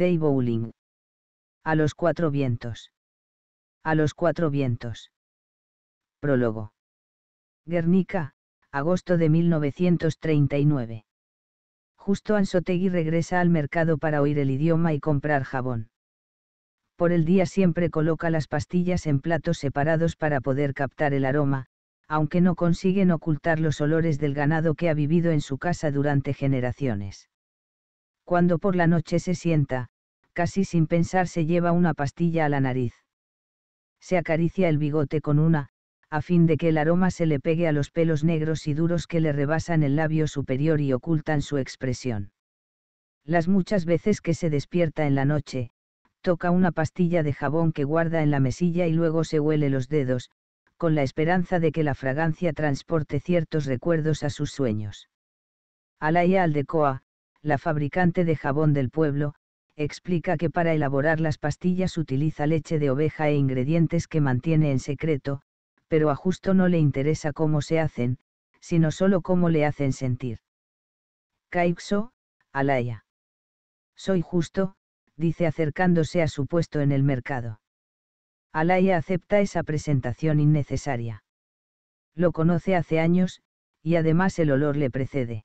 Day Bowling. A los cuatro vientos. A los cuatro vientos. Prólogo. Guernica, agosto de 1939. Justo Ansotegui regresa al mercado para oír el idioma y comprar jabón. Por el día siempre coloca las pastillas en platos separados para poder captar el aroma, aunque no consiguen ocultar los olores del ganado que ha vivido en su casa durante generaciones cuando por la noche se sienta, casi sin pensar se lleva una pastilla a la nariz. Se acaricia el bigote con una, a fin de que el aroma se le pegue a los pelos negros y duros que le rebasan el labio superior y ocultan su expresión. Las muchas veces que se despierta en la noche, toca una pastilla de jabón que guarda en la mesilla y luego se huele los dedos, con la esperanza de que la fragancia transporte ciertos recuerdos a sus sueños. Alaya Aldecoa, la fabricante de jabón del pueblo, explica que para elaborar las pastillas utiliza leche de oveja e ingredientes que mantiene en secreto, pero a Justo no le interesa cómo se hacen, sino solo cómo le hacen sentir. Caixo, Alaya. Soy Justo, dice acercándose a su puesto en el mercado. Alaya acepta esa presentación innecesaria. Lo conoce hace años, y además el olor le precede.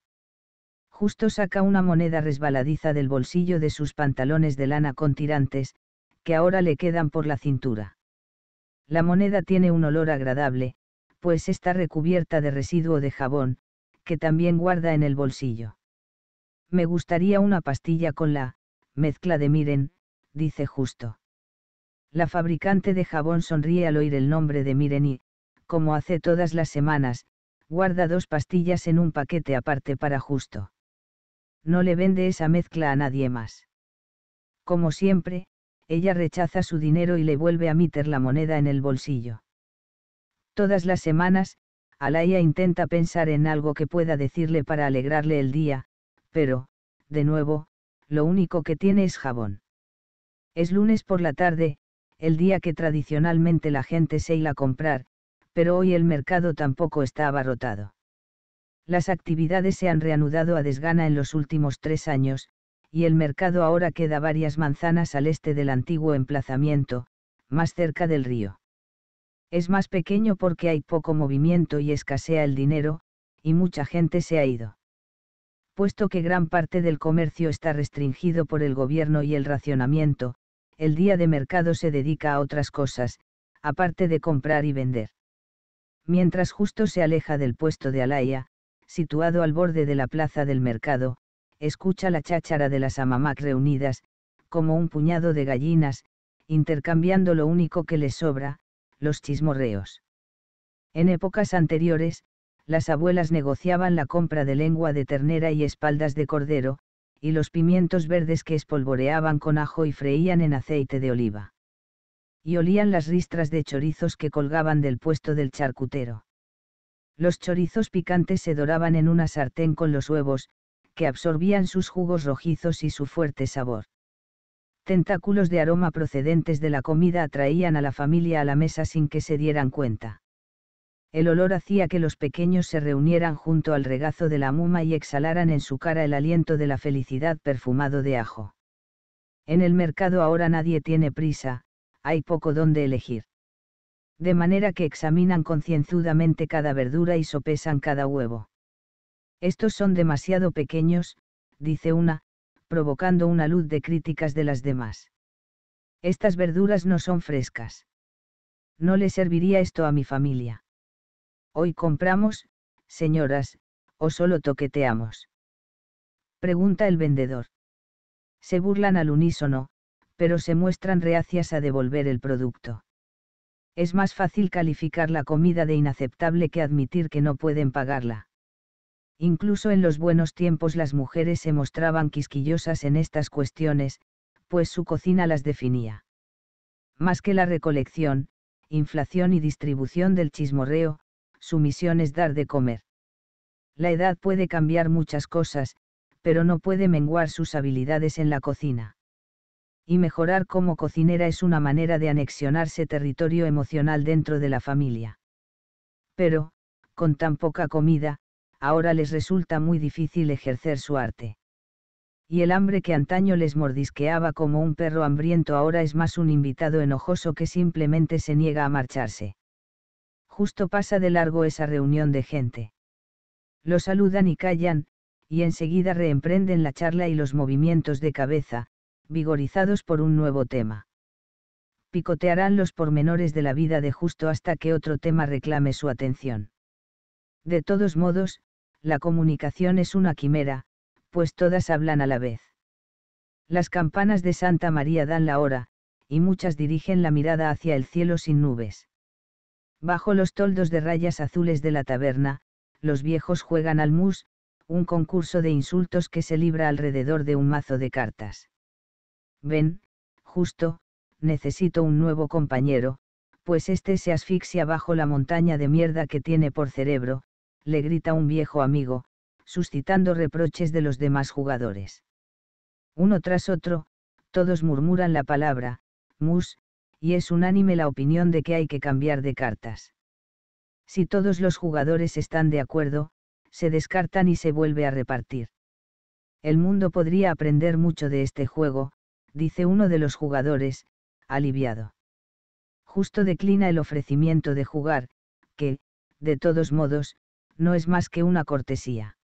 Justo saca una moneda resbaladiza del bolsillo de sus pantalones de lana con tirantes, que ahora le quedan por la cintura. La moneda tiene un olor agradable, pues está recubierta de residuo de jabón, que también guarda en el bolsillo. Me gustaría una pastilla con la mezcla de Miren, dice Justo. La fabricante de jabón sonríe al oír el nombre de Miren y, como hace todas las semanas, guarda dos pastillas en un paquete aparte para Justo no le vende esa mezcla a nadie más. Como siempre, ella rechaza su dinero y le vuelve a meter la moneda en el bolsillo. Todas las semanas, Alaya intenta pensar en algo que pueda decirle para alegrarle el día, pero, de nuevo, lo único que tiene es jabón. Es lunes por la tarde, el día que tradicionalmente la gente se hila a comprar, pero hoy el mercado tampoco está abarrotado las actividades se han reanudado a desgana en los últimos tres años, y el mercado ahora queda varias manzanas al este del antiguo emplazamiento, más cerca del río. Es más pequeño porque hay poco movimiento y escasea el dinero, y mucha gente se ha ido. Puesto que gran parte del comercio está restringido por el gobierno y el racionamiento, el día de mercado se dedica a otras cosas, aparte de comprar y vender. Mientras justo se aleja del puesto de Alaya, situado al borde de la plaza del mercado, escucha la cháchara de las amamac reunidas, como un puñado de gallinas, intercambiando lo único que les sobra, los chismorreos. En épocas anteriores, las abuelas negociaban la compra de lengua de ternera y espaldas de cordero, y los pimientos verdes que espolvoreaban con ajo y freían en aceite de oliva. Y olían las ristras de chorizos que colgaban del puesto del charcutero. Los chorizos picantes se doraban en una sartén con los huevos, que absorbían sus jugos rojizos y su fuerte sabor. Tentáculos de aroma procedentes de la comida atraían a la familia a la mesa sin que se dieran cuenta. El olor hacía que los pequeños se reunieran junto al regazo de la muma y exhalaran en su cara el aliento de la felicidad perfumado de ajo. En el mercado ahora nadie tiene prisa, hay poco donde elegir de manera que examinan concienzudamente cada verdura y sopesan cada huevo. Estos son demasiado pequeños, dice una, provocando una luz de críticas de las demás. Estas verduras no son frescas. No le serviría esto a mi familia. Hoy compramos, señoras, o solo toqueteamos. Pregunta el vendedor. Se burlan al unísono, pero se muestran reacias a devolver el producto es más fácil calificar la comida de inaceptable que admitir que no pueden pagarla. Incluso en los buenos tiempos las mujeres se mostraban quisquillosas en estas cuestiones, pues su cocina las definía. Más que la recolección, inflación y distribución del chismorreo, su misión es dar de comer. La edad puede cambiar muchas cosas, pero no puede menguar sus habilidades en la cocina y mejorar como cocinera es una manera de anexionarse territorio emocional dentro de la familia. Pero, con tan poca comida, ahora les resulta muy difícil ejercer su arte. Y el hambre que antaño les mordisqueaba como un perro hambriento ahora es más un invitado enojoso que simplemente se niega a marcharse. Justo pasa de largo esa reunión de gente. Lo saludan y callan, y enseguida reemprenden la charla y los movimientos de cabeza, vigorizados por un nuevo tema. Picotearán los pormenores de la vida de justo hasta que otro tema reclame su atención. De todos modos, la comunicación es una quimera, pues todas hablan a la vez. Las campanas de Santa María dan la hora, y muchas dirigen la mirada hacia el cielo sin nubes. Bajo los toldos de rayas azules de la taberna, los viejos juegan al mus, un concurso de insultos que se libra alrededor de un mazo de cartas. Ven, justo, necesito un nuevo compañero, pues este se asfixia bajo la montaña de mierda que tiene por cerebro, le grita un viejo amigo, suscitando reproches de los demás jugadores. Uno tras otro, todos murmuran la palabra, mus, y es unánime la opinión de que hay que cambiar de cartas. Si todos los jugadores están de acuerdo, se descartan y se vuelve a repartir. El mundo podría aprender mucho de este juego, dice uno de los jugadores, aliviado. Justo declina el ofrecimiento de jugar, que, de todos modos, no es más que una cortesía.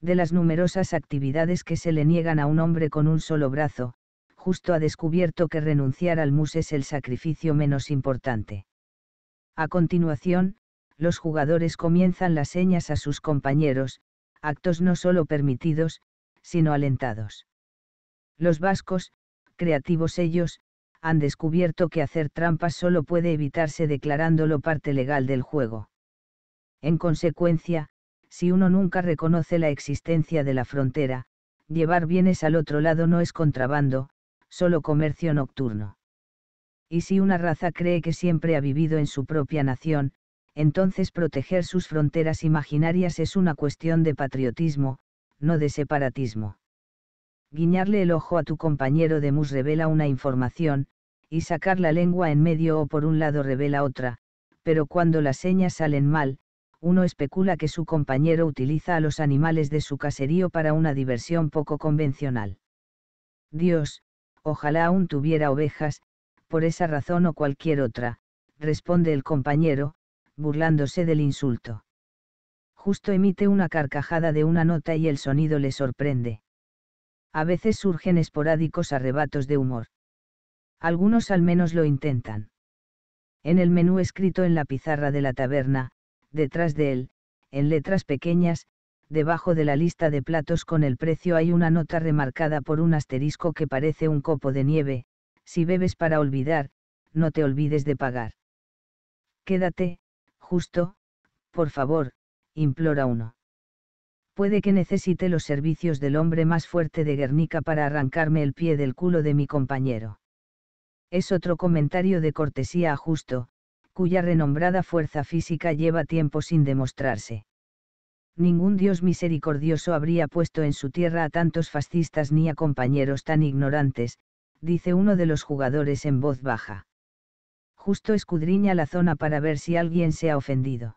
De las numerosas actividades que se le niegan a un hombre con un solo brazo, justo ha descubierto que renunciar al mus es el sacrificio menos importante. A continuación, los jugadores comienzan las señas a sus compañeros, actos no solo permitidos, sino alentados. Los vascos, creativos ellos, han descubierto que hacer trampas solo puede evitarse declarándolo parte legal del juego. En consecuencia, si uno nunca reconoce la existencia de la frontera, llevar bienes al otro lado no es contrabando, solo comercio nocturno. Y si una raza cree que siempre ha vivido en su propia nación, entonces proteger sus fronteras imaginarias es una cuestión de patriotismo, no de separatismo guiñarle el ojo a tu compañero de mus revela una información, y sacar la lengua en medio o por un lado revela otra, pero cuando las señas salen mal, uno especula que su compañero utiliza a los animales de su caserío para una diversión poco convencional. Dios, ojalá aún tuviera ovejas, por esa razón o cualquier otra, responde el compañero, burlándose del insulto. Justo emite una carcajada de una nota y el sonido le sorprende a veces surgen esporádicos arrebatos de humor. Algunos al menos lo intentan. En el menú escrito en la pizarra de la taberna, detrás de él, en letras pequeñas, debajo de la lista de platos con el precio hay una nota remarcada por un asterisco que parece un copo de nieve, si bebes para olvidar, no te olvides de pagar. Quédate, justo, por favor, implora uno puede que necesite los servicios del hombre más fuerte de Guernica para arrancarme el pie del culo de mi compañero. Es otro comentario de cortesía a Justo, cuya renombrada fuerza física lleva tiempo sin demostrarse. Ningún Dios misericordioso habría puesto en su tierra a tantos fascistas ni a compañeros tan ignorantes, dice uno de los jugadores en voz baja. Justo escudriña la zona para ver si alguien se ha ofendido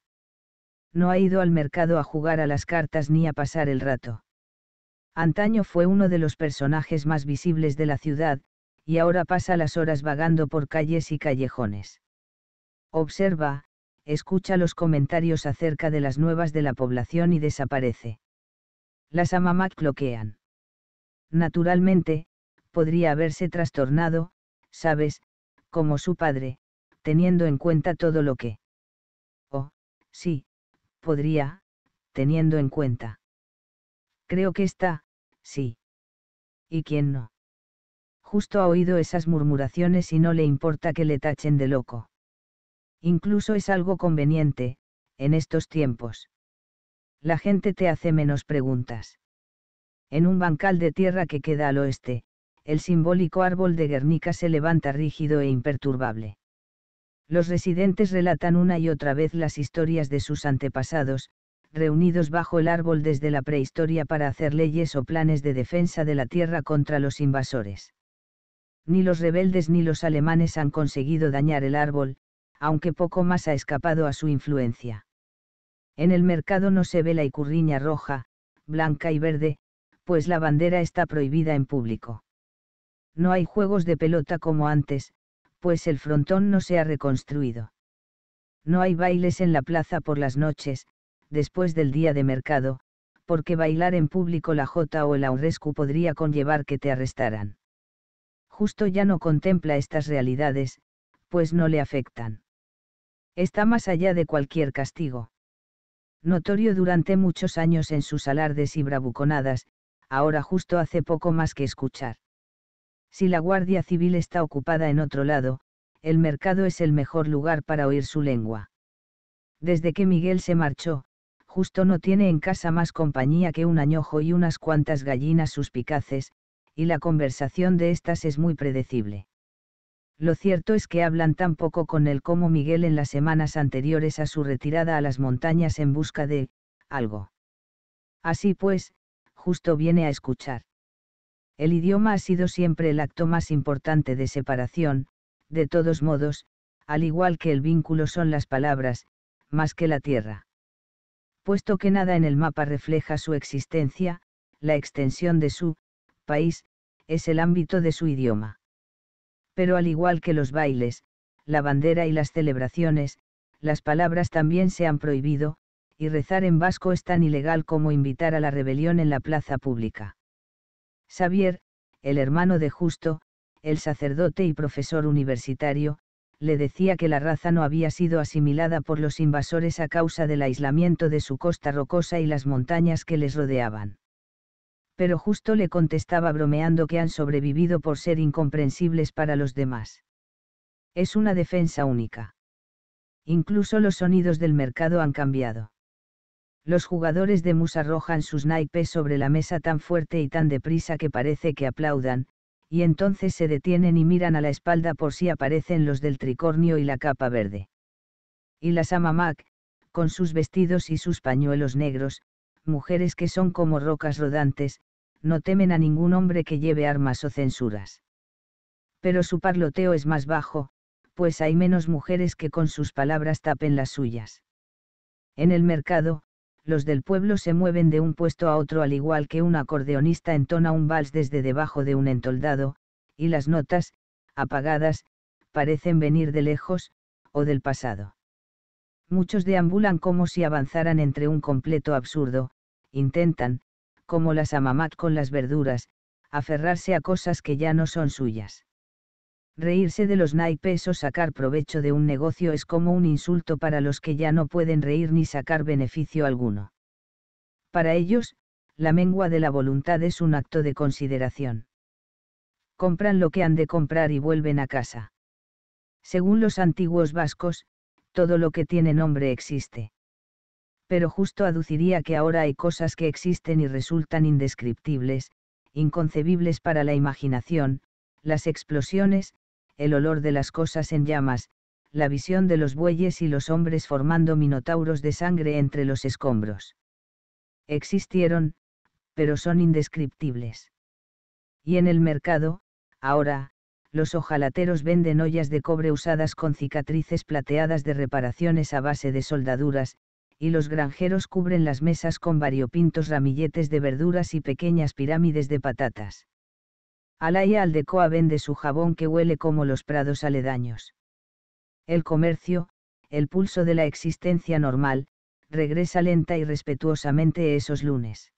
no ha ido al mercado a jugar a las cartas ni a pasar el rato. Antaño fue uno de los personajes más visibles de la ciudad, y ahora pasa las horas vagando por calles y callejones. Observa, escucha los comentarios acerca de las nuevas de la población y desaparece. Las amamac cloquean. Naturalmente, podría haberse trastornado, sabes, como su padre, teniendo en cuenta todo lo que. Oh, sí, podría, teniendo en cuenta. Creo que está, sí. ¿Y quién no? Justo ha oído esas murmuraciones y no le importa que le tachen de loco. Incluso es algo conveniente, en estos tiempos. La gente te hace menos preguntas. En un bancal de tierra que queda al oeste, el simbólico árbol de Guernica se levanta rígido e imperturbable. Los residentes relatan una y otra vez las historias de sus antepasados, reunidos bajo el árbol desde la prehistoria para hacer leyes o planes de defensa de la tierra contra los invasores. Ni los rebeldes ni los alemanes han conseguido dañar el árbol, aunque poco más ha escapado a su influencia. En el mercado no se ve la icurriña roja, blanca y verde, pues la bandera está prohibida en público. No hay juegos de pelota como antes, pues el frontón no se ha reconstruido. No hay bailes en la plaza por las noches, después del día de mercado, porque bailar en público la Jota o el Aurescu podría conllevar que te arrestaran. Justo ya no contempla estas realidades, pues no le afectan. Está más allá de cualquier castigo. Notorio durante muchos años en sus alardes y bravuconadas, ahora justo hace poco más que escuchar. Si la Guardia Civil está ocupada en otro lado, el mercado es el mejor lugar para oír su lengua. Desde que Miguel se marchó, justo no tiene en casa más compañía que un añojo y unas cuantas gallinas suspicaces, y la conversación de estas es muy predecible. Lo cierto es que hablan tan poco con él como Miguel en las semanas anteriores a su retirada a las montañas en busca de algo. Así pues, justo viene a escuchar. El idioma ha sido siempre el acto más importante de separación, de todos modos, al igual que el vínculo son las palabras, más que la tierra. Puesto que nada en el mapa refleja su existencia, la extensión de su país es el ámbito de su idioma. Pero al igual que los bailes, la bandera y las celebraciones, las palabras también se han prohibido, y rezar en vasco es tan ilegal como invitar a la rebelión en la plaza pública. Xavier, el hermano de Justo, el sacerdote y profesor universitario, le decía que la raza no había sido asimilada por los invasores a causa del aislamiento de su costa rocosa y las montañas que les rodeaban. Pero justo le contestaba bromeando que han sobrevivido por ser incomprensibles para los demás. Es una defensa única. Incluso los sonidos del mercado han cambiado. Los jugadores de mus arrojan sus naipes sobre la mesa tan fuerte y tan deprisa que parece que aplaudan, y entonces se detienen y miran a la espalda por si aparecen los del tricornio y la capa verde. Y las amamac, con sus vestidos y sus pañuelos negros, mujeres que son como rocas rodantes, no temen a ningún hombre que lleve armas o censuras. Pero su parloteo es más bajo, pues hay menos mujeres que con sus palabras tapen las suyas. En el mercado, los del pueblo se mueven de un puesto a otro al igual que un acordeonista entona un vals desde debajo de un entoldado, y las notas, apagadas, parecen venir de lejos, o del pasado. Muchos deambulan como si avanzaran entre un completo absurdo, intentan, como las amamat con las verduras, aferrarse a cosas que ya no son suyas. Reírse de los naipes o sacar provecho de un negocio es como un insulto para los que ya no pueden reír ni sacar beneficio alguno. Para ellos, la mengua de la voluntad es un acto de consideración. Compran lo que han de comprar y vuelven a casa. Según los antiguos vascos, todo lo que tiene nombre existe. Pero justo aduciría que ahora hay cosas que existen y resultan indescriptibles, inconcebibles para la imaginación, las explosiones, el olor de las cosas en llamas, la visión de los bueyes y los hombres formando minotauros de sangre entre los escombros. Existieron, pero son indescriptibles. Y en el mercado, ahora, los ojalateros venden ollas de cobre usadas con cicatrices plateadas de reparaciones a base de soldaduras, y los granjeros cubren las mesas con variopintos ramilletes de verduras y pequeñas pirámides de patatas. Alaya Aldecoa vende su jabón que huele como los prados aledaños. El comercio, el pulso de la existencia normal, regresa lenta y respetuosamente esos lunes.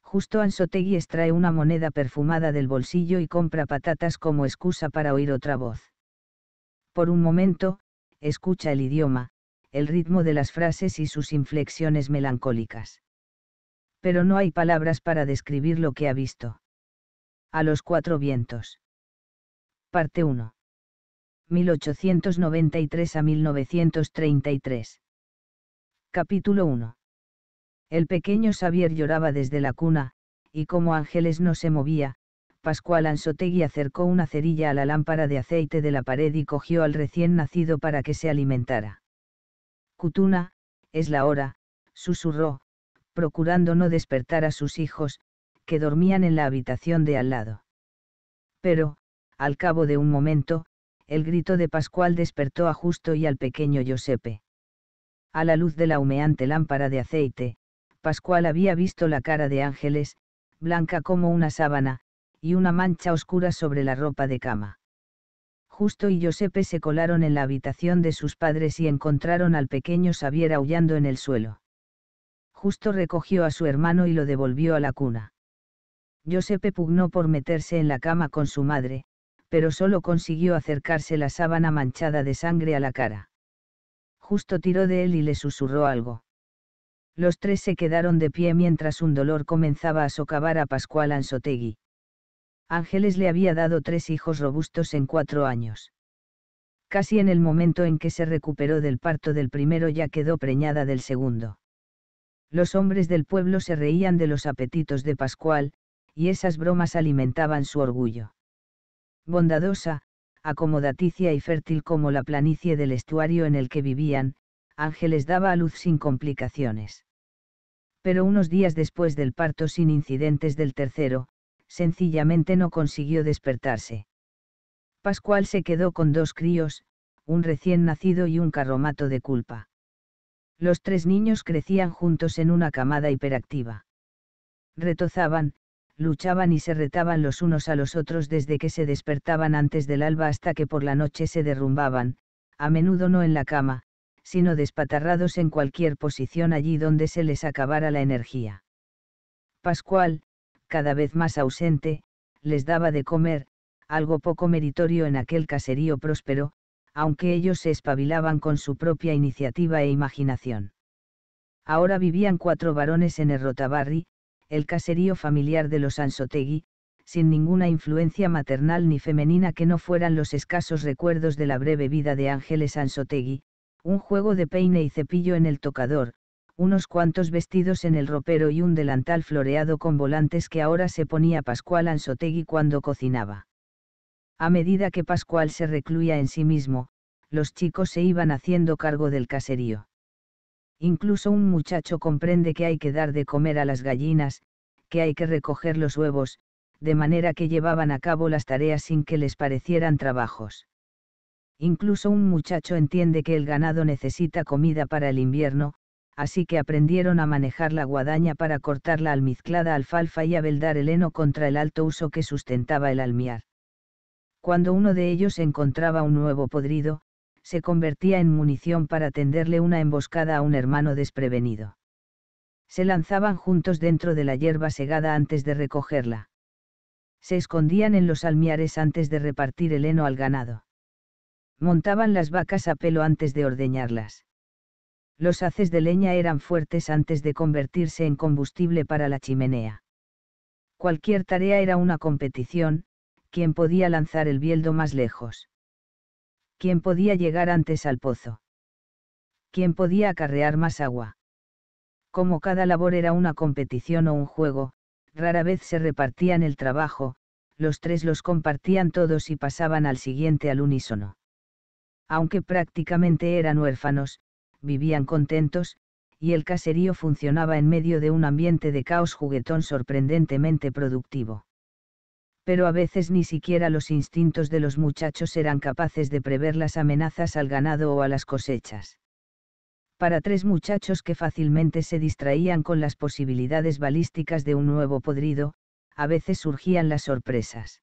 Justo Ansotegui extrae una moneda perfumada del bolsillo y compra patatas como excusa para oír otra voz. Por un momento, escucha el idioma, el ritmo de las frases y sus inflexiones melancólicas. Pero no hay palabras para describir lo que ha visto. A los cuatro vientos. Parte 1. 1893 a 1933. Capítulo 1. El pequeño Xavier lloraba desde la cuna, y como Ángeles no se movía, Pascual Ansotegui acercó una cerilla a la lámpara de aceite de la pared y cogió al recién nacido para que se alimentara. Cutuna, es la hora, susurró, procurando no despertar a sus hijos, que dormían en la habitación de al lado. Pero, al cabo de un momento, el grito de Pascual despertó a Justo y al pequeño Giuseppe. A la luz de la humeante lámpara de aceite, Pascual había visto la cara de Ángeles, blanca como una sábana, y una mancha oscura sobre la ropa de cama. Justo y Giuseppe se colaron en la habitación de sus padres y encontraron al pequeño Xavier aullando en el suelo. Justo recogió a su hermano y lo devolvió a la cuna. Giuseppe pugnó por meterse en la cama con su madre, pero solo consiguió acercarse la sábana manchada de sangre a la cara. Justo tiró de él y le susurró algo. Los tres se quedaron de pie mientras un dolor comenzaba a socavar a Pascual Ansotegui. Ángeles le había dado tres hijos robustos en cuatro años. Casi en el momento en que se recuperó del parto del primero ya quedó preñada del segundo. Los hombres del pueblo se reían de los apetitos de Pascual, y esas bromas alimentaban su orgullo. Bondadosa, acomodaticia y fértil como la planicie del estuario en el que vivían, Ángeles daba a luz sin complicaciones. Pero unos días después del parto sin incidentes del tercero, sencillamente no consiguió despertarse. Pascual se quedó con dos críos, un recién nacido y un carromato de culpa. Los tres niños crecían juntos en una camada hiperactiva. Retozaban, luchaban y se retaban los unos a los otros desde que se despertaban antes del alba hasta que por la noche se derrumbaban, a menudo no en la cama, sino despatarrados en cualquier posición allí donde se les acabara la energía. Pascual, cada vez más ausente, les daba de comer, algo poco meritorio en aquel caserío próspero, aunque ellos se espabilaban con su propia iniciativa e imaginación. Ahora vivían cuatro varones en Errotabarri, el caserío familiar de los Ansotegui, sin ninguna influencia maternal ni femenina que no fueran los escasos recuerdos de la breve vida de Ángeles Ansotegui, un juego de peine y cepillo en el tocador, unos cuantos vestidos en el ropero y un delantal floreado con volantes que ahora se ponía Pascual Ansotegui cuando cocinaba. A medida que Pascual se recluía en sí mismo, los chicos se iban haciendo cargo del caserío. Incluso un muchacho comprende que hay que dar de comer a las gallinas, que hay que recoger los huevos, de manera que llevaban a cabo las tareas sin que les parecieran trabajos. Incluso un muchacho entiende que el ganado necesita comida para el invierno, así que aprendieron a manejar la guadaña para cortar la almizclada alfalfa y a veldar el heno contra el alto uso que sustentaba el almiar. Cuando uno de ellos encontraba un nuevo podrido, se convertía en munición para tenderle una emboscada a un hermano desprevenido. Se lanzaban juntos dentro de la hierba segada antes de recogerla. Se escondían en los almiares antes de repartir el heno al ganado. Montaban las vacas a pelo antes de ordeñarlas. Los haces de leña eran fuertes antes de convertirse en combustible para la chimenea. Cualquier tarea era una competición, quien podía lanzar el bieldo más lejos. ¿Quién podía llegar antes al pozo? ¿Quién podía acarrear más agua? Como cada labor era una competición o un juego, rara vez se repartían el trabajo, los tres los compartían todos y pasaban al siguiente al unísono. Aunque prácticamente eran huérfanos, vivían contentos, y el caserío funcionaba en medio de un ambiente de caos juguetón sorprendentemente productivo pero a veces ni siquiera los instintos de los muchachos eran capaces de prever las amenazas al ganado o a las cosechas. Para tres muchachos que fácilmente se distraían con las posibilidades balísticas de un nuevo podrido, a veces surgían las sorpresas.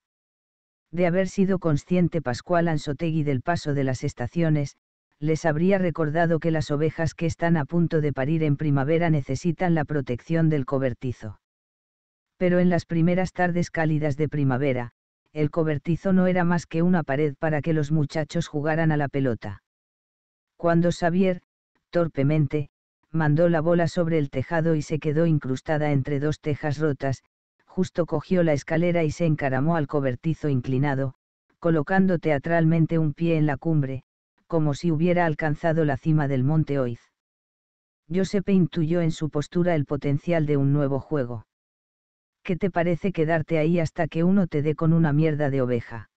De haber sido consciente Pascual Ansotegui del paso de las estaciones, les habría recordado que las ovejas que están a punto de parir en primavera necesitan la protección del cobertizo pero en las primeras tardes cálidas de primavera, el cobertizo no era más que una pared para que los muchachos jugaran a la pelota. Cuando Xavier, torpemente, mandó la bola sobre el tejado y se quedó incrustada entre dos tejas rotas, justo cogió la escalera y se encaramó al cobertizo inclinado, colocando teatralmente un pie en la cumbre, como si hubiera alcanzado la cima del monte Oiz. Giuseppe intuyó en su postura el potencial de un nuevo juego. ¿qué te parece quedarte ahí hasta que uno te dé con una mierda de oveja?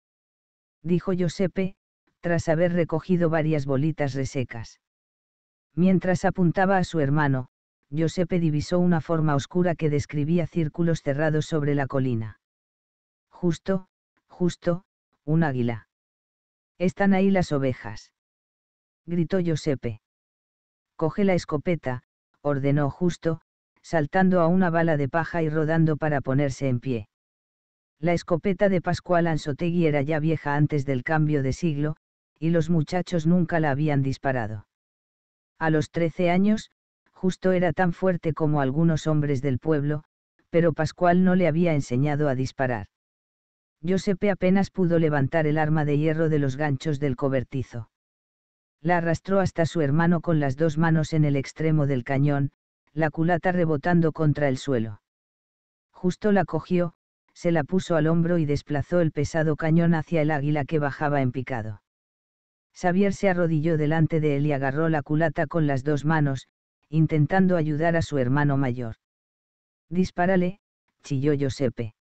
Dijo Giuseppe, tras haber recogido varias bolitas resecas. Mientras apuntaba a su hermano, Giuseppe divisó una forma oscura que describía círculos cerrados sobre la colina. Justo, justo, un águila. Están ahí las ovejas. Gritó Giuseppe. Coge la escopeta, ordenó justo, saltando a una bala de paja y rodando para ponerse en pie. La escopeta de Pascual Anzotegui era ya vieja antes del cambio de siglo, y los muchachos nunca la habían disparado. A los trece años, justo era tan fuerte como algunos hombres del pueblo, pero Pascual no le había enseñado a disparar. Giuseppe apenas pudo levantar el arma de hierro de los ganchos del cobertizo. La arrastró hasta su hermano con las dos manos en el extremo del cañón, la culata rebotando contra el suelo. Justo la cogió, se la puso al hombro y desplazó el pesado cañón hacia el águila que bajaba en picado. Xavier se arrodilló delante de él y agarró la culata con las dos manos, intentando ayudar a su hermano mayor. Dispárale, chilló Giuseppe.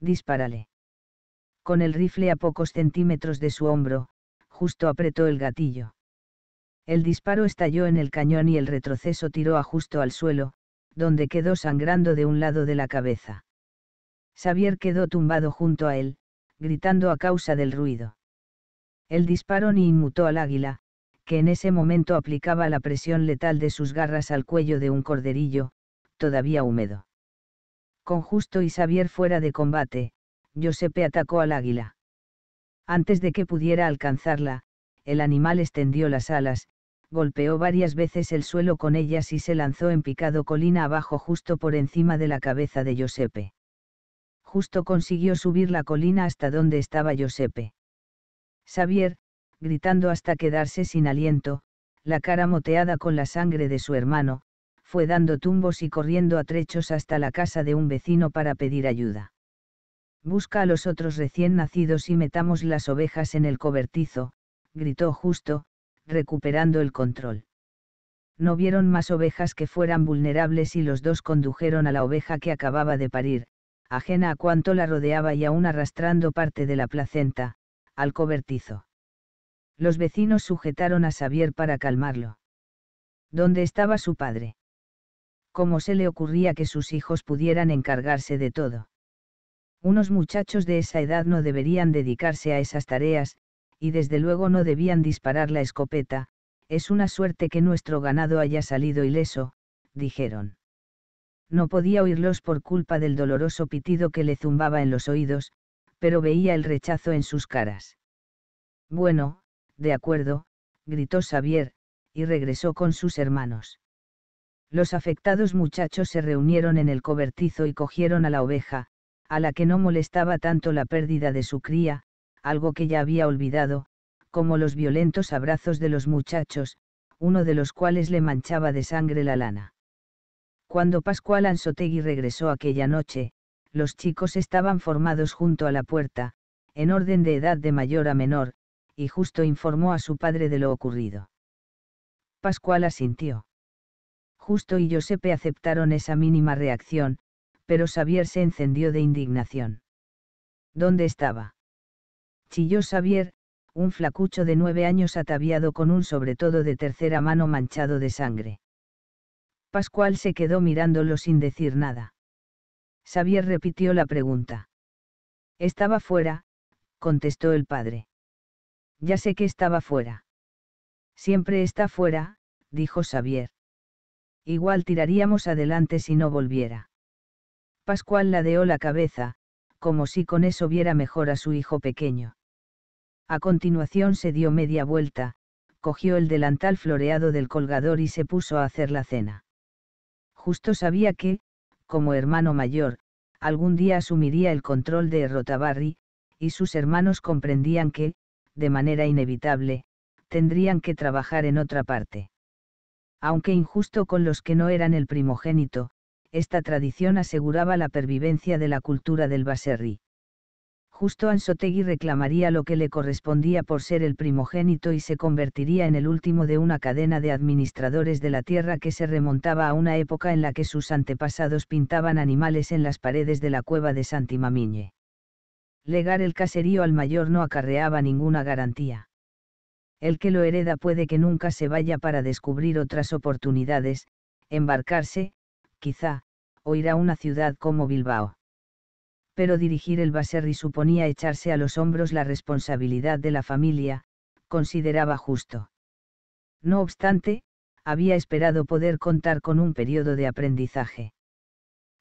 Dispárale. Con el rifle a pocos centímetros de su hombro, justo apretó el gatillo. El disparo estalló en el cañón y el retroceso tiró a justo al suelo, donde quedó sangrando de un lado de la cabeza. Xavier quedó tumbado junto a él, gritando a causa del ruido. El disparo ni inmutó al águila, que en ese momento aplicaba la presión letal de sus garras al cuello de un corderillo, todavía húmedo. Con Justo y Xavier fuera de combate, Giuseppe atacó al águila. Antes de que pudiera alcanzarla, el animal extendió las alas, golpeó varias veces el suelo con ellas y se lanzó en picado colina abajo justo por encima de la cabeza de Giuseppe. Justo consiguió subir la colina hasta donde estaba Giuseppe. Xavier, gritando hasta quedarse sin aliento, la cara moteada con la sangre de su hermano, fue dando tumbos y corriendo a trechos hasta la casa de un vecino para pedir ayuda. Busca a los otros recién nacidos y metamos las ovejas en el cobertizo, gritó justo, recuperando el control. No vieron más ovejas que fueran vulnerables y los dos condujeron a la oveja que acababa de parir, ajena a cuanto la rodeaba y aún arrastrando parte de la placenta, al cobertizo. Los vecinos sujetaron a Xavier para calmarlo. ¿Dónde estaba su padre? ¿Cómo se le ocurría que sus hijos pudieran encargarse de todo? Unos muchachos de esa edad no deberían dedicarse a esas tareas, y desde luego no debían disparar la escopeta, es una suerte que nuestro ganado haya salido ileso, dijeron. No podía oírlos por culpa del doloroso pitido que le zumbaba en los oídos, pero veía el rechazo en sus caras. Bueno, de acuerdo, gritó Xavier, y regresó con sus hermanos. Los afectados muchachos se reunieron en el cobertizo y cogieron a la oveja, a la que no molestaba tanto la pérdida de su cría, algo que ya había olvidado, como los violentos abrazos de los muchachos, uno de los cuales le manchaba de sangre la lana. Cuando Pascual Anzotegui regresó aquella noche, los chicos estaban formados junto a la puerta, en orden de edad de mayor a menor, y justo informó a su padre de lo ocurrido. Pascual asintió. Justo y Giuseppe aceptaron esa mínima reacción, pero Xavier se encendió de indignación. ¿Dónde estaba? chilló Xavier, un flacucho de nueve años ataviado con un sobretodo de tercera mano manchado de sangre. Pascual se quedó mirándolo sin decir nada. Xavier repitió la pregunta. Estaba fuera, contestó el padre. Ya sé que estaba fuera. Siempre está fuera, dijo Xavier. Igual tiraríamos adelante si no volviera. Pascual ladeó la cabeza, como si con eso viera mejor a su hijo pequeño. A continuación se dio media vuelta, cogió el delantal floreado del colgador y se puso a hacer la cena. Justo sabía que, como hermano mayor, algún día asumiría el control de Rotabarri, y sus hermanos comprendían que, de manera inevitable, tendrían que trabajar en otra parte. Aunque injusto con los que no eran el primogénito, esta tradición aseguraba la pervivencia de la cultura del Baserri justo Ansotegui reclamaría lo que le correspondía por ser el primogénito y se convertiría en el último de una cadena de administradores de la tierra que se remontaba a una época en la que sus antepasados pintaban animales en las paredes de la cueva de Santimamiñe. Legar el caserío al mayor no acarreaba ninguna garantía. El que lo hereda puede que nunca se vaya para descubrir otras oportunidades, embarcarse, quizá, o ir a una ciudad como Bilbao pero dirigir el Baserri suponía echarse a los hombros la responsabilidad de la familia, consideraba justo. No obstante, había esperado poder contar con un periodo de aprendizaje.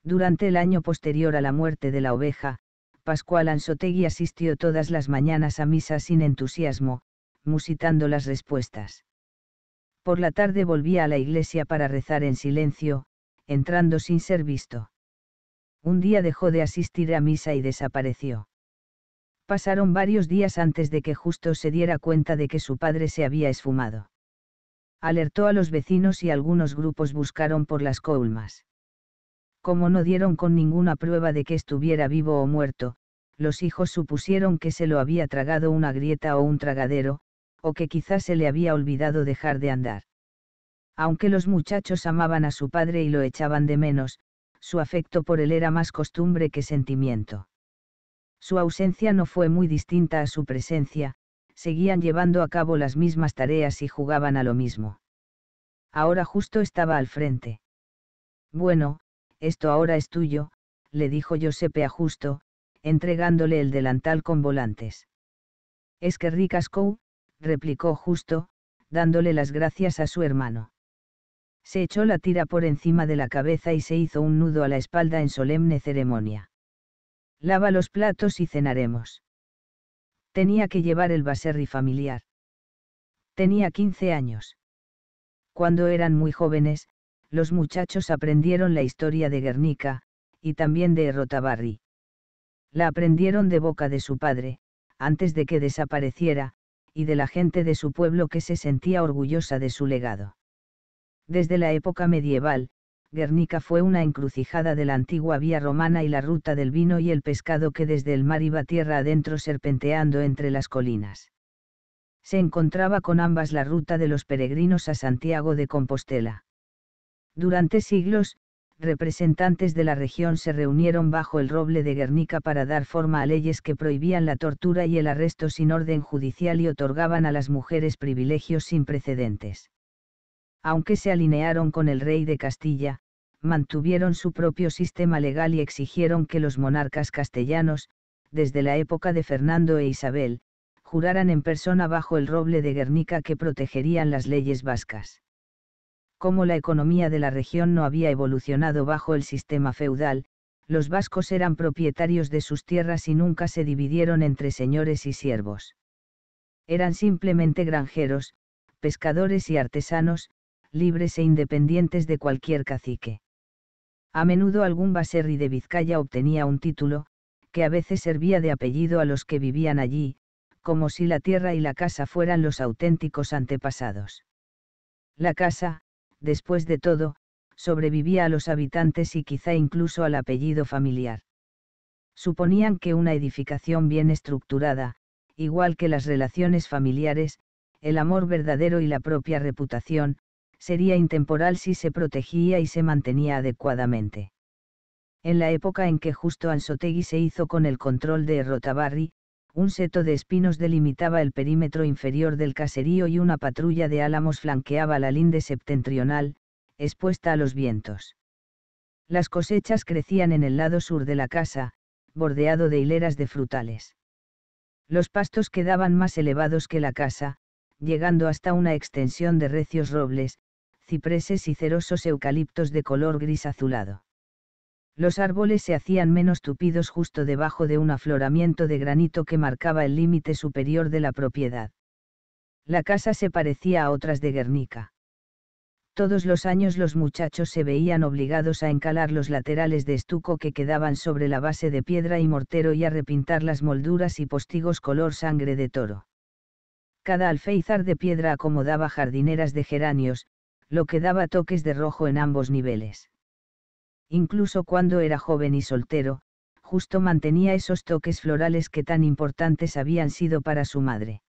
Durante el año posterior a la muerte de la oveja, Pascual Anzotegui asistió todas las mañanas a misa sin entusiasmo, musitando las respuestas. Por la tarde volvía a la iglesia para rezar en silencio, entrando sin ser visto un día dejó de asistir a misa y desapareció. Pasaron varios días antes de que justo se diera cuenta de que su padre se había esfumado. Alertó a los vecinos y algunos grupos buscaron por las colmas. Como no dieron con ninguna prueba de que estuviera vivo o muerto, los hijos supusieron que se lo había tragado una grieta o un tragadero, o que quizás se le había olvidado dejar de andar. Aunque los muchachos amaban a su padre y lo echaban de menos, su afecto por él era más costumbre que sentimiento. Su ausencia no fue muy distinta a su presencia, seguían llevando a cabo las mismas tareas y jugaban a lo mismo. Ahora justo estaba al frente. Bueno, esto ahora es tuyo, le dijo Giuseppe a Justo, entregándole el delantal con volantes. Es que ricasco», replicó Justo, dándole las gracias a su hermano se echó la tira por encima de la cabeza y se hizo un nudo a la espalda en solemne ceremonia. Lava los platos y cenaremos. Tenía que llevar el baserri familiar. Tenía 15 años. Cuando eran muy jóvenes, los muchachos aprendieron la historia de Guernica, y también de Errotabarri. La aprendieron de boca de su padre, antes de que desapareciera, y de la gente de su pueblo que se sentía orgullosa de su legado. Desde la época medieval, Guernica fue una encrucijada de la antigua vía romana y la ruta del vino y el pescado que desde el mar iba tierra adentro serpenteando entre las colinas. Se encontraba con ambas la ruta de los peregrinos a Santiago de Compostela. Durante siglos, representantes de la región se reunieron bajo el roble de Guernica para dar forma a leyes que prohibían la tortura y el arresto sin orden judicial y otorgaban a las mujeres privilegios sin precedentes aunque se alinearon con el rey de Castilla, mantuvieron su propio sistema legal y exigieron que los monarcas castellanos, desde la época de Fernando e Isabel, juraran en persona bajo el roble de Guernica que protegerían las leyes vascas. Como la economía de la región no había evolucionado bajo el sistema feudal, los vascos eran propietarios de sus tierras y nunca se dividieron entre señores y siervos. Eran simplemente granjeros, pescadores y artesanos, libres e independientes de cualquier cacique. A menudo algún baserri de Vizcaya obtenía un título, que a veces servía de apellido a los que vivían allí, como si la tierra y la casa fueran los auténticos antepasados. La casa, después de todo, sobrevivía a los habitantes y quizá incluso al apellido familiar. Suponían que una edificación bien estructurada, igual que las relaciones familiares, el amor verdadero y la propia reputación, sería intemporal si se protegía y se mantenía adecuadamente. En la época en que justo Anzotegui se hizo con el control de Rotabarri, un seto de espinos delimitaba el perímetro inferior del caserío y una patrulla de álamos flanqueaba la linde septentrional, expuesta a los vientos. Las cosechas crecían en el lado sur de la casa, bordeado de hileras de frutales. Los pastos quedaban más elevados que la casa, llegando hasta una extensión de recios robles, cipreses y cerosos eucaliptos de color gris azulado. Los árboles se hacían menos tupidos justo debajo de un afloramiento de granito que marcaba el límite superior de la propiedad. La casa se parecía a otras de Guernica. Todos los años los muchachos se veían obligados a encalar los laterales de estuco que quedaban sobre la base de piedra y mortero y a repintar las molduras y postigos color sangre de toro. Cada alféizar de piedra acomodaba jardineras de geranios, lo que daba toques de rojo en ambos niveles. Incluso cuando era joven y soltero, justo mantenía esos toques florales que tan importantes habían sido para su madre.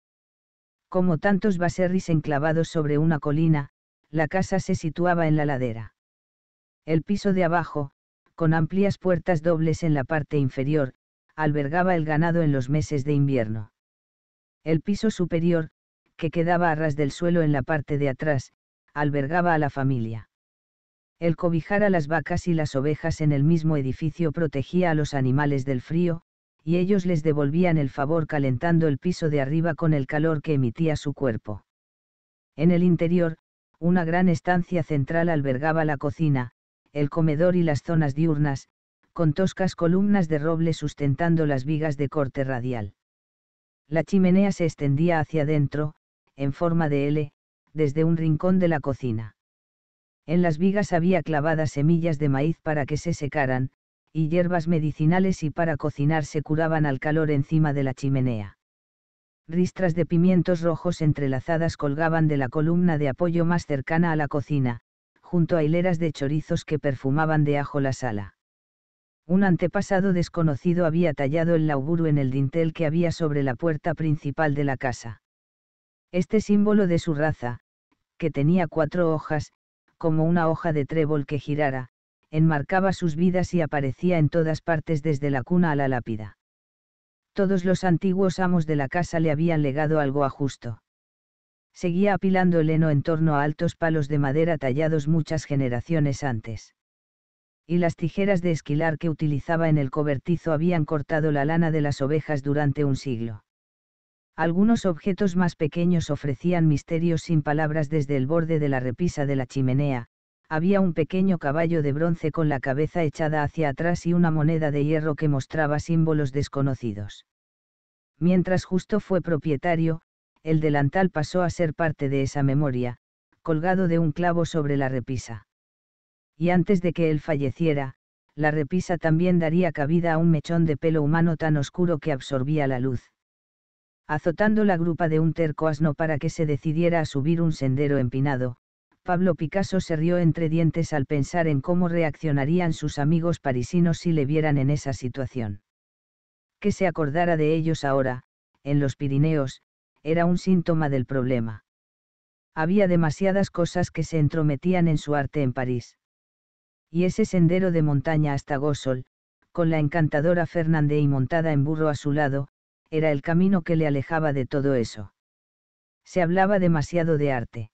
Como tantos baserris enclavados sobre una colina, la casa se situaba en la ladera. El piso de abajo, con amplias puertas dobles en la parte inferior, albergaba el ganado en los meses de invierno. El piso superior, que quedaba a ras del suelo en la parte de atrás, albergaba a la familia. El cobijar a las vacas y las ovejas en el mismo edificio protegía a los animales del frío, y ellos les devolvían el favor calentando el piso de arriba con el calor que emitía su cuerpo. En el interior, una gran estancia central albergaba la cocina, el comedor y las zonas diurnas, con toscas columnas de roble sustentando las vigas de corte radial. La chimenea se extendía hacia adentro, en forma de L, desde un rincón de la cocina. En las vigas había clavadas semillas de maíz para que se secaran, y hierbas medicinales y para cocinar se curaban al calor encima de la chimenea. Ristras de pimientos rojos entrelazadas colgaban de la columna de apoyo más cercana a la cocina, junto a hileras de chorizos que perfumaban de ajo la sala. Un antepasado desconocido había tallado el lauguru en el dintel que había sobre la puerta principal de la casa. Este símbolo de su raza, que tenía cuatro hojas, como una hoja de trébol que girara, enmarcaba sus vidas y aparecía en todas partes desde la cuna a la lápida. Todos los antiguos amos de la casa le habían legado algo a justo. Seguía apilando el heno en torno a altos palos de madera tallados muchas generaciones antes. Y las tijeras de esquilar que utilizaba en el cobertizo habían cortado la lana de las ovejas durante un siglo. Algunos objetos más pequeños ofrecían misterios sin palabras desde el borde de la repisa de la chimenea, había un pequeño caballo de bronce con la cabeza echada hacia atrás y una moneda de hierro que mostraba símbolos desconocidos. Mientras Justo fue propietario, el delantal pasó a ser parte de esa memoria, colgado de un clavo sobre la repisa. Y antes de que él falleciera, la repisa también daría cabida a un mechón de pelo humano tan oscuro que absorbía la luz azotando la grupa de un terco asno para que se decidiera a subir un sendero empinado, Pablo Picasso se rió entre dientes al pensar en cómo reaccionarían sus amigos parisinos si le vieran en esa situación. Que se acordara de ellos ahora, en los Pirineos, era un síntoma del problema. Había demasiadas cosas que se entrometían en su arte en París. Y ese sendero de montaña hasta Gósol, con la encantadora Fernande montada en burro a su lado, era el camino que le alejaba de todo eso. Se hablaba demasiado de arte.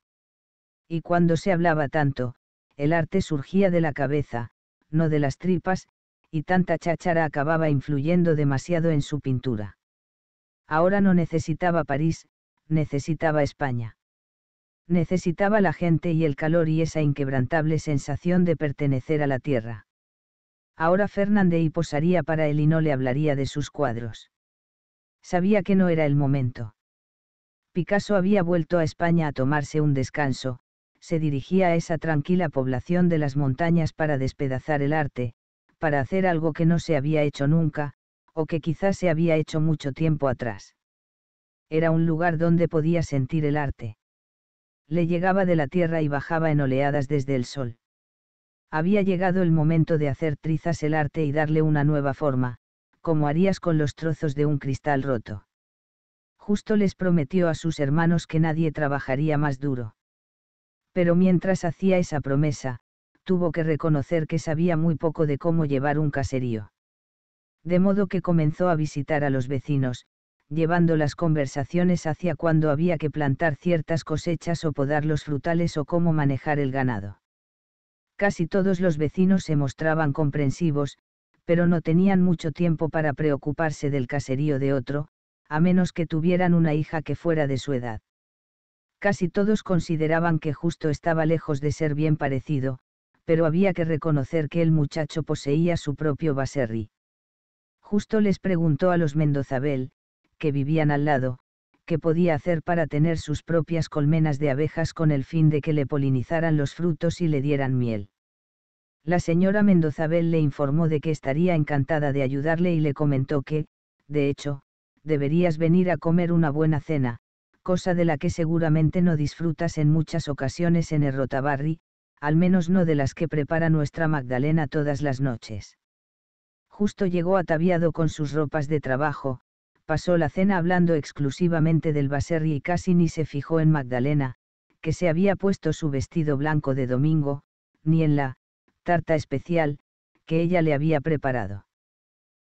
Y cuando se hablaba tanto, el arte surgía de la cabeza, no de las tripas, y tanta cháchara acababa influyendo demasiado en su pintura. Ahora no necesitaba París, necesitaba España. Necesitaba la gente y el calor y esa inquebrantable sensación de pertenecer a la tierra. Ahora Fernández posaría para él y no le hablaría de sus cuadros. Sabía que no era el momento. Picasso había vuelto a España a tomarse un descanso, se dirigía a esa tranquila población de las montañas para despedazar el arte, para hacer algo que no se había hecho nunca, o que quizás se había hecho mucho tiempo atrás. Era un lugar donde podía sentir el arte. Le llegaba de la tierra y bajaba en oleadas desde el sol. Había llegado el momento de hacer trizas el arte y darle una nueva forma, como harías con los trozos de un cristal roto. Justo les prometió a sus hermanos que nadie trabajaría más duro. Pero mientras hacía esa promesa, tuvo que reconocer que sabía muy poco de cómo llevar un caserío. De modo que comenzó a visitar a los vecinos, llevando las conversaciones hacia cuándo había que plantar ciertas cosechas o podar los frutales o cómo manejar el ganado. Casi todos los vecinos se mostraban comprensivos, pero no tenían mucho tiempo para preocuparse del caserío de otro, a menos que tuvieran una hija que fuera de su edad. Casi todos consideraban que justo estaba lejos de ser bien parecido, pero había que reconocer que el muchacho poseía su propio baserri. Justo les preguntó a los Mendozabel, que vivían al lado, qué podía hacer para tener sus propias colmenas de abejas con el fin de que le polinizaran los frutos y le dieran miel. La señora Mendozabel le informó de que estaría encantada de ayudarle y le comentó que, de hecho, deberías venir a comer una buena cena, cosa de la que seguramente no disfrutas en muchas ocasiones en el Rotabarri, al menos no de las que prepara nuestra Magdalena todas las noches. Justo llegó ataviado con sus ropas de trabajo, pasó la cena hablando exclusivamente del Baserri y casi ni se fijó en Magdalena, que se había puesto su vestido blanco de domingo, ni en la tarta especial, que ella le había preparado.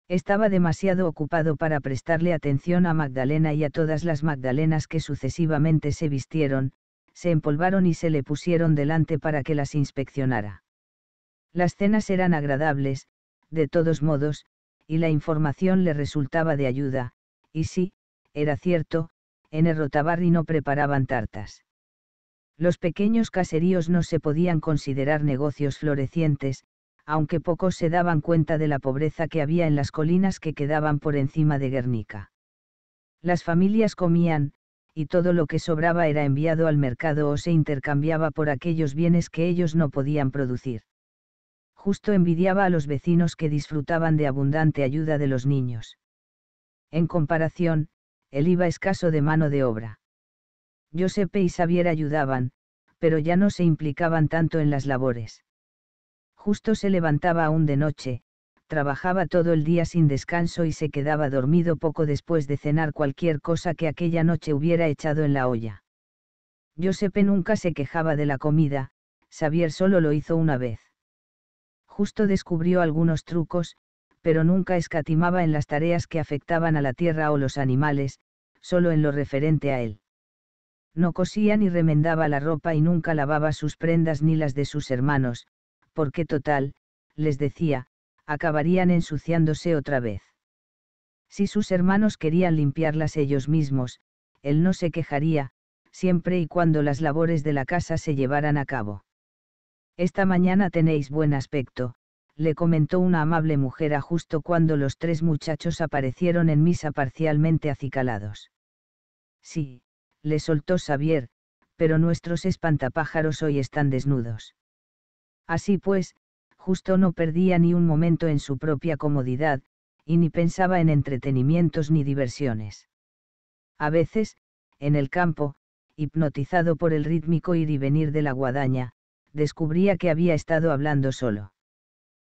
Estaba demasiado ocupado para prestarle atención a Magdalena y a todas las Magdalenas que sucesivamente se vistieron, se empolvaron y se le pusieron delante para que las inspeccionara. Las cenas eran agradables, de todos modos, y la información le resultaba de ayuda, y sí, era cierto, en Errotabarri no preparaban tartas. Los pequeños caseríos no se podían considerar negocios florecientes, aunque pocos se daban cuenta de la pobreza que había en las colinas que quedaban por encima de Guernica. Las familias comían, y todo lo que sobraba era enviado al mercado o se intercambiaba por aquellos bienes que ellos no podían producir. Justo envidiaba a los vecinos que disfrutaban de abundante ayuda de los niños. En comparación, él iba escaso de mano de obra. Giuseppe y Xavier ayudaban, pero ya no se implicaban tanto en las labores. Justo se levantaba aún de noche, trabajaba todo el día sin descanso y se quedaba dormido poco después de cenar cualquier cosa que aquella noche hubiera echado en la olla. Giuseppe nunca se quejaba de la comida, Xavier solo lo hizo una vez. Justo descubrió algunos trucos, pero nunca escatimaba en las tareas que afectaban a la tierra o los animales, solo en lo referente a él. No cosía ni remendaba la ropa y nunca lavaba sus prendas ni las de sus hermanos, porque total, les decía, acabarían ensuciándose otra vez. Si sus hermanos querían limpiarlas ellos mismos, él no se quejaría, siempre y cuando las labores de la casa se llevaran a cabo. Esta mañana tenéis buen aspecto, le comentó una amable mujer a justo cuando los tres muchachos aparecieron en misa parcialmente acicalados. Sí, le soltó Xavier, pero nuestros espantapájaros hoy están desnudos. Así pues, justo no perdía ni un momento en su propia comodidad, y ni pensaba en entretenimientos ni diversiones. A veces, en el campo, hipnotizado por el rítmico ir y venir de la guadaña, descubría que había estado hablando solo.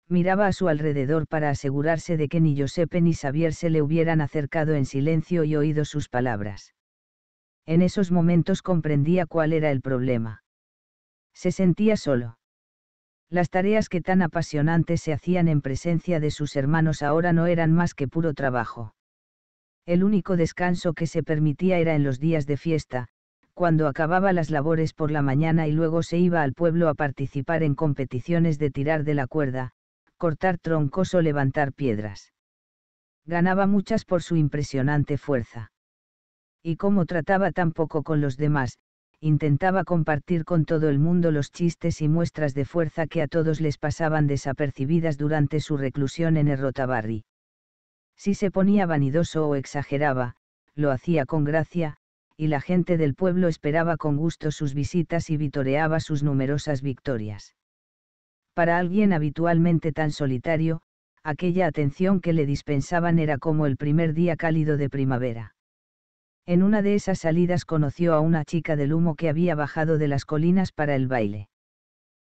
Miraba a su alrededor para asegurarse de que ni Giuseppe ni Xavier se le hubieran acercado en silencio y oído sus palabras. En esos momentos comprendía cuál era el problema. Se sentía solo. Las tareas que tan apasionantes se hacían en presencia de sus hermanos ahora no eran más que puro trabajo. El único descanso que se permitía era en los días de fiesta, cuando acababa las labores por la mañana y luego se iba al pueblo a participar en competiciones de tirar de la cuerda, cortar troncos o levantar piedras. Ganaba muchas por su impresionante fuerza y como trataba tan poco con los demás, intentaba compartir con todo el mundo los chistes y muestras de fuerza que a todos les pasaban desapercibidas durante su reclusión en Errotabarri. Si se ponía vanidoso o exageraba, lo hacía con gracia, y la gente del pueblo esperaba con gusto sus visitas y vitoreaba sus numerosas victorias. Para alguien habitualmente tan solitario, aquella atención que le dispensaban era como el primer día cálido de primavera. En una de esas salidas conoció a una chica del humo que había bajado de las colinas para el baile.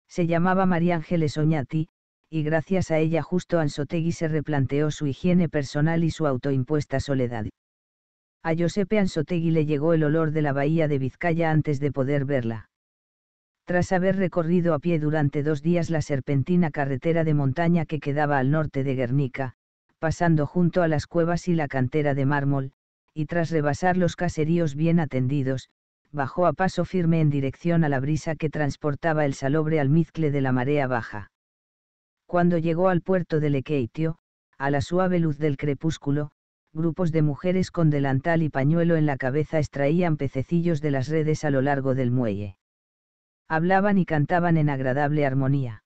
Se llamaba María Ángeles Oñati, y gracias a ella justo Ansotegui se replanteó su higiene personal y su autoimpuesta soledad. A Giuseppe Ansotegui le llegó el olor de la bahía de Vizcaya antes de poder verla. Tras haber recorrido a pie durante dos días la serpentina carretera de montaña que quedaba al norte de Guernica, pasando junto a las cuevas y la cantera de mármol, y tras rebasar los caseríos bien atendidos, bajó a paso firme en dirección a la brisa que transportaba el salobre almizcle de la marea baja. Cuando llegó al puerto de Lequeitio, a la suave luz del crepúsculo, grupos de mujeres con delantal y pañuelo en la cabeza extraían pececillos de las redes a lo largo del muelle. Hablaban y cantaban en agradable armonía.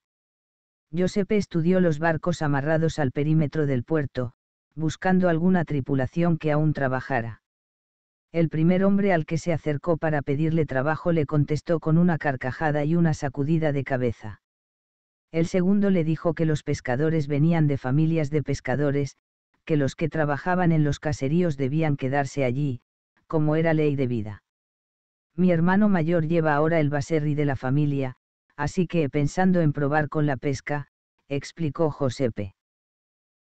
Giuseppe estudió los barcos amarrados al perímetro del puerto, buscando alguna tripulación que aún trabajara. El primer hombre al que se acercó para pedirle trabajo le contestó con una carcajada y una sacudida de cabeza. El segundo le dijo que los pescadores venían de familias de pescadores, que los que trabajaban en los caseríos debían quedarse allí, como era ley de vida. Mi hermano mayor lleva ahora el baserri de la familia, así que pensando en probar con la pesca, explicó Josepe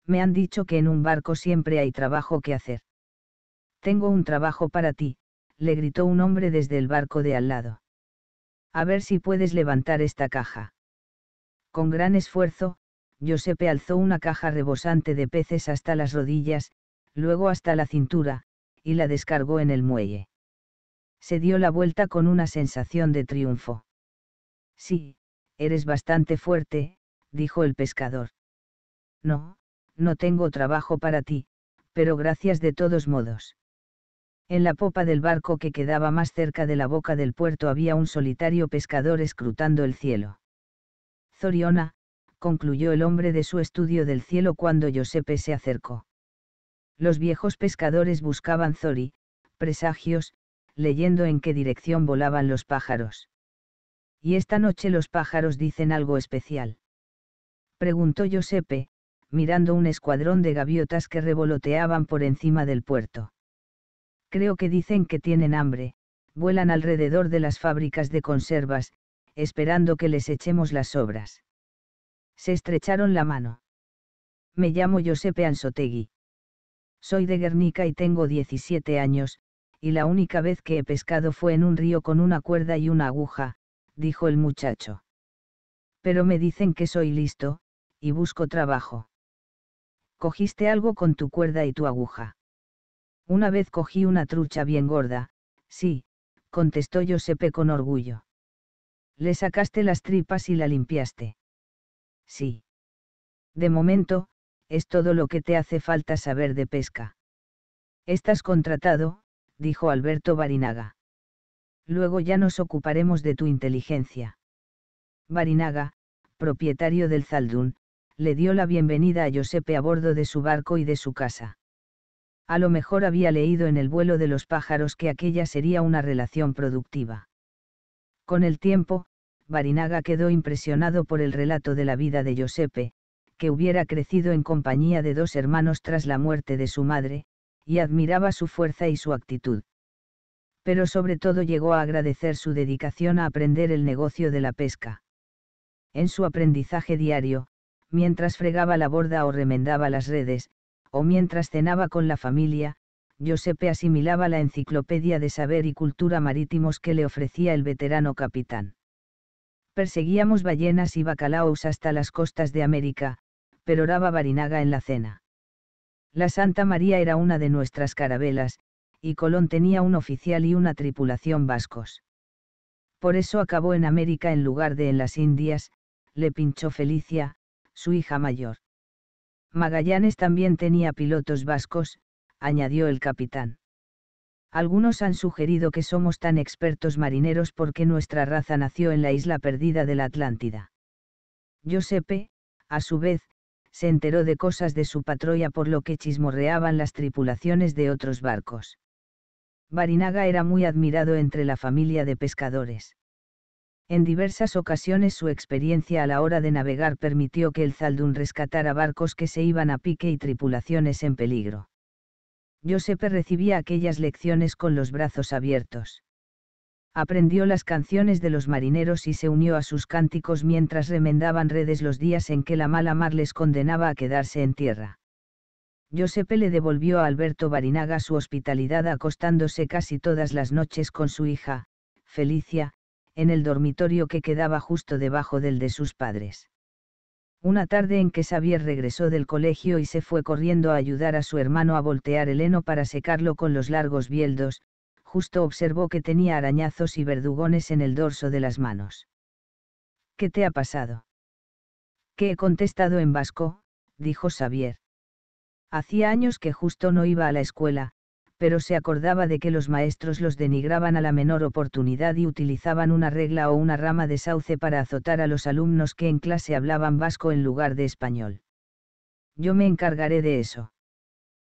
me han dicho que en un barco siempre hay trabajo que hacer. Tengo un trabajo para ti, le gritó un hombre desde el barco de al lado. A ver si puedes levantar esta caja. Con gran esfuerzo, Giuseppe alzó una caja rebosante de peces hasta las rodillas, luego hasta la cintura, y la descargó en el muelle. Se dio la vuelta con una sensación de triunfo. Sí, eres bastante fuerte, dijo el pescador. No, no tengo trabajo para ti, pero gracias de todos modos. En la popa del barco que quedaba más cerca de la boca del puerto había un solitario pescador escrutando el cielo. Zoriona, concluyó el hombre de su estudio del cielo cuando Giuseppe se acercó. Los viejos pescadores buscaban Zori, presagios, leyendo en qué dirección volaban los pájaros. ¿Y esta noche los pájaros dicen algo especial? Preguntó Giuseppe, mirando un escuadrón de gaviotas que revoloteaban por encima del puerto. Creo que dicen que tienen hambre, vuelan alrededor de las fábricas de conservas, esperando que les echemos las sobras. Se estrecharon la mano. Me llamo Josepe Ansotegui. Soy de Guernica y tengo 17 años, y la única vez que he pescado fue en un río con una cuerda y una aguja, dijo el muchacho. Pero me dicen que soy listo, y busco trabajo cogiste algo con tu cuerda y tu aguja. Una vez cogí una trucha bien gorda, sí, contestó Josepe con orgullo. Le sacaste las tripas y la limpiaste. Sí. De momento, es todo lo que te hace falta saber de pesca. Estás contratado, dijo Alberto Barinaga. Luego ya nos ocuparemos de tu inteligencia. Barinaga, propietario del Zaldún, le dio la bienvenida a Giuseppe a bordo de su barco y de su casa. A lo mejor había leído en el vuelo de los pájaros que aquella sería una relación productiva. Con el tiempo, Barinaga quedó impresionado por el relato de la vida de Giuseppe, que hubiera crecido en compañía de dos hermanos tras la muerte de su madre, y admiraba su fuerza y su actitud. Pero sobre todo llegó a agradecer su dedicación a aprender el negocio de la pesca. En su aprendizaje diario, mientras fregaba la borda o remendaba las redes, o mientras cenaba con la familia, Giuseppe asimilaba la enciclopedia de saber y cultura marítimos que le ofrecía el veterano capitán. Perseguíamos ballenas y bacalaos hasta las costas de América, pero oraba Barinaga en la cena. La Santa María era una de nuestras carabelas, y Colón tenía un oficial y una tripulación vascos. Por eso acabó en América en lugar de en las Indias, le pinchó Felicia, su hija mayor. Magallanes también tenía pilotos vascos, añadió el capitán. Algunos han sugerido que somos tan expertos marineros porque nuestra raza nació en la isla perdida de la Atlántida. Giuseppe, a su vez, se enteró de cosas de su patrulla por lo que chismorreaban las tripulaciones de otros barcos. Barinaga era muy admirado entre la familia de pescadores. En diversas ocasiones su experiencia a la hora de navegar permitió que el Zaldún rescatara barcos que se iban a pique y tripulaciones en peligro. Giuseppe recibía aquellas lecciones con los brazos abiertos. Aprendió las canciones de los marineros y se unió a sus cánticos mientras remendaban redes los días en que la mala mar les condenaba a quedarse en tierra. Giuseppe le devolvió a Alberto Barinaga su hospitalidad acostándose casi todas las noches con su hija, Felicia, en el dormitorio que quedaba justo debajo del de sus padres. Una tarde en que Xavier regresó del colegio y se fue corriendo a ayudar a su hermano a voltear el heno para secarlo con los largos bieldos, justo observó que tenía arañazos y verdugones en el dorso de las manos. ¿Qué te ha pasado? ¿Qué he contestado en vasco? dijo Xavier. Hacía años que justo no iba a la escuela, pero se acordaba de que los maestros los denigraban a la menor oportunidad y utilizaban una regla o una rama de sauce para azotar a los alumnos que en clase hablaban vasco en lugar de español. Yo me encargaré de eso.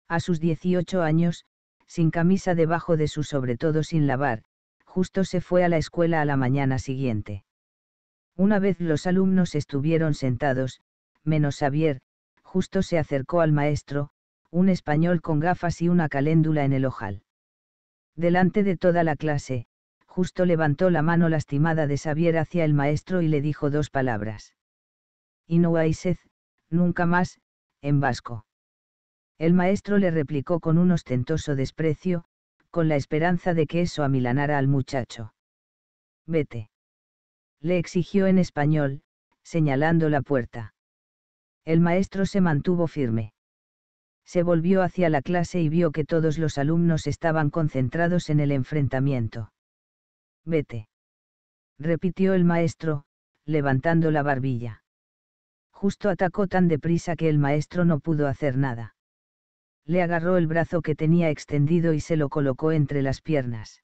A sus 18 años, sin camisa debajo de su sobre todo sin lavar, justo se fue a la escuela a la mañana siguiente. Una vez los alumnos estuvieron sentados, menos Javier, justo se acercó al maestro, un español con gafas y una caléndula en el ojal. Delante de toda la clase, justo levantó la mano lastimada de Xavier hacia el maestro y le dijo dos palabras. Inuaisez, nunca más, en vasco. El maestro le replicó con un ostentoso desprecio, con la esperanza de que eso amilanara al muchacho. Vete. Le exigió en español, señalando la puerta. El maestro se mantuvo firme se volvió hacia la clase y vio que todos los alumnos estaban concentrados en el enfrentamiento. Vete. repitió el maestro, levantando la barbilla. Justo atacó tan deprisa que el maestro no pudo hacer nada. Le agarró el brazo que tenía extendido y se lo colocó entre las piernas.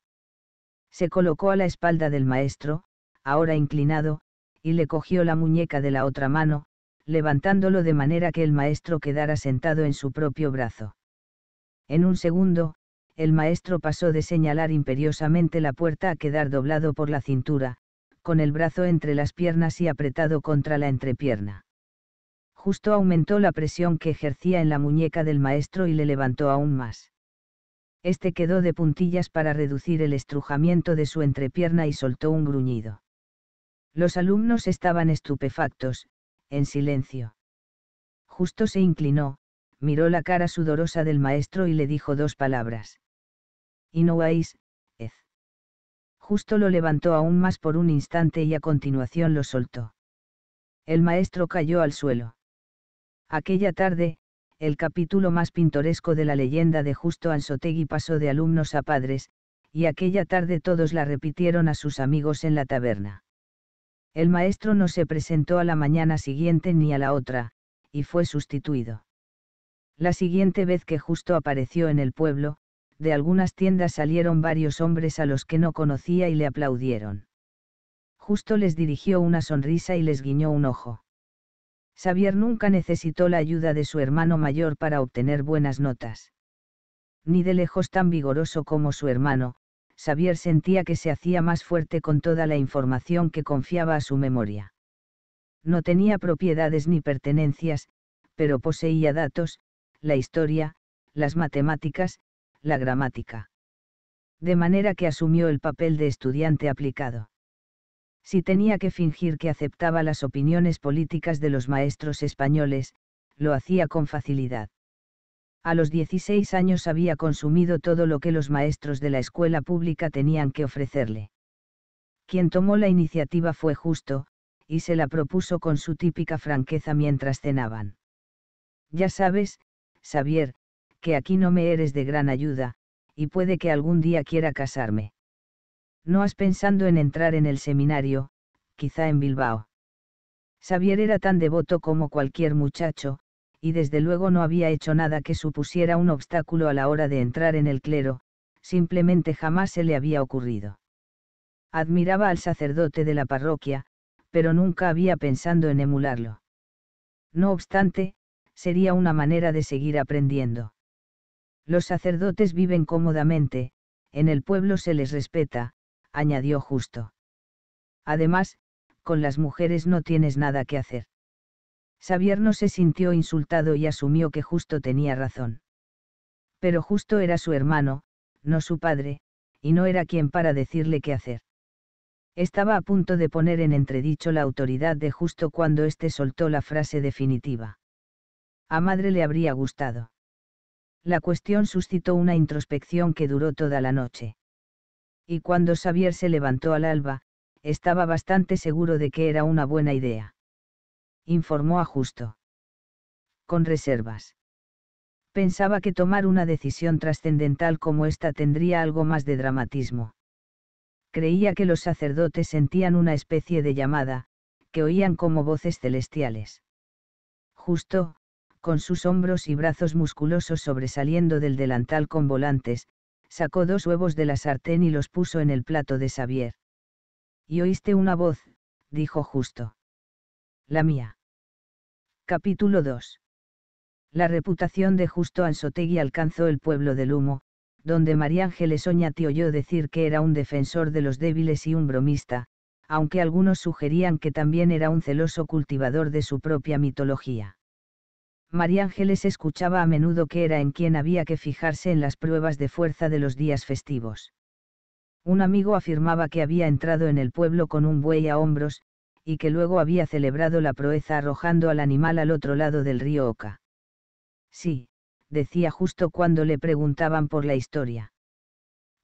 Se colocó a la espalda del maestro, ahora inclinado, y le cogió la muñeca de la otra mano, levantándolo de manera que el maestro quedara sentado en su propio brazo. En un segundo, el maestro pasó de señalar imperiosamente la puerta a quedar doblado por la cintura, con el brazo entre las piernas y apretado contra la entrepierna. Justo aumentó la presión que ejercía en la muñeca del maestro y le levantó aún más. Este quedó de puntillas para reducir el estrujamiento de su entrepierna y soltó un gruñido. Los alumnos estaban estupefactos, en silencio. Justo se inclinó, miró la cara sudorosa del maestro y le dijo dos palabras. Inouais, ez. Justo lo levantó aún más por un instante y a continuación lo soltó. El maestro cayó al suelo. Aquella tarde, el capítulo más pintoresco de la leyenda de Justo Ansotegui pasó de alumnos a padres, y aquella tarde todos la repitieron a sus amigos en la taberna. El maestro no se presentó a la mañana siguiente ni a la otra, y fue sustituido. La siguiente vez que justo apareció en el pueblo, de algunas tiendas salieron varios hombres a los que no conocía y le aplaudieron. Justo les dirigió una sonrisa y les guiñó un ojo. Xavier nunca necesitó la ayuda de su hermano mayor para obtener buenas notas. Ni de lejos tan vigoroso como su hermano, Xavier sentía que se hacía más fuerte con toda la información que confiaba a su memoria. No tenía propiedades ni pertenencias, pero poseía datos, la historia, las matemáticas, la gramática. De manera que asumió el papel de estudiante aplicado. Si tenía que fingir que aceptaba las opiniones políticas de los maestros españoles, lo hacía con facilidad. A los 16 años había consumido todo lo que los maestros de la escuela pública tenían que ofrecerle. Quien tomó la iniciativa fue justo, y se la propuso con su típica franqueza mientras cenaban. Ya sabes, Xavier, que aquí no me eres de gran ayuda, y puede que algún día quiera casarme. No has pensado en entrar en el seminario, quizá en Bilbao. Xavier era tan devoto como cualquier muchacho, y desde luego no había hecho nada que supusiera un obstáculo a la hora de entrar en el clero, simplemente jamás se le había ocurrido. Admiraba al sacerdote de la parroquia, pero nunca había pensado en emularlo. No obstante, sería una manera de seguir aprendiendo. Los sacerdotes viven cómodamente, en el pueblo se les respeta, añadió justo. Además, con las mujeres no tienes nada que hacer. Xavier no se sintió insultado y asumió que justo tenía razón. Pero justo era su hermano, no su padre, y no era quien para decirle qué hacer. Estaba a punto de poner en entredicho la autoridad de justo cuando éste soltó la frase definitiva. A madre le habría gustado. La cuestión suscitó una introspección que duró toda la noche. Y cuando Xavier se levantó al alba, estaba bastante seguro de que era una buena idea informó a Justo. Con reservas. Pensaba que tomar una decisión trascendental como esta tendría algo más de dramatismo. Creía que los sacerdotes sentían una especie de llamada, que oían como voces celestiales. Justo, con sus hombros y brazos musculosos sobresaliendo del delantal con volantes, sacó dos huevos de la sartén y los puso en el plato de Xavier. Y oíste una voz, dijo justo. La mía. Capítulo 2. La reputación de Justo Anzotegui alcanzó el pueblo del humo, donde María Ángeles Oñati oyó decir que era un defensor de los débiles y un bromista, aunque algunos sugerían que también era un celoso cultivador de su propia mitología. María Ángeles escuchaba a menudo que era en quien había que fijarse en las pruebas de fuerza de los días festivos. Un amigo afirmaba que había entrado en el pueblo con un buey a hombros, y que luego había celebrado la proeza arrojando al animal al otro lado del río Oca. Sí, decía justo cuando le preguntaban por la historia.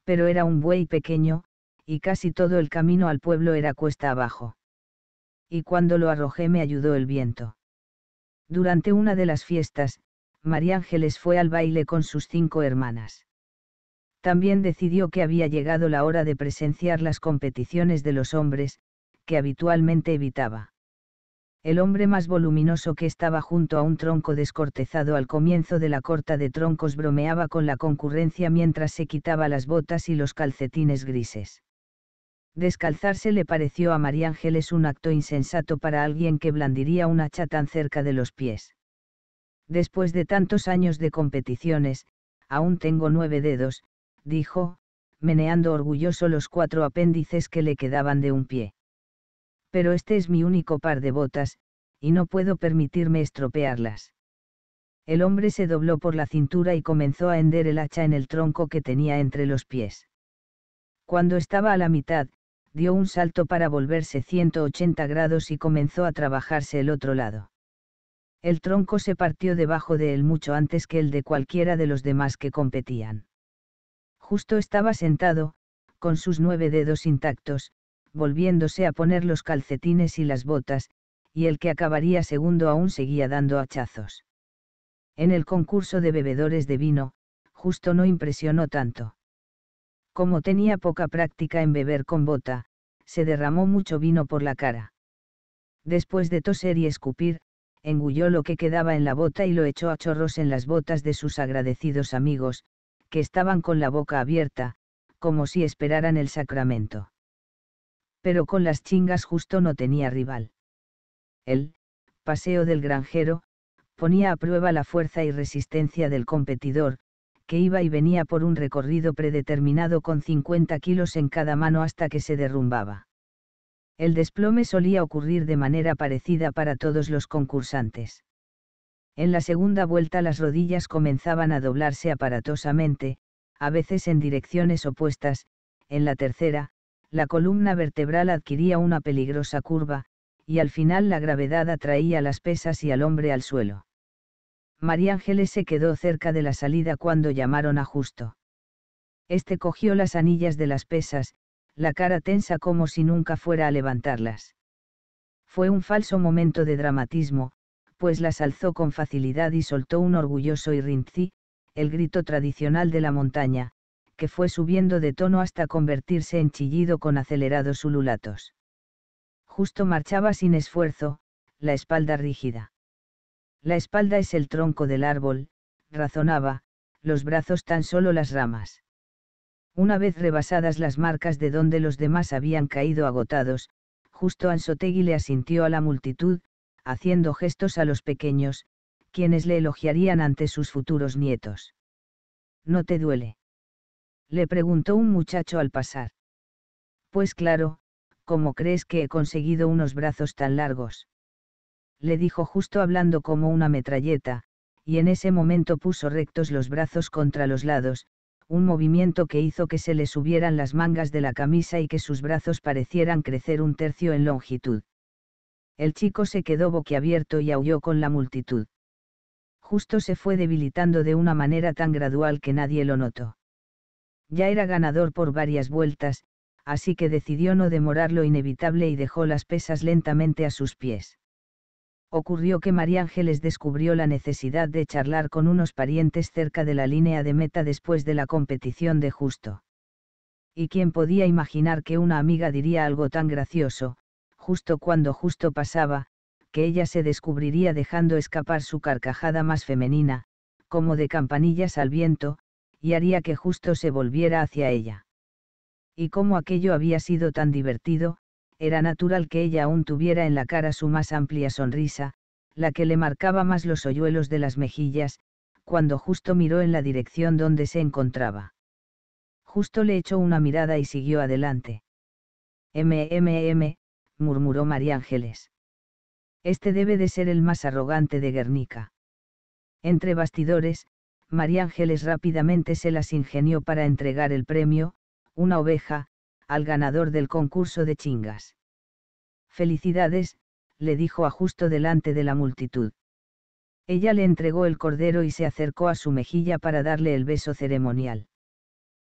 Pero era un buey pequeño, y casi todo el camino al pueblo era cuesta abajo. Y cuando lo arrojé me ayudó el viento. Durante una de las fiestas, María Ángeles fue al baile con sus cinco hermanas. También decidió que había llegado la hora de presenciar las competiciones de los hombres, que habitualmente evitaba. El hombre más voluminoso que estaba junto a un tronco descortezado al comienzo de la corta de troncos bromeaba con la concurrencia mientras se quitaba las botas y los calcetines grises. Descalzarse le pareció a María Ángeles un acto insensato para alguien que blandiría un hacha tan cerca de los pies. Después de tantos años de competiciones, aún tengo nueve dedos, dijo, meneando orgulloso los cuatro apéndices que le quedaban de un pie pero este es mi único par de botas, y no puedo permitirme estropearlas. El hombre se dobló por la cintura y comenzó a hender el hacha en el tronco que tenía entre los pies. Cuando estaba a la mitad, dio un salto para volverse 180 grados y comenzó a trabajarse el otro lado. El tronco se partió debajo de él mucho antes que el de cualquiera de los demás que competían. Justo estaba sentado, con sus nueve dedos intactos, volviéndose a poner los calcetines y las botas, y el que acabaría segundo aún seguía dando hachazos. En el concurso de bebedores de vino, justo no impresionó tanto. Como tenía poca práctica en beber con bota, se derramó mucho vino por la cara. Después de toser y escupir, engulló lo que quedaba en la bota y lo echó a chorros en las botas de sus agradecidos amigos, que estaban con la boca abierta, como si esperaran el sacramento pero con las chingas justo no tenía rival. El paseo del granjero ponía a prueba la fuerza y resistencia del competidor, que iba y venía por un recorrido predeterminado con 50 kilos en cada mano hasta que se derrumbaba. El desplome solía ocurrir de manera parecida para todos los concursantes. En la segunda vuelta las rodillas comenzaban a doblarse aparatosamente, a veces en direcciones opuestas, en la tercera, la columna vertebral adquiría una peligrosa curva, y al final la gravedad atraía las pesas y al hombre al suelo. María Ángeles se quedó cerca de la salida cuando llamaron a Justo. Este cogió las anillas de las pesas, la cara tensa como si nunca fuera a levantarlas. Fue un falso momento de dramatismo, pues las alzó con facilidad y soltó un orgulloso y el grito tradicional de la montaña, que fue subiendo de tono hasta convertirse en chillido con acelerados ululatos. Justo marchaba sin esfuerzo, la espalda rígida. La espalda es el tronco del árbol, razonaba, los brazos tan solo las ramas. Una vez rebasadas las marcas de donde los demás habían caído agotados, justo Ansotegui le asintió a la multitud, haciendo gestos a los pequeños, quienes le elogiarían ante sus futuros nietos. No te duele le preguntó un muchacho al pasar. Pues claro, ¿cómo crees que he conseguido unos brazos tan largos? Le dijo justo hablando como una metralleta, y en ese momento puso rectos los brazos contra los lados, un movimiento que hizo que se le subieran las mangas de la camisa y que sus brazos parecieran crecer un tercio en longitud. El chico se quedó boquiabierto y aulló con la multitud. Justo se fue debilitando de una manera tan gradual que nadie lo notó. Ya era ganador por varias vueltas, así que decidió no demorar lo inevitable y dejó las pesas lentamente a sus pies. Ocurrió que María Ángeles descubrió la necesidad de charlar con unos parientes cerca de la línea de meta después de la competición de justo. ¿Y quién podía imaginar que una amiga diría algo tan gracioso, justo cuando justo pasaba, que ella se descubriría dejando escapar su carcajada más femenina, como de campanillas al viento, y haría que justo se volviera hacia ella. Y como aquello había sido tan divertido, era natural que ella aún tuviera en la cara su más amplia sonrisa, la que le marcaba más los hoyuelos de las mejillas, cuando justo miró en la dirección donde se encontraba. Justo le echó una mirada y siguió adelante. MMM, murmuró María Ángeles. Este debe de ser el más arrogante de Guernica. Entre bastidores, María Ángeles rápidamente se las ingenió para entregar el premio, una oveja, al ganador del concurso de chingas. Felicidades, le dijo a justo delante de la multitud. Ella le entregó el cordero y se acercó a su mejilla para darle el beso ceremonial.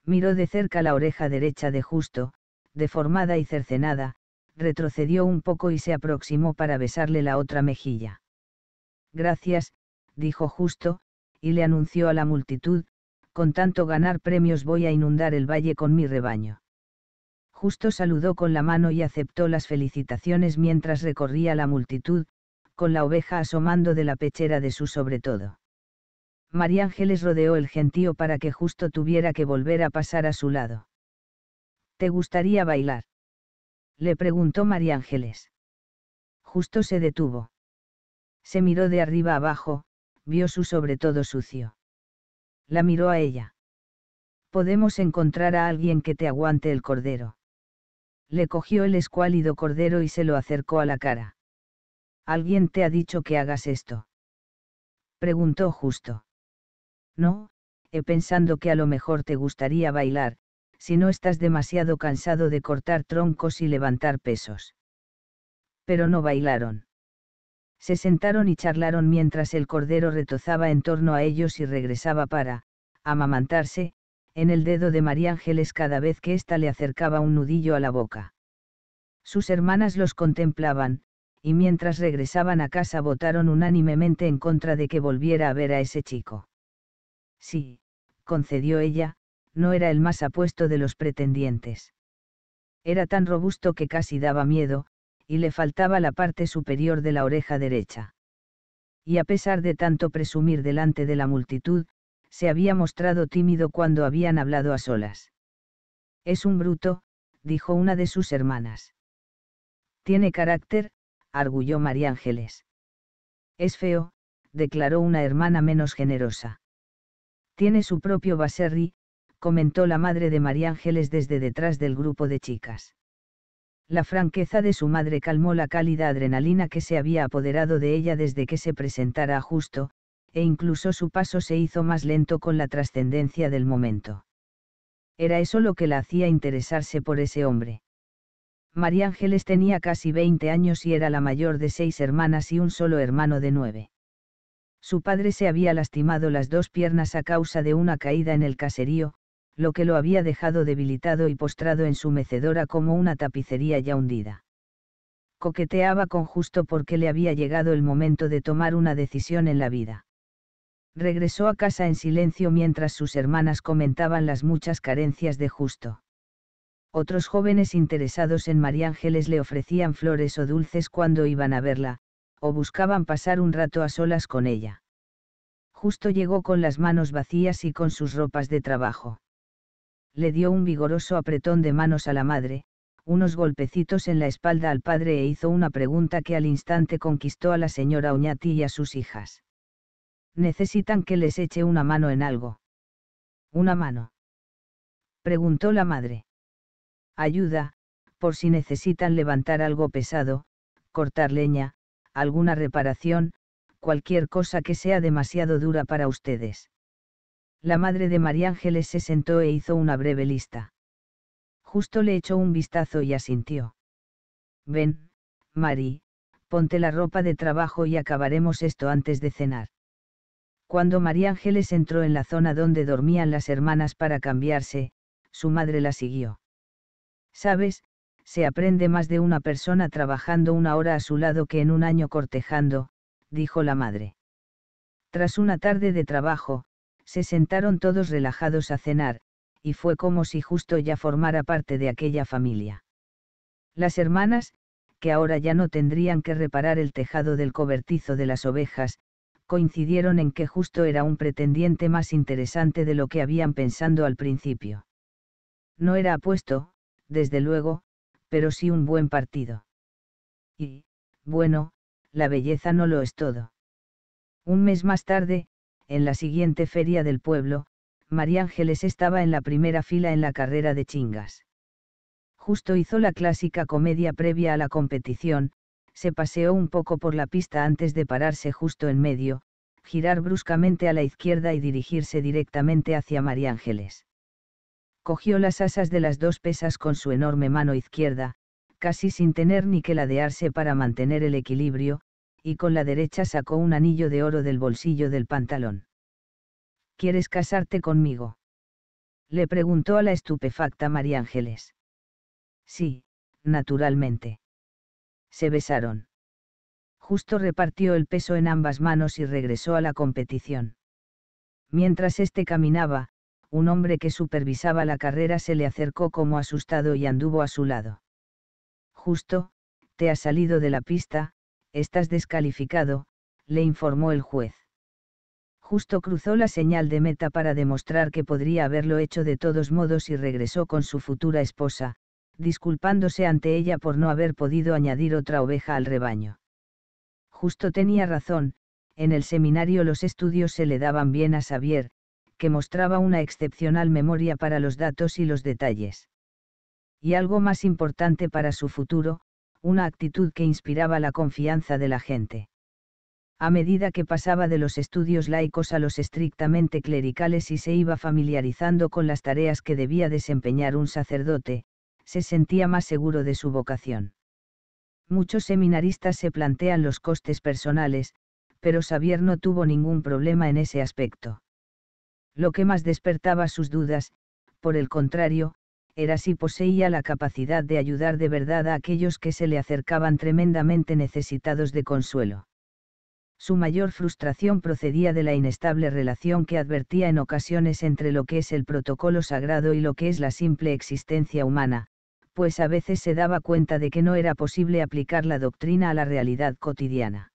Miró de cerca la oreja derecha de justo, deformada y cercenada, retrocedió un poco y se aproximó para besarle la otra mejilla. Gracias, dijo justo, y le anunció a la multitud, con tanto ganar premios voy a inundar el valle con mi rebaño. Justo saludó con la mano y aceptó las felicitaciones mientras recorría la multitud, con la oveja asomando de la pechera de su todo. María Ángeles rodeó el gentío para que justo tuviera que volver a pasar a su lado. ¿Te gustaría bailar? Le preguntó María Ángeles. Justo se detuvo. Se miró de arriba abajo, vio su sobre todo sucio. La miró a ella. Podemos encontrar a alguien que te aguante el cordero. Le cogió el escuálido cordero y se lo acercó a la cara. ¿Alguien te ha dicho que hagas esto? Preguntó justo. No, he pensando que a lo mejor te gustaría bailar, si no estás demasiado cansado de cortar troncos y levantar pesos. Pero no bailaron. Se sentaron y charlaron mientras el cordero retozaba en torno a ellos y regresaba para, amamantarse, en el dedo de María Ángeles cada vez que ésta le acercaba un nudillo a la boca. Sus hermanas los contemplaban, y mientras regresaban a casa votaron unánimemente en contra de que volviera a ver a ese chico. Sí, concedió ella, no era el más apuesto de los pretendientes. Era tan robusto que casi daba miedo, y le faltaba la parte superior de la oreja derecha. Y a pesar de tanto presumir delante de la multitud, se había mostrado tímido cuando habían hablado a solas. Es un bruto, dijo una de sus hermanas. Tiene carácter, arguyó María Ángeles. Es feo, declaró una hermana menos generosa. Tiene su propio baserri, comentó la madre de María Ángeles desde detrás del grupo de chicas. La franqueza de su madre calmó la cálida adrenalina que se había apoderado de ella desde que se presentara a Justo, e incluso su paso se hizo más lento con la trascendencia del momento. Era eso lo que la hacía interesarse por ese hombre. María Ángeles tenía casi 20 años y era la mayor de seis hermanas y un solo hermano de nueve. Su padre se había lastimado las dos piernas a causa de una caída en el caserío, lo que lo había dejado debilitado y postrado en su mecedora como una tapicería ya hundida. Coqueteaba con justo porque le había llegado el momento de tomar una decisión en la vida. Regresó a casa en silencio mientras sus hermanas comentaban las muchas carencias de justo. Otros jóvenes interesados en María Ángeles le ofrecían flores o dulces cuando iban a verla, o buscaban pasar un rato a solas con ella. Justo llegó con las manos vacías y con sus ropas de trabajo le dio un vigoroso apretón de manos a la madre, unos golpecitos en la espalda al padre e hizo una pregunta que al instante conquistó a la señora Oñati y a sus hijas. Necesitan que les eche una mano en algo. ¿Una mano? Preguntó la madre. Ayuda, por si necesitan levantar algo pesado, cortar leña, alguna reparación, cualquier cosa que sea demasiado dura para ustedes. La madre de María Ángeles se sentó e hizo una breve lista. Justo le echó un vistazo y asintió. Ven, Mari, ponte la ropa de trabajo y acabaremos esto antes de cenar. Cuando María Ángeles entró en la zona donde dormían las hermanas para cambiarse, su madre la siguió. Sabes, se aprende más de una persona trabajando una hora a su lado que en un año cortejando, dijo la madre. Tras una tarde de trabajo, se sentaron todos relajados a cenar, y fue como si justo ya formara parte de aquella familia. Las hermanas, que ahora ya no tendrían que reparar el tejado del cobertizo de las ovejas, coincidieron en que justo era un pretendiente más interesante de lo que habían pensado al principio. No era apuesto, desde luego, pero sí un buen partido. Y, bueno, la belleza no lo es todo. Un mes más tarde, en la siguiente feria del pueblo, María Ángeles estaba en la primera fila en la carrera de chingas. Justo hizo la clásica comedia previa a la competición, se paseó un poco por la pista antes de pararse justo en medio, girar bruscamente a la izquierda y dirigirse directamente hacia María Ángeles. Cogió las asas de las dos pesas con su enorme mano izquierda, casi sin tener ni que ladearse para mantener el equilibrio, y con la derecha sacó un anillo de oro del bolsillo del pantalón. ¿Quieres casarte conmigo? Le preguntó a la estupefacta María Ángeles. Sí, naturalmente. Se besaron. Justo repartió el peso en ambas manos y regresó a la competición. Mientras éste caminaba, un hombre que supervisaba la carrera se le acercó como asustado y anduvo a su lado. Justo, te has salido de la pista, Estás descalificado, le informó el juez. Justo cruzó la señal de meta para demostrar que podría haberlo hecho de todos modos y regresó con su futura esposa, disculpándose ante ella por no haber podido añadir otra oveja al rebaño. Justo tenía razón, en el seminario los estudios se le daban bien a Xavier, que mostraba una excepcional memoria para los datos y los detalles. Y algo más importante para su futuro, una actitud que inspiraba la confianza de la gente. A medida que pasaba de los estudios laicos a los estrictamente clericales y se iba familiarizando con las tareas que debía desempeñar un sacerdote, se sentía más seguro de su vocación. Muchos seminaristas se plantean los costes personales, pero Xavier no tuvo ningún problema en ese aspecto. Lo que más despertaba sus dudas, por el contrario, era si poseía la capacidad de ayudar de verdad a aquellos que se le acercaban tremendamente necesitados de consuelo. Su mayor frustración procedía de la inestable relación que advertía en ocasiones entre lo que es el protocolo sagrado y lo que es la simple existencia humana, pues a veces se daba cuenta de que no era posible aplicar la doctrina a la realidad cotidiana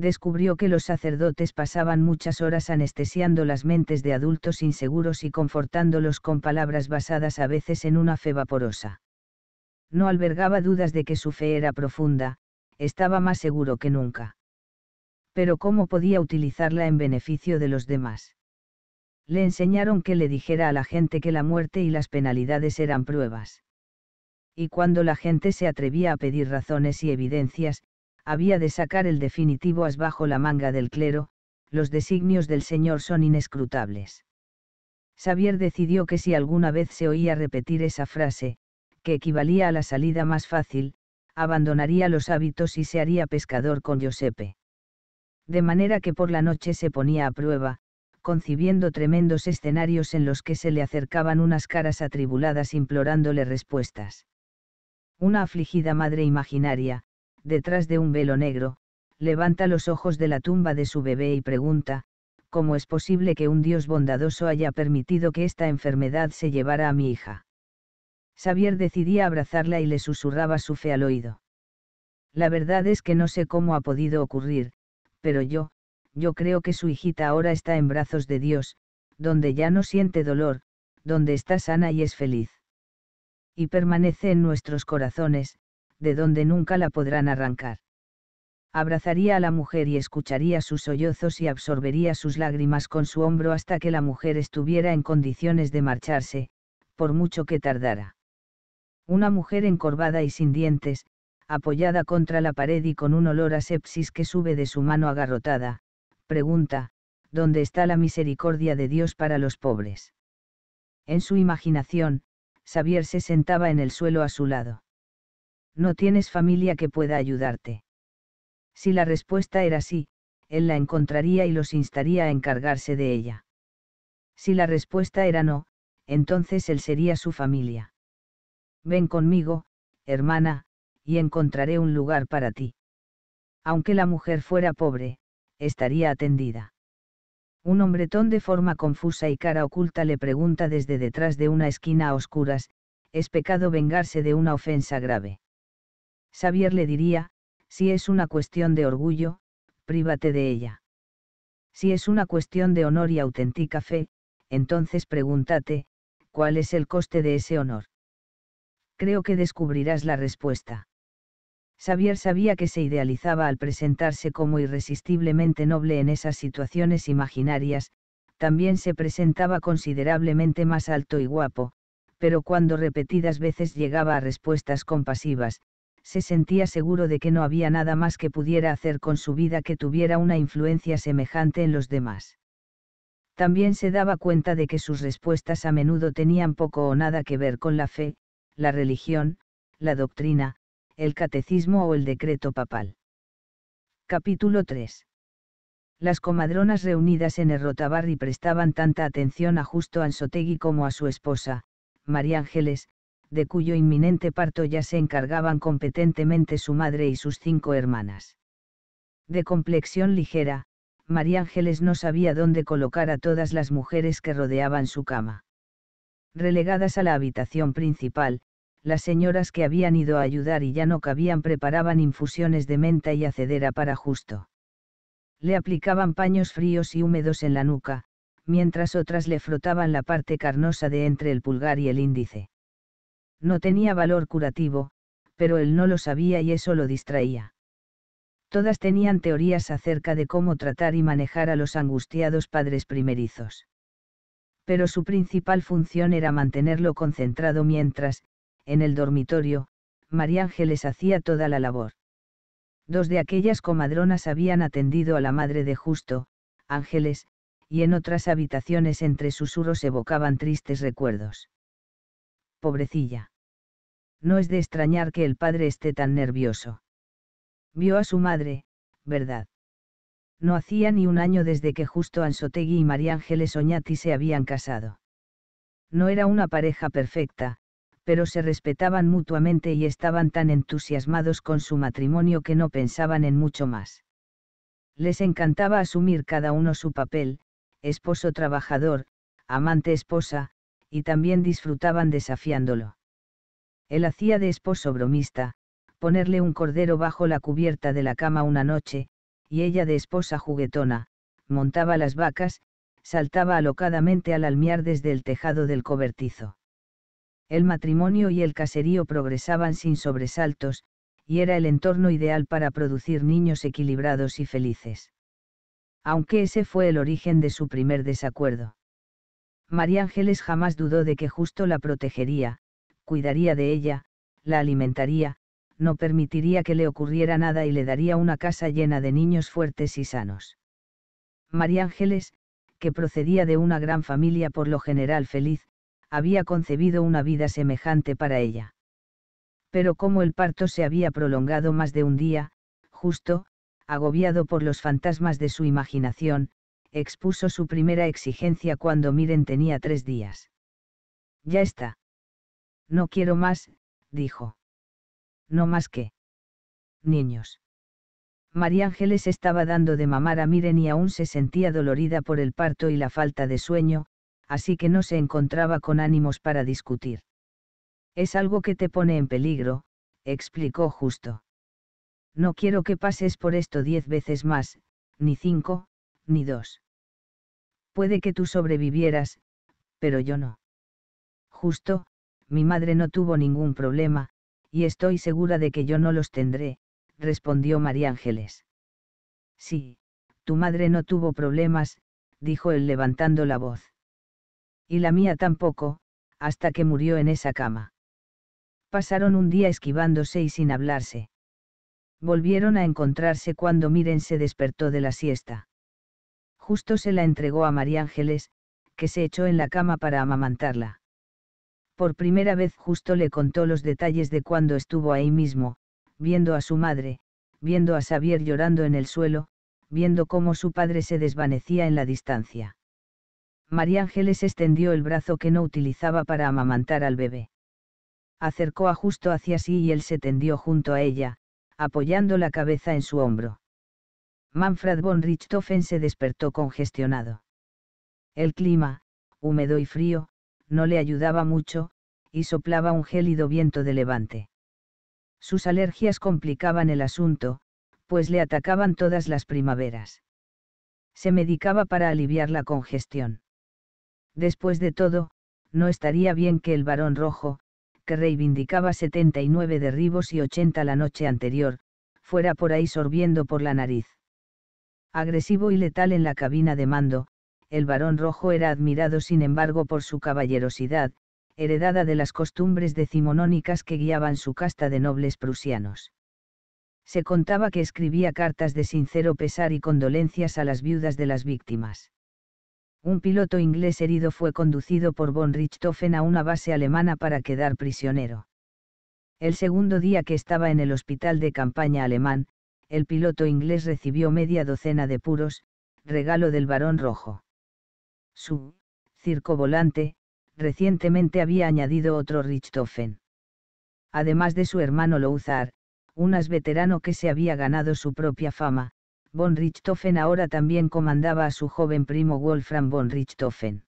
descubrió que los sacerdotes pasaban muchas horas anestesiando las mentes de adultos inseguros y confortándolos con palabras basadas a veces en una fe vaporosa. No albergaba dudas de que su fe era profunda, estaba más seguro que nunca. Pero ¿cómo podía utilizarla en beneficio de los demás? Le enseñaron que le dijera a la gente que la muerte y las penalidades eran pruebas. Y cuando la gente se atrevía a pedir razones y evidencias, había de sacar el definitivo as bajo la manga del clero, los designios del Señor son inescrutables. Xavier decidió que si alguna vez se oía repetir esa frase, que equivalía a la salida más fácil, abandonaría los hábitos y se haría pescador con Giuseppe. De manera que por la noche se ponía a prueba, concibiendo tremendos escenarios en los que se le acercaban unas caras atribuladas implorándole respuestas. Una afligida madre imaginaria, detrás de un velo negro, levanta los ojos de la tumba de su bebé y pregunta, ¿cómo es posible que un Dios bondadoso haya permitido que esta enfermedad se llevara a mi hija? Xavier decidía abrazarla y le susurraba su fe al oído. La verdad es que no sé cómo ha podido ocurrir, pero yo, yo creo que su hijita ahora está en brazos de Dios, donde ya no siente dolor, donde está sana y es feliz. Y permanece en nuestros corazones, de donde nunca la podrán arrancar. Abrazaría a la mujer y escucharía sus sollozos y absorbería sus lágrimas con su hombro hasta que la mujer estuviera en condiciones de marcharse, por mucho que tardara. Una mujer encorvada y sin dientes, apoyada contra la pared y con un olor a sepsis que sube de su mano agarrotada, pregunta, ¿dónde está la misericordia de Dios para los pobres? En su imaginación, Xavier se sentaba en el suelo a su lado. No tienes familia que pueda ayudarte. Si la respuesta era sí, él la encontraría y los instaría a encargarse de ella. Si la respuesta era no, entonces él sería su familia. Ven conmigo, hermana, y encontraré un lugar para ti. Aunque la mujer fuera pobre, estaría atendida. Un hombretón de forma confusa y cara oculta le pregunta desde detrás de una esquina a oscuras, ¿es pecado vengarse de una ofensa grave? Xavier le diría, si es una cuestión de orgullo, prívate de ella. Si es una cuestión de honor y auténtica fe, entonces pregúntate, ¿cuál es el coste de ese honor? Creo que descubrirás la respuesta. Xavier sabía que se idealizaba al presentarse como irresistiblemente noble en esas situaciones imaginarias, también se presentaba considerablemente más alto y guapo, pero cuando repetidas veces llegaba a respuestas compasivas, se sentía seguro de que no había nada más que pudiera hacer con su vida que tuviera una influencia semejante en los demás. También se daba cuenta de que sus respuestas a menudo tenían poco o nada que ver con la fe, la religión, la doctrina, el catecismo o el decreto papal. Capítulo 3. Las comadronas reunidas en el rotabarri prestaban tanta atención a Justo Ansotegui como a su esposa, María Ángeles, de cuyo inminente parto ya se encargaban competentemente su madre y sus cinco hermanas. De complexión ligera, María Ángeles no sabía dónde colocar a todas las mujeres que rodeaban su cama. Relegadas a la habitación principal, las señoras que habían ido a ayudar y ya no cabían preparaban infusiones de menta y acedera para justo. Le aplicaban paños fríos y húmedos en la nuca, mientras otras le frotaban la parte carnosa de entre el pulgar y el índice. No tenía valor curativo, pero él no lo sabía y eso lo distraía. Todas tenían teorías acerca de cómo tratar y manejar a los angustiados padres primerizos. Pero su principal función era mantenerlo concentrado mientras, en el dormitorio, María Ángeles hacía toda la labor. Dos de aquellas comadronas habían atendido a la madre de Justo, Ángeles, y en otras habitaciones entre susurros evocaban tristes recuerdos pobrecilla. No es de extrañar que el padre esté tan nervioso. Vio a su madre, ¿verdad? No hacía ni un año desde que justo Anzotegui y María Ángeles Oñati se habían casado. No era una pareja perfecta, pero se respetaban mutuamente y estaban tan entusiasmados con su matrimonio que no pensaban en mucho más. Les encantaba asumir cada uno su papel, esposo trabajador, amante esposa, y también disfrutaban desafiándolo. Él hacía de esposo bromista, ponerle un cordero bajo la cubierta de la cama una noche, y ella de esposa juguetona, montaba las vacas, saltaba alocadamente al almiar desde el tejado del cobertizo. El matrimonio y el caserío progresaban sin sobresaltos, y era el entorno ideal para producir niños equilibrados y felices. Aunque ese fue el origen de su primer desacuerdo. María Ángeles jamás dudó de que justo la protegería, cuidaría de ella, la alimentaría, no permitiría que le ocurriera nada y le daría una casa llena de niños fuertes y sanos. María Ángeles, que procedía de una gran familia por lo general feliz, había concebido una vida semejante para ella. Pero como el parto se había prolongado más de un día, justo, agobiado por los fantasmas de su imaginación, expuso su primera exigencia cuando Miren tenía tres días. Ya está. No quiero más, dijo. No más que. Niños. María Ángeles estaba dando de mamar a Miren y aún se sentía dolorida por el parto y la falta de sueño, así que no se encontraba con ánimos para discutir. Es algo que te pone en peligro, explicó justo. No quiero que pases por esto diez veces más, ni cinco, ni dos. Puede que tú sobrevivieras, pero yo no. Justo, mi madre no tuvo ningún problema, y estoy segura de que yo no los tendré, respondió María Ángeles. Sí, tu madre no tuvo problemas, dijo él levantando la voz. Y la mía tampoco, hasta que murió en esa cama. Pasaron un día esquivándose y sin hablarse. Volvieron a encontrarse cuando Miren se despertó de la siesta justo se la entregó a María Ángeles, que se echó en la cama para amamantarla. Por primera vez justo le contó los detalles de cuando estuvo ahí mismo, viendo a su madre, viendo a Xavier llorando en el suelo, viendo cómo su padre se desvanecía en la distancia. María Ángeles extendió el brazo que no utilizaba para amamantar al bebé. Acercó a Justo hacia sí y él se tendió junto a ella, apoyando la cabeza en su hombro. Manfred von Richthofen se despertó congestionado. El clima, húmedo y frío, no le ayudaba mucho, y soplaba un gélido viento de levante. Sus alergias complicaban el asunto, pues le atacaban todas las primaveras. Se medicaba para aliviar la congestión. Después de todo, no estaría bien que el varón rojo, que reivindicaba 79 derribos y 80 la noche anterior, fuera por ahí sorbiendo por la nariz agresivo y letal en la cabina de mando, el varón rojo era admirado sin embargo por su caballerosidad, heredada de las costumbres decimonónicas que guiaban su casta de nobles prusianos. Se contaba que escribía cartas de sincero pesar y condolencias a las viudas de las víctimas. Un piloto inglés herido fue conducido por von Richthofen a una base alemana para quedar prisionero. El segundo día que estaba en el hospital de campaña alemán, el piloto inglés recibió media docena de puros, regalo del Barón Rojo. Su circo volante, recientemente había añadido otro Richthofen. Además de su hermano Lothar, un veterano que se había ganado su propia fama, von Richthofen ahora también comandaba a su joven primo Wolfram von Richthofen.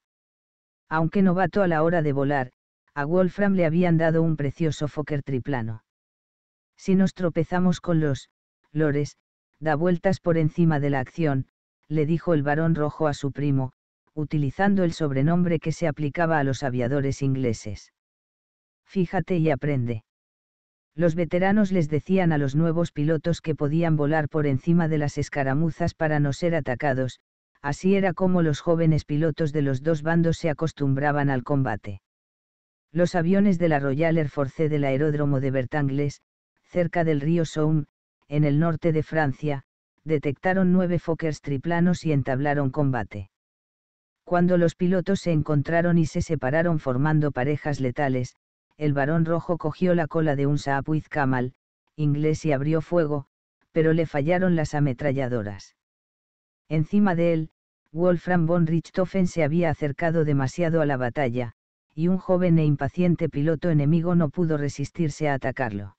Aunque novato a la hora de volar, a Wolfram le habían dado un precioso Fokker triplano. Si nos tropezamos con los Lores, da vueltas por encima de la acción, le dijo el varón rojo a su primo, utilizando el sobrenombre que se aplicaba a los aviadores ingleses. Fíjate y aprende. Los veteranos les decían a los nuevos pilotos que podían volar por encima de las escaramuzas para no ser atacados, así era como los jóvenes pilotos de los dos bandos se acostumbraban al combate. Los aviones de la Royal Air Force del aeródromo de Bertangles, cerca del río Somme, en el norte de Francia, detectaron nueve Fokkers triplanos y entablaron combate. Cuando los pilotos se encontraron y se separaron formando parejas letales, el varón rojo cogió la cola de un Saab kamal inglés y abrió fuego, pero le fallaron las ametralladoras. Encima de él, Wolfram von Richthofen se había acercado demasiado a la batalla, y un joven e impaciente piloto enemigo no pudo resistirse a atacarlo.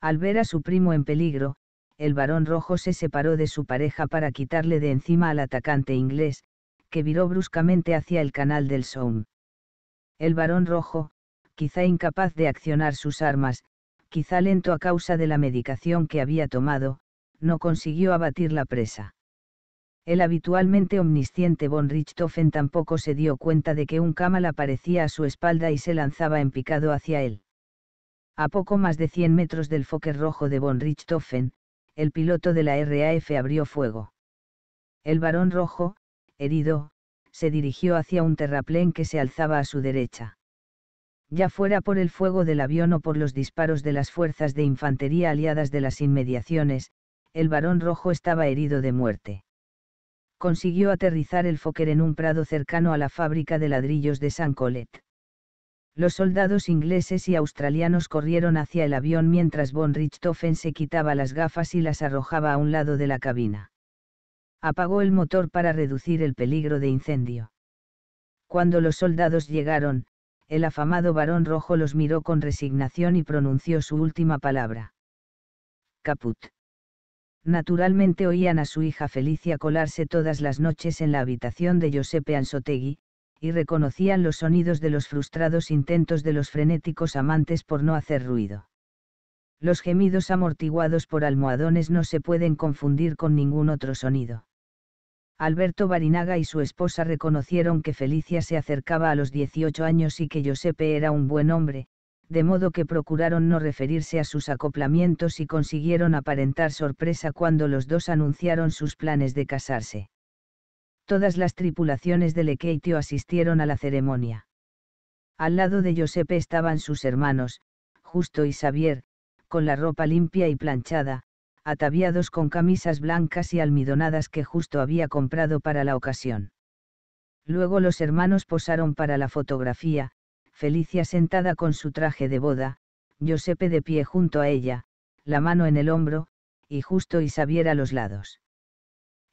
Al ver a su primo en peligro, el varón rojo se separó de su pareja para quitarle de encima al atacante inglés, que viró bruscamente hacia el canal del Somme. El varón rojo, quizá incapaz de accionar sus armas, quizá lento a causa de la medicación que había tomado, no consiguió abatir la presa. El habitualmente omnisciente von Richthofen tampoco se dio cuenta de que un la aparecía a su espalda y se lanzaba en picado hacia él. A poco más de 100 metros del Fokker rojo de von Richthofen, el piloto de la RAF abrió fuego. El varón rojo, herido, se dirigió hacia un terraplén que se alzaba a su derecha. Ya fuera por el fuego del avión o por los disparos de las fuerzas de infantería aliadas de las inmediaciones, el varón rojo estaba herido de muerte. Consiguió aterrizar el Fokker en un prado cercano a la fábrica de ladrillos de San colette los soldados ingleses y australianos corrieron hacia el avión mientras von Richthofen se quitaba las gafas y las arrojaba a un lado de la cabina. Apagó el motor para reducir el peligro de incendio. Cuando los soldados llegaron, el afamado varón rojo los miró con resignación y pronunció su última palabra. Caput. Naturalmente oían a su hija Felicia colarse todas las noches en la habitación de Giuseppe Ansotegui, y reconocían los sonidos de los frustrados intentos de los frenéticos amantes por no hacer ruido. Los gemidos amortiguados por almohadones no se pueden confundir con ningún otro sonido. Alberto Barinaga y su esposa reconocieron que Felicia se acercaba a los 18 años y que Giuseppe era un buen hombre, de modo que procuraron no referirse a sus acoplamientos y consiguieron aparentar sorpresa cuando los dos anunciaron sus planes de casarse todas las tripulaciones del Ekeitio asistieron a la ceremonia. Al lado de Giuseppe estaban sus hermanos, Justo y Xavier, con la ropa limpia y planchada, ataviados con camisas blancas y almidonadas que Justo había comprado para la ocasión. Luego los hermanos posaron para la fotografía, Felicia sentada con su traje de boda, Giuseppe de pie junto a ella, la mano en el hombro, y Justo y Xavier a los lados.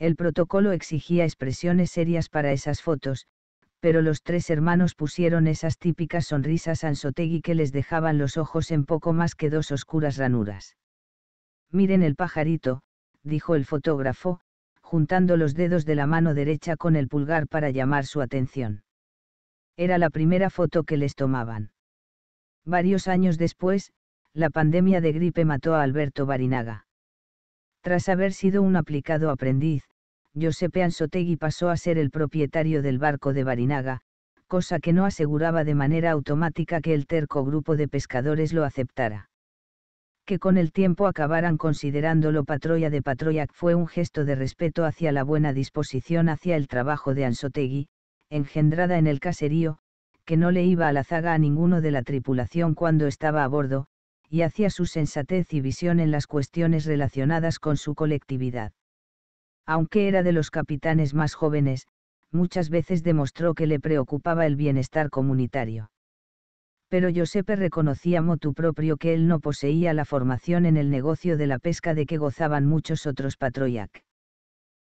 El protocolo exigía expresiones serias para esas fotos, pero los tres hermanos pusieron esas típicas sonrisas ansotegui que les dejaban los ojos en poco más que dos oscuras ranuras. Miren el pajarito, dijo el fotógrafo, juntando los dedos de la mano derecha con el pulgar para llamar su atención. Era la primera foto que les tomaban. Varios años después, la pandemia de gripe mató a Alberto Barinaga. Tras haber sido un aplicado aprendiz, Josepe Anzotegui pasó a ser el propietario del barco de Barinaga, cosa que no aseguraba de manera automática que el terco grupo de pescadores lo aceptara. Que con el tiempo acabaran considerándolo patroya de patroya fue un gesto de respeto hacia la buena disposición hacia el trabajo de Anzotegui, engendrada en el caserío, que no le iba a la zaga a ninguno de la tripulación cuando estaba a bordo, y hacia su sensatez y visión en las cuestiones relacionadas con su colectividad. Aunque era de los capitanes más jóvenes, muchas veces demostró que le preocupaba el bienestar comunitario. Pero Giuseppe reconocía motu propio que él no poseía la formación en el negocio de la pesca de que gozaban muchos otros patroyac.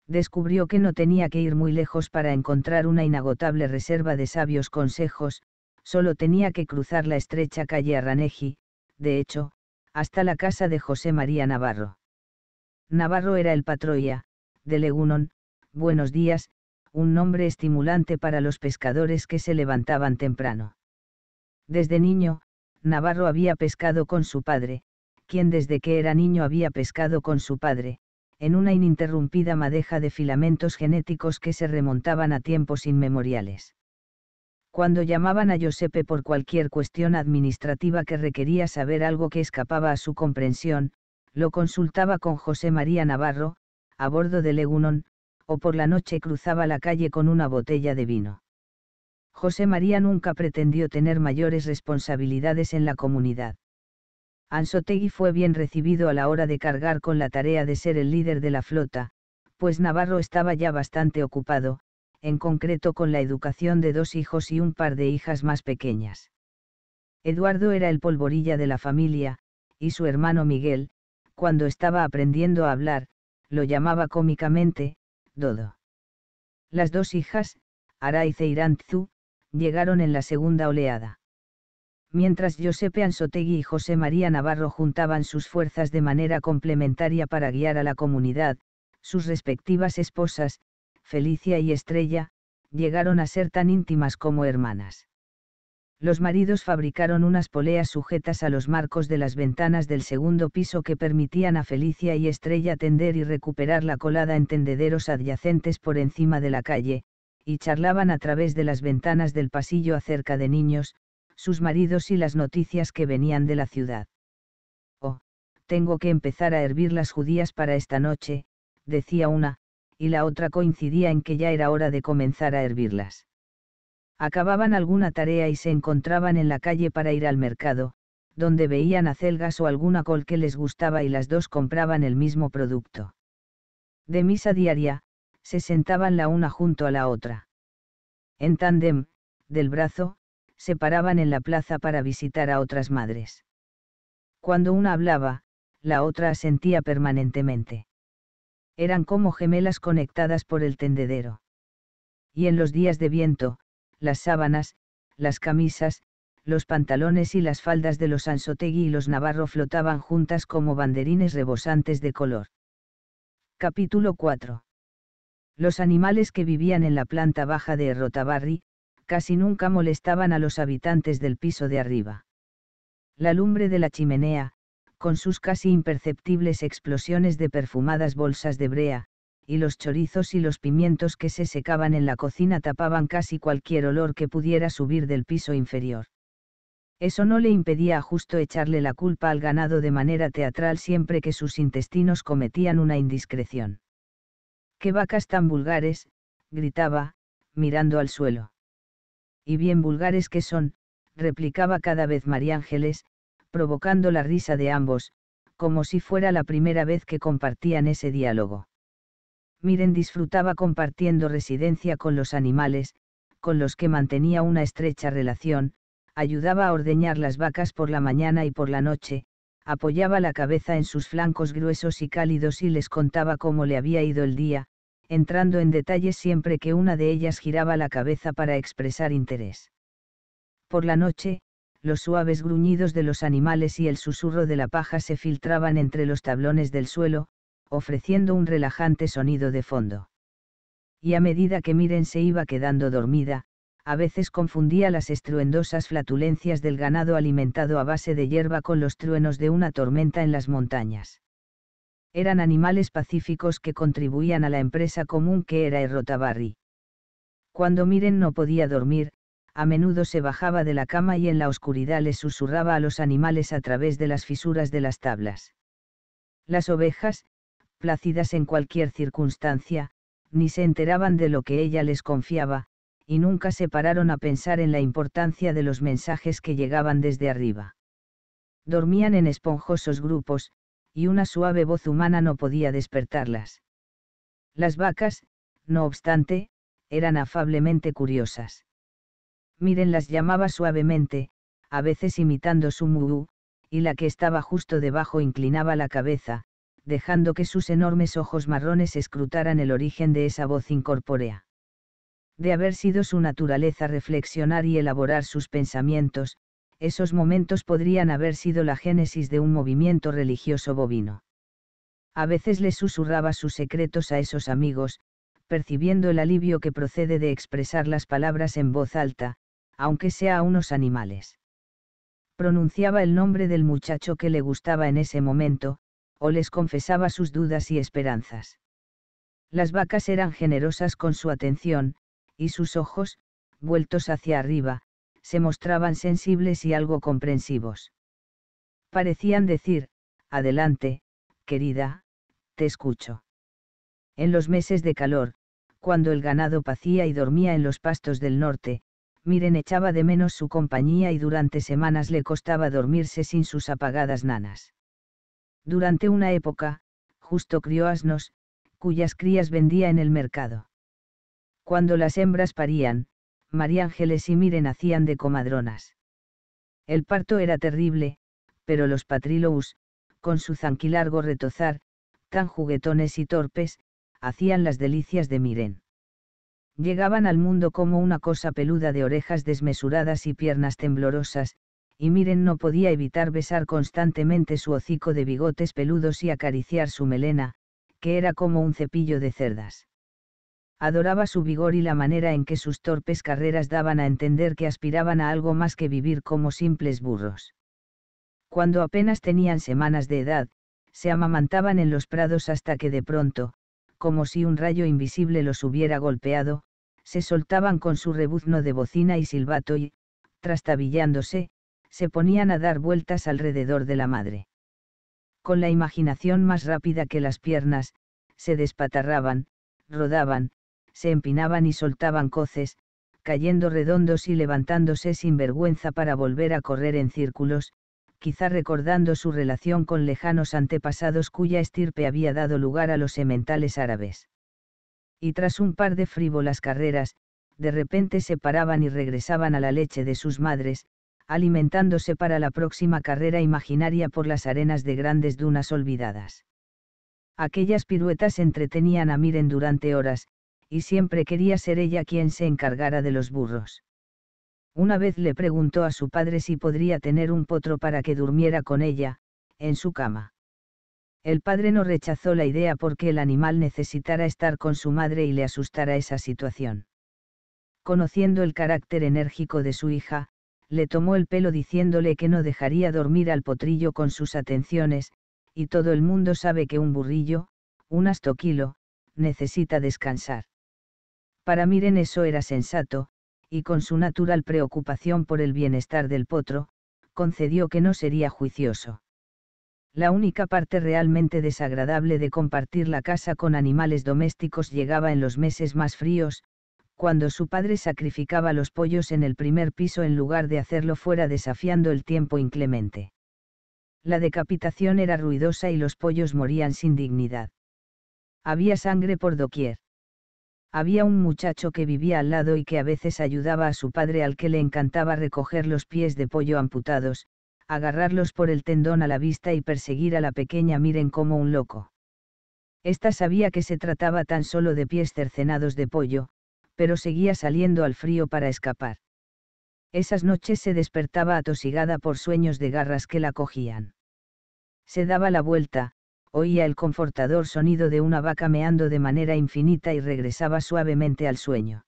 Descubrió que no tenía que ir muy lejos para encontrar una inagotable reserva de sabios consejos, solo tenía que cruzar la estrecha calle Arraneji, de hecho, hasta la casa de José María Navarro. Navarro era el patroya, de Legunon, buenos días, un nombre estimulante para los pescadores que se levantaban temprano. Desde niño, Navarro había pescado con su padre, quien desde que era niño había pescado con su padre, en una ininterrumpida madeja de filamentos genéticos que se remontaban a tiempos inmemoriales. Cuando llamaban a Giuseppe por cualquier cuestión administrativa que requería saber algo que escapaba a su comprensión, lo consultaba con José María Navarro, a bordo de Egunon, o por la noche cruzaba la calle con una botella de vino. José María nunca pretendió tener mayores responsabilidades en la comunidad. Anzotegui fue bien recibido a la hora de cargar con la tarea de ser el líder de la flota, pues Navarro estaba ya bastante ocupado, en concreto con la educación de dos hijos y un par de hijas más pequeñas. Eduardo era el polvorilla de la familia, y su hermano Miguel, cuando estaba aprendiendo a hablar, lo llamaba cómicamente, Dodo. Las dos hijas, Araice y llegaron en la segunda oleada. Mientras Giuseppe Ansotegui y José María Navarro juntaban sus fuerzas de manera complementaria para guiar a la comunidad, sus respectivas esposas, Felicia y Estrella, llegaron a ser tan íntimas como hermanas los maridos fabricaron unas poleas sujetas a los marcos de las ventanas del segundo piso que permitían a Felicia y Estrella tender y recuperar la colada en tendederos adyacentes por encima de la calle, y charlaban a través de las ventanas del pasillo acerca de niños, sus maridos y las noticias que venían de la ciudad. Oh, tengo que empezar a hervir las judías para esta noche, decía una, y la otra coincidía en que ya era hora de comenzar a hervirlas acababan alguna tarea y se encontraban en la calle para ir al mercado, donde veían acelgas o alguna col que les gustaba y las dos compraban el mismo producto. De misa diaria, se sentaban la una junto a la otra. En tándem, del brazo, se paraban en la plaza para visitar a otras madres. Cuando una hablaba, la otra asentía permanentemente. Eran como gemelas conectadas por el tendedero. Y en los días de viento, las sábanas, las camisas, los pantalones y las faldas de los Ansotegui y los Navarro flotaban juntas como banderines rebosantes de color. Capítulo 4. Los animales que vivían en la planta baja de Errotabarri, casi nunca molestaban a los habitantes del piso de arriba. La lumbre de la chimenea, con sus casi imperceptibles explosiones de perfumadas bolsas de brea, y los chorizos y los pimientos que se secaban en la cocina tapaban casi cualquier olor que pudiera subir del piso inferior. Eso no le impedía a justo echarle la culpa al ganado de manera teatral siempre que sus intestinos cometían una indiscreción. ¡Qué vacas tan vulgares! gritaba, mirando al suelo. Y bien vulgares que son, replicaba cada vez María Ángeles, provocando la risa de ambos, como si fuera la primera vez que compartían ese diálogo. Miren disfrutaba compartiendo residencia con los animales, con los que mantenía una estrecha relación, ayudaba a ordeñar las vacas por la mañana y por la noche, apoyaba la cabeza en sus flancos gruesos y cálidos y les contaba cómo le había ido el día, entrando en detalles siempre que una de ellas giraba la cabeza para expresar interés. Por la noche, los suaves gruñidos de los animales y el susurro de la paja se filtraban entre los tablones del suelo, ofreciendo un relajante sonido de fondo. Y a medida que Miren se iba quedando dormida, a veces confundía las estruendosas flatulencias del ganado alimentado a base de hierba con los truenos de una tormenta en las montañas. Eran animales pacíficos que contribuían a la empresa común que era el Errotabarri. Cuando Miren no podía dormir, a menudo se bajaba de la cama y en la oscuridad les susurraba a los animales a través de las fisuras de las tablas. Las ovejas, plácidas en cualquier circunstancia, ni se enteraban de lo que ella les confiaba, y nunca se pararon a pensar en la importancia de los mensajes que llegaban desde arriba. Dormían en esponjosos grupos, y una suave voz humana no podía despertarlas. Las vacas, no obstante, eran afablemente curiosas. Miren las llamaba suavemente, a veces imitando su muú, y la que estaba justo debajo inclinaba la cabeza, dejando que sus enormes ojos marrones escrutaran el origen de esa voz incorpórea. De haber sido su naturaleza reflexionar y elaborar sus pensamientos, esos momentos podrían haber sido la génesis de un movimiento religioso bovino. A veces le susurraba sus secretos a esos amigos, percibiendo el alivio que procede de expresar las palabras en voz alta, aunque sea a unos animales. Pronunciaba el nombre del muchacho que le gustaba en ese momento, o les confesaba sus dudas y esperanzas. Las vacas eran generosas con su atención, y sus ojos, vueltos hacia arriba, se mostraban sensibles y algo comprensivos. Parecían decir, adelante, querida, te escucho. En los meses de calor, cuando el ganado pacía y dormía en los pastos del norte, Miren echaba de menos su compañía y durante semanas le costaba dormirse sin sus apagadas nanas. Durante una época, justo crió asnos, cuyas crías vendía en el mercado. Cuando las hembras parían, María Ángeles y Miren hacían de comadronas. El parto era terrible, pero los patrilous, con su zanquilargo retozar, tan juguetones y torpes, hacían las delicias de Miren. Llegaban al mundo como una cosa peluda de orejas desmesuradas y piernas temblorosas, y Miren no podía evitar besar constantemente su hocico de bigotes peludos y acariciar su melena, que era como un cepillo de cerdas. Adoraba su vigor y la manera en que sus torpes carreras daban a entender que aspiraban a algo más que vivir como simples burros. Cuando apenas tenían semanas de edad, se amamantaban en los prados hasta que de pronto, como si un rayo invisible los hubiera golpeado, se soltaban con su rebuzno de bocina y silbato y, trastabillándose, se ponían a dar vueltas alrededor de la madre. Con la imaginación más rápida que las piernas, se despatarraban, rodaban, se empinaban y soltaban coces, cayendo redondos y levantándose sin vergüenza para volver a correr en círculos, quizá recordando su relación con lejanos antepasados cuya estirpe había dado lugar a los sementales árabes. Y tras un par de frívolas carreras, de repente se paraban y regresaban a la leche de sus madres, alimentándose para la próxima carrera imaginaria por las arenas de grandes dunas olvidadas. Aquellas piruetas entretenían a Miren durante horas, y siempre quería ser ella quien se encargara de los burros. Una vez le preguntó a su padre si podría tener un potro para que durmiera con ella, en su cama. El padre no rechazó la idea porque el animal necesitara estar con su madre y le asustara esa situación. Conociendo el carácter enérgico de su hija, le tomó el pelo diciéndole que no dejaría dormir al potrillo con sus atenciones, y todo el mundo sabe que un burrillo, un astoquilo, necesita descansar. Para Miren eso era sensato, y con su natural preocupación por el bienestar del potro, concedió que no sería juicioso. La única parte realmente desagradable de compartir la casa con animales domésticos llegaba en los meses más fríos, cuando su padre sacrificaba los pollos en el primer piso en lugar de hacerlo fuera desafiando el tiempo inclemente. La decapitación era ruidosa y los pollos morían sin dignidad. Había sangre por doquier. Había un muchacho que vivía al lado y que a veces ayudaba a su padre al que le encantaba recoger los pies de pollo amputados, agarrarlos por el tendón a la vista y perseguir a la pequeña Miren como un loco. Esta sabía que se trataba tan solo de pies cercenados de pollo, pero seguía saliendo al frío para escapar. Esas noches se despertaba atosigada por sueños de garras que la cogían. Se daba la vuelta, oía el confortador sonido de una vaca meando de manera infinita y regresaba suavemente al sueño.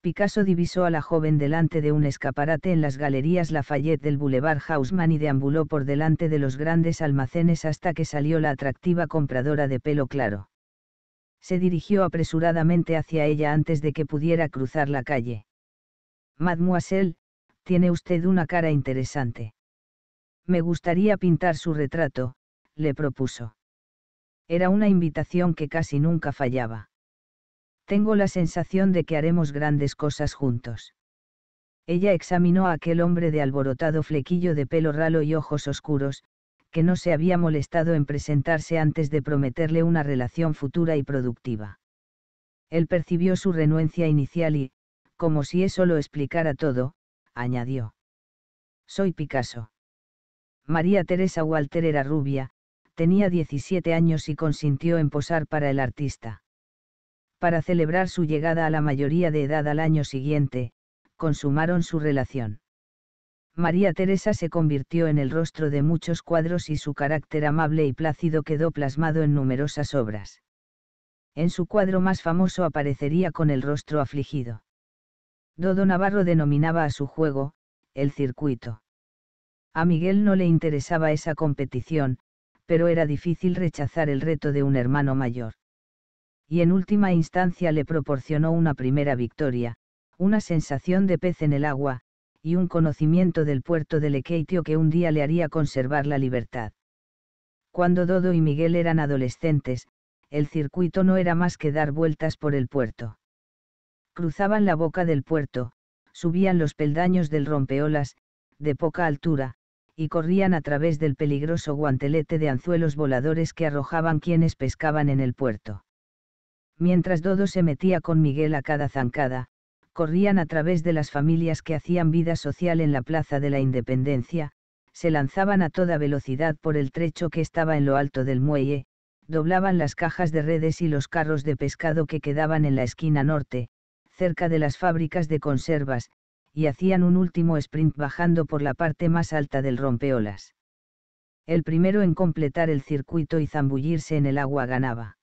Picasso divisó a la joven delante de un escaparate en las galerías Lafayette del Boulevard Haussmann y deambuló por delante de los grandes almacenes hasta que salió la atractiva compradora de pelo claro se dirigió apresuradamente hacia ella antes de que pudiera cruzar la calle. Mademoiselle, tiene usted una cara interesante. Me gustaría pintar su retrato, le propuso. Era una invitación que casi nunca fallaba. Tengo la sensación de que haremos grandes cosas juntos. Ella examinó a aquel hombre de alborotado flequillo de pelo ralo y ojos oscuros, que no se había molestado en presentarse antes de prometerle una relación futura y productiva. Él percibió su renuencia inicial y, como si eso lo explicara todo, añadió. Soy Picasso. María Teresa Walter era rubia, tenía 17 años y consintió en posar para el artista. Para celebrar su llegada a la mayoría de edad al año siguiente, consumaron su relación. María Teresa se convirtió en el rostro de muchos cuadros y su carácter amable y plácido quedó plasmado en numerosas obras. En su cuadro más famoso aparecería con el rostro afligido. Dodo Navarro denominaba a su juego, el circuito. A Miguel no le interesaba esa competición, pero era difícil rechazar el reto de un hermano mayor. Y en última instancia le proporcionó una primera victoria, una sensación de pez en el agua, y un conocimiento del puerto de Lequeitio que un día le haría conservar la libertad. Cuando Dodo y Miguel eran adolescentes, el circuito no era más que dar vueltas por el puerto. Cruzaban la boca del puerto, subían los peldaños del rompeolas, de poca altura, y corrían a través del peligroso guantelete de anzuelos voladores que arrojaban quienes pescaban en el puerto. Mientras Dodo se metía con Miguel a cada zancada, corrían a través de las familias que hacían vida social en la Plaza de la Independencia, se lanzaban a toda velocidad por el trecho que estaba en lo alto del muelle, doblaban las cajas de redes y los carros de pescado que quedaban en la esquina norte, cerca de las fábricas de conservas, y hacían un último sprint bajando por la parte más alta del rompeolas. El primero en completar el circuito y zambullirse en el agua ganaba.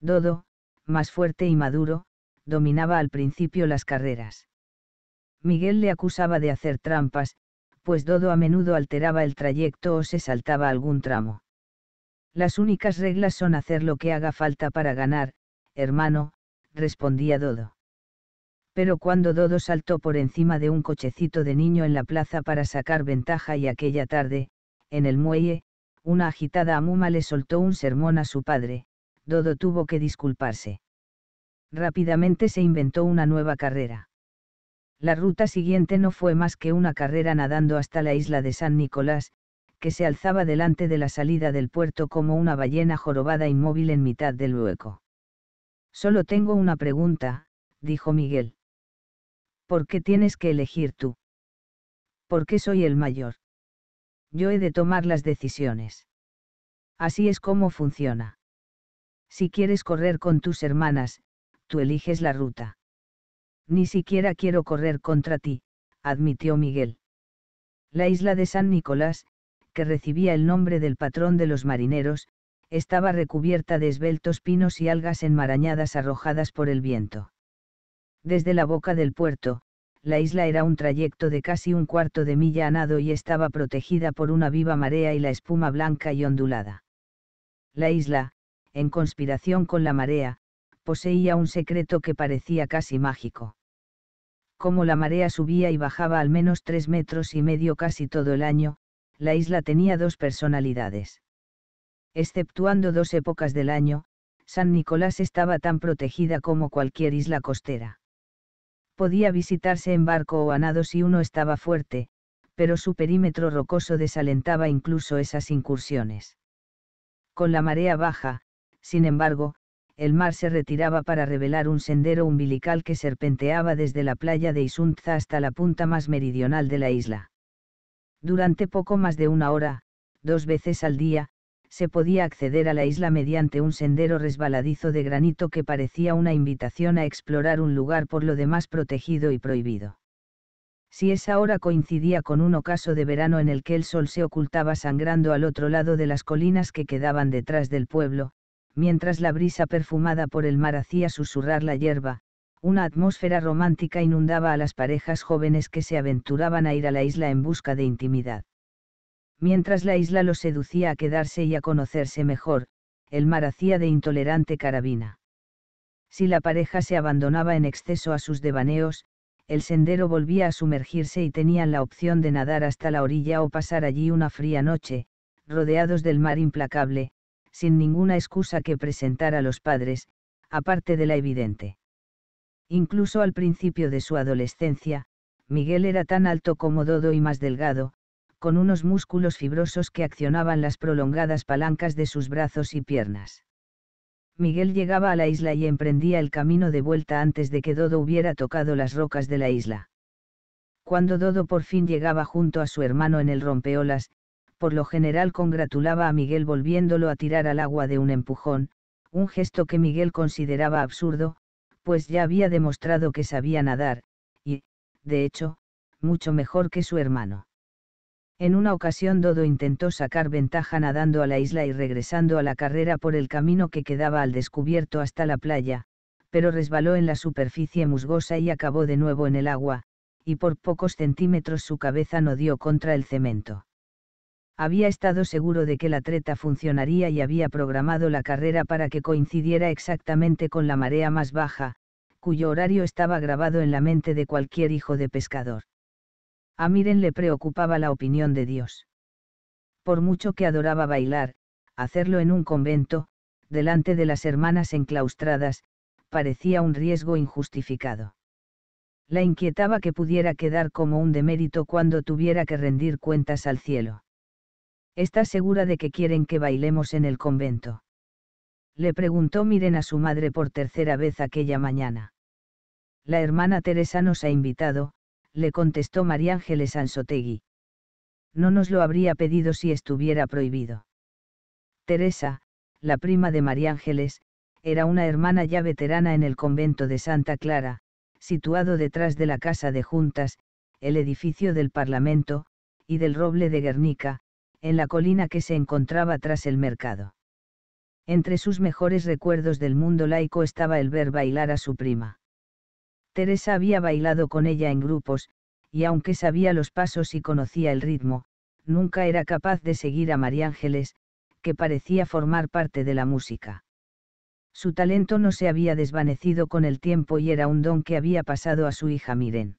Dodo, más fuerte y maduro, dominaba al principio las carreras. Miguel le acusaba de hacer trampas, pues Dodo a menudo alteraba el trayecto o se saltaba algún tramo. Las únicas reglas son hacer lo que haga falta para ganar, hermano, respondía Dodo. Pero cuando Dodo saltó por encima de un cochecito de niño en la plaza para sacar ventaja y aquella tarde, en el muelle, una agitada amuma le soltó un sermón a su padre, Dodo tuvo que disculparse rápidamente se inventó una nueva carrera. La ruta siguiente no fue más que una carrera nadando hasta la isla de San Nicolás, que se alzaba delante de la salida del puerto como una ballena jorobada inmóvil en mitad del hueco. Solo tengo una pregunta, dijo Miguel. ¿Por qué tienes que elegir tú? ¿Por qué soy el mayor? Yo he de tomar las decisiones. Así es como funciona. Si quieres correr con tus hermanas, tú eliges la ruta. Ni siquiera quiero correr contra ti, admitió Miguel. La isla de San Nicolás, que recibía el nombre del patrón de los marineros, estaba recubierta de esbeltos pinos y algas enmarañadas arrojadas por el viento. Desde la boca del puerto, la isla era un trayecto de casi un cuarto de milla a nado y estaba protegida por una viva marea y la espuma blanca y ondulada. La isla, en conspiración con la marea, poseía un secreto que parecía casi mágico. Como la marea subía y bajaba al menos tres metros y medio casi todo el año, la isla tenía dos personalidades. Exceptuando dos épocas del año, San Nicolás estaba tan protegida como cualquier isla costera. Podía visitarse en barco o a nado si uno estaba fuerte, pero su perímetro rocoso desalentaba incluso esas incursiones. Con la marea baja, sin embargo, el mar se retiraba para revelar un sendero umbilical que serpenteaba desde la playa de Isuntza hasta la punta más meridional de la isla. Durante poco más de una hora, dos veces al día, se podía acceder a la isla mediante un sendero resbaladizo de granito que parecía una invitación a explorar un lugar por lo demás protegido y prohibido. Si esa hora coincidía con un ocaso de verano en el que el sol se ocultaba sangrando al otro lado de las colinas que quedaban detrás del pueblo, mientras la brisa perfumada por el mar hacía susurrar la hierba, una atmósfera romántica inundaba a las parejas jóvenes que se aventuraban a ir a la isla en busca de intimidad. Mientras la isla los seducía a quedarse y a conocerse mejor, el mar hacía de intolerante carabina. Si la pareja se abandonaba en exceso a sus devaneos, el sendero volvía a sumergirse y tenían la opción de nadar hasta la orilla o pasar allí una fría noche, rodeados del mar implacable, sin ninguna excusa que presentar a los padres, aparte de la evidente. Incluso al principio de su adolescencia, Miguel era tan alto como Dodo y más delgado, con unos músculos fibrosos que accionaban las prolongadas palancas de sus brazos y piernas. Miguel llegaba a la isla y emprendía el camino de vuelta antes de que Dodo hubiera tocado las rocas de la isla. Cuando Dodo por fin llegaba junto a su hermano en el rompeolas, por lo general congratulaba a Miguel volviéndolo a tirar al agua de un empujón, un gesto que Miguel consideraba absurdo, pues ya había demostrado que sabía nadar, y, de hecho, mucho mejor que su hermano. En una ocasión Dodo intentó sacar ventaja nadando a la isla y regresando a la carrera por el camino que quedaba al descubierto hasta la playa, pero resbaló en la superficie musgosa y acabó de nuevo en el agua, y por pocos centímetros su cabeza no dio contra el cemento había estado seguro de que la treta funcionaría y había programado la carrera para que coincidiera exactamente con la marea más baja, cuyo horario estaba grabado en la mente de cualquier hijo de pescador. A Miren le preocupaba la opinión de Dios. Por mucho que adoraba bailar, hacerlo en un convento, delante de las hermanas enclaustradas, parecía un riesgo injustificado. La inquietaba que pudiera quedar como un demérito cuando tuviera que rendir cuentas al cielo. ¿Estás segura de que quieren que bailemos en el convento? Le preguntó Miren a su madre por tercera vez aquella mañana. La hermana Teresa nos ha invitado, le contestó María Ángeles Ansotegui. No nos lo habría pedido si estuviera prohibido. Teresa, la prima de María Ángeles, era una hermana ya veterana en el convento de Santa Clara, situado detrás de la Casa de Juntas, el edificio del Parlamento, y del Roble de Guernica, en la colina que se encontraba tras el mercado. Entre sus mejores recuerdos del mundo laico estaba el ver bailar a su prima. Teresa había bailado con ella en grupos, y aunque sabía los pasos y conocía el ritmo, nunca era capaz de seguir a María Ángeles, que parecía formar parte de la música. Su talento no se había desvanecido con el tiempo y era un don que había pasado a su hija Miren.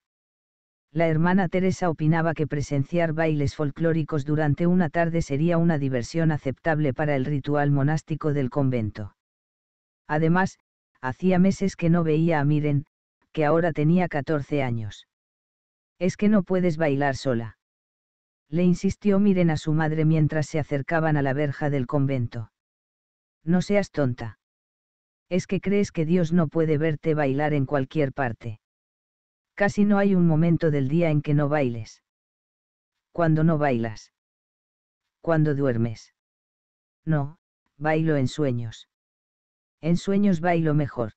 La hermana Teresa opinaba que presenciar bailes folclóricos durante una tarde sería una diversión aceptable para el ritual monástico del convento. Además, hacía meses que no veía a Miren, que ahora tenía 14 años. Es que no puedes bailar sola. Le insistió Miren a su madre mientras se acercaban a la verja del convento. No seas tonta. Es que crees que Dios no puede verte bailar en cualquier parte. Casi no hay un momento del día en que no bailes. Cuando no bailas. Cuando duermes. No, bailo en sueños. En sueños bailo mejor.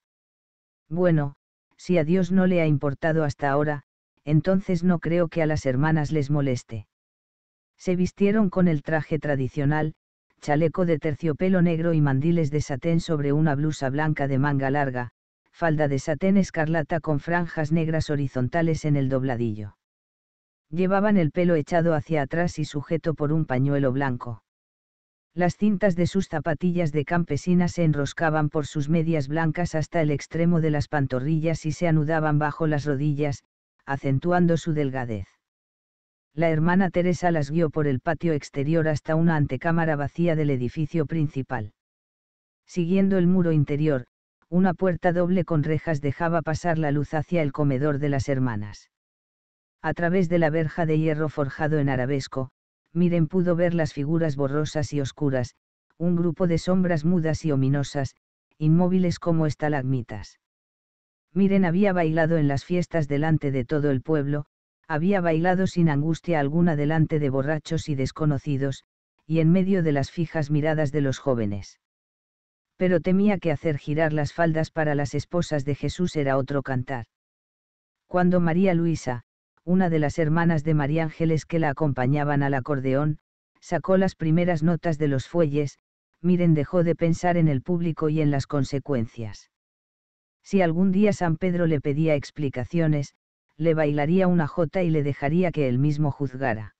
Bueno, si a Dios no le ha importado hasta ahora, entonces no creo que a las hermanas les moleste. Se vistieron con el traje tradicional, chaleco de terciopelo negro y mandiles de satén sobre una blusa blanca de manga larga, falda de satén escarlata con franjas negras horizontales en el dobladillo. Llevaban el pelo echado hacia atrás y sujeto por un pañuelo blanco. Las cintas de sus zapatillas de campesina se enroscaban por sus medias blancas hasta el extremo de las pantorrillas y se anudaban bajo las rodillas, acentuando su delgadez. La hermana Teresa las guió por el patio exterior hasta una antecámara vacía del edificio principal. Siguiendo el muro interior, una puerta doble con rejas dejaba pasar la luz hacia el comedor de las hermanas. A través de la verja de hierro forjado en arabesco, Miren pudo ver las figuras borrosas y oscuras, un grupo de sombras mudas y ominosas, inmóviles como estalagmitas. Miren había bailado en las fiestas delante de todo el pueblo, había bailado sin angustia alguna delante de borrachos y desconocidos, y en medio de las fijas miradas de los jóvenes pero temía que hacer girar las faldas para las esposas de Jesús era otro cantar. Cuando María Luisa, una de las hermanas de María Ángeles que la acompañaban al acordeón, sacó las primeras notas de los fuelles, Miren dejó de pensar en el público y en las consecuencias. Si algún día San Pedro le pedía explicaciones, le bailaría una jota y le dejaría que él mismo juzgara.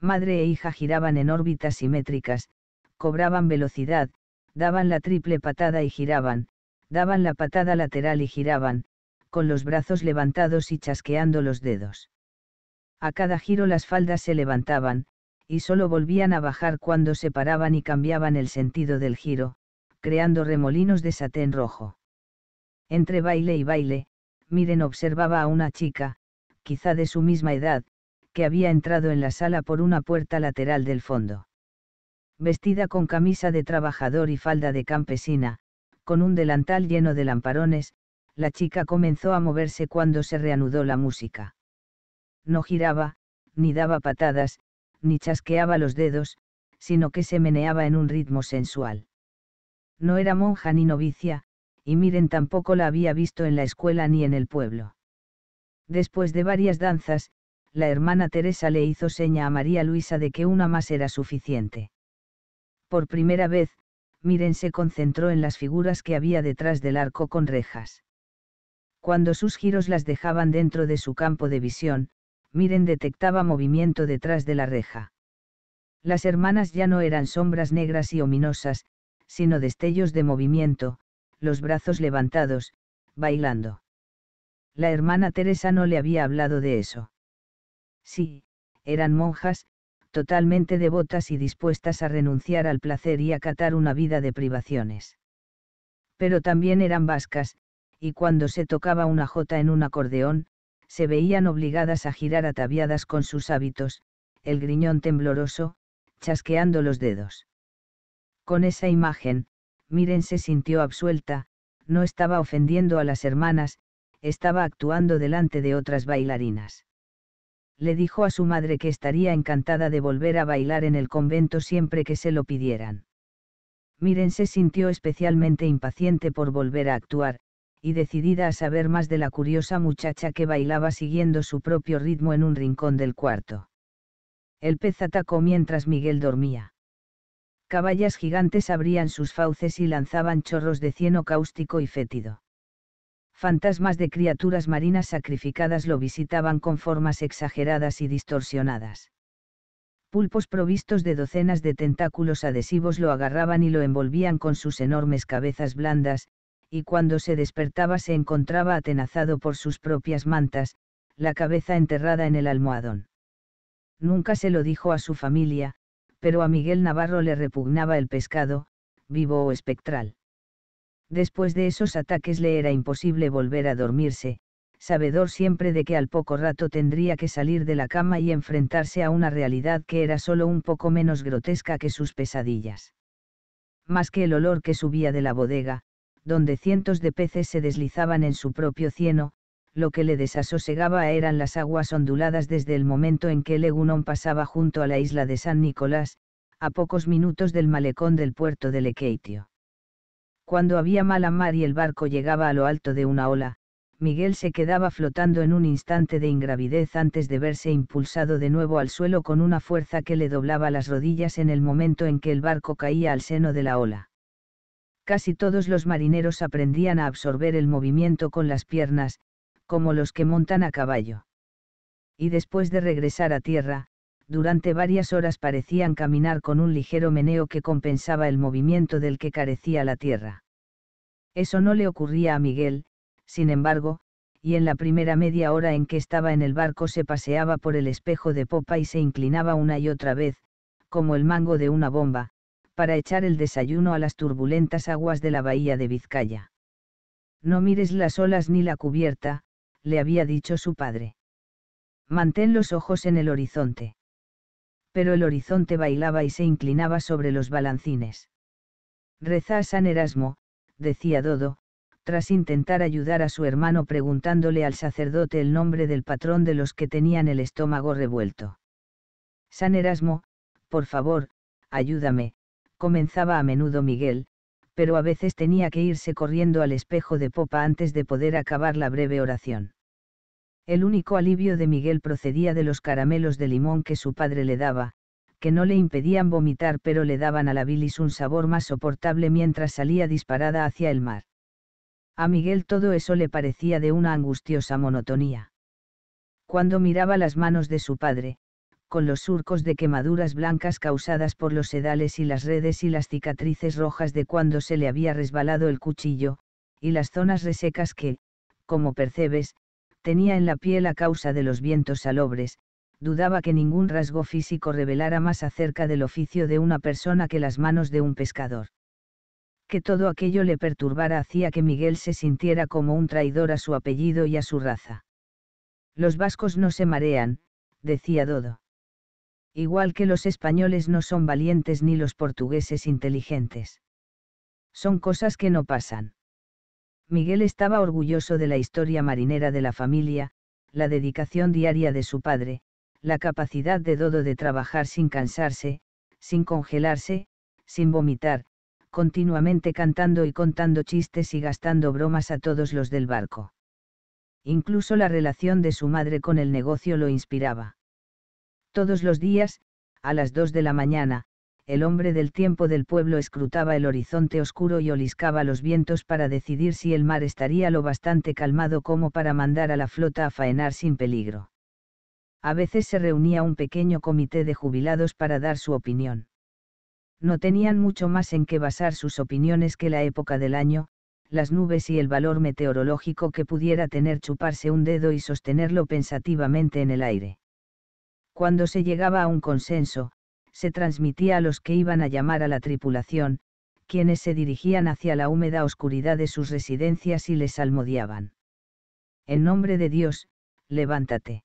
Madre e hija giraban en órbitas simétricas, cobraban velocidad, daban la triple patada y giraban, daban la patada lateral y giraban, con los brazos levantados y chasqueando los dedos. A cada giro las faldas se levantaban, y solo volvían a bajar cuando se paraban y cambiaban el sentido del giro, creando remolinos de satén rojo. Entre baile y baile, Miren observaba a una chica, quizá de su misma edad, que había entrado en la sala por una puerta lateral del fondo vestida con camisa de trabajador y falda de campesina, con un delantal lleno de lamparones, la chica comenzó a moverse cuando se reanudó la música. No giraba, ni daba patadas, ni chasqueaba los dedos, sino que se meneaba en un ritmo sensual. No era monja ni novicia, y miren tampoco la había visto en la escuela ni en el pueblo. Después de varias danzas, la hermana Teresa le hizo seña a María Luisa de que una más era suficiente. Por primera vez, Miren se concentró en las figuras que había detrás del arco con rejas. Cuando sus giros las dejaban dentro de su campo de visión, Miren detectaba movimiento detrás de la reja. Las hermanas ya no eran sombras negras y ominosas, sino destellos de movimiento, los brazos levantados, bailando. La hermana Teresa no le había hablado de eso. Sí, eran monjas, totalmente devotas y dispuestas a renunciar al placer y acatar una vida de privaciones. Pero también eran vascas, y cuando se tocaba una jota en un acordeón, se veían obligadas a girar ataviadas con sus hábitos, el griñón tembloroso, chasqueando los dedos. Con esa imagen, Miren se sintió absuelta, no estaba ofendiendo a las hermanas, estaba actuando delante de otras bailarinas le dijo a su madre que estaría encantada de volver a bailar en el convento siempre que se lo pidieran. Miren se sintió especialmente impaciente por volver a actuar, y decidida a saber más de la curiosa muchacha que bailaba siguiendo su propio ritmo en un rincón del cuarto. El pez atacó mientras Miguel dormía. Caballas gigantes abrían sus fauces y lanzaban chorros de cieno cáustico y fétido fantasmas de criaturas marinas sacrificadas lo visitaban con formas exageradas y distorsionadas. Pulpos provistos de docenas de tentáculos adhesivos lo agarraban y lo envolvían con sus enormes cabezas blandas, y cuando se despertaba se encontraba atenazado por sus propias mantas, la cabeza enterrada en el almohadón. Nunca se lo dijo a su familia, pero a Miguel Navarro le repugnaba el pescado, vivo o espectral. Después de esos ataques le era imposible volver a dormirse, sabedor siempre de que al poco rato tendría que salir de la cama y enfrentarse a una realidad que era solo un poco menos grotesca que sus pesadillas. Más que el olor que subía de la bodega, donde cientos de peces se deslizaban en su propio cieno, lo que le desasosegaba eran las aguas onduladas desde el momento en que Legunón pasaba junto a la isla de San Nicolás, a pocos minutos del malecón del puerto de Lequeitio. Cuando había mala mar y el barco llegaba a lo alto de una ola, Miguel se quedaba flotando en un instante de ingravidez antes de verse impulsado de nuevo al suelo con una fuerza que le doblaba las rodillas en el momento en que el barco caía al seno de la ola. Casi todos los marineros aprendían a absorber el movimiento con las piernas, como los que montan a caballo. Y después de regresar a tierra, durante varias horas parecían caminar con un ligero meneo que compensaba el movimiento del que carecía la tierra. Eso no le ocurría a Miguel, sin embargo, y en la primera media hora en que estaba en el barco se paseaba por el espejo de popa y se inclinaba una y otra vez, como el mango de una bomba, para echar el desayuno a las turbulentas aguas de la bahía de Vizcaya. No mires las olas ni la cubierta, le había dicho su padre. Mantén los ojos en el horizonte pero el horizonte bailaba y se inclinaba sobre los balancines. Reza a San Erasmo, decía Dodo, tras intentar ayudar a su hermano preguntándole al sacerdote el nombre del patrón de los que tenían el estómago revuelto. San Erasmo, por favor, ayúdame, comenzaba a menudo Miguel, pero a veces tenía que irse corriendo al espejo de popa antes de poder acabar la breve oración. El único alivio de Miguel procedía de los caramelos de limón que su padre le daba, que no le impedían vomitar pero le daban a la bilis un sabor más soportable mientras salía disparada hacia el mar. A Miguel todo eso le parecía de una angustiosa monotonía. Cuando miraba las manos de su padre, con los surcos de quemaduras blancas causadas por los sedales y las redes y las cicatrices rojas de cuando se le había resbalado el cuchillo, y las zonas resecas que, como percebes, tenía en la piel a causa de los vientos salobres, dudaba que ningún rasgo físico revelara más acerca del oficio de una persona que las manos de un pescador. Que todo aquello le perturbara hacía que Miguel se sintiera como un traidor a su apellido y a su raza. Los vascos no se marean, decía Dodo. Igual que los españoles no son valientes ni los portugueses inteligentes. Son cosas que no pasan. Miguel estaba orgulloso de la historia marinera de la familia, la dedicación diaria de su padre, la capacidad de Dodo de trabajar sin cansarse, sin congelarse, sin vomitar, continuamente cantando y contando chistes y gastando bromas a todos los del barco. Incluso la relación de su madre con el negocio lo inspiraba. Todos los días, a las dos de la mañana, el hombre del tiempo del pueblo escrutaba el horizonte oscuro y oliscaba los vientos para decidir si el mar estaría lo bastante calmado como para mandar a la flota a faenar sin peligro. A veces se reunía un pequeño comité de jubilados para dar su opinión. No tenían mucho más en qué basar sus opiniones que la época del año, las nubes y el valor meteorológico que pudiera tener chuparse un dedo y sostenerlo pensativamente en el aire. Cuando se llegaba a un consenso, se transmitía a los que iban a llamar a la tripulación, quienes se dirigían hacia la húmeda oscuridad de sus residencias y les salmodiaban. En nombre de Dios, levántate.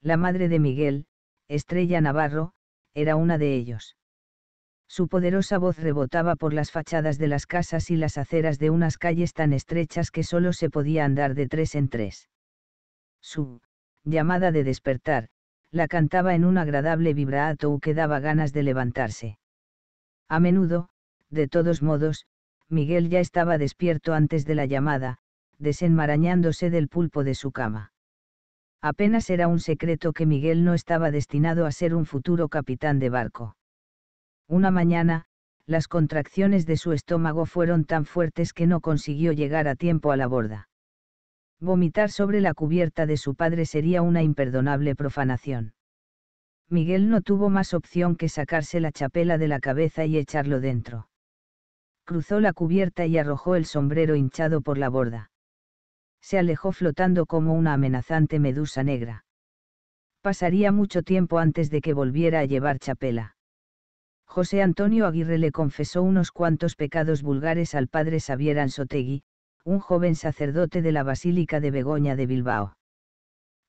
La madre de Miguel, Estrella Navarro, era una de ellos. Su poderosa voz rebotaba por las fachadas de las casas y las aceras de unas calles tan estrechas que solo se podía andar de tres en tres. Su llamada de despertar, la cantaba en un agradable vibrato que daba ganas de levantarse. A menudo, de todos modos, Miguel ya estaba despierto antes de la llamada, desenmarañándose del pulpo de su cama. Apenas era un secreto que Miguel no estaba destinado a ser un futuro capitán de barco. Una mañana, las contracciones de su estómago fueron tan fuertes que no consiguió llegar a tiempo a la borda. Vomitar sobre la cubierta de su padre sería una imperdonable profanación. Miguel no tuvo más opción que sacarse la chapela de la cabeza y echarlo dentro. Cruzó la cubierta y arrojó el sombrero hinchado por la borda. Se alejó flotando como una amenazante medusa negra. Pasaría mucho tiempo antes de que volviera a llevar chapela. José Antonio Aguirre le confesó unos cuantos pecados vulgares al padre Xavier Ansotegui, un joven sacerdote de la Basílica de Begoña de Bilbao.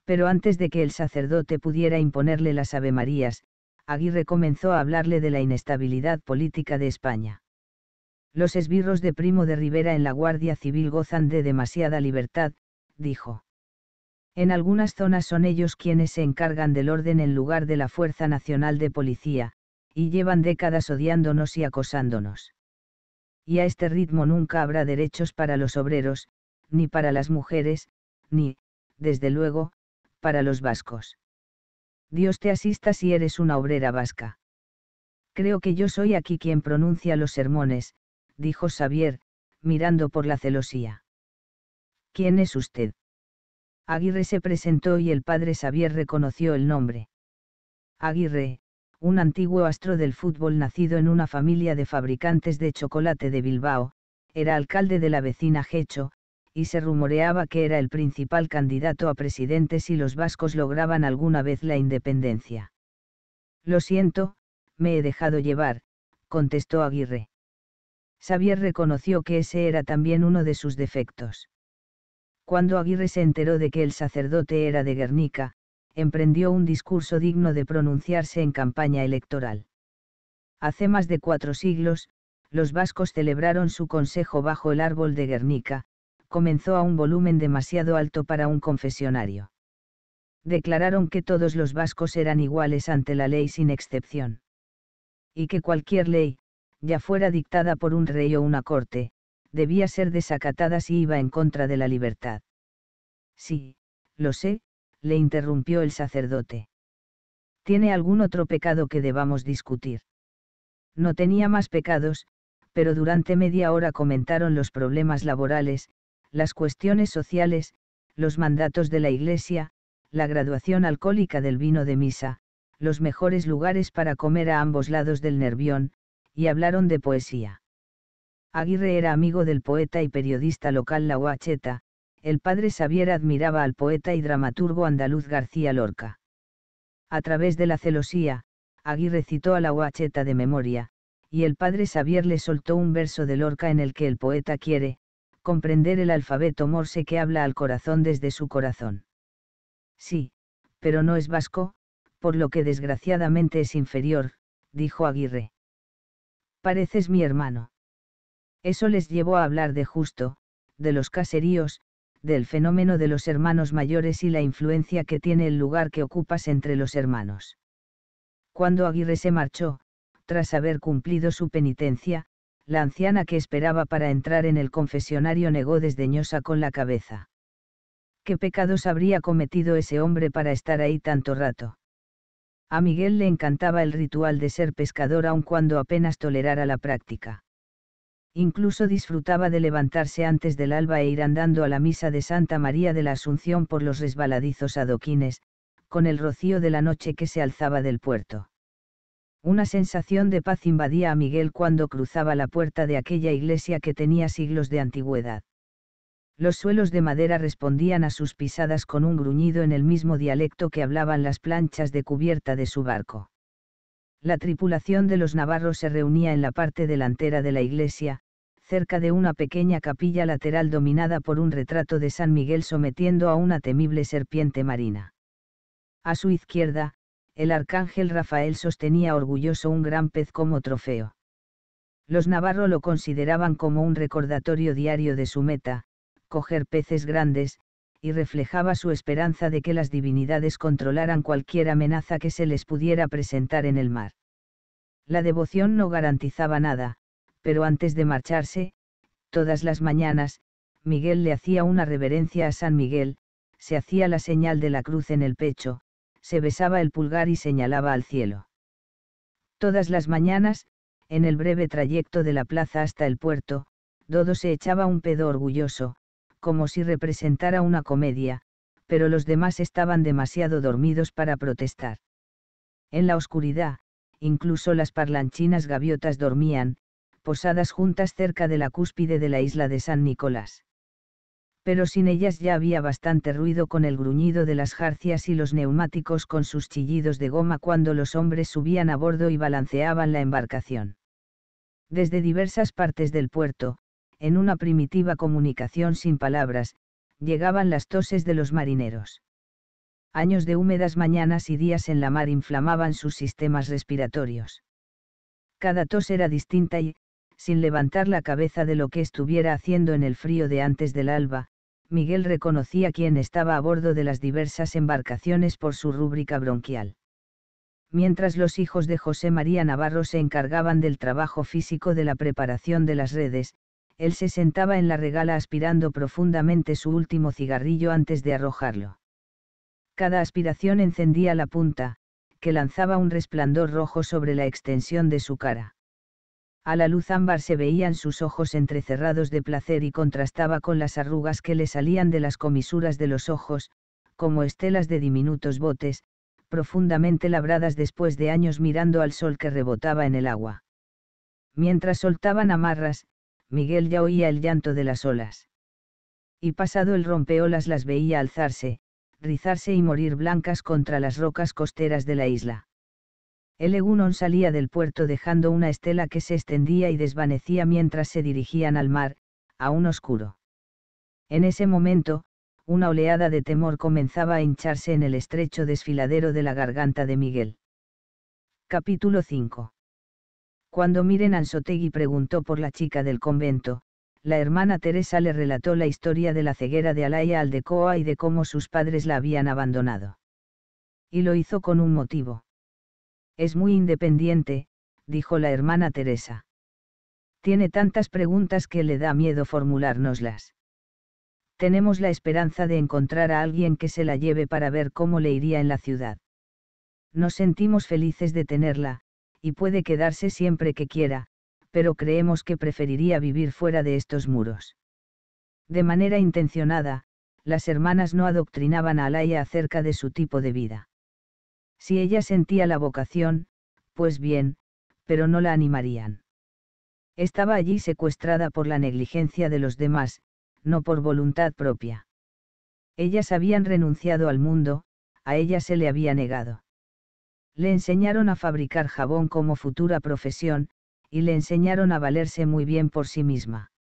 Pero antes de que el sacerdote pudiera imponerle las Avemarías, Aguirre comenzó a hablarle de la inestabilidad política de España. Los esbirros de Primo de Rivera en la Guardia Civil gozan de demasiada libertad, dijo. En algunas zonas son ellos quienes se encargan del orden en lugar de la Fuerza Nacional de Policía, y llevan décadas odiándonos y acosándonos y a este ritmo nunca habrá derechos para los obreros, ni para las mujeres, ni, desde luego, para los vascos. Dios te asista si eres una obrera vasca. Creo que yo soy aquí quien pronuncia los sermones, dijo Xavier, mirando por la celosía. ¿Quién es usted? Aguirre se presentó y el padre Xavier reconoció el nombre. Aguirre, un antiguo astro del fútbol nacido en una familia de fabricantes de chocolate de Bilbao, era alcalde de la vecina Jecho, y se rumoreaba que era el principal candidato a presidente si los vascos lograban alguna vez la independencia. Lo siento, me he dejado llevar, contestó Aguirre. Xavier reconoció que ese era también uno de sus defectos. Cuando Aguirre se enteró de que el sacerdote era de Guernica, emprendió un discurso digno de pronunciarse en campaña electoral. Hace más de cuatro siglos, los vascos celebraron su consejo bajo el árbol de Guernica, comenzó a un volumen demasiado alto para un confesionario. Declararon que todos los vascos eran iguales ante la ley sin excepción. Y que cualquier ley, ya fuera dictada por un rey o una corte, debía ser desacatada si iba en contra de la libertad. Sí, lo sé, le interrumpió el sacerdote. ¿Tiene algún otro pecado que debamos discutir? No tenía más pecados, pero durante media hora comentaron los problemas laborales, las cuestiones sociales, los mandatos de la Iglesia, la graduación alcohólica del vino de misa, los mejores lugares para comer a ambos lados del Nervión, y hablaron de poesía. Aguirre era amigo del poeta y periodista local La Huacheta, el padre Xavier admiraba al poeta y dramaturgo andaluz García Lorca. A través de la celosía, Aguirre citó a la huacheta de memoria, y el padre Xavier le soltó un verso de Lorca en el que el poeta quiere, comprender el alfabeto morse que habla al corazón desde su corazón. Sí, pero no es vasco, por lo que desgraciadamente es inferior, dijo Aguirre. Pareces mi hermano. Eso les llevó a hablar de justo, de los caseríos, del fenómeno de los hermanos mayores y la influencia que tiene el lugar que ocupas entre los hermanos. Cuando Aguirre se marchó, tras haber cumplido su penitencia, la anciana que esperaba para entrar en el confesionario negó desdeñosa con la cabeza. ¿Qué pecados habría cometido ese hombre para estar ahí tanto rato? A Miguel le encantaba el ritual de ser pescador aun cuando apenas tolerara la práctica. Incluso disfrutaba de levantarse antes del alba e ir andando a la misa de Santa María de la Asunción por los resbaladizos adoquines, con el rocío de la noche que se alzaba del puerto. Una sensación de paz invadía a Miguel cuando cruzaba la puerta de aquella iglesia que tenía siglos de antigüedad. Los suelos de madera respondían a sus pisadas con un gruñido en el mismo dialecto que hablaban las planchas de cubierta de su barco. La tripulación de los navarros se reunía en la parte delantera de la iglesia, cerca de una pequeña capilla lateral dominada por un retrato de San Miguel sometiendo a una temible serpiente marina. A su izquierda, el arcángel Rafael sostenía orgulloso un gran pez como trofeo. Los navarro lo consideraban como un recordatorio diario de su meta, coger peces grandes, y reflejaba su esperanza de que las divinidades controlaran cualquier amenaza que se les pudiera presentar en el mar. La devoción no garantizaba nada, pero antes de marcharse, todas las mañanas, Miguel le hacía una reverencia a San Miguel, se hacía la señal de la cruz en el pecho, se besaba el pulgar y señalaba al cielo. Todas las mañanas, en el breve trayecto de la plaza hasta el puerto, Dodo se echaba un pedo orgulloso, como si representara una comedia, pero los demás estaban demasiado dormidos para protestar. En la oscuridad, incluso las parlanchinas gaviotas dormían, posadas juntas cerca de la cúspide de la isla de San Nicolás. Pero sin ellas ya había bastante ruido con el gruñido de las jarcias y los neumáticos con sus chillidos de goma cuando los hombres subían a bordo y balanceaban la embarcación. Desde diversas partes del puerto, en una primitiva comunicación sin palabras, llegaban las toses de los marineros. Años de húmedas mañanas y días en la mar inflamaban sus sistemas respiratorios cada tos era distinta y, sin levantar la cabeza de lo que estuviera haciendo en el frío de antes del alba, Miguel reconocía quien estaba a bordo de las diversas embarcaciones por su rúbrica bronquial. Mientras los hijos de José María Navarro se encargaban del trabajo físico de la preparación de las redes, él se sentaba en la regala aspirando profundamente su último cigarrillo antes de arrojarlo. Cada aspiración encendía la punta, que lanzaba un resplandor rojo sobre la extensión de su cara. A la luz ámbar se veían sus ojos entrecerrados de placer y contrastaba con las arrugas que le salían de las comisuras de los ojos, como estelas de diminutos botes, profundamente labradas después de años mirando al sol que rebotaba en el agua. Mientras soltaban amarras, Miguel ya oía el llanto de las olas. Y pasado el rompeolas las veía alzarse, rizarse y morir blancas contra las rocas costeras de la isla. El Egunon salía del puerto dejando una estela que se extendía y desvanecía mientras se dirigían al mar, aún oscuro. En ese momento, una oleada de temor comenzaba a hincharse en el estrecho desfiladero de la garganta de Miguel. Capítulo 5. Cuando Miren Ansotegui preguntó por la chica del convento, la hermana Teresa le relató la historia de la ceguera de Alaya Aldecoa y de cómo sus padres la habían abandonado. Y lo hizo con un motivo. Es muy independiente, dijo la hermana Teresa. Tiene tantas preguntas que le da miedo formulárnoslas. Tenemos la esperanza de encontrar a alguien que se la lleve para ver cómo le iría en la ciudad. Nos sentimos felices de tenerla, y puede quedarse siempre que quiera, pero creemos que preferiría vivir fuera de estos muros. De manera intencionada, las hermanas no adoctrinaban a Alaya acerca de su tipo de vida. Si ella sentía la vocación, pues bien, pero no la animarían. Estaba allí secuestrada por la negligencia de los demás, no por voluntad propia. Ellas habían renunciado al mundo, a ella se le había negado. Le enseñaron a fabricar jabón como futura profesión, y le enseñaron a valerse muy bien por sí misma.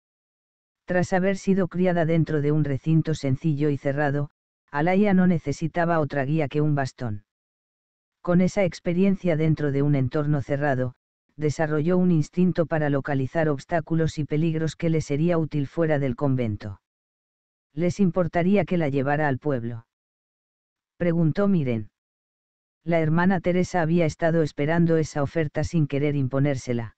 Tras haber sido criada dentro de un recinto sencillo y cerrado, Alaya no necesitaba otra guía que un bastón con esa experiencia dentro de un entorno cerrado, desarrolló un instinto para localizar obstáculos y peligros que le sería útil fuera del convento. ¿Les importaría que la llevara al pueblo? Preguntó Miren. La hermana Teresa había estado esperando esa oferta sin querer imponérsela.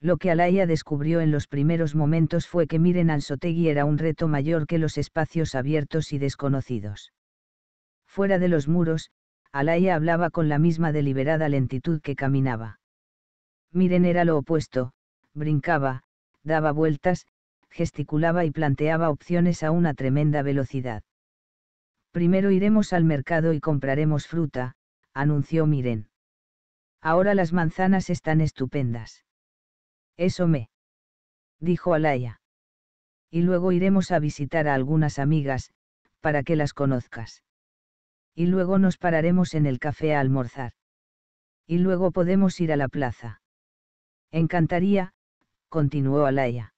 Lo que Alaya descubrió en los primeros momentos fue que Miren Sotegui era un reto mayor que los espacios abiertos y desconocidos. Fuera de los muros, Alaya hablaba con la misma deliberada lentitud que caminaba. Miren era lo opuesto, brincaba, daba vueltas, gesticulaba y planteaba opciones a una tremenda velocidad. Primero iremos al mercado y compraremos fruta, anunció Miren. Ahora las manzanas están estupendas. Eso me. Dijo Alaya. Y luego iremos a visitar a algunas amigas, para que las conozcas y luego nos pararemos en el café a almorzar. Y luego podemos ir a la plaza. Encantaría, continuó Alaya.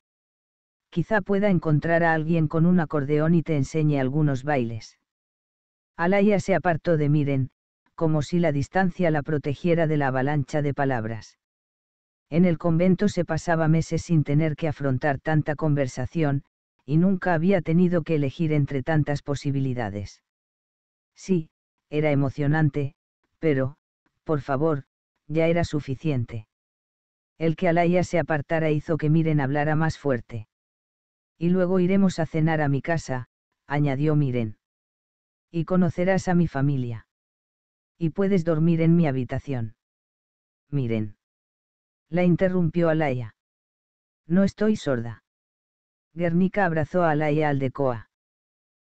Quizá pueda encontrar a alguien con un acordeón y te enseñe algunos bailes. Alaya se apartó de Miren, como si la distancia la protegiera de la avalancha de palabras. En el convento se pasaba meses sin tener que afrontar tanta conversación, y nunca había tenido que elegir entre tantas posibilidades. Sí, era emocionante, pero, por favor, ya era suficiente. El que Alaya se apartara hizo que Miren hablara más fuerte. Y luego iremos a cenar a mi casa, añadió Miren. Y conocerás a mi familia. Y puedes dormir en mi habitación. Miren. La interrumpió Alaya. No estoy sorda. Guernica abrazó a Alaya decoa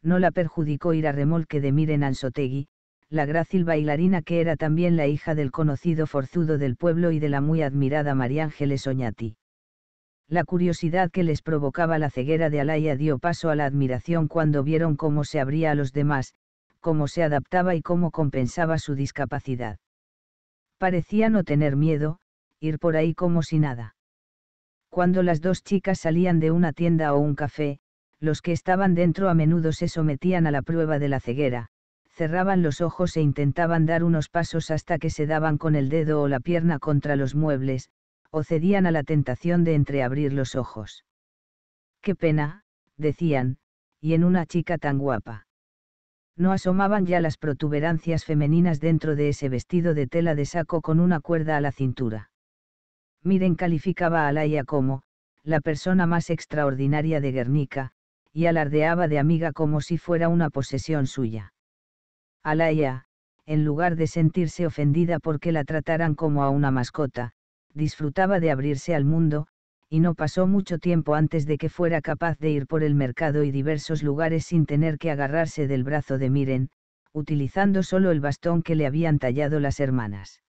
no la perjudicó ir a remolque de Miren Ansotegui, la grácil bailarina que era también la hija del conocido forzudo del pueblo y de la muy admirada María Ángeles Oñati. La curiosidad que les provocaba la ceguera de Alaya dio paso a la admiración cuando vieron cómo se abría a los demás, cómo se adaptaba y cómo compensaba su discapacidad. Parecía no tener miedo, ir por ahí como si nada. Cuando las dos chicas salían de una tienda o un café, los que estaban dentro a menudo se sometían a la prueba de la ceguera, cerraban los ojos e intentaban dar unos pasos hasta que se daban con el dedo o la pierna contra los muebles, o cedían a la tentación de entreabrir los ojos. Qué pena, decían, y en una chica tan guapa. No asomaban ya las protuberancias femeninas dentro de ese vestido de tela de saco con una cuerda a la cintura. Miren calificaba a Laia como, la persona más extraordinaria de Guernica, y alardeaba de amiga como si fuera una posesión suya. Alaya, en lugar de sentirse ofendida porque la trataran como a una mascota, disfrutaba de abrirse al mundo, y no pasó mucho tiempo antes de que fuera capaz de ir por el mercado y diversos lugares sin tener que agarrarse del brazo de Miren, utilizando solo el bastón que le habían tallado las hermanas.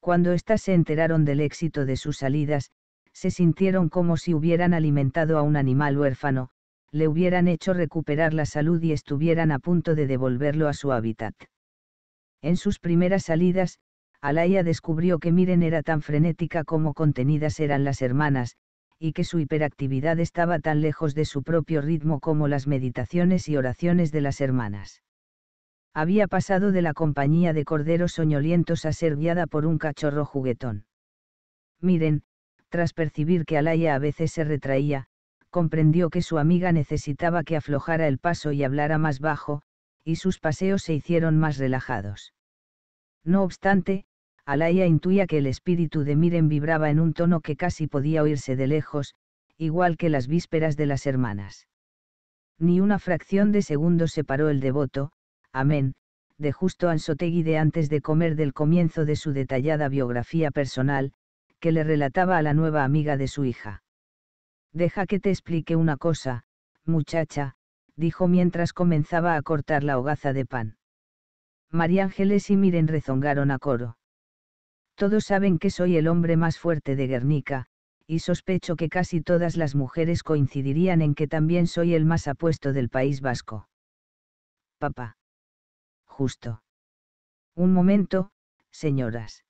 Cuando éstas se enteraron del éxito de sus salidas, se sintieron como si hubieran alimentado a un animal huérfano, le hubieran hecho recuperar la salud y estuvieran a punto de devolverlo a su hábitat. En sus primeras salidas, Alaya descubrió que Miren era tan frenética como contenidas eran las hermanas, y que su hiperactividad estaba tan lejos de su propio ritmo como las meditaciones y oraciones de las hermanas. Había pasado de la compañía de corderos soñolientos a ser guiada por un cachorro juguetón. Miren, tras percibir que Alaya a veces se retraía, comprendió que su amiga necesitaba que aflojara el paso y hablara más bajo, y sus paseos se hicieron más relajados. No obstante, Alaya intuía que el espíritu de Miren vibraba en un tono que casi podía oírse de lejos, igual que las vísperas de las hermanas. Ni una fracción de segundo separó el devoto, amén, de justo Ansotegui de antes de comer del comienzo de su detallada biografía personal, que le relataba a la nueva amiga de su hija. Deja que te explique una cosa, muchacha, dijo mientras comenzaba a cortar la hogaza de pan. María Ángeles y Miren rezongaron a coro. Todos saben que soy el hombre más fuerte de Guernica, y sospecho que casi todas las mujeres coincidirían en que también soy el más apuesto del País Vasco. Papá. Justo. Un momento, señoras.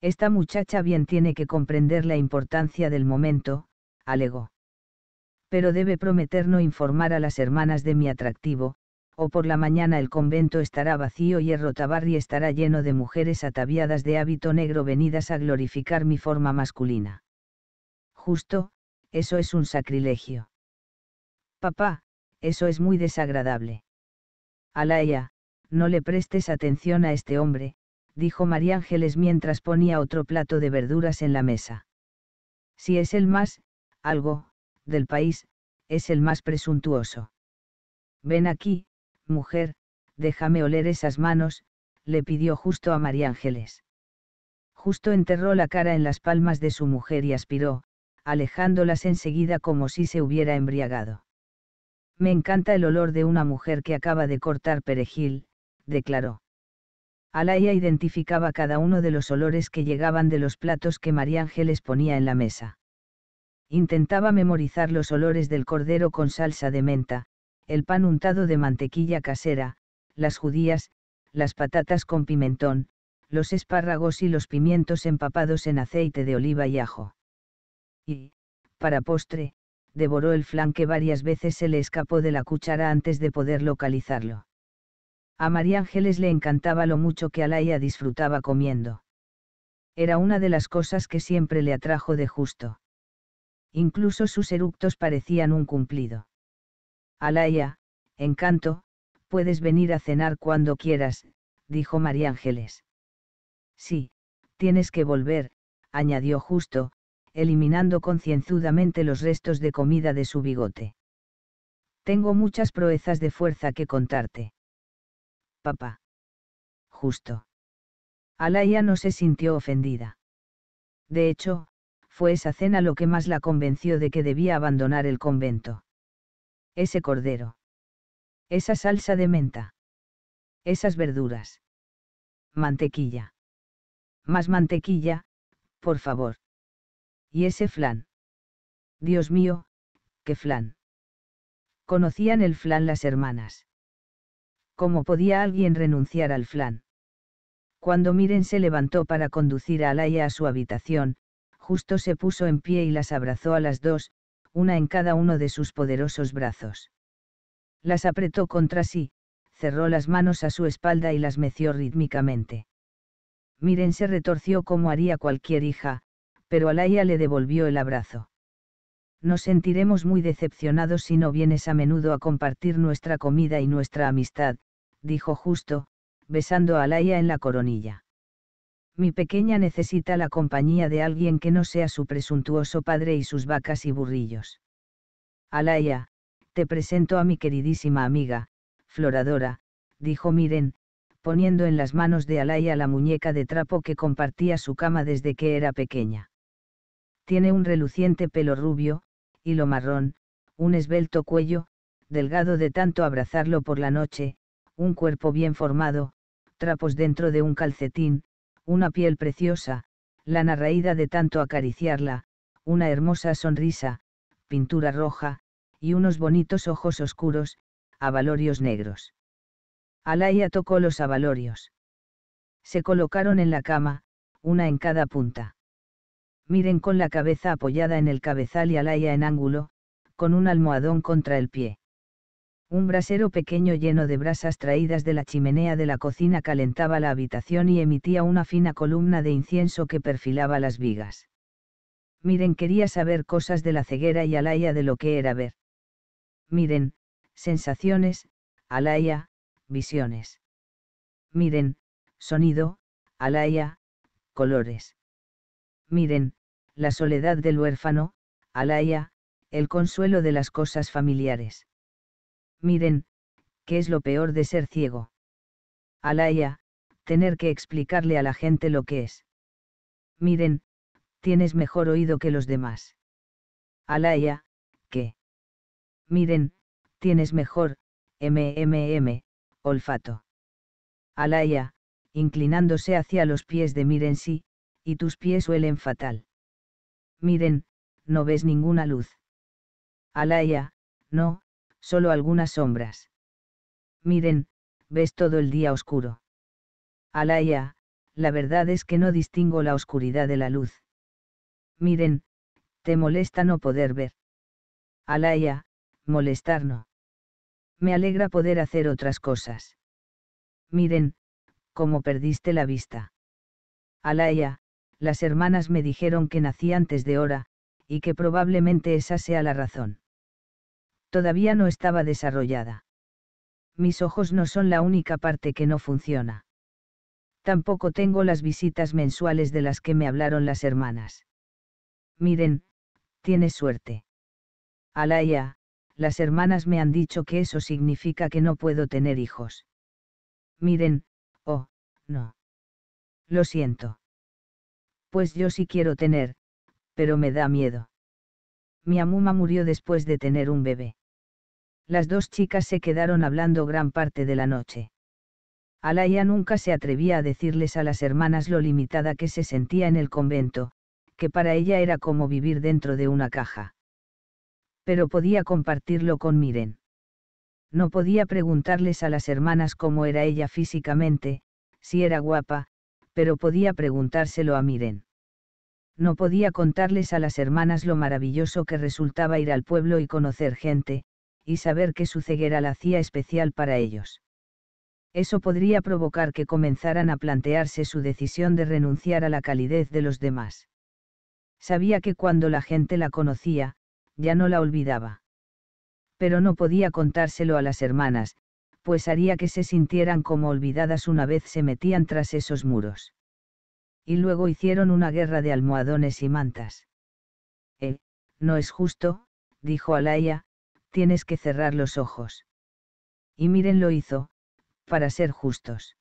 Esta muchacha bien tiene que comprender la importancia del momento, alegó. Pero debe prometer no informar a las hermanas de mi atractivo, o por la mañana el convento estará vacío y el rotabarri estará lleno de mujeres ataviadas de hábito negro venidas a glorificar mi forma masculina. Justo, eso es un sacrilegio. Papá, eso es muy desagradable. Alaya, no le prestes atención a este hombre, dijo María Ángeles mientras ponía otro plato de verduras en la mesa. Si es el más, algo, del país, es el más presuntuoso. Ven aquí, mujer, déjame oler esas manos, le pidió justo a María Ángeles. Justo enterró la cara en las palmas de su mujer y aspiró, alejándolas enseguida como si se hubiera embriagado. Me encanta el olor de una mujer que acaba de cortar perejil, declaró. Alaya identificaba cada uno de los olores que llegaban de los platos que María Ángeles ponía en la mesa. Intentaba memorizar los olores del cordero con salsa de menta, el pan untado de mantequilla casera, las judías, las patatas con pimentón, los espárragos y los pimientos empapados en aceite de oliva y ajo. Y, para postre, devoró el flan que varias veces se le escapó de la cuchara antes de poder localizarlo. A María Ángeles le encantaba lo mucho que Alaya disfrutaba comiendo. Era una de las cosas que siempre le atrajo de justo incluso sus eructos parecían un cumplido. Alaya, encanto, puedes venir a cenar cuando quieras, dijo María Ángeles. Sí, tienes que volver, añadió justo, eliminando concienzudamente los restos de comida de su bigote. Tengo muchas proezas de fuerza que contarte. Papá. Justo. Alaya no se sintió ofendida. De hecho, fue esa cena lo que más la convenció de que debía abandonar el convento. Ese cordero. Esa salsa de menta. Esas verduras. Mantequilla. Más mantequilla, por favor. Y ese flan. Dios mío, qué flan. Conocían el flan las hermanas. ¿Cómo podía alguien renunciar al flan? Cuando Miren se levantó para conducir a Alaya a su habitación, justo se puso en pie y las abrazó a las dos, una en cada uno de sus poderosos brazos. Las apretó contra sí, cerró las manos a su espalda y las meció rítmicamente. Miren se retorció como haría cualquier hija, pero Alaya le devolvió el abrazo. Nos sentiremos muy decepcionados si no vienes a menudo a compartir nuestra comida y nuestra amistad, dijo justo, besando a Alaya en la coronilla mi pequeña necesita la compañía de alguien que no sea su presuntuoso padre y sus vacas y burrillos. Alaya, te presento a mi queridísima amiga, Floradora, dijo Miren, poniendo en las manos de Alaya la muñeca de trapo que compartía su cama desde que era pequeña. Tiene un reluciente pelo rubio, hilo marrón, un esbelto cuello, delgado de tanto abrazarlo por la noche, un cuerpo bien formado, trapos dentro de un calcetín, una piel preciosa, lana raída de tanto acariciarla, una hermosa sonrisa, pintura roja, y unos bonitos ojos oscuros, abalorios negros. Alaya tocó los abalorios. Se colocaron en la cama, una en cada punta. Miren con la cabeza apoyada en el cabezal y Alaya en ángulo, con un almohadón contra el pie. Un brasero pequeño lleno de brasas traídas de la chimenea de la cocina calentaba la habitación y emitía una fina columna de incienso que perfilaba las vigas. Miren quería saber cosas de la ceguera y Alaya de lo que era ver. Miren, sensaciones, Alaya, visiones. Miren, sonido, Alaya, colores. Miren, la soledad del huérfano, Alaya, el consuelo de las cosas familiares miren, qué es lo peor de ser ciego. Alaya, tener que explicarle a la gente lo que es. Miren, tienes mejor oído que los demás. Alaya, que. Miren, tienes mejor, MMM, olfato. Alaya, inclinándose hacia los pies de Miren sí, y tus pies huelen fatal. Miren, no ves ninguna luz. Alaya, no, solo algunas sombras. Miren, ves todo el día oscuro. Alaya, la verdad es que no distingo la oscuridad de la luz. Miren, te molesta no poder ver. Alaya, molestar no. Me alegra poder hacer otras cosas. Miren, cómo perdiste la vista. Alaya, las hermanas me dijeron que nací antes de hora, y que probablemente esa sea la razón. Todavía no estaba desarrollada. Mis ojos no son la única parte que no funciona. Tampoco tengo las visitas mensuales de las que me hablaron las hermanas. Miren, tienes suerte. Alaya, las hermanas me han dicho que eso significa que no puedo tener hijos. Miren, oh, no. Lo siento. Pues yo sí quiero tener, pero me da miedo. Mi amuma murió después de tener un bebé las dos chicas se quedaron hablando gran parte de la noche. Alaya nunca se atrevía a decirles a las hermanas lo limitada que se sentía en el convento, que para ella era como vivir dentro de una caja. Pero podía compartirlo con Miren. No podía preguntarles a las hermanas cómo era ella físicamente, si era guapa, pero podía preguntárselo a Miren. No podía contarles a las hermanas lo maravilloso que resultaba ir al pueblo y conocer gente, y saber que su ceguera la hacía especial para ellos. Eso podría provocar que comenzaran a plantearse su decisión de renunciar a la calidez de los demás. Sabía que cuando la gente la conocía, ya no la olvidaba. Pero no podía contárselo a las hermanas, pues haría que se sintieran como olvidadas una vez se metían tras esos muros. Y luego hicieron una guerra de almohadones y mantas. Eh, no es justo, dijo Alaya, tienes que cerrar los ojos. Y miren lo hizo, para ser justos.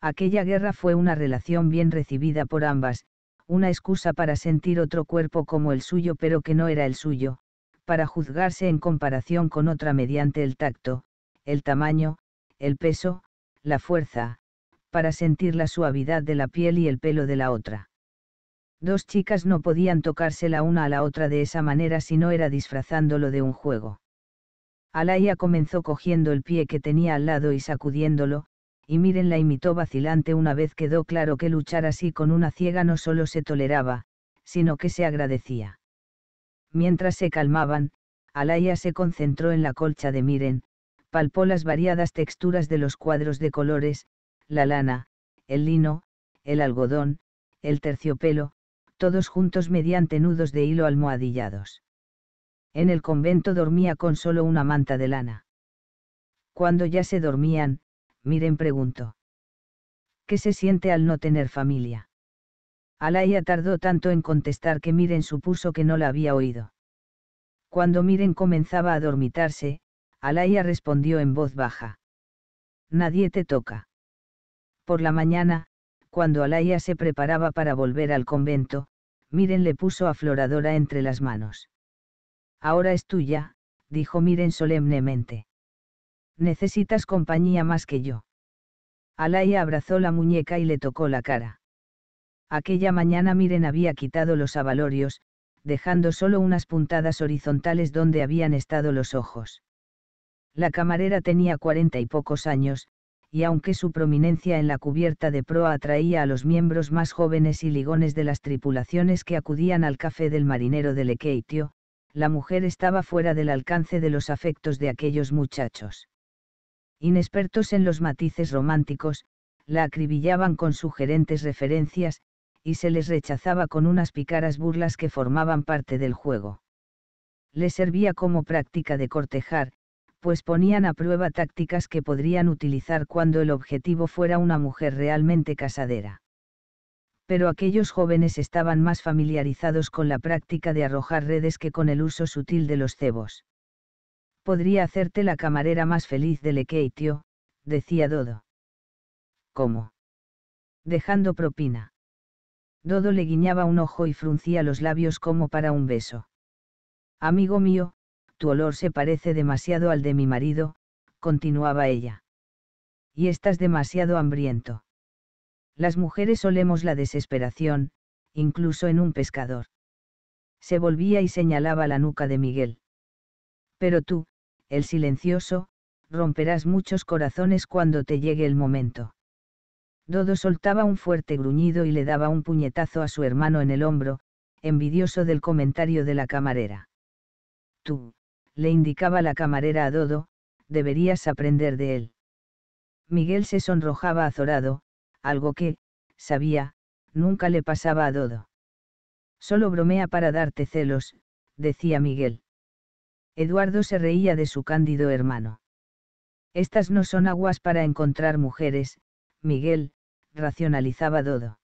Aquella guerra fue una relación bien recibida por ambas, una excusa para sentir otro cuerpo como el suyo pero que no era el suyo, para juzgarse en comparación con otra mediante el tacto, el tamaño, el peso, la fuerza, para sentir la suavidad de la piel y el pelo de la otra. Dos chicas no podían tocarse la una a la otra de esa manera si no era disfrazándolo de un juego. Alaya comenzó cogiendo el pie que tenía al lado y sacudiéndolo, y Miren la imitó vacilante una vez quedó claro que luchar así con una ciega no solo se toleraba, sino que se agradecía. Mientras se calmaban, Alaya se concentró en la colcha de Miren, palpó las variadas texturas de los cuadros de colores, la lana, el lino, el algodón, el terciopelo, todos juntos mediante nudos de hilo almohadillados. En el convento dormía con solo una manta de lana. Cuando ya se dormían, Miren preguntó. ¿Qué se siente al no tener familia? Alaya tardó tanto en contestar que Miren supuso que no la había oído. Cuando Miren comenzaba a dormitarse, Alaya respondió en voz baja. Nadie te toca. Por la mañana, cuando Alaya se preparaba para volver al convento, Miren le puso a Floradora entre las manos. Ahora es tuya, dijo Miren solemnemente. Necesitas compañía más que yo. Alaya abrazó la muñeca y le tocó la cara. Aquella mañana Miren había quitado los abalorios, dejando solo unas puntadas horizontales donde habían estado los ojos. La camarera tenía cuarenta y pocos años, y aunque su prominencia en la cubierta de proa atraía a los miembros más jóvenes y ligones de las tripulaciones que acudían al café del marinero de Lequeitio, la mujer estaba fuera del alcance de los afectos de aquellos muchachos. Inexpertos en los matices románticos, la acribillaban con sugerentes referencias, y se les rechazaba con unas picaras burlas que formaban parte del juego. Le servía como práctica de cortejar, pues ponían a prueba tácticas que podrían utilizar cuando el objetivo fuera una mujer realmente casadera. Pero aquellos jóvenes estaban más familiarizados con la práctica de arrojar redes que con el uso sutil de los cebos. Podría hacerte la camarera más feliz de Lequeitio, decía Dodo. ¿Cómo? Dejando propina. Dodo le guiñaba un ojo y fruncía los labios como para un beso. Amigo mío, tu olor se parece demasiado al de mi marido, continuaba ella. Y estás demasiado hambriento. Las mujeres olemos la desesperación, incluso en un pescador. Se volvía y señalaba la nuca de Miguel. Pero tú, el silencioso, romperás muchos corazones cuando te llegue el momento. Dodo soltaba un fuerte gruñido y le daba un puñetazo a su hermano en el hombro, envidioso del comentario de la camarera. Tú, le indicaba la camarera a Dodo, deberías aprender de él. Miguel se sonrojaba azorado, algo que, sabía, nunca le pasaba a Dodo. Solo bromea para darte celos, decía Miguel. Eduardo se reía de su cándido hermano. Estas no son aguas para encontrar mujeres, Miguel, racionalizaba Dodo.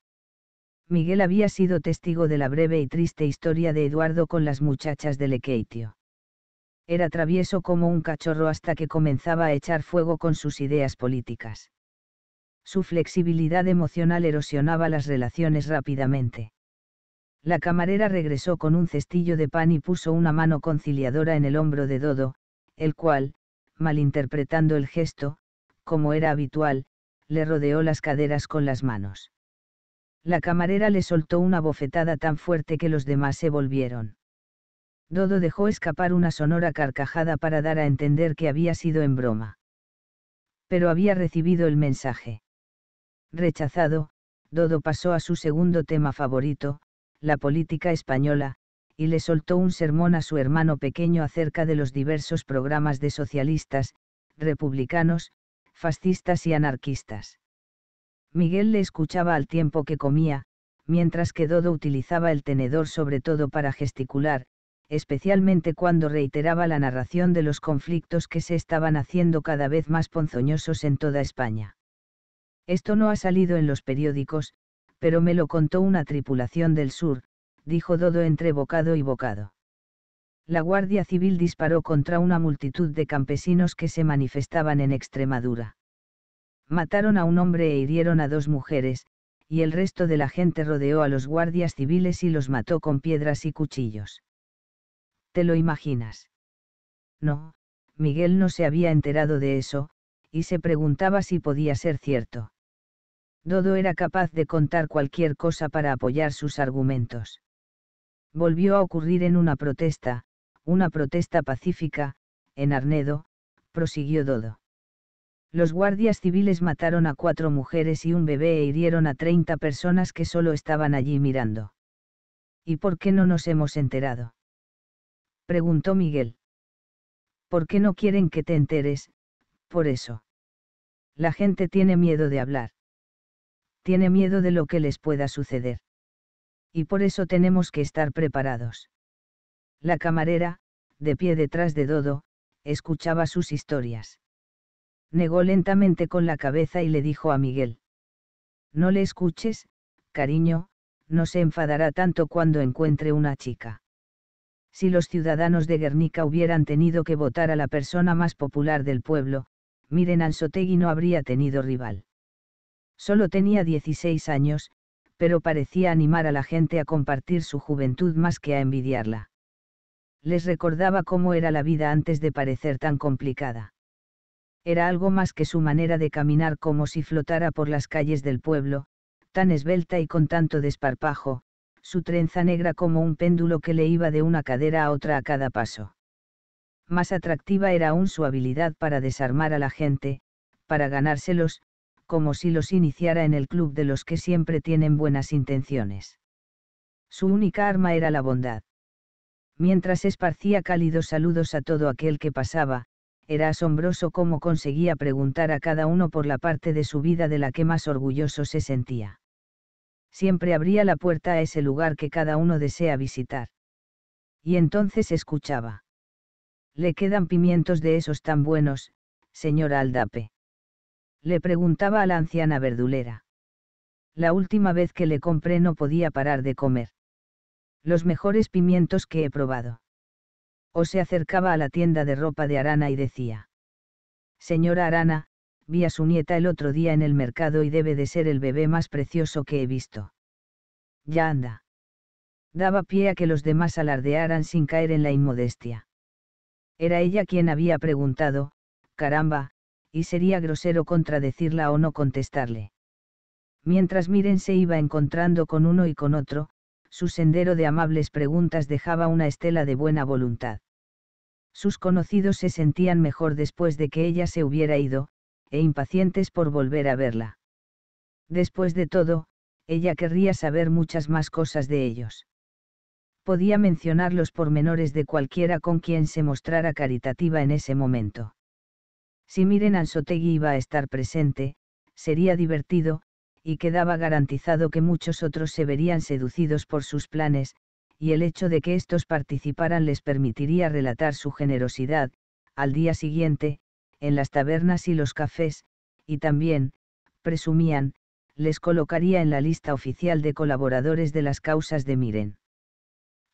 Miguel había sido testigo de la breve y triste historia de Eduardo con las muchachas de Lequeitio. Era travieso como un cachorro hasta que comenzaba a echar fuego con sus ideas políticas. Su flexibilidad emocional erosionaba las relaciones rápidamente. La camarera regresó con un cestillo de pan y puso una mano conciliadora en el hombro de Dodo, el cual, malinterpretando el gesto, como era habitual, le rodeó las caderas con las manos. La camarera le soltó una bofetada tan fuerte que los demás se volvieron. Dodo dejó escapar una sonora carcajada para dar a entender que había sido en broma. Pero había recibido el mensaje. Rechazado, Dodo pasó a su segundo tema favorito, la política española, y le soltó un sermón a su hermano pequeño acerca de los diversos programas de socialistas, republicanos, fascistas y anarquistas. Miguel le escuchaba al tiempo que comía, mientras que Dodo utilizaba el tenedor sobre todo para gesticular, especialmente cuando reiteraba la narración de los conflictos que se estaban haciendo cada vez más ponzoñosos en toda España. Esto no ha salido en los periódicos, pero me lo contó una tripulación del sur, dijo Dodo entre bocado y bocado. La Guardia Civil disparó contra una multitud de campesinos que se manifestaban en Extremadura. Mataron a un hombre e hirieron a dos mujeres, y el resto de la gente rodeó a los guardias civiles y los mató con piedras y cuchillos. ¿Te lo imaginas? No, Miguel no se había enterado de eso, y se preguntaba si podía ser cierto. Dodo era capaz de contar cualquier cosa para apoyar sus argumentos. Volvió a ocurrir en una protesta, una protesta pacífica, en Arnedo, prosiguió Dodo. Los guardias civiles mataron a cuatro mujeres y un bebé e hirieron a 30 personas que solo estaban allí mirando. ¿Y por qué no nos hemos enterado? preguntó Miguel. ¿Por qué no quieren que te enteres? Por eso. La gente tiene miedo de hablar. Tiene miedo de lo que les pueda suceder. Y por eso tenemos que estar preparados. La camarera, de pie detrás de Dodo, escuchaba sus historias. Negó lentamente con la cabeza y le dijo a Miguel. No le escuches, cariño, no se enfadará tanto cuando encuentre una chica si los ciudadanos de Guernica hubieran tenido que votar a la persona más popular del pueblo, Miren sotegui no habría tenido rival. Solo tenía 16 años, pero parecía animar a la gente a compartir su juventud más que a envidiarla. Les recordaba cómo era la vida antes de parecer tan complicada. Era algo más que su manera de caminar como si flotara por las calles del pueblo, tan esbelta y con tanto desparpajo, su trenza negra como un péndulo que le iba de una cadera a otra a cada paso. Más atractiva era aún su habilidad para desarmar a la gente, para ganárselos, como si los iniciara en el club de los que siempre tienen buenas intenciones. Su única arma era la bondad. Mientras esparcía cálidos saludos a todo aquel que pasaba, era asombroso cómo conseguía preguntar a cada uno por la parte de su vida de la que más orgulloso se sentía siempre abría la puerta a ese lugar que cada uno desea visitar. Y entonces escuchaba. Le quedan pimientos de esos tan buenos, señora Aldape. Le preguntaba a la anciana verdulera. La última vez que le compré no podía parar de comer. Los mejores pimientos que he probado. O se acercaba a la tienda de ropa de Arana y decía. Señora Arana, vi a su nieta el otro día en el mercado y debe de ser el bebé más precioso que he visto. Ya anda. Daba pie a que los demás alardearan sin caer en la inmodestia. Era ella quien había preguntado, caramba, y sería grosero contradecirla o no contestarle. Mientras Miren se iba encontrando con uno y con otro, su sendero de amables preguntas dejaba una estela de buena voluntad. Sus conocidos se sentían mejor después de que ella se hubiera ido, e impacientes por volver a verla. Después de todo, ella querría saber muchas más cosas de ellos. Podía mencionar los pormenores de cualquiera con quien se mostrara caritativa en ese momento. Si Miren Ansotegui iba a estar presente, sería divertido, y quedaba garantizado que muchos otros se verían seducidos por sus planes, y el hecho de que estos participaran les permitiría relatar su generosidad, al día siguiente, en las tabernas y los cafés, y también, presumían, les colocaría en la lista oficial de colaboradores de las causas de Miren.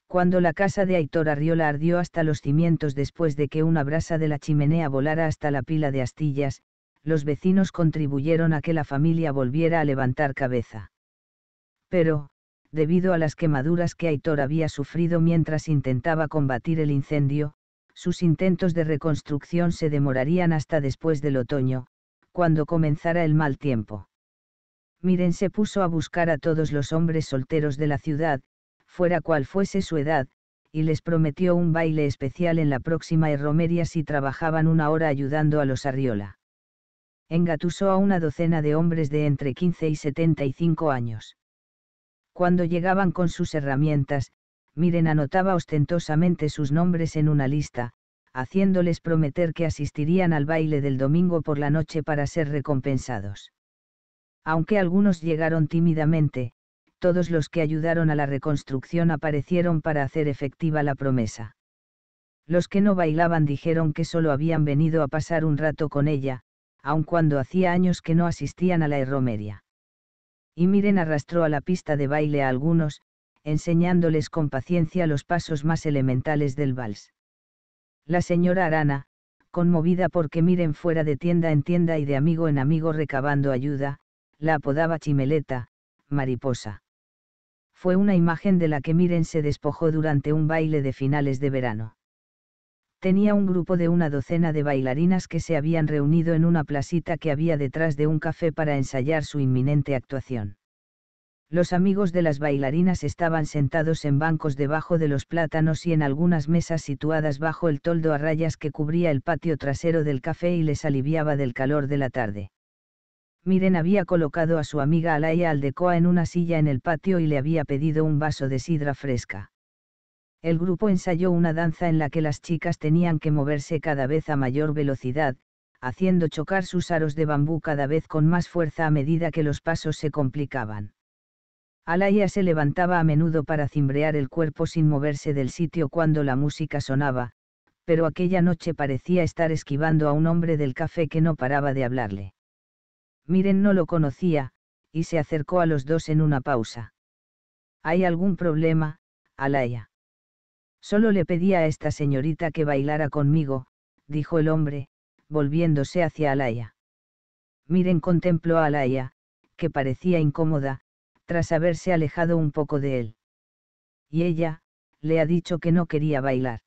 Cuando la casa de Aitor Arriola ardió hasta los cimientos después de que una brasa de la chimenea volara hasta la pila de astillas, los vecinos contribuyeron a que la familia volviera a levantar cabeza. Pero, debido a las quemaduras que Aitor había sufrido mientras intentaba combatir el incendio, sus intentos de reconstrucción se demorarían hasta después del otoño, cuando comenzara el mal tiempo. Miren se puso a buscar a todos los hombres solteros de la ciudad, fuera cual fuese su edad, y les prometió un baile especial en la próxima romería si trabajaban una hora ayudando a los Arriola. Engatusó a una docena de hombres de entre 15 y 75 años. Cuando llegaban con sus herramientas, Miren anotaba ostentosamente sus nombres en una lista, haciéndoles prometer que asistirían al baile del domingo por la noche para ser recompensados. Aunque algunos llegaron tímidamente, todos los que ayudaron a la reconstrucción aparecieron para hacer efectiva la promesa. Los que no bailaban dijeron que solo habían venido a pasar un rato con ella, aun cuando hacía años que no asistían a la erromeria. Y miren arrastró a la pista de baile a algunos, enseñándoles con paciencia los pasos más elementales del vals. La señora Arana, conmovida porque miren fuera de tienda en tienda y de amigo en amigo recabando ayuda, la apodaba Chimeleta, mariposa. Fue una imagen de la que Miren se despojó durante un baile de finales de verano. Tenía un grupo de una docena de bailarinas que se habían reunido en una placita que había detrás de un café para ensayar su inminente actuación. Los amigos de las bailarinas estaban sentados en bancos debajo de los plátanos y en algunas mesas situadas bajo el toldo a rayas que cubría el patio trasero del café y les aliviaba del calor de la tarde. Miren había colocado a su amiga Alaya Aldecoa en una silla en el patio y le había pedido un vaso de sidra fresca. El grupo ensayó una danza en la que las chicas tenían que moverse cada vez a mayor velocidad, haciendo chocar sus aros de bambú cada vez con más fuerza a medida que los pasos se complicaban. Alaya se levantaba a menudo para cimbrear el cuerpo sin moverse del sitio cuando la música sonaba, pero aquella noche parecía estar esquivando a un hombre del café que no paraba de hablarle. Miren no lo conocía, y se acercó a los dos en una pausa. ¿Hay algún problema, Alaya? Solo le pedía a esta señorita que bailara conmigo, dijo el hombre, volviéndose hacia Alaya. Miren contempló a Alaya, que parecía incómoda, tras haberse alejado un poco de él. Y ella, le ha dicho que no quería bailar.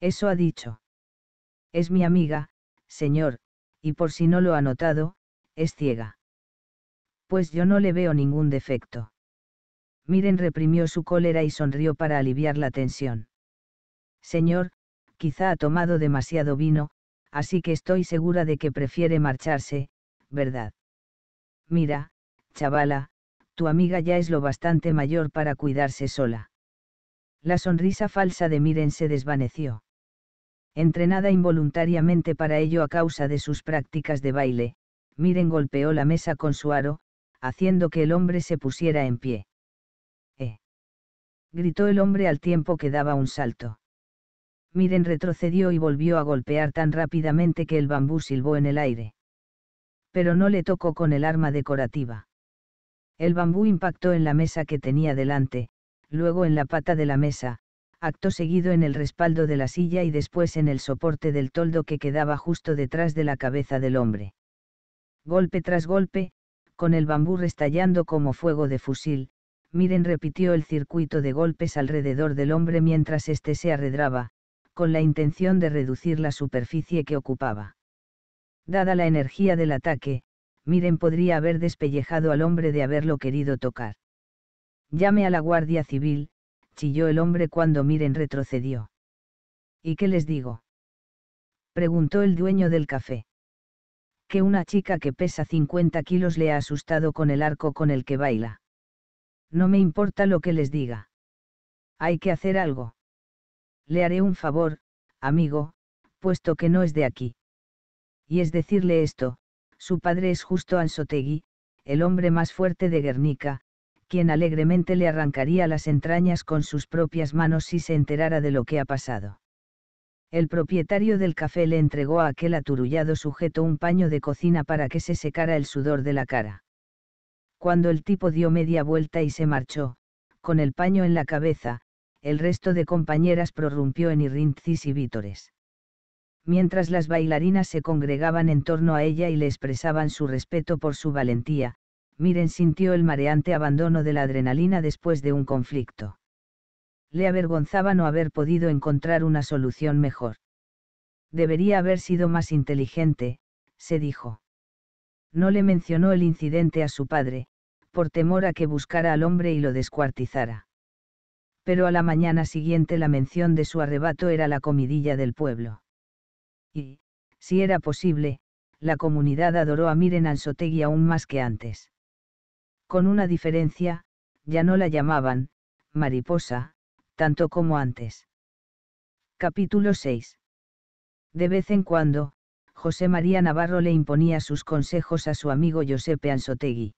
Eso ha dicho. Es mi amiga, señor, y por si no lo ha notado, es ciega. Pues yo no le veo ningún defecto. Miren reprimió su cólera y sonrió para aliviar la tensión. Señor, quizá ha tomado demasiado vino, así que estoy segura de que prefiere marcharse, ¿verdad? Mira, chavala, tu amiga ya es lo bastante mayor para cuidarse sola. La sonrisa falsa de Miren se desvaneció. Entrenada involuntariamente para ello a causa de sus prácticas de baile, Miren golpeó la mesa con su aro, haciendo que el hombre se pusiera en pie. ¡Eh! gritó el hombre al tiempo que daba un salto. Miren retrocedió y volvió a golpear tan rápidamente que el bambú silbó en el aire. Pero no le tocó con el arma decorativa. El bambú impactó en la mesa que tenía delante, luego en la pata de la mesa, acto seguido en el respaldo de la silla y después en el soporte del toldo que quedaba justo detrás de la cabeza del hombre. Golpe tras golpe, con el bambú restallando como fuego de fusil, Miren repitió el circuito de golpes alrededor del hombre mientras éste se arredraba, con la intención de reducir la superficie que ocupaba. Dada la energía del ataque, Miren podría haber despellejado al hombre de haberlo querido tocar. Llame a la Guardia Civil, chilló el hombre cuando Miren retrocedió. ¿Y qué les digo? preguntó el dueño del café. Que una chica que pesa 50 kilos le ha asustado con el arco con el que baila. No me importa lo que les diga. Hay que hacer algo. Le haré un favor, amigo, puesto que no es de aquí. Y es decirle esto, su padre es Justo Anzotegui, el hombre más fuerte de Guernica, quien alegremente le arrancaría las entrañas con sus propias manos si se enterara de lo que ha pasado. El propietario del café le entregó a aquel aturullado sujeto un paño de cocina para que se secara el sudor de la cara. Cuando el tipo dio media vuelta y se marchó, con el paño en la cabeza, el resto de compañeras prorrumpió en irrincis y vítores mientras las bailarinas se congregaban en torno a ella y le expresaban su respeto por su valentía, Miren sintió el mareante abandono de la adrenalina después de un conflicto. Le avergonzaba no haber podido encontrar una solución mejor. Debería haber sido más inteligente, se dijo. No le mencionó el incidente a su padre, por temor a que buscara al hombre y lo descuartizara. Pero a la mañana siguiente la mención de su arrebato era la comidilla del pueblo y, si era posible, la comunidad adoró a Miren Ansotegui aún más que antes. Con una diferencia, ya no la llamaban, mariposa, tanto como antes. Capítulo 6. De vez en cuando, José María Navarro le imponía sus consejos a su amigo Giuseppe Ansotegui.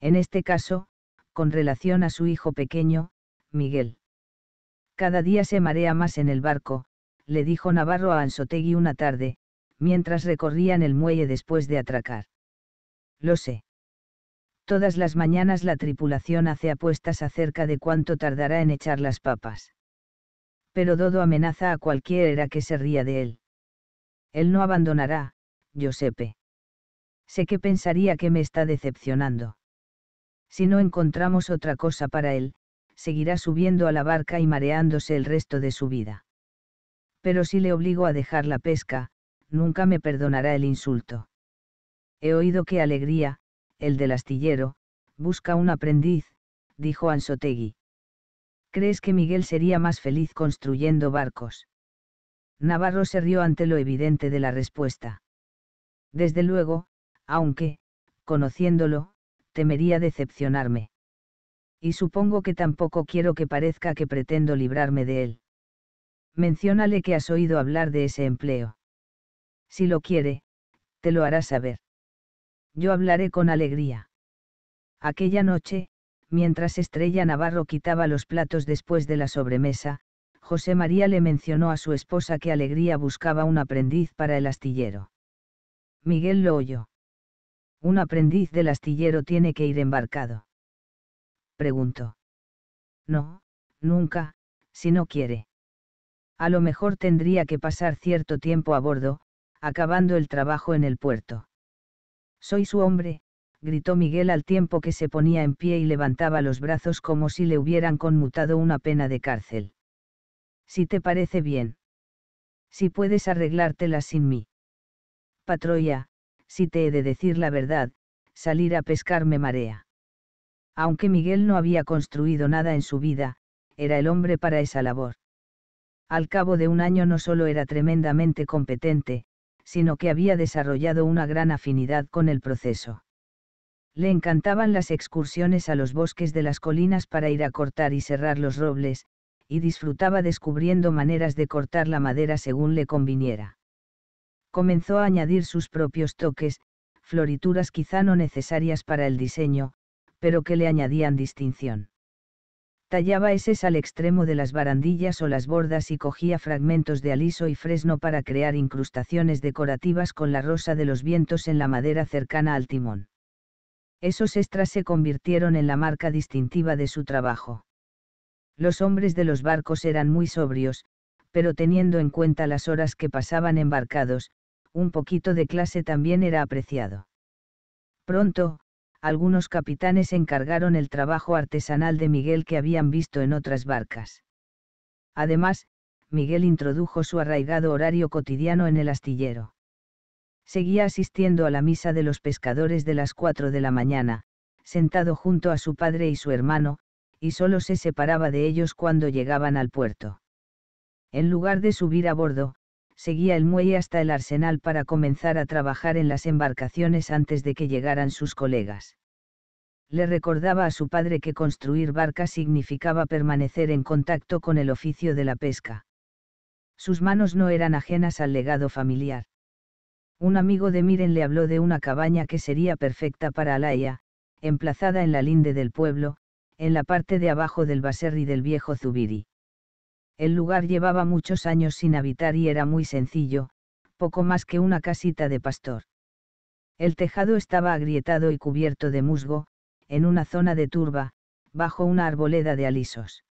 En este caso, con relación a su hijo pequeño, Miguel. Cada día se marea más en el barco, le dijo Navarro a Ansotegui una tarde, mientras recorrían el muelle después de atracar. Lo sé. Todas las mañanas la tripulación hace apuestas acerca de cuánto tardará en echar las papas. Pero Dodo amenaza a cualquiera que se ría de él. Él no abandonará, Giuseppe. Sé que pensaría que me está decepcionando. Si no encontramos otra cosa para él, seguirá subiendo a la barca y mareándose el resto de su vida pero si le obligo a dejar la pesca, nunca me perdonará el insulto. He oído que Alegría, el del astillero, busca un aprendiz, dijo Ansotegui. ¿Crees que Miguel sería más feliz construyendo barcos? Navarro se rió ante lo evidente de la respuesta. Desde luego, aunque, conociéndolo, temería decepcionarme. Y supongo que tampoco quiero que parezca que pretendo librarme de él menciónale que has oído hablar de ese empleo. Si lo quiere, te lo hará saber. Yo hablaré con alegría. Aquella noche, mientras Estrella Navarro quitaba los platos después de la sobremesa, José María le mencionó a su esposa que Alegría buscaba un aprendiz para el astillero. Miguel lo oyó. ¿Un aprendiz del astillero tiene que ir embarcado? Preguntó. No, nunca, si no quiere a lo mejor tendría que pasar cierto tiempo a bordo, acabando el trabajo en el puerto. Soy su hombre, gritó Miguel al tiempo que se ponía en pie y levantaba los brazos como si le hubieran conmutado una pena de cárcel. Si te parece bien. Si puedes arreglártela sin mí. Patroya, si te he de decir la verdad, salir a pescar me marea. Aunque Miguel no había construido nada en su vida, era el hombre para esa labor al cabo de un año no solo era tremendamente competente, sino que había desarrollado una gran afinidad con el proceso. Le encantaban las excursiones a los bosques de las colinas para ir a cortar y cerrar los robles, y disfrutaba descubriendo maneras de cortar la madera según le conviniera. Comenzó a añadir sus propios toques, florituras quizá no necesarias para el diseño, pero que le añadían distinción tallaba eses al extremo de las barandillas o las bordas y cogía fragmentos de aliso y fresno para crear incrustaciones decorativas con la rosa de los vientos en la madera cercana al timón. Esos extras se convirtieron en la marca distintiva de su trabajo. Los hombres de los barcos eran muy sobrios, pero teniendo en cuenta las horas que pasaban embarcados, un poquito de clase también era apreciado. Pronto, algunos capitanes encargaron el trabajo artesanal de Miguel que habían visto en otras barcas. Además, Miguel introdujo su arraigado horario cotidiano en el astillero. Seguía asistiendo a la misa de los pescadores de las cuatro de la mañana, sentado junto a su padre y su hermano, y solo se separaba de ellos cuando llegaban al puerto. En lugar de subir a bordo, seguía el muelle hasta el arsenal para comenzar a trabajar en las embarcaciones antes de que llegaran sus colegas. Le recordaba a su padre que construir barcas significaba permanecer en contacto con el oficio de la pesca. Sus manos no eran ajenas al legado familiar. Un amigo de Miren le habló de una cabaña que sería perfecta para Alaya, emplazada en la linde del pueblo, en la parte de abajo del Baserri del viejo Zubiri. El lugar llevaba muchos años sin habitar y era muy sencillo, poco más que una casita de pastor. El tejado estaba agrietado y cubierto de musgo, en una zona de turba, bajo una arboleda de alisos.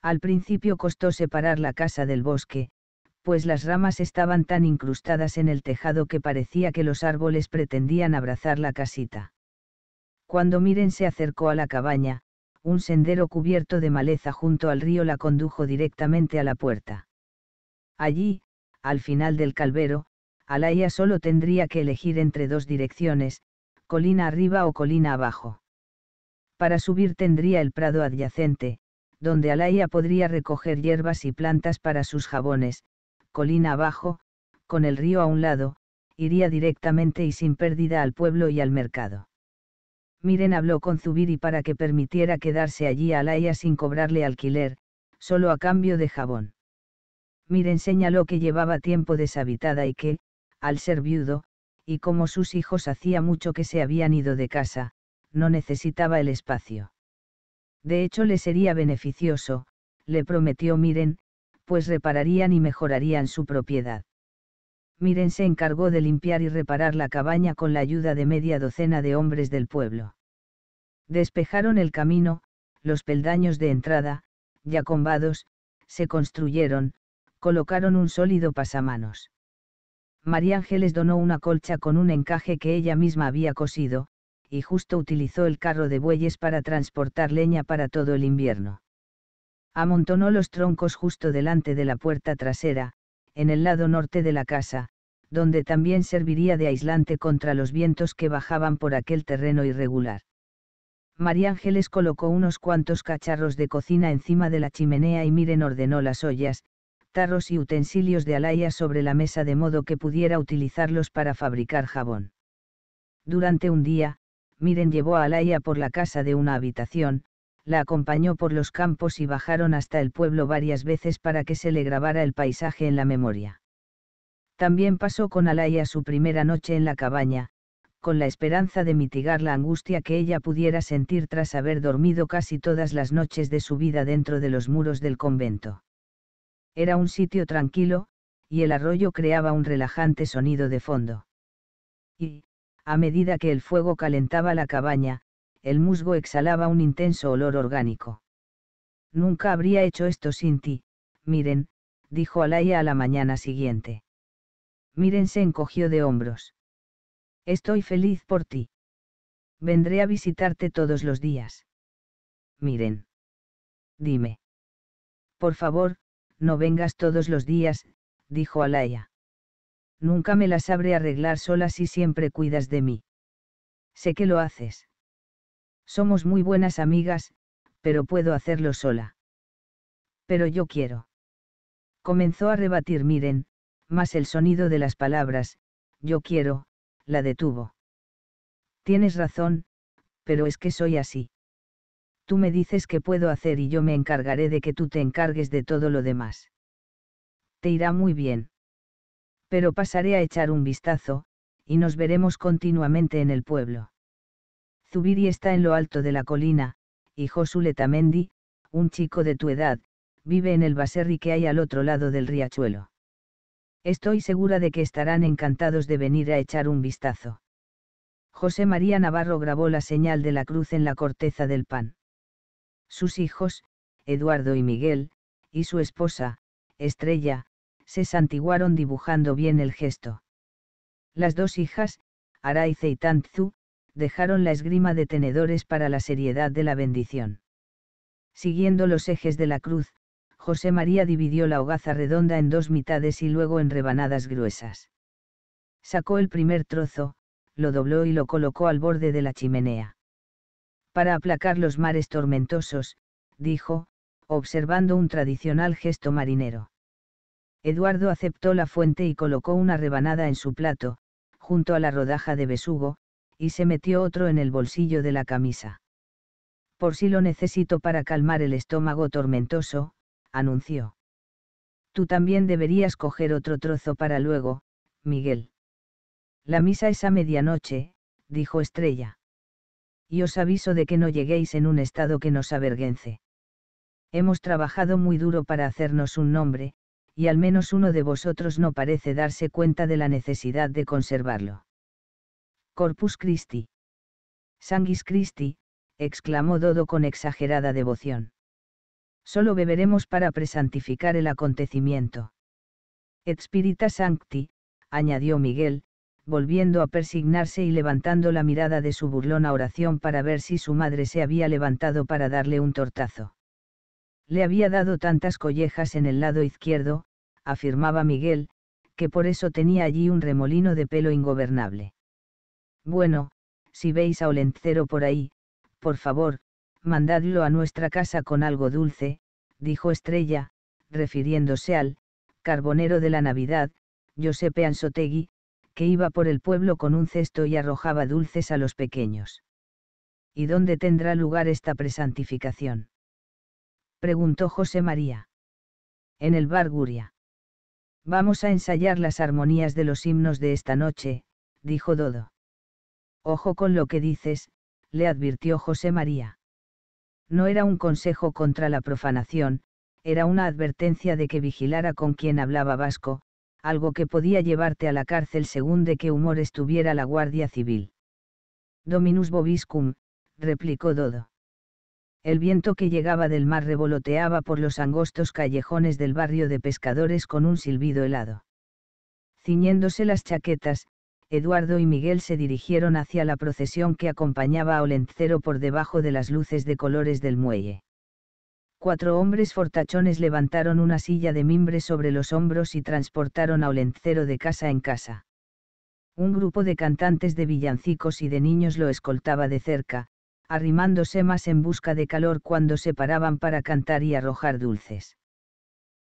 Al principio costó separar la casa del bosque, pues las ramas estaban tan incrustadas en el tejado que parecía que los árboles pretendían abrazar la casita. Cuando Miren se acercó a la cabaña, un sendero cubierto de maleza junto al río la condujo directamente a la puerta. Allí, al final del calvero, Alaya solo tendría que elegir entre dos direcciones, colina arriba o colina abajo. Para subir tendría el prado adyacente, donde Alaya podría recoger hierbas y plantas para sus jabones, colina abajo, con el río a un lado, iría directamente y sin pérdida al pueblo y al mercado. Miren habló con Zubiri para que permitiera quedarse allí a Laia sin cobrarle alquiler, solo a cambio de jabón. Miren señaló que llevaba tiempo deshabitada y que, al ser viudo, y como sus hijos hacía mucho que se habían ido de casa, no necesitaba el espacio. De hecho le sería beneficioso, le prometió Miren, pues repararían y mejorarían su propiedad. Miren se encargó de limpiar y reparar la cabaña con la ayuda de media docena de hombres del pueblo. Despejaron el camino, los peldaños de entrada, ya combados, se construyeron, colocaron un sólido pasamanos. María Ángeles donó una colcha con un encaje que ella misma había cosido, y justo utilizó el carro de bueyes para transportar leña para todo el invierno. Amontonó los troncos justo delante de la puerta trasera, en el lado norte de la casa, donde también serviría de aislante contra los vientos que bajaban por aquel terreno irregular. María Ángeles colocó unos cuantos cacharros de cocina encima de la chimenea y Miren ordenó las ollas, tarros y utensilios de alaya sobre la mesa de modo que pudiera utilizarlos para fabricar jabón. Durante un día, Miren llevó a Alaya por la casa de una habitación, la acompañó por los campos y bajaron hasta el pueblo varias veces para que se le grabara el paisaje en la memoria. También pasó con Alaya su primera noche en la cabaña, con la esperanza de mitigar la angustia que ella pudiera sentir tras haber dormido casi todas las noches de su vida dentro de los muros del convento. Era un sitio tranquilo, y el arroyo creaba un relajante sonido de fondo. Y, a medida que el fuego calentaba la cabaña, el musgo exhalaba un intenso olor orgánico. Nunca habría hecho esto sin ti, miren, dijo Alaya a la mañana siguiente. Miren se encogió de hombros. Estoy feliz por ti. Vendré a visitarte todos los días. Miren. Dime. Por favor, no vengas todos los días, dijo Alaya. Nunca me las sabré arreglar sola si siempre cuidas de mí. Sé que lo haces. Somos muy buenas amigas, pero puedo hacerlo sola. Pero yo quiero. Comenzó a rebatir Miren, más el sonido de las palabras, yo quiero, la detuvo. Tienes razón, pero es que soy así. Tú me dices qué puedo hacer y yo me encargaré de que tú te encargues de todo lo demás. Te irá muy bien. Pero pasaré a echar un vistazo, y nos veremos continuamente en el pueblo. Zubiri está en lo alto de la colina, y Josu Letamendi, un chico de tu edad, vive en el baserri que hay al otro lado del riachuelo. Estoy segura de que estarán encantados de venir a echar un vistazo. José María Navarro grabó la señal de la cruz en la corteza del pan. Sus hijos, Eduardo y Miguel, y su esposa, Estrella, se santiguaron dibujando bien el gesto. Las dos hijas, araiza y Tantzu, dejaron la esgrima de tenedores para la seriedad de la bendición. Siguiendo los ejes de la cruz, José María dividió la hogaza redonda en dos mitades y luego en rebanadas gruesas. Sacó el primer trozo, lo dobló y lo colocó al borde de la chimenea. Para aplacar los mares tormentosos, dijo, observando un tradicional gesto marinero. Eduardo aceptó la fuente y colocó una rebanada en su plato, junto a la rodaja de besugo, y se metió otro en el bolsillo de la camisa. Por si lo necesito para calmar el estómago tormentoso, anunció. Tú también deberías coger otro trozo para luego, Miguel. La misa es a medianoche, dijo Estrella. Y os aviso de que no lleguéis en un estado que nos avergüence. Hemos trabajado muy duro para hacernos un nombre, y al menos uno de vosotros no parece darse cuenta de la necesidad de conservarlo. Corpus Christi. Sanguis Christi, exclamó Dodo con exagerada devoción. Solo beberemos para presantificar el acontecimiento. Et Sancti, añadió Miguel, volviendo a persignarse y levantando la mirada de su burlona oración para ver si su madre se había levantado para darle un tortazo. Le había dado tantas collejas en el lado izquierdo, afirmaba Miguel, que por eso tenía allí un remolino de pelo ingobernable. Bueno, si veis a Olencero por ahí, por favor, mandadlo a nuestra casa con algo dulce, dijo Estrella, refiriéndose al carbonero de la Navidad, Josepe Ansotegui, que iba por el pueblo con un cesto y arrojaba dulces a los pequeños. ¿Y dónde tendrá lugar esta presantificación? preguntó José María. En el bar Guria. Vamos a ensayar las armonías de los himnos de esta noche, dijo Dodo. Ojo con lo que dices, le advirtió José María. No era un consejo contra la profanación, era una advertencia de que vigilara con quien hablaba vasco, algo que podía llevarte a la cárcel según de qué humor estuviera la Guardia Civil. Dominus Bobiscum, replicó Dodo. El viento que llegaba del mar revoloteaba por los angostos callejones del barrio de pescadores con un silbido helado. Ciñéndose las chaquetas, Eduardo y Miguel se dirigieron hacia la procesión que acompañaba a Olencero por debajo de las luces de colores del muelle. Cuatro hombres fortachones levantaron una silla de mimbre sobre los hombros y transportaron a Olencero de casa en casa. Un grupo de cantantes de villancicos y de niños lo escoltaba de cerca, arrimándose más en busca de calor cuando se paraban para cantar y arrojar dulces.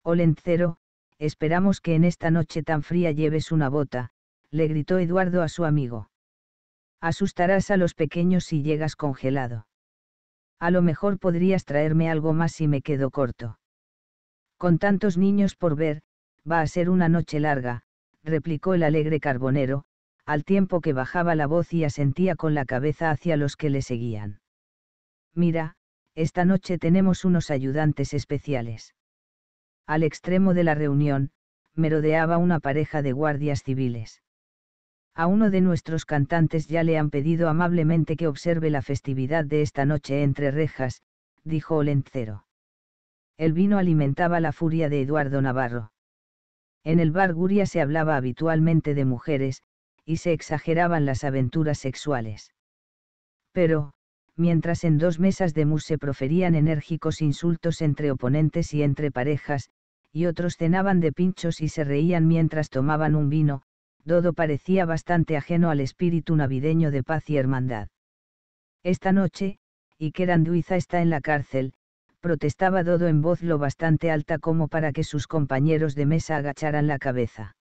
Olencero, esperamos que en esta noche tan fría lleves una bota, le gritó Eduardo a su amigo. Asustarás a los pequeños si llegas congelado. A lo mejor podrías traerme algo más si me quedo corto. Con tantos niños por ver, va a ser una noche larga, replicó el alegre carbonero, al tiempo que bajaba la voz y asentía con la cabeza hacia los que le seguían. Mira, esta noche tenemos unos ayudantes especiales. Al extremo de la reunión, merodeaba una pareja de guardias civiles a uno de nuestros cantantes ya le han pedido amablemente que observe la festividad de esta noche entre rejas, dijo Olencero. El vino alimentaba la furia de Eduardo Navarro. En el bar Guria se hablaba habitualmente de mujeres, y se exageraban las aventuras sexuales. Pero, mientras en dos mesas de mus se proferían enérgicos insultos entre oponentes y entre parejas, y otros cenaban de pinchos y se reían mientras tomaban un vino, Dodo parecía bastante ajeno al espíritu navideño de paz y hermandad. Esta noche, y que Randuiza está en la cárcel, protestaba Dodo en voz lo bastante alta como para que sus compañeros de mesa agacharan la cabeza.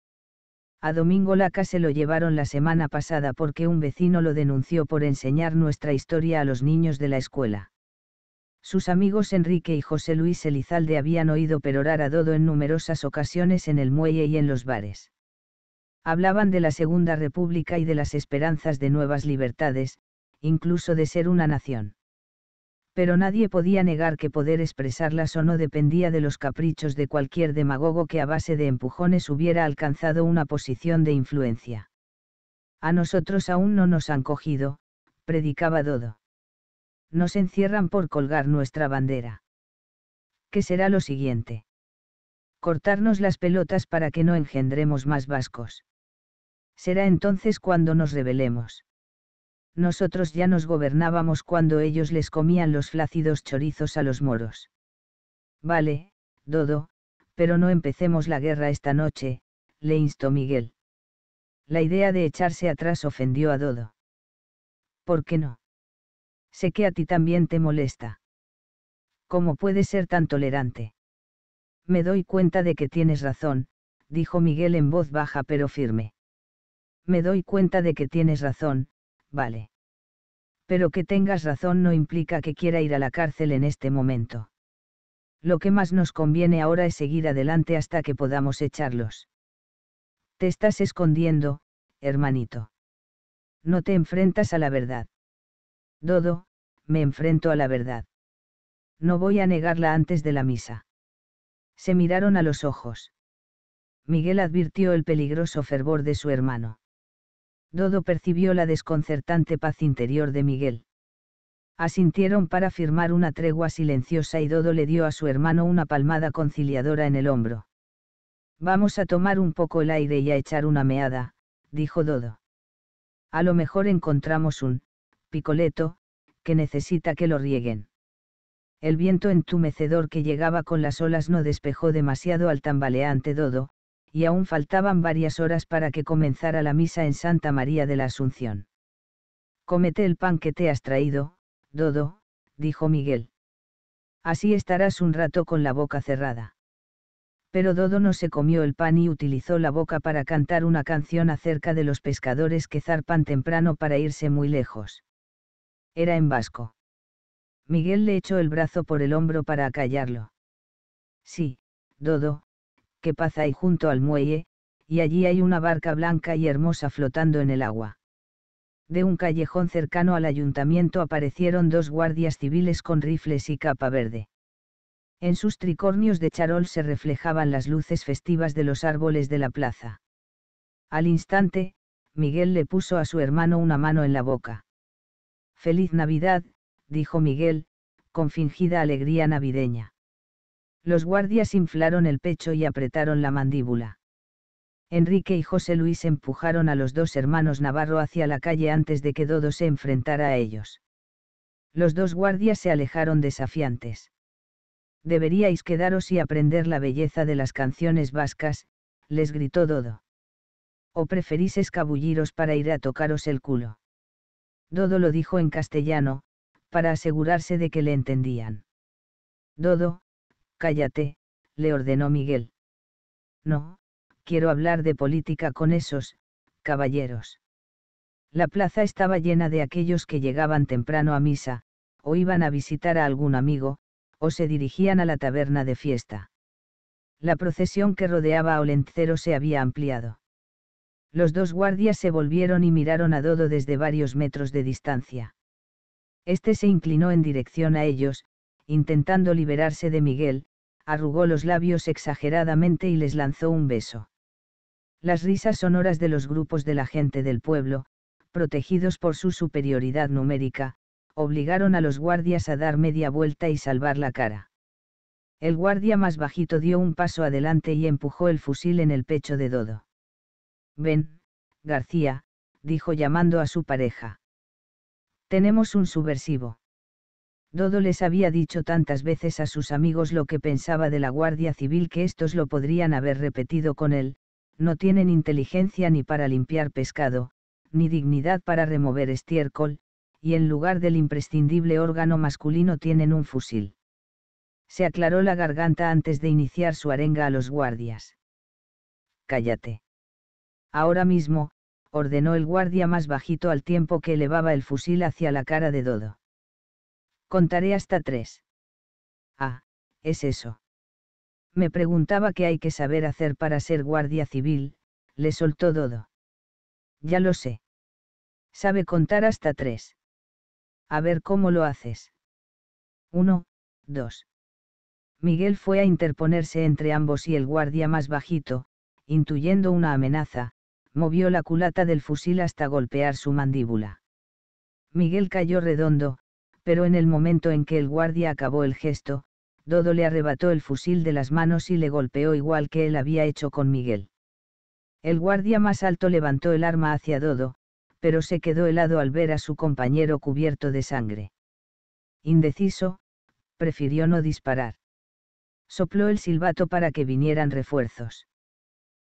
A Domingo Laca se lo llevaron la semana pasada porque un vecino lo denunció por enseñar nuestra historia a los niños de la escuela. Sus amigos Enrique y José Luis Elizalde habían oído perorar a Dodo en numerosas ocasiones en el muelle y en los bares. Hablaban de la Segunda República y de las esperanzas de nuevas libertades, incluso de ser una nación. Pero nadie podía negar que poder expresarlas o no dependía de los caprichos de cualquier demagogo que a base de empujones hubiera alcanzado una posición de influencia. A nosotros aún no nos han cogido, predicaba Dodo. Nos encierran por colgar nuestra bandera. ¿Qué será lo siguiente? cortarnos las pelotas para que no engendremos más vascos. Será entonces cuando nos rebelemos. Nosotros ya nos gobernábamos cuando ellos les comían los flácidos chorizos a los moros. Vale, Dodo, pero no empecemos la guerra esta noche, le instó Miguel. La idea de echarse atrás ofendió a Dodo. ¿Por qué no? Sé que a ti también te molesta. ¿Cómo puedes ser tan tolerante? Me doy cuenta de que tienes razón, dijo Miguel en voz baja pero firme. Me doy cuenta de que tienes razón, vale. Pero que tengas razón no implica que quiera ir a la cárcel en este momento. Lo que más nos conviene ahora es seguir adelante hasta que podamos echarlos. Te estás escondiendo, hermanito. No te enfrentas a la verdad. Dodo, me enfrento a la verdad. No voy a negarla antes de la misa. Se miraron a los ojos. Miguel advirtió el peligroso fervor de su hermano. Dodo percibió la desconcertante paz interior de Miguel. Asintieron para firmar una tregua silenciosa y Dodo le dio a su hermano una palmada conciliadora en el hombro. Vamos a tomar un poco el aire y a echar una meada, dijo Dodo. A lo mejor encontramos un, picoleto, que necesita que lo rieguen. El viento entumecedor que llegaba con las olas no despejó demasiado al tambaleante dodo, y aún faltaban varias horas para que comenzara la misa en Santa María de la Asunción. Comete el pan que te has traído, Dodo, dijo Miguel. Así estarás un rato con la boca cerrada. Pero Dodo no se comió el pan y utilizó la boca para cantar una canción acerca de los pescadores que zarpan temprano para irse muy lejos. Era en vasco. Miguel le echó el brazo por el hombro para acallarlo. Sí, Dodo, ¿qué pasa ahí junto al muelle, y allí hay una barca blanca y hermosa flotando en el agua. De un callejón cercano al ayuntamiento aparecieron dos guardias civiles con rifles y capa verde. En sus tricornios de charol se reflejaban las luces festivas de los árboles de la plaza. Al instante, Miguel le puso a su hermano una mano en la boca. Feliz Navidad, dijo Miguel, con fingida alegría navideña. Los guardias inflaron el pecho y apretaron la mandíbula. Enrique y José Luis empujaron a los dos hermanos Navarro hacia la calle antes de que Dodo se enfrentara a ellos. Los dos guardias se alejaron desafiantes. Deberíais quedaros y aprender la belleza de las canciones vascas, les gritó Dodo. ¿O preferís escabulliros para ir a tocaros el culo? Dodo lo dijo en castellano, para asegurarse de que le entendían. Dodo, cállate, le ordenó Miguel. No, quiero hablar de política con esos, caballeros. La plaza estaba llena de aquellos que llegaban temprano a misa, o iban a visitar a algún amigo, o se dirigían a la taberna de fiesta. La procesión que rodeaba a Olencero se había ampliado. Los dos guardias se volvieron y miraron a Dodo desde varios metros de distancia. Este se inclinó en dirección a ellos, intentando liberarse de Miguel, arrugó los labios exageradamente y les lanzó un beso. Las risas sonoras de los grupos de la gente del pueblo, protegidos por su superioridad numérica, obligaron a los guardias a dar media vuelta y salvar la cara. El guardia más bajito dio un paso adelante y empujó el fusil en el pecho de Dodo. Ven, García, dijo llamando a su pareja. Tenemos un subversivo. Dodo les había dicho tantas veces a sus amigos lo que pensaba de la Guardia Civil que estos lo podrían haber repetido con él, no tienen inteligencia ni para limpiar pescado, ni dignidad para remover estiércol, y en lugar del imprescindible órgano masculino tienen un fusil. Se aclaró la garganta antes de iniciar su arenga a los guardias. Cállate. Ahora mismo, ordenó el guardia más bajito al tiempo que elevaba el fusil hacia la cara de Dodo. Contaré hasta tres. Ah, es eso. Me preguntaba qué hay que saber hacer para ser guardia civil, le soltó Dodo. Ya lo sé. Sabe contar hasta tres. A ver cómo lo haces. Uno, dos. Miguel fue a interponerse entre ambos y el guardia más bajito, intuyendo una amenaza, movió la culata del fusil hasta golpear su mandíbula. Miguel cayó redondo, pero en el momento en que el guardia acabó el gesto, Dodo le arrebató el fusil de las manos y le golpeó igual que él había hecho con Miguel. El guardia más alto levantó el arma hacia Dodo, pero se quedó helado al ver a su compañero cubierto de sangre. Indeciso, prefirió no disparar. Sopló el silbato para que vinieran refuerzos.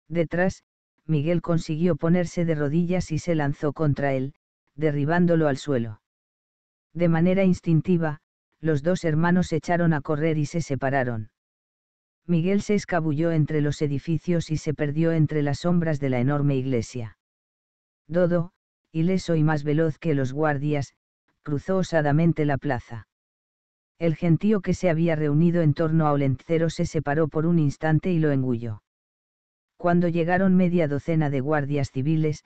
Detrás, Miguel consiguió ponerse de rodillas y se lanzó contra él, derribándolo al suelo. De manera instintiva, los dos hermanos echaron a correr y se separaron. Miguel se escabulló entre los edificios y se perdió entre las sombras de la enorme iglesia. Dodo, ileso y más veloz que los guardias, cruzó osadamente la plaza. El gentío que se había reunido en torno a Olencero se separó por un instante y lo engulló cuando llegaron media docena de guardias civiles,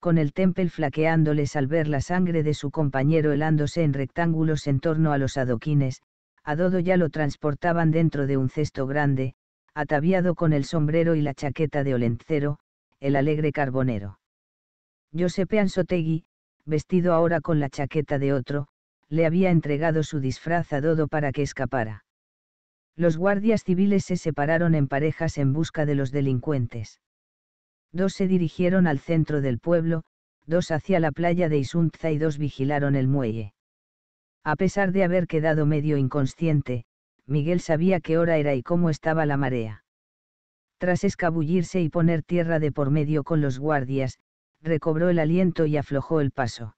con el Temple flaqueándoles al ver la sangre de su compañero helándose en rectángulos en torno a los adoquines, a Dodo ya lo transportaban dentro de un cesto grande, ataviado con el sombrero y la chaqueta de Olencero, el alegre carbonero. Josepe Ansotegui, vestido ahora con la chaqueta de otro, le había entregado su disfraz a Dodo para que escapara. Los guardias civiles se separaron en parejas en busca de los delincuentes. Dos se dirigieron al centro del pueblo, dos hacia la playa de Isunza y dos vigilaron el muelle. A pesar de haber quedado medio inconsciente, Miguel sabía qué hora era y cómo estaba la marea. Tras escabullirse y poner tierra de por medio con los guardias, recobró el aliento y aflojó el paso.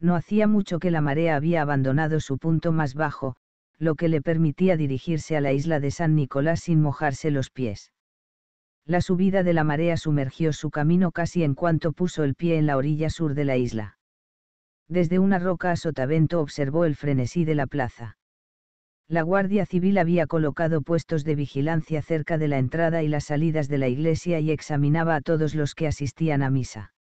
No hacía mucho que la marea había abandonado su punto más bajo, lo que le permitía dirigirse a la isla de San Nicolás sin mojarse los pies. La subida de la marea sumergió su camino casi en cuanto puso el pie en la orilla sur de la isla. Desde una roca a sotavento observó el frenesí de la plaza. La Guardia Civil había colocado puestos de vigilancia cerca de la entrada y las salidas de la iglesia y examinaba a todos los que asistían a misa.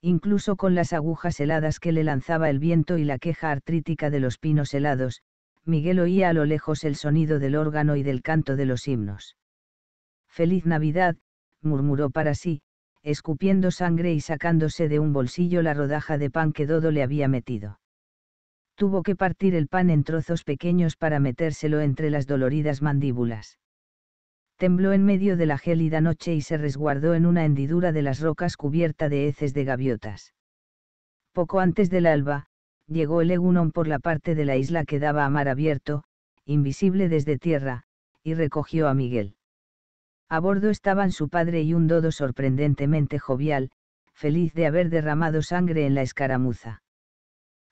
Incluso con las agujas heladas que le lanzaba el viento y la queja artrítica de los pinos helados, Miguel oía a lo lejos el sonido del órgano y del canto de los himnos. Feliz Navidad, murmuró para sí, escupiendo sangre y sacándose de un bolsillo la rodaja de pan que Dodo le había metido. Tuvo que partir el pan en trozos pequeños para metérselo entre las doloridas mandíbulas. Tembló en medio de la gélida noche y se resguardó en una hendidura de las rocas cubierta de heces de gaviotas. Poco antes del alba, llegó el Egunon por la parte de la isla que daba a mar abierto, invisible desde tierra, y recogió a Miguel. A bordo estaban su padre y un dodo sorprendentemente jovial, feliz de haber derramado sangre en la escaramuza.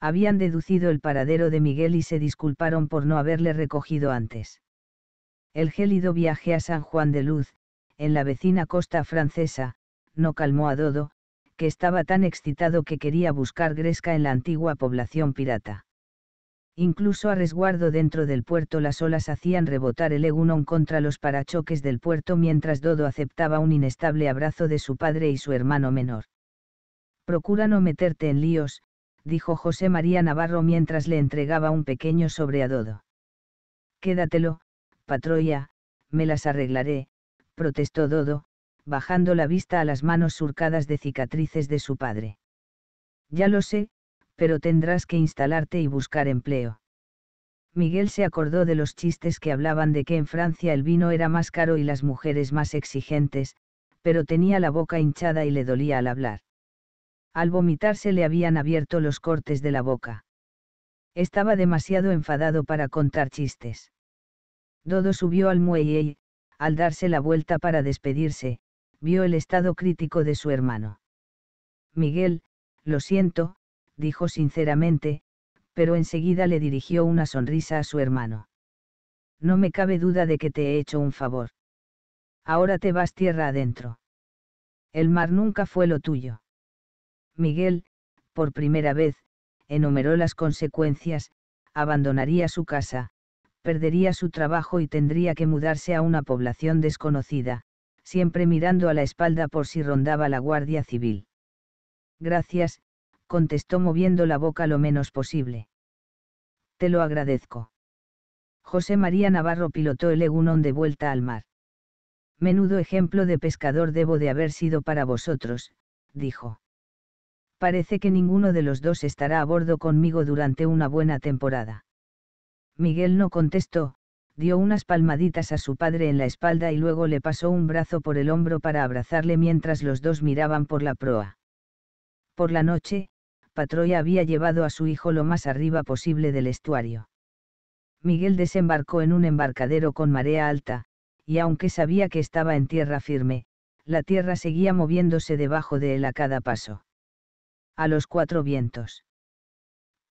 Habían deducido el paradero de Miguel y se disculparon por no haberle recogido antes. El gélido viaje a San Juan de Luz, en la vecina costa francesa, no calmó a Dodo, que estaba tan excitado que quería buscar gresca en la antigua población pirata. Incluso a resguardo dentro del puerto las olas hacían rebotar el Egunon contra los parachoques del puerto mientras Dodo aceptaba un inestable abrazo de su padre y su hermano menor. Procura no meterte en líos, dijo José María Navarro mientras le entregaba un pequeño sobre a Dodo. Quédatelo, patroya, me las arreglaré, protestó Dodo, bajando la vista a las manos surcadas de cicatrices de su padre. Ya lo sé, pero tendrás que instalarte y buscar empleo. Miguel se acordó de los chistes que hablaban de que en Francia el vino era más caro y las mujeres más exigentes, pero tenía la boca hinchada y le dolía al hablar. Al vomitarse le habían abierto los cortes de la boca. Estaba demasiado enfadado para contar chistes. Dodo subió al muelle y, al darse la vuelta para despedirse, vio el estado crítico de su hermano. Miguel, lo siento, dijo sinceramente, pero enseguida le dirigió una sonrisa a su hermano. No me cabe duda de que te he hecho un favor. Ahora te vas tierra adentro. El mar nunca fue lo tuyo. Miguel, por primera vez, enumeró las consecuencias, abandonaría su casa, perdería su trabajo y tendría que mudarse a una población desconocida, siempre mirando a la espalda por si rondaba la Guardia Civil. Gracias, contestó moviendo la boca lo menos posible. Te lo agradezco. José María Navarro pilotó el Egunon de vuelta al mar. Menudo ejemplo de pescador debo de haber sido para vosotros, dijo. Parece que ninguno de los dos estará a bordo conmigo durante una buena temporada. Miguel no contestó, dio unas palmaditas a su padre en la espalda y luego le pasó un brazo por el hombro para abrazarle mientras los dos miraban por la proa. Por la noche, Patroya había llevado a su hijo lo más arriba posible del estuario. Miguel desembarcó en un embarcadero con marea alta, y aunque sabía que estaba en tierra firme, la tierra seguía moviéndose debajo de él a cada paso. A los cuatro vientos.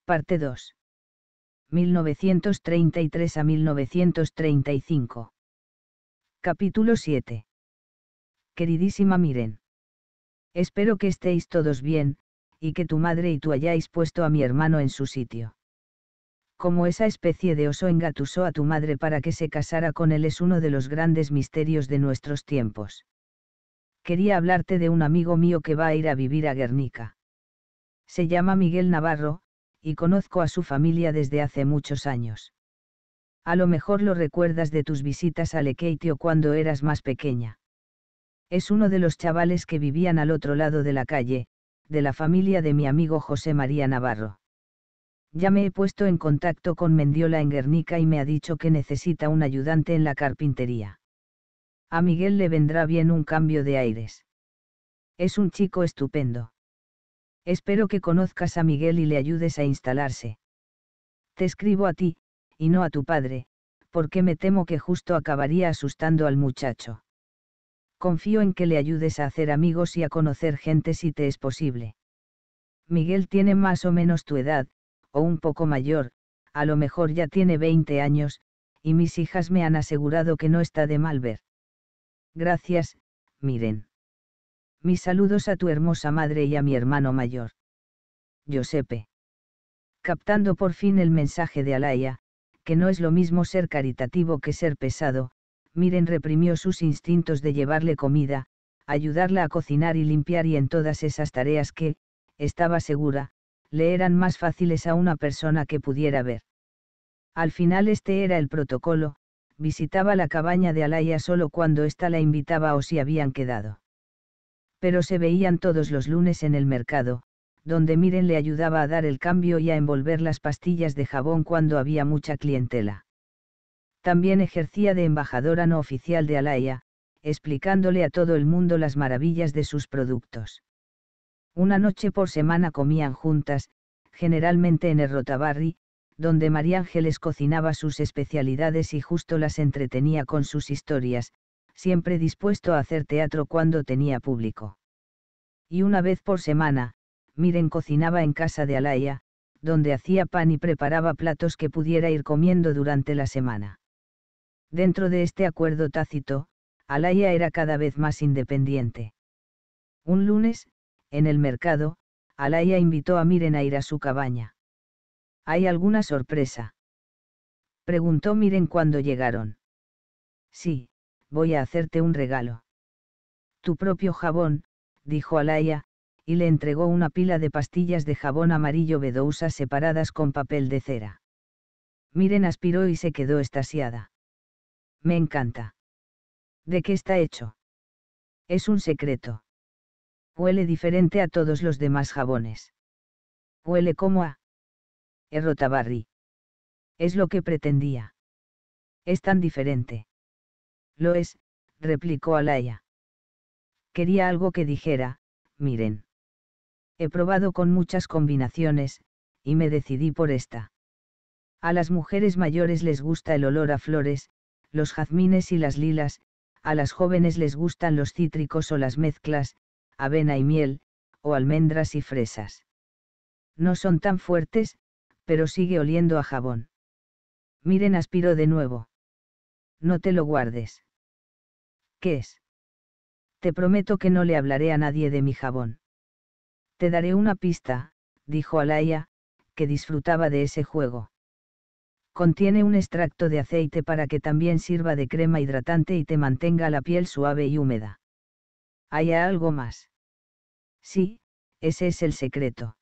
Parte 2. 1933 a 1935. Capítulo 7. Queridísima Miren. Espero que estéis todos bien, y que tu madre y tú hayáis puesto a mi hermano en su sitio. Como esa especie de oso engatusó a tu madre para que se casara con él es uno de los grandes misterios de nuestros tiempos. Quería hablarte de un amigo mío que va a ir a vivir a Guernica. Se llama Miguel Navarro, y conozco a su familia desde hace muchos años. A lo mejor lo recuerdas de tus visitas a Lekeitio cuando eras más pequeña. Es uno de los chavales que vivían al otro lado de la calle, de la familia de mi amigo José María Navarro. Ya me he puesto en contacto con Mendiola en Guernica y me ha dicho que necesita un ayudante en la carpintería. A Miguel le vendrá bien un cambio de aires. Es un chico estupendo. Espero que conozcas a Miguel y le ayudes a instalarse. Te escribo a ti, y no a tu padre, porque me temo que justo acabaría asustando al muchacho. Confío en que le ayudes a hacer amigos y a conocer gente si te es posible. Miguel tiene más o menos tu edad, o un poco mayor, a lo mejor ya tiene 20 años, y mis hijas me han asegurado que no está de mal ver. Gracias, miren. Mis saludos a tu hermosa madre y a mi hermano mayor. Giuseppe. Captando por fin el mensaje de Alaya, que no es lo mismo ser caritativo que ser pesado, Miren reprimió sus instintos de llevarle comida, ayudarla a cocinar y limpiar y en todas esas tareas que, estaba segura, le eran más fáciles a una persona que pudiera ver. Al final este era el protocolo, visitaba la cabaña de Alaya solo cuando ésta la invitaba o si habían quedado pero se veían todos los lunes en el mercado, donde Miren le ayudaba a dar el cambio y a envolver las pastillas de jabón cuando había mucha clientela. También ejercía de embajadora no oficial de Alaya, explicándole a todo el mundo las maravillas de sus productos. Una noche por semana comían juntas, generalmente en el Rotabarri, donde María Ángeles cocinaba sus especialidades y justo las entretenía con sus historias, siempre dispuesto a hacer teatro cuando tenía público. Y una vez por semana, Miren cocinaba en casa de Alaya, donde hacía pan y preparaba platos que pudiera ir comiendo durante la semana. Dentro de este acuerdo tácito, Alaya era cada vez más independiente. Un lunes, en el mercado, Alaya invitó a Miren a ir a su cabaña. ¿Hay alguna sorpresa? Preguntó Miren cuando llegaron. Sí, voy a hacerte un regalo. Tu propio jabón, dijo Alaya, y le entregó una pila de pastillas de jabón amarillo vedousas separadas con papel de cera. Miren aspiró y se quedó estasiada. Me encanta. ¿De qué está hecho? Es un secreto. Huele diferente a todos los demás jabones. Huele como a... Errotabarri. Es lo que pretendía. Es tan diferente. Lo es, replicó Alaya. Quería algo que dijera, miren. He probado con muchas combinaciones, y me decidí por esta. A las mujeres mayores les gusta el olor a flores, los jazmines y las lilas, a las jóvenes les gustan los cítricos o las mezclas, avena y miel, o almendras y fresas. No son tan fuertes, pero sigue oliendo a jabón. Miren, aspiró de nuevo. No te lo guardes. ¿Qué es? Te prometo que no le hablaré a nadie de mi jabón. Te daré una pista, dijo Alaya, que disfrutaba de ese juego. Contiene un extracto de aceite para que también sirva de crema hidratante y te mantenga la piel suave y húmeda. ¿Hay algo más? Sí, ese es el secreto.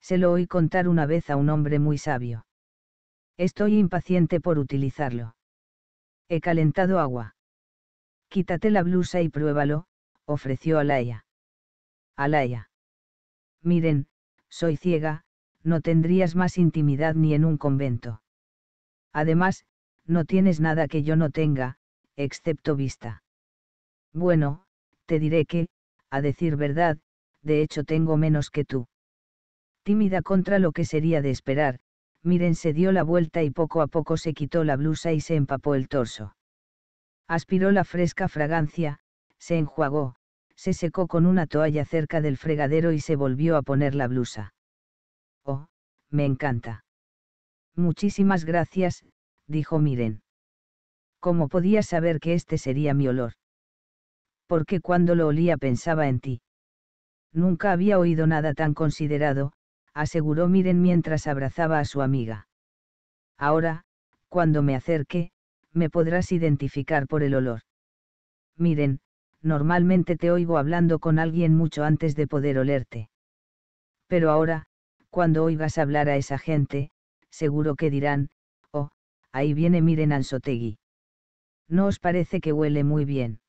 Se lo oí contar una vez a un hombre muy sabio. Estoy impaciente por utilizarlo. He calentado agua. Quítate la blusa y pruébalo, ofreció Alaya. Alaya. Miren, soy ciega, no tendrías más intimidad ni en un convento. Además, no tienes nada que yo no tenga, excepto vista. Bueno, te diré que, a decir verdad, de hecho tengo menos que tú. Tímida contra lo que sería de esperar, Miren se dio la vuelta y poco a poco se quitó la blusa y se empapó el torso aspiró la fresca fragancia, se enjuagó, se secó con una toalla cerca del fregadero y se volvió a poner la blusa. Oh, me encanta. Muchísimas gracias, dijo Miren. ¿Cómo podía saber que este sería mi olor? Porque cuando lo olía pensaba en ti. Nunca había oído nada tan considerado, aseguró Miren mientras abrazaba a su amiga. Ahora, cuando me acerqué, me podrás identificar por el olor. Miren, normalmente te oigo hablando con alguien mucho antes de poder olerte. Pero ahora, cuando oigas hablar a esa gente, seguro que dirán, oh, ahí viene Miren Sotegui. ¿No os parece que huele muy bien?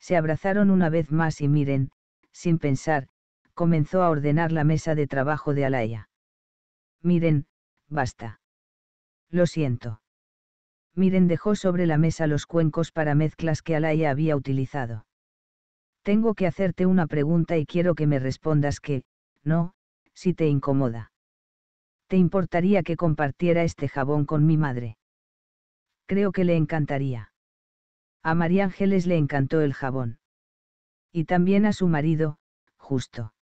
Se abrazaron una vez más y Miren, sin pensar, comenzó a ordenar la mesa de trabajo de Alaya. Miren, basta. Lo siento. Miren dejó sobre la mesa los cuencos para mezclas que Alaya había utilizado. Tengo que hacerte una pregunta y quiero que me respondas que, no, si te incomoda. ¿Te importaría que compartiera este jabón con mi madre? Creo que le encantaría. A María Ángeles le encantó el jabón. Y también a su marido, justo.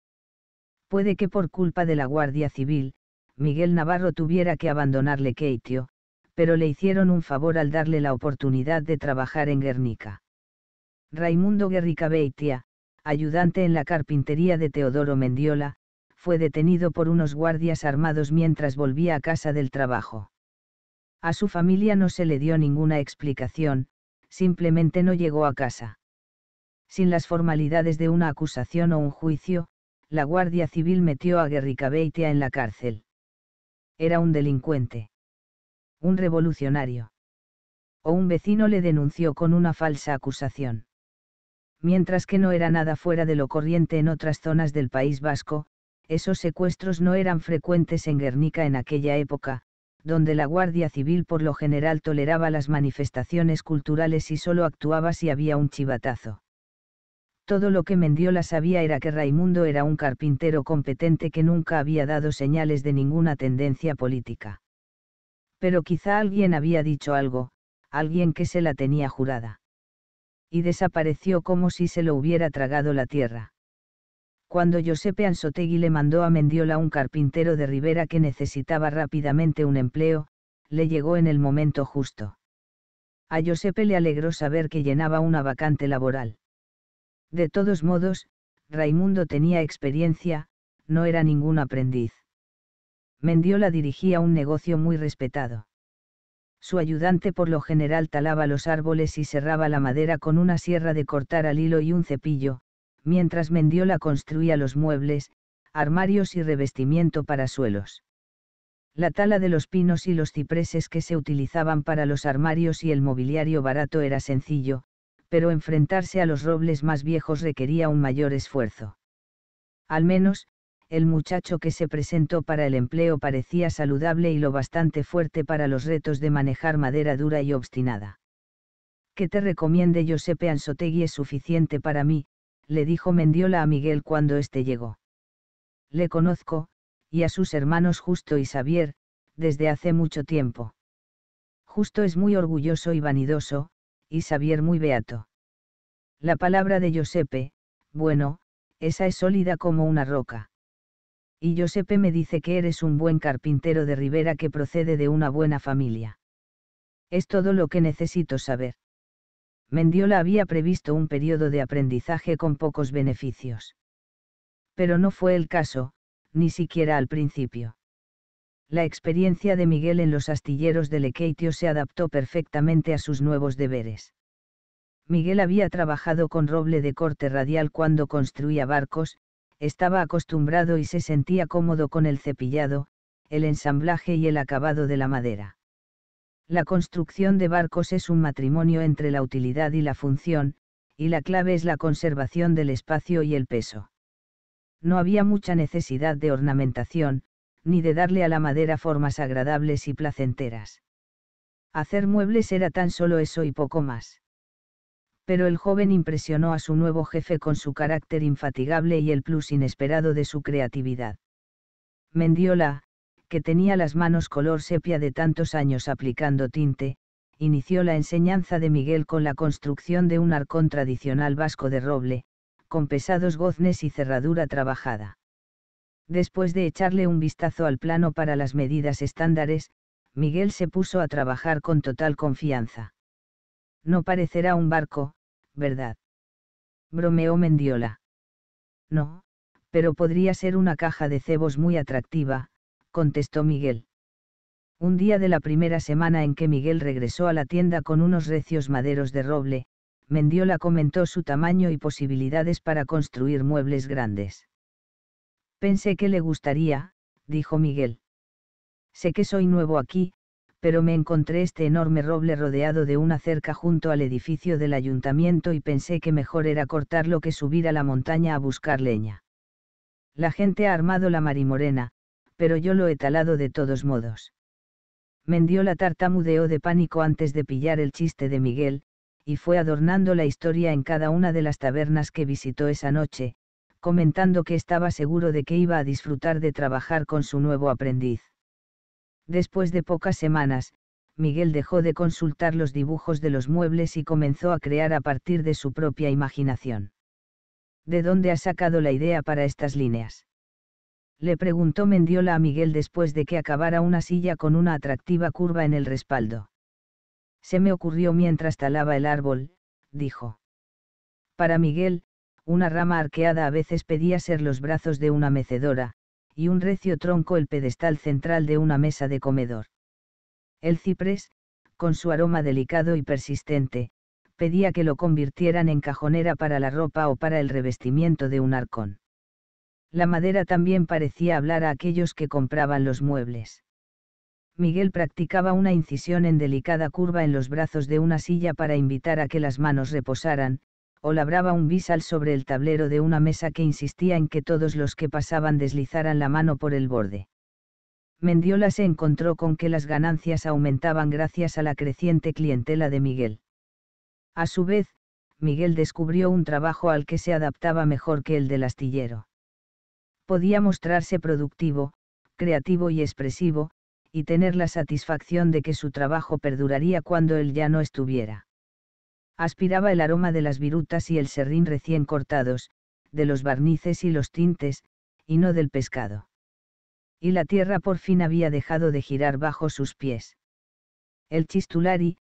Puede que por culpa de la Guardia Civil, Miguel Navarro tuviera que abandonarle Keitio, pero le hicieron un favor al darle la oportunidad de trabajar en Guernica. Raimundo Guerrica Beitia, ayudante en la carpintería de Teodoro Mendiola, fue detenido por unos guardias armados mientras volvía a casa del trabajo. A su familia no se le dio ninguna explicación, simplemente no llegó a casa. Sin las formalidades de una acusación o un juicio, la Guardia Civil metió a Guerrica en la cárcel. Era un delincuente un revolucionario. O un vecino le denunció con una falsa acusación. Mientras que no era nada fuera de lo corriente en otras zonas del País Vasco, esos secuestros no eran frecuentes en Guernica en aquella época, donde la Guardia Civil por lo general toleraba las manifestaciones culturales y solo actuaba si había un chivatazo. Todo lo que Mendiola sabía era que Raimundo era un carpintero competente que nunca había dado señales de ninguna tendencia política. Pero quizá alguien había dicho algo, alguien que se la tenía jurada. Y desapareció como si se lo hubiera tragado la tierra. Cuando Giuseppe Ansotegui le mandó a Mendiola un carpintero de Rivera que necesitaba rápidamente un empleo, le llegó en el momento justo. A Giuseppe le alegró saber que llenaba una vacante laboral. De todos modos, Raimundo tenía experiencia, no era ningún aprendiz. Mendiola dirigía un negocio muy respetado. Su ayudante por lo general talaba los árboles y cerraba la madera con una sierra de cortar al hilo y un cepillo, mientras Mendiola construía los muebles, armarios y revestimiento para suelos. La tala de los pinos y los cipreses que se utilizaban para los armarios y el mobiliario barato era sencillo, pero enfrentarse a los robles más viejos requería un mayor esfuerzo. Al menos, el muchacho que se presentó para el empleo parecía saludable y lo bastante fuerte para los retos de manejar madera dura y obstinada. Que te recomiende Josepe Ansotegui es suficiente para mí, le dijo Mendiola a Miguel cuando éste llegó. Le conozco, y a sus hermanos Justo y Xavier, desde hace mucho tiempo. Justo es muy orgulloso y vanidoso, y Xavier muy beato. La palabra de Giuseppe, bueno, esa es sólida como una roca y Giuseppe me dice que eres un buen carpintero de Rivera que procede de una buena familia. Es todo lo que necesito saber. Mendiola había previsto un periodo de aprendizaje con pocos beneficios. Pero no fue el caso, ni siquiera al principio. La experiencia de Miguel en los astilleros de Lequeitio se adaptó perfectamente a sus nuevos deberes. Miguel había trabajado con roble de corte radial cuando construía barcos, estaba acostumbrado y se sentía cómodo con el cepillado, el ensamblaje y el acabado de la madera. La construcción de barcos es un matrimonio entre la utilidad y la función, y la clave es la conservación del espacio y el peso. No había mucha necesidad de ornamentación, ni de darle a la madera formas agradables y placenteras. Hacer muebles era tan solo eso y poco más pero el joven impresionó a su nuevo jefe con su carácter infatigable y el plus inesperado de su creatividad. Mendiola, que tenía las manos color sepia de tantos años aplicando tinte, inició la enseñanza de Miguel con la construcción de un arcón tradicional vasco de roble, con pesados goznes y cerradura trabajada. Después de echarle un vistazo al plano para las medidas estándares, Miguel se puso a trabajar con total confianza. No parecerá un barco, ¿verdad? Bromeó Mendiola. No, pero podría ser una caja de cebos muy atractiva, contestó Miguel. Un día de la primera semana en que Miguel regresó a la tienda con unos recios maderos de roble, Mendiola comentó su tamaño y posibilidades para construir muebles grandes. Pensé que le gustaría, dijo Miguel. Sé que soy nuevo aquí, pero me encontré este enorme roble rodeado de una cerca junto al edificio del ayuntamiento y pensé que mejor era cortarlo que subir a la montaña a buscar leña. La gente ha armado la marimorena, pero yo lo he talado de todos modos. Mendiola tartamudeó de pánico antes de pillar el chiste de Miguel, y fue adornando la historia en cada una de las tabernas que visitó esa noche, comentando que estaba seguro de que iba a disfrutar de trabajar con su nuevo aprendiz. Después de pocas semanas, Miguel dejó de consultar los dibujos de los muebles y comenzó a crear a partir de su propia imaginación. ¿De dónde ha sacado la idea para estas líneas? Le preguntó Mendiola a Miguel después de que acabara una silla con una atractiva curva en el respaldo. Se me ocurrió mientras talaba el árbol, dijo. Para Miguel, una rama arqueada a veces pedía ser los brazos de una mecedora, y un recio tronco el pedestal central de una mesa de comedor. El ciprés, con su aroma delicado y persistente, pedía que lo convirtieran en cajonera para la ropa o para el revestimiento de un arcón. La madera también parecía hablar a aquellos que compraban los muebles. Miguel practicaba una incisión en delicada curva en los brazos de una silla para invitar a que las manos reposaran, o labraba un bisal sobre el tablero de una mesa que insistía en que todos los que pasaban deslizaran la mano por el borde. Mendiola se encontró con que las ganancias aumentaban gracias a la creciente clientela de Miguel. A su vez, Miguel descubrió un trabajo al que se adaptaba mejor que el del astillero. Podía mostrarse productivo, creativo y expresivo, y tener la satisfacción de que su trabajo perduraría cuando él ya no estuviera aspiraba el aroma de las virutas y el serrín recién cortados, de los barnices y los tintes, y no del pescado. Y la tierra por fin había dejado de girar bajo sus pies. El chistulari,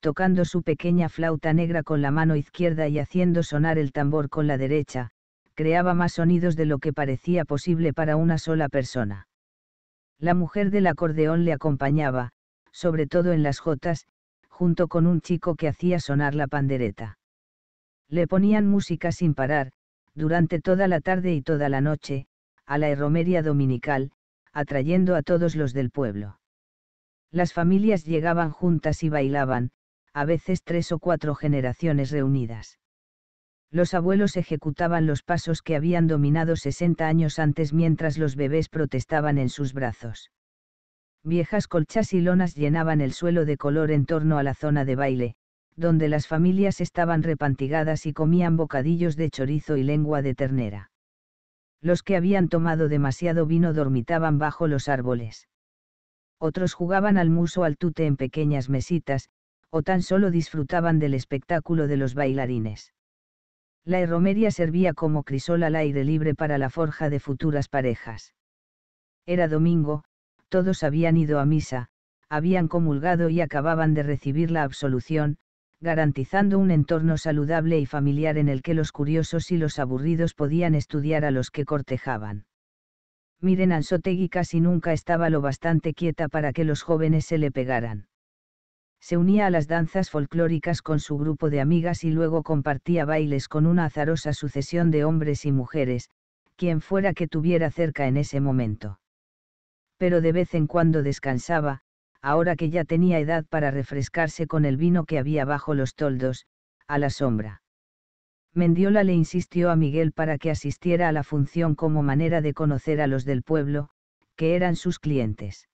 tocando su pequeña flauta negra con la mano izquierda y haciendo sonar el tambor con la derecha, creaba más sonidos de lo que parecía posible para una sola persona. La mujer del acordeón le acompañaba, sobre todo en las jotas, junto con un chico que hacía sonar la pandereta. Le ponían música sin parar, durante toda la tarde y toda la noche, a la erromería dominical, atrayendo a todos los del pueblo. Las familias llegaban juntas y bailaban, a veces tres o cuatro generaciones reunidas. Los abuelos ejecutaban los pasos que habían dominado 60 años antes mientras los bebés protestaban en sus brazos viejas colchas y lonas llenaban el suelo de color en torno a la zona de baile, donde las familias estaban repantigadas y comían bocadillos de chorizo y lengua de ternera. Los que habían tomado demasiado vino dormitaban bajo los árboles. Otros jugaban al muso al tute en pequeñas mesitas, o tan solo disfrutaban del espectáculo de los bailarines. La herromería servía como crisol al aire libre para la forja de futuras parejas. Era domingo, todos habían ido a misa, habían comulgado y acababan de recibir la absolución, garantizando un entorno saludable y familiar en el que los curiosos y los aburridos podían estudiar a los que cortejaban. Miren Ansotegui casi nunca estaba lo bastante quieta para que los jóvenes se le pegaran. Se unía a las danzas folclóricas con su grupo de amigas y luego compartía bailes con una azarosa sucesión de hombres y mujeres, quien fuera que tuviera cerca en ese momento pero de vez en cuando descansaba, ahora que ya tenía edad para refrescarse con el vino que había bajo los toldos, a la sombra. Mendiola le insistió a Miguel para que asistiera a la función como manera de conocer a los del pueblo, que eran sus clientes.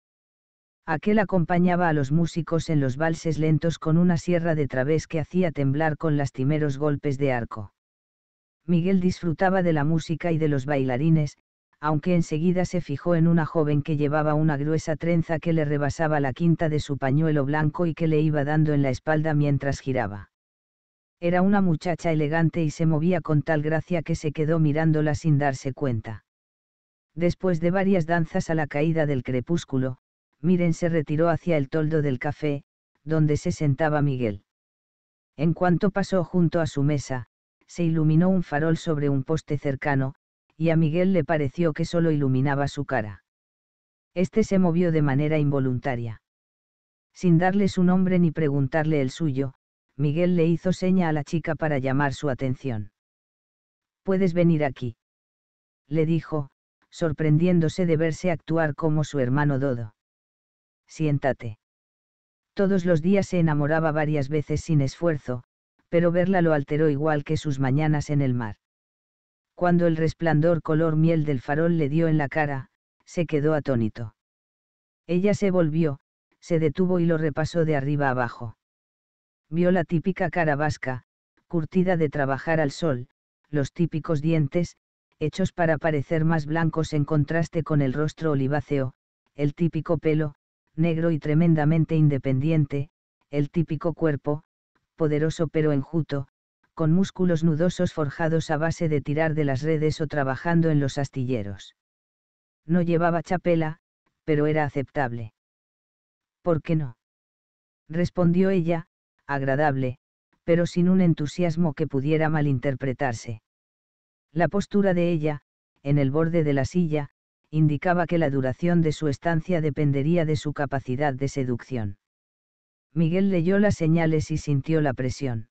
Aquel acompañaba a los músicos en los valses lentos con una sierra de través que hacía temblar con lastimeros golpes de arco. Miguel disfrutaba de la música y de los bailarines, aunque enseguida se fijó en una joven que llevaba una gruesa trenza que le rebasaba la quinta de su pañuelo blanco y que le iba dando en la espalda mientras giraba. Era una muchacha elegante y se movía con tal gracia que se quedó mirándola sin darse cuenta. Después de varias danzas a la caída del crepúsculo, Miren se retiró hacia el toldo del café, donde se sentaba Miguel. En cuanto pasó junto a su mesa, se iluminó un farol sobre un poste cercano, y a Miguel le pareció que solo iluminaba su cara. Este se movió de manera involuntaria. Sin darle su nombre ni preguntarle el suyo, Miguel le hizo seña a la chica para llamar su atención. Puedes venir aquí. Le dijo, sorprendiéndose de verse actuar como su hermano Dodo. Siéntate. Todos los días se enamoraba varias veces sin esfuerzo, pero verla lo alteró igual que sus mañanas en el mar. Cuando el resplandor color miel del farol le dio en la cara, se quedó atónito. Ella se volvió, se detuvo y lo repasó de arriba abajo. Vio la típica cara vasca, curtida de trabajar al sol, los típicos dientes, hechos para parecer más blancos en contraste con el rostro oliváceo, el típico pelo, negro y tremendamente independiente, el típico cuerpo, poderoso pero enjuto, con músculos nudosos forjados a base de tirar de las redes o trabajando en los astilleros. No llevaba chapela, pero era aceptable. ¿Por qué no? respondió ella, agradable, pero sin un entusiasmo que pudiera malinterpretarse. La postura de ella, en el borde de la silla, indicaba que la duración de su estancia dependería de su capacidad de seducción. Miguel leyó las señales y sintió la presión.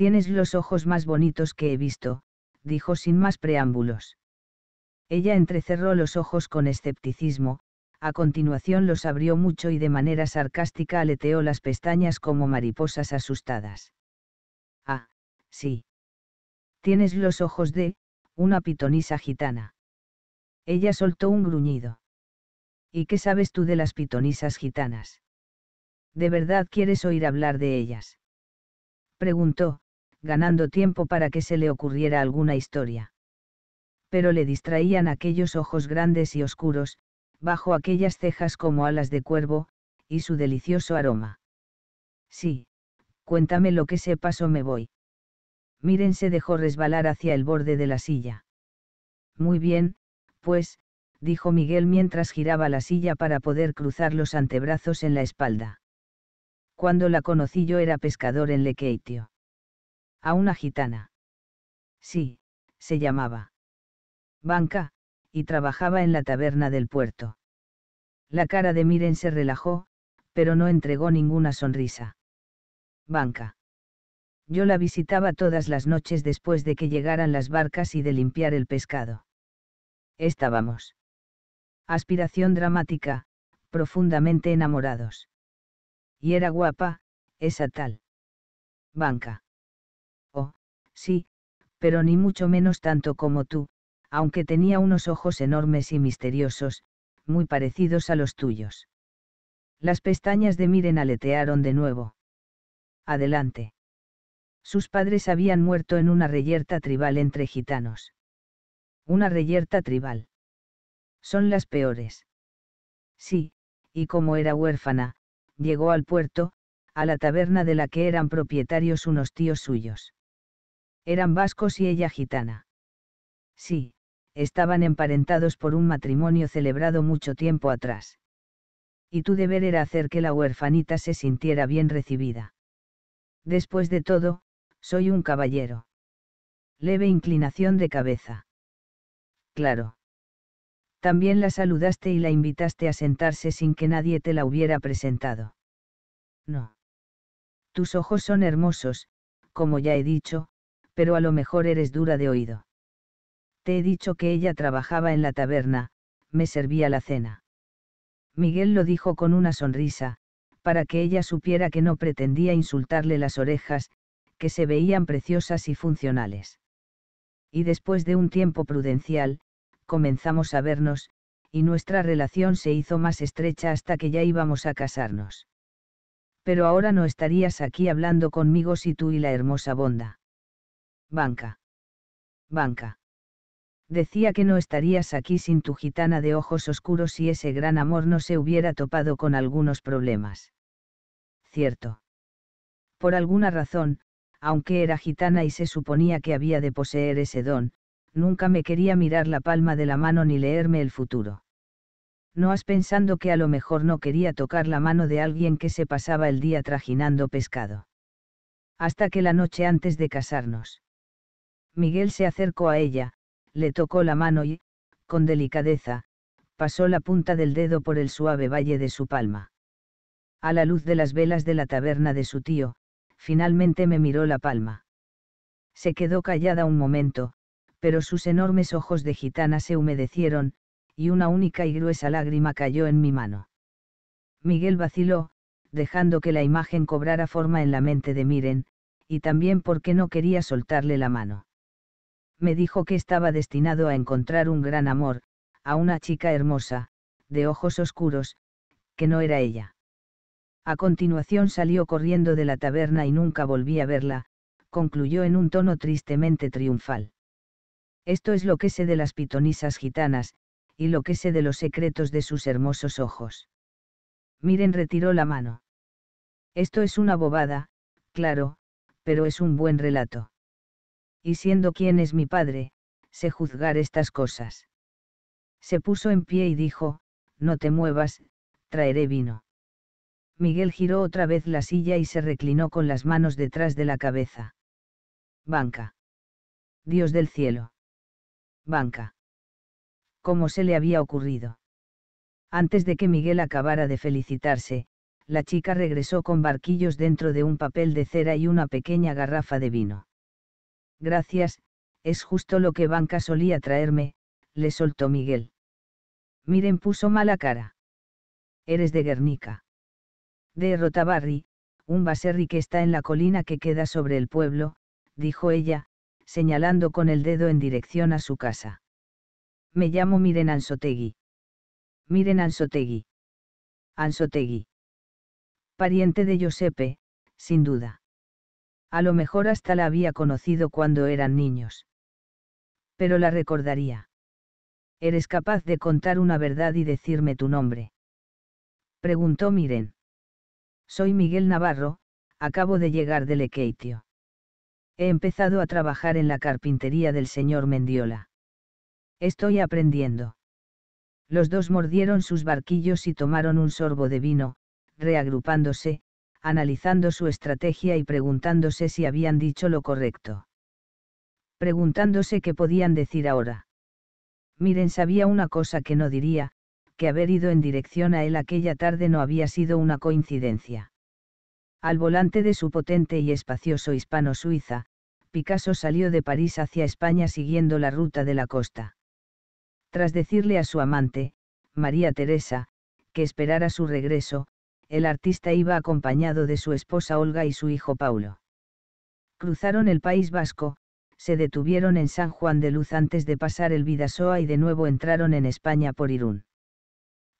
Tienes los ojos más bonitos que he visto, dijo sin más preámbulos. Ella entrecerró los ojos con escepticismo, a continuación los abrió mucho y de manera sarcástica aleteó las pestañas como mariposas asustadas. Ah, sí. Tienes los ojos de, una pitonisa gitana. Ella soltó un gruñido. ¿Y qué sabes tú de las pitonisas gitanas? ¿De verdad quieres oír hablar de ellas? Preguntó, ganando tiempo para que se le ocurriera alguna historia. Pero le distraían aquellos ojos grandes y oscuros, bajo aquellas cejas como alas de cuervo, y su delicioso aroma. Sí, cuéntame lo que se pasó me voy. Miren se dejó resbalar hacia el borde de la silla. Muy bien, pues, dijo Miguel mientras giraba la silla para poder cruzar los antebrazos en la espalda. Cuando la conocí yo era pescador en Lequeitio. A una gitana. Sí, se llamaba. Banca, y trabajaba en la taberna del puerto. La cara de Miren se relajó, pero no entregó ninguna sonrisa. Banca. Yo la visitaba todas las noches después de que llegaran las barcas y de limpiar el pescado. Estábamos. Aspiración dramática, profundamente enamorados. Y era guapa, esa tal. Banca. Sí, pero ni mucho menos tanto como tú, aunque tenía unos ojos enormes y misteriosos, muy parecidos a los tuyos. Las pestañas de Miren aletearon de nuevo. Adelante. Sus padres habían muerto en una reyerta tribal entre gitanos. Una reyerta tribal. Son las peores. Sí, y como era huérfana, llegó al puerto, a la taberna de la que eran propietarios unos tíos suyos. Eran vascos y ella gitana. Sí, estaban emparentados por un matrimonio celebrado mucho tiempo atrás. Y tu deber era hacer que la huerfanita se sintiera bien recibida. Después de todo, soy un caballero. Leve inclinación de cabeza. Claro. También la saludaste y la invitaste a sentarse sin que nadie te la hubiera presentado. No. Tus ojos son hermosos, como ya he dicho, pero a lo mejor eres dura de oído. Te he dicho que ella trabajaba en la taberna, me servía la cena. Miguel lo dijo con una sonrisa, para que ella supiera que no pretendía insultarle las orejas, que se veían preciosas y funcionales. Y después de un tiempo prudencial, comenzamos a vernos, y nuestra relación se hizo más estrecha hasta que ya íbamos a casarnos. Pero ahora no estarías aquí hablando conmigo si tú y la hermosa Bonda banca. Banca. Decía que no estarías aquí sin tu gitana de ojos oscuros si ese gran amor no se hubiera topado con algunos problemas. Cierto. Por alguna razón, aunque era gitana y se suponía que había de poseer ese don, nunca me quería mirar la palma de la mano ni leerme el futuro. No has pensando que a lo mejor no quería tocar la mano de alguien que se pasaba el día trajinando pescado. Hasta que la noche antes de casarnos. Miguel se acercó a ella, le tocó la mano y, con delicadeza, pasó la punta del dedo por el suave valle de su palma. A la luz de las velas de la taberna de su tío, finalmente me miró la palma. Se quedó callada un momento, pero sus enormes ojos de gitana se humedecieron, y una única y gruesa lágrima cayó en mi mano. Miguel vaciló, dejando que la imagen cobrara forma en la mente de Miren, y también porque no quería soltarle la mano me dijo que estaba destinado a encontrar un gran amor, a una chica hermosa, de ojos oscuros, que no era ella. A continuación salió corriendo de la taberna y nunca volví a verla, concluyó en un tono tristemente triunfal. Esto es lo que sé de las pitonisas gitanas, y lo que sé de los secretos de sus hermosos ojos. Miren retiró la mano. Esto es una bobada, claro, pero es un buen relato y siendo quien es mi padre, sé juzgar estas cosas. Se puso en pie y dijo, No te muevas, traeré vino. Miguel giró otra vez la silla y se reclinó con las manos detrás de la cabeza. Banca. Dios del cielo. Banca. ¿Cómo se le había ocurrido? Antes de que Miguel acabara de felicitarse, la chica regresó con barquillos dentro de un papel de cera y una pequeña garrafa de vino. Gracias, es justo lo que Banca solía traerme, le soltó Miguel. Miren puso mala cara. Eres de Guernica. De Rotabarri, un baserri que está en la colina que queda sobre el pueblo, dijo ella, señalando con el dedo en dirección a su casa. Me llamo Miren Ansotegui. Miren Ansotegui. Ansotegui. Pariente de Giuseppe, sin duda. A lo mejor hasta la había conocido cuando eran niños. Pero la recordaría. ¿Eres capaz de contar una verdad y decirme tu nombre? Preguntó Miren. Soy Miguel Navarro, acabo de llegar de Lequeitio. He empezado a trabajar en la carpintería del señor Mendiola. Estoy aprendiendo. Los dos mordieron sus barquillos y tomaron un sorbo de vino, reagrupándose, analizando su estrategia y preguntándose si habían dicho lo correcto. Preguntándose qué podían decir ahora. Miren sabía una cosa que no diría, que haber ido en dirección a él aquella tarde no había sido una coincidencia. Al volante de su potente y espacioso hispano-suiza, Picasso salió de París hacia España siguiendo la ruta de la costa. Tras decirle a su amante, María Teresa, que esperara su regreso, el artista iba acompañado de su esposa Olga y su hijo Paulo. Cruzaron el País Vasco, se detuvieron en San Juan de Luz antes de pasar el Vidasoa y de nuevo entraron en España por Irún.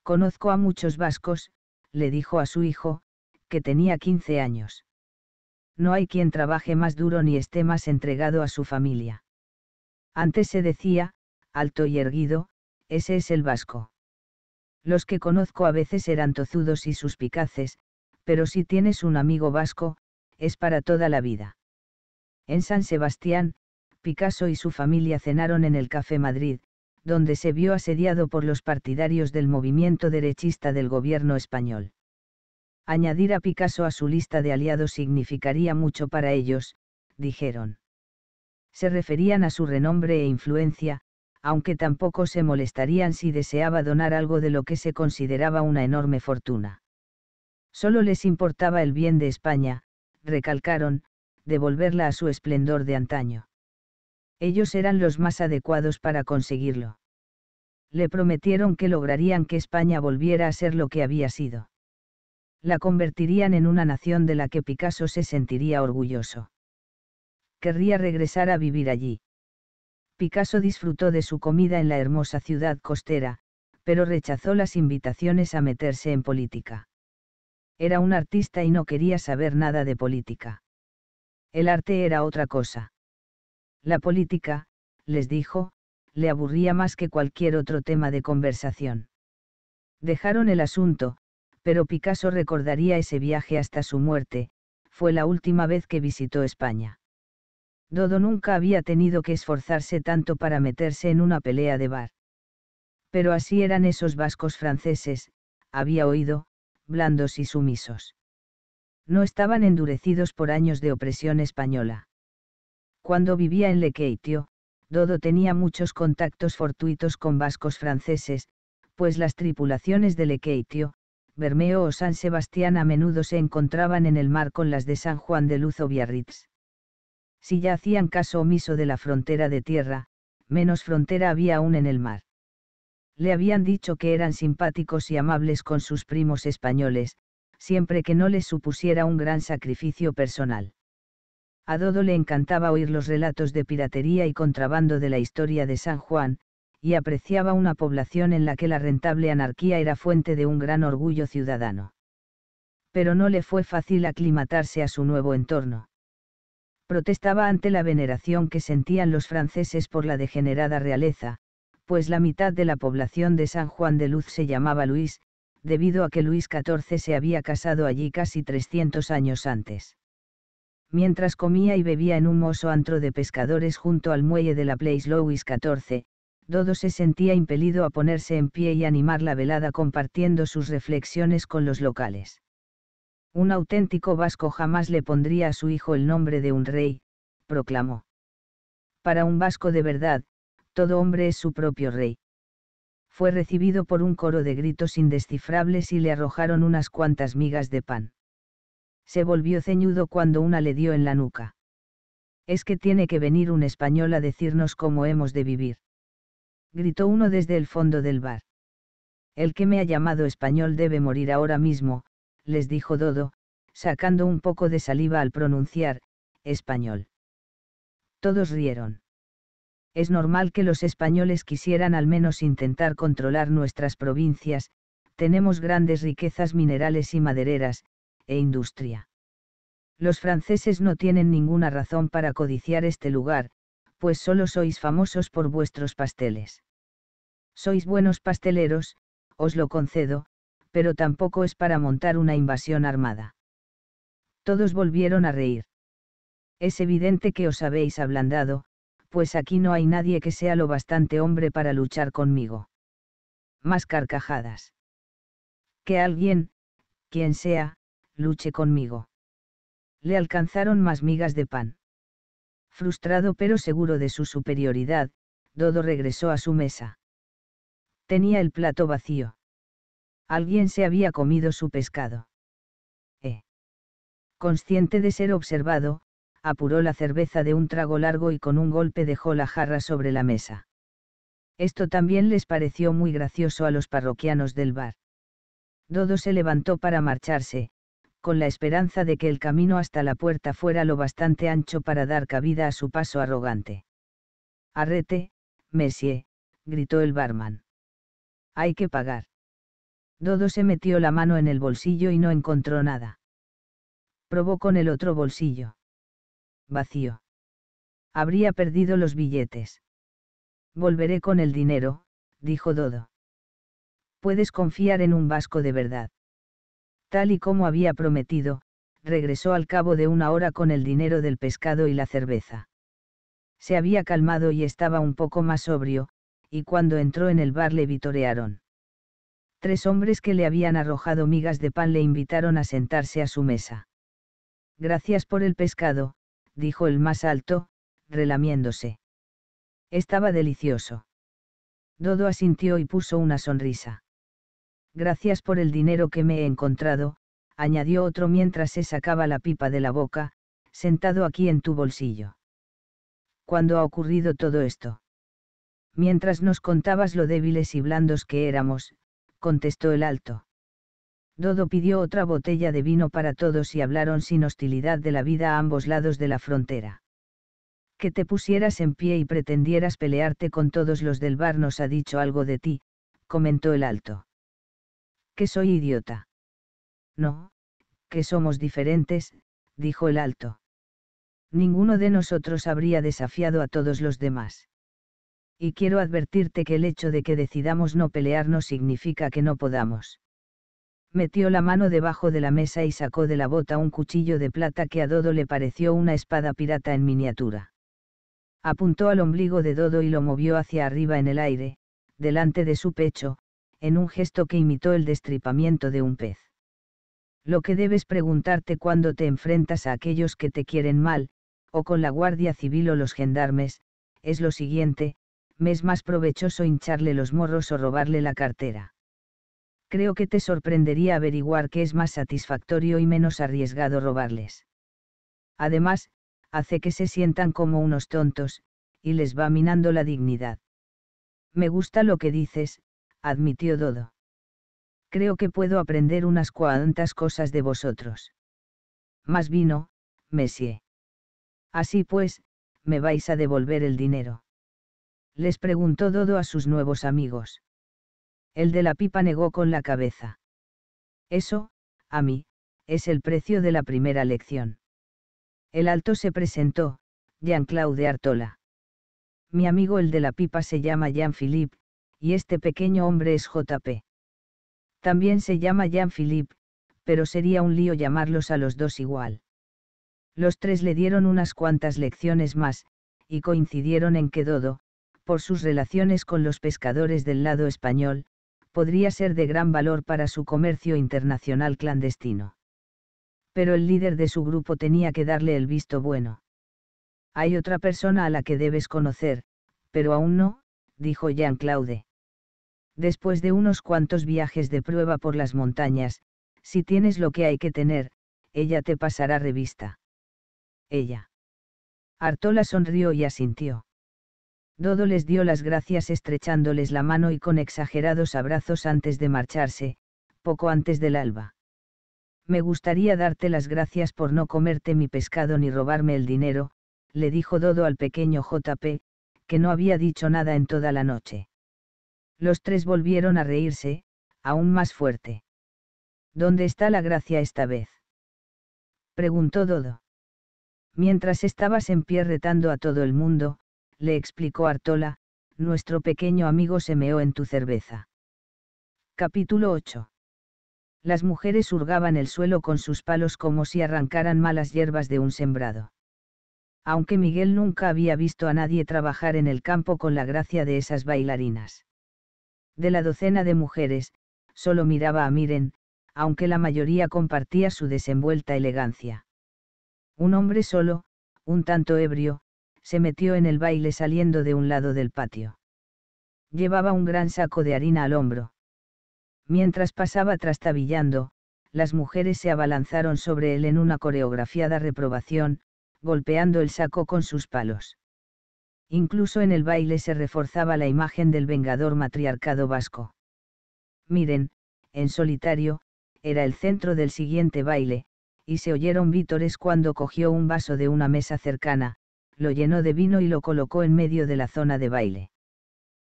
Conozco a muchos vascos, le dijo a su hijo, que tenía 15 años. No hay quien trabaje más duro ni esté más entregado a su familia. Antes se decía, alto y erguido, ese es el vasco. Los que conozco a veces eran tozudos y suspicaces, pero si tienes un amigo vasco, es para toda la vida. En San Sebastián, Picasso y su familia cenaron en el Café Madrid, donde se vio asediado por los partidarios del movimiento derechista del gobierno español. Añadir a Picasso a su lista de aliados significaría mucho para ellos, dijeron. Se referían a su renombre e influencia, aunque tampoco se molestarían si deseaba donar algo de lo que se consideraba una enorme fortuna. Solo les importaba el bien de España, recalcaron, devolverla a su esplendor de antaño. Ellos eran los más adecuados para conseguirlo. Le prometieron que lograrían que España volviera a ser lo que había sido. La convertirían en una nación de la que Picasso se sentiría orgulloso. Querría regresar a vivir allí. Picasso disfrutó de su comida en la hermosa ciudad costera, pero rechazó las invitaciones a meterse en política. Era un artista y no quería saber nada de política. El arte era otra cosa. La política, les dijo, le aburría más que cualquier otro tema de conversación. Dejaron el asunto, pero Picasso recordaría ese viaje hasta su muerte, fue la última vez que visitó España. Dodo nunca había tenido que esforzarse tanto para meterse en una pelea de bar. Pero así eran esos vascos franceses, había oído, blandos y sumisos. No estaban endurecidos por años de opresión española. Cuando vivía en Lequeitio, Dodo tenía muchos contactos fortuitos con vascos franceses, pues las tripulaciones de Lequeitio, Bermeo o San Sebastián a menudo se encontraban en el mar con las de San Juan de Luz o Biarritz si ya hacían caso omiso de la frontera de tierra, menos frontera había aún en el mar. Le habían dicho que eran simpáticos y amables con sus primos españoles, siempre que no les supusiera un gran sacrificio personal. A Dodo le encantaba oír los relatos de piratería y contrabando de la historia de San Juan, y apreciaba una población en la que la rentable anarquía era fuente de un gran orgullo ciudadano. Pero no le fue fácil aclimatarse a su nuevo entorno protestaba ante la veneración que sentían los franceses por la degenerada realeza, pues la mitad de la población de San Juan de Luz se llamaba Luis, debido a que Luis XIV se había casado allí casi 300 años antes. Mientras comía y bebía en un mozo antro de pescadores junto al muelle de la Place Louis XIV, Dodo se sentía impelido a ponerse en pie y animar la velada compartiendo sus reflexiones con los locales. Un auténtico vasco jamás le pondría a su hijo el nombre de un rey, proclamó. Para un vasco de verdad, todo hombre es su propio rey. Fue recibido por un coro de gritos indescifrables y le arrojaron unas cuantas migas de pan. Se volvió ceñudo cuando una le dio en la nuca. Es que tiene que venir un español a decirnos cómo hemos de vivir. Gritó uno desde el fondo del bar. El que me ha llamado español debe morir ahora mismo, les dijo Dodo, sacando un poco de saliva al pronunciar, español. Todos rieron. Es normal que los españoles quisieran al menos intentar controlar nuestras provincias, tenemos grandes riquezas minerales y madereras, e industria. Los franceses no tienen ninguna razón para codiciar este lugar, pues solo sois famosos por vuestros pasteles. Sois buenos pasteleros, os lo concedo, pero tampoco es para montar una invasión armada. Todos volvieron a reír. Es evidente que os habéis ablandado, pues aquí no hay nadie que sea lo bastante hombre para luchar conmigo. Más carcajadas. Que alguien, quien sea, luche conmigo. Le alcanzaron más migas de pan. Frustrado pero seguro de su superioridad, Dodo regresó a su mesa. Tenía el plato vacío. Alguien se había comido su pescado. Eh. Consciente de ser observado, apuró la cerveza de un trago largo y con un golpe dejó la jarra sobre la mesa. Esto también les pareció muy gracioso a los parroquianos del bar. Dodo se levantó para marcharse, con la esperanza de que el camino hasta la puerta fuera lo bastante ancho para dar cabida a su paso arrogante. Arrete, Messier, gritó el barman. Hay que pagar. Dodo se metió la mano en el bolsillo y no encontró nada. Probó con el otro bolsillo. Vacío. Habría perdido los billetes. Volveré con el dinero, dijo Dodo. Puedes confiar en un vasco de verdad. Tal y como había prometido, regresó al cabo de una hora con el dinero del pescado y la cerveza. Se había calmado y estaba un poco más sobrio, y cuando entró en el bar le vitorearon tres hombres que le habían arrojado migas de pan le invitaron a sentarse a su mesa. Gracias por el pescado, dijo el más alto, relamiéndose. Estaba delicioso. Dodo asintió y puso una sonrisa. Gracias por el dinero que me he encontrado, añadió otro mientras se sacaba la pipa de la boca, sentado aquí en tu bolsillo. ¿Cuándo ha ocurrido todo esto? Mientras nos contabas lo débiles y blandos que éramos, contestó el alto. Dodo pidió otra botella de vino para todos y hablaron sin hostilidad de la vida a ambos lados de la frontera. Que te pusieras en pie y pretendieras pelearte con todos los del bar nos ha dicho algo de ti, comentó el alto. Que soy idiota. No, que somos diferentes, dijo el alto. Ninguno de nosotros habría desafiado a todos los demás y quiero advertirte que el hecho de que decidamos no pelearnos significa que no podamos. Metió la mano debajo de la mesa y sacó de la bota un cuchillo de plata que a Dodo le pareció una espada pirata en miniatura. Apuntó al ombligo de Dodo y lo movió hacia arriba en el aire, delante de su pecho, en un gesto que imitó el destripamiento de un pez. Lo que debes preguntarte cuando te enfrentas a aquellos que te quieren mal, o con la Guardia Civil o los gendarmes, es lo siguiente, me es más provechoso hincharle los morros o robarle la cartera. Creo que te sorprendería averiguar que es más satisfactorio y menos arriesgado robarles. Además, hace que se sientan como unos tontos, y les va minando la dignidad. Me gusta lo que dices, admitió Dodo. Creo que puedo aprender unas cuantas cosas de vosotros. Más vino, Messier. Así pues, me vais a devolver el dinero les preguntó Dodo a sus nuevos amigos. El de la pipa negó con la cabeza. Eso, a mí, es el precio de la primera lección. El alto se presentó, Jean-Claude Artola. Mi amigo el de la pipa se llama Jean-Philippe, y este pequeño hombre es JP. También se llama Jean-Philippe, pero sería un lío llamarlos a los dos igual. Los tres le dieron unas cuantas lecciones más, y coincidieron en que Dodo, por sus relaciones con los pescadores del lado español, podría ser de gran valor para su comercio internacional clandestino. Pero el líder de su grupo tenía que darle el visto bueno. Hay otra persona a la que debes conocer, pero aún no, dijo Jean-Claude. Después de unos cuantos viajes de prueba por las montañas, si tienes lo que hay que tener, ella te pasará revista. Ella. Artola sonrió y asintió. Dodo les dio las gracias estrechándoles la mano y con exagerados abrazos antes de marcharse, poco antes del alba. Me gustaría darte las gracias por no comerte mi pescado ni robarme el dinero, le dijo Dodo al pequeño JP, que no había dicho nada en toda la noche. Los tres volvieron a reírse, aún más fuerte. ¿Dónde está la gracia esta vez? preguntó Dodo. Mientras estabas en pie retando a todo el mundo, le explicó Artola, nuestro pequeño amigo se meó en tu cerveza. Capítulo 8. Las mujeres hurgaban el suelo con sus palos como si arrancaran malas hierbas de un sembrado. Aunque Miguel nunca había visto a nadie trabajar en el campo con la gracia de esas bailarinas. De la docena de mujeres, solo miraba a Miren, aunque la mayoría compartía su desenvuelta elegancia. Un hombre solo, un tanto ebrio, se metió en el baile saliendo de un lado del patio. Llevaba un gran saco de harina al hombro. Mientras pasaba trastabillando, las mujeres se abalanzaron sobre él en una coreografiada reprobación, golpeando el saco con sus palos. Incluso en el baile se reforzaba la imagen del vengador matriarcado vasco. Miren, en solitario, era el centro del siguiente baile, y se oyeron vítores cuando cogió un vaso de una mesa cercana, lo llenó de vino y lo colocó en medio de la zona de baile.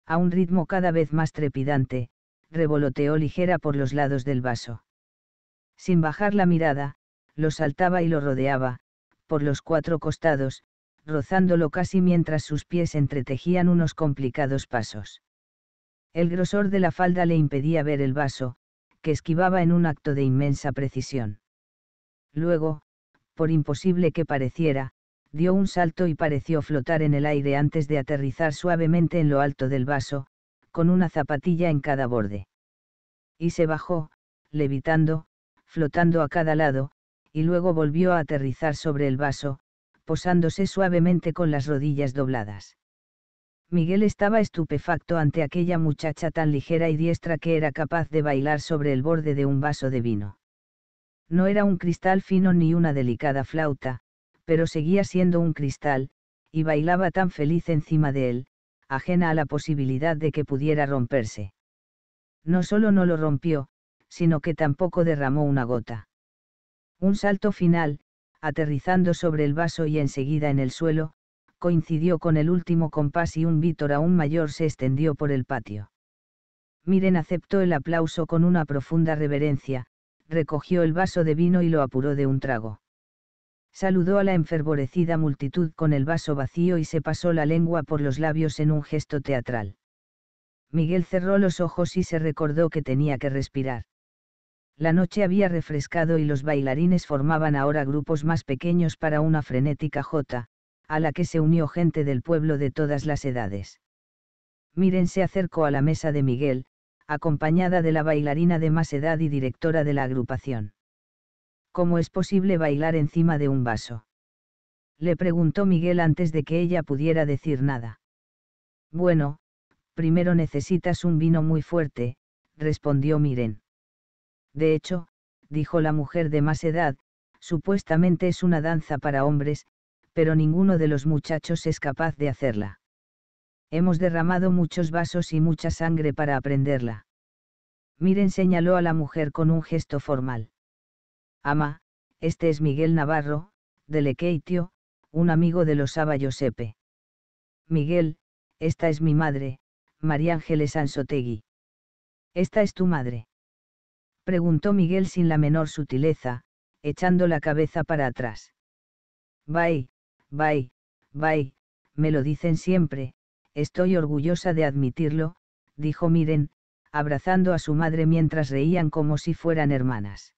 A un ritmo cada vez más trepidante, revoloteó ligera por los lados del vaso. Sin bajar la mirada, lo saltaba y lo rodeaba, por los cuatro costados, rozándolo casi mientras sus pies entretejían unos complicados pasos. El grosor de la falda le impedía ver el vaso, que esquivaba en un acto de inmensa precisión. Luego, por imposible que pareciera, dio un salto y pareció flotar en el aire antes de aterrizar suavemente en lo alto del vaso, con una zapatilla en cada borde. Y se bajó, levitando, flotando a cada lado, y luego volvió a aterrizar sobre el vaso, posándose suavemente con las rodillas dobladas. Miguel estaba estupefacto ante aquella muchacha tan ligera y diestra que era capaz de bailar sobre el borde de un vaso de vino. No era un cristal fino ni una delicada flauta, pero seguía siendo un cristal, y bailaba tan feliz encima de él, ajena a la posibilidad de que pudiera romperse. No solo no lo rompió, sino que tampoco derramó una gota. Un salto final, aterrizando sobre el vaso y enseguida en el suelo, coincidió con el último compás y un vítor aún mayor se extendió por el patio. Miren aceptó el aplauso con una profunda reverencia, recogió el vaso de vino y lo apuró de un trago saludó a la enfervorecida multitud con el vaso vacío y se pasó la lengua por los labios en un gesto teatral. Miguel cerró los ojos y se recordó que tenía que respirar. La noche había refrescado y los bailarines formaban ahora grupos más pequeños para una frenética jota, a la que se unió gente del pueblo de todas las edades. Miren se acercó a la mesa de Miguel, acompañada de la bailarina de más edad y directora de la agrupación. ¿Cómo es posible bailar encima de un vaso? Le preguntó Miguel antes de que ella pudiera decir nada. Bueno, primero necesitas un vino muy fuerte, respondió Miren. De hecho, dijo la mujer de más edad, supuestamente es una danza para hombres, pero ninguno de los muchachos es capaz de hacerla. Hemos derramado muchos vasos y mucha sangre para aprenderla. Miren señaló a la mujer con un gesto formal. Ama, este es Miguel Navarro, de Lequeitio, un amigo de los Saba Miguel, esta es mi madre, María Ángeles Ansotegui. ¿Esta es tu madre? Preguntó Miguel sin la menor sutileza, echando la cabeza para atrás. Bye, bye, bye, me lo dicen siempre, estoy orgullosa de admitirlo, dijo Miren, abrazando a su madre mientras reían como si fueran hermanas.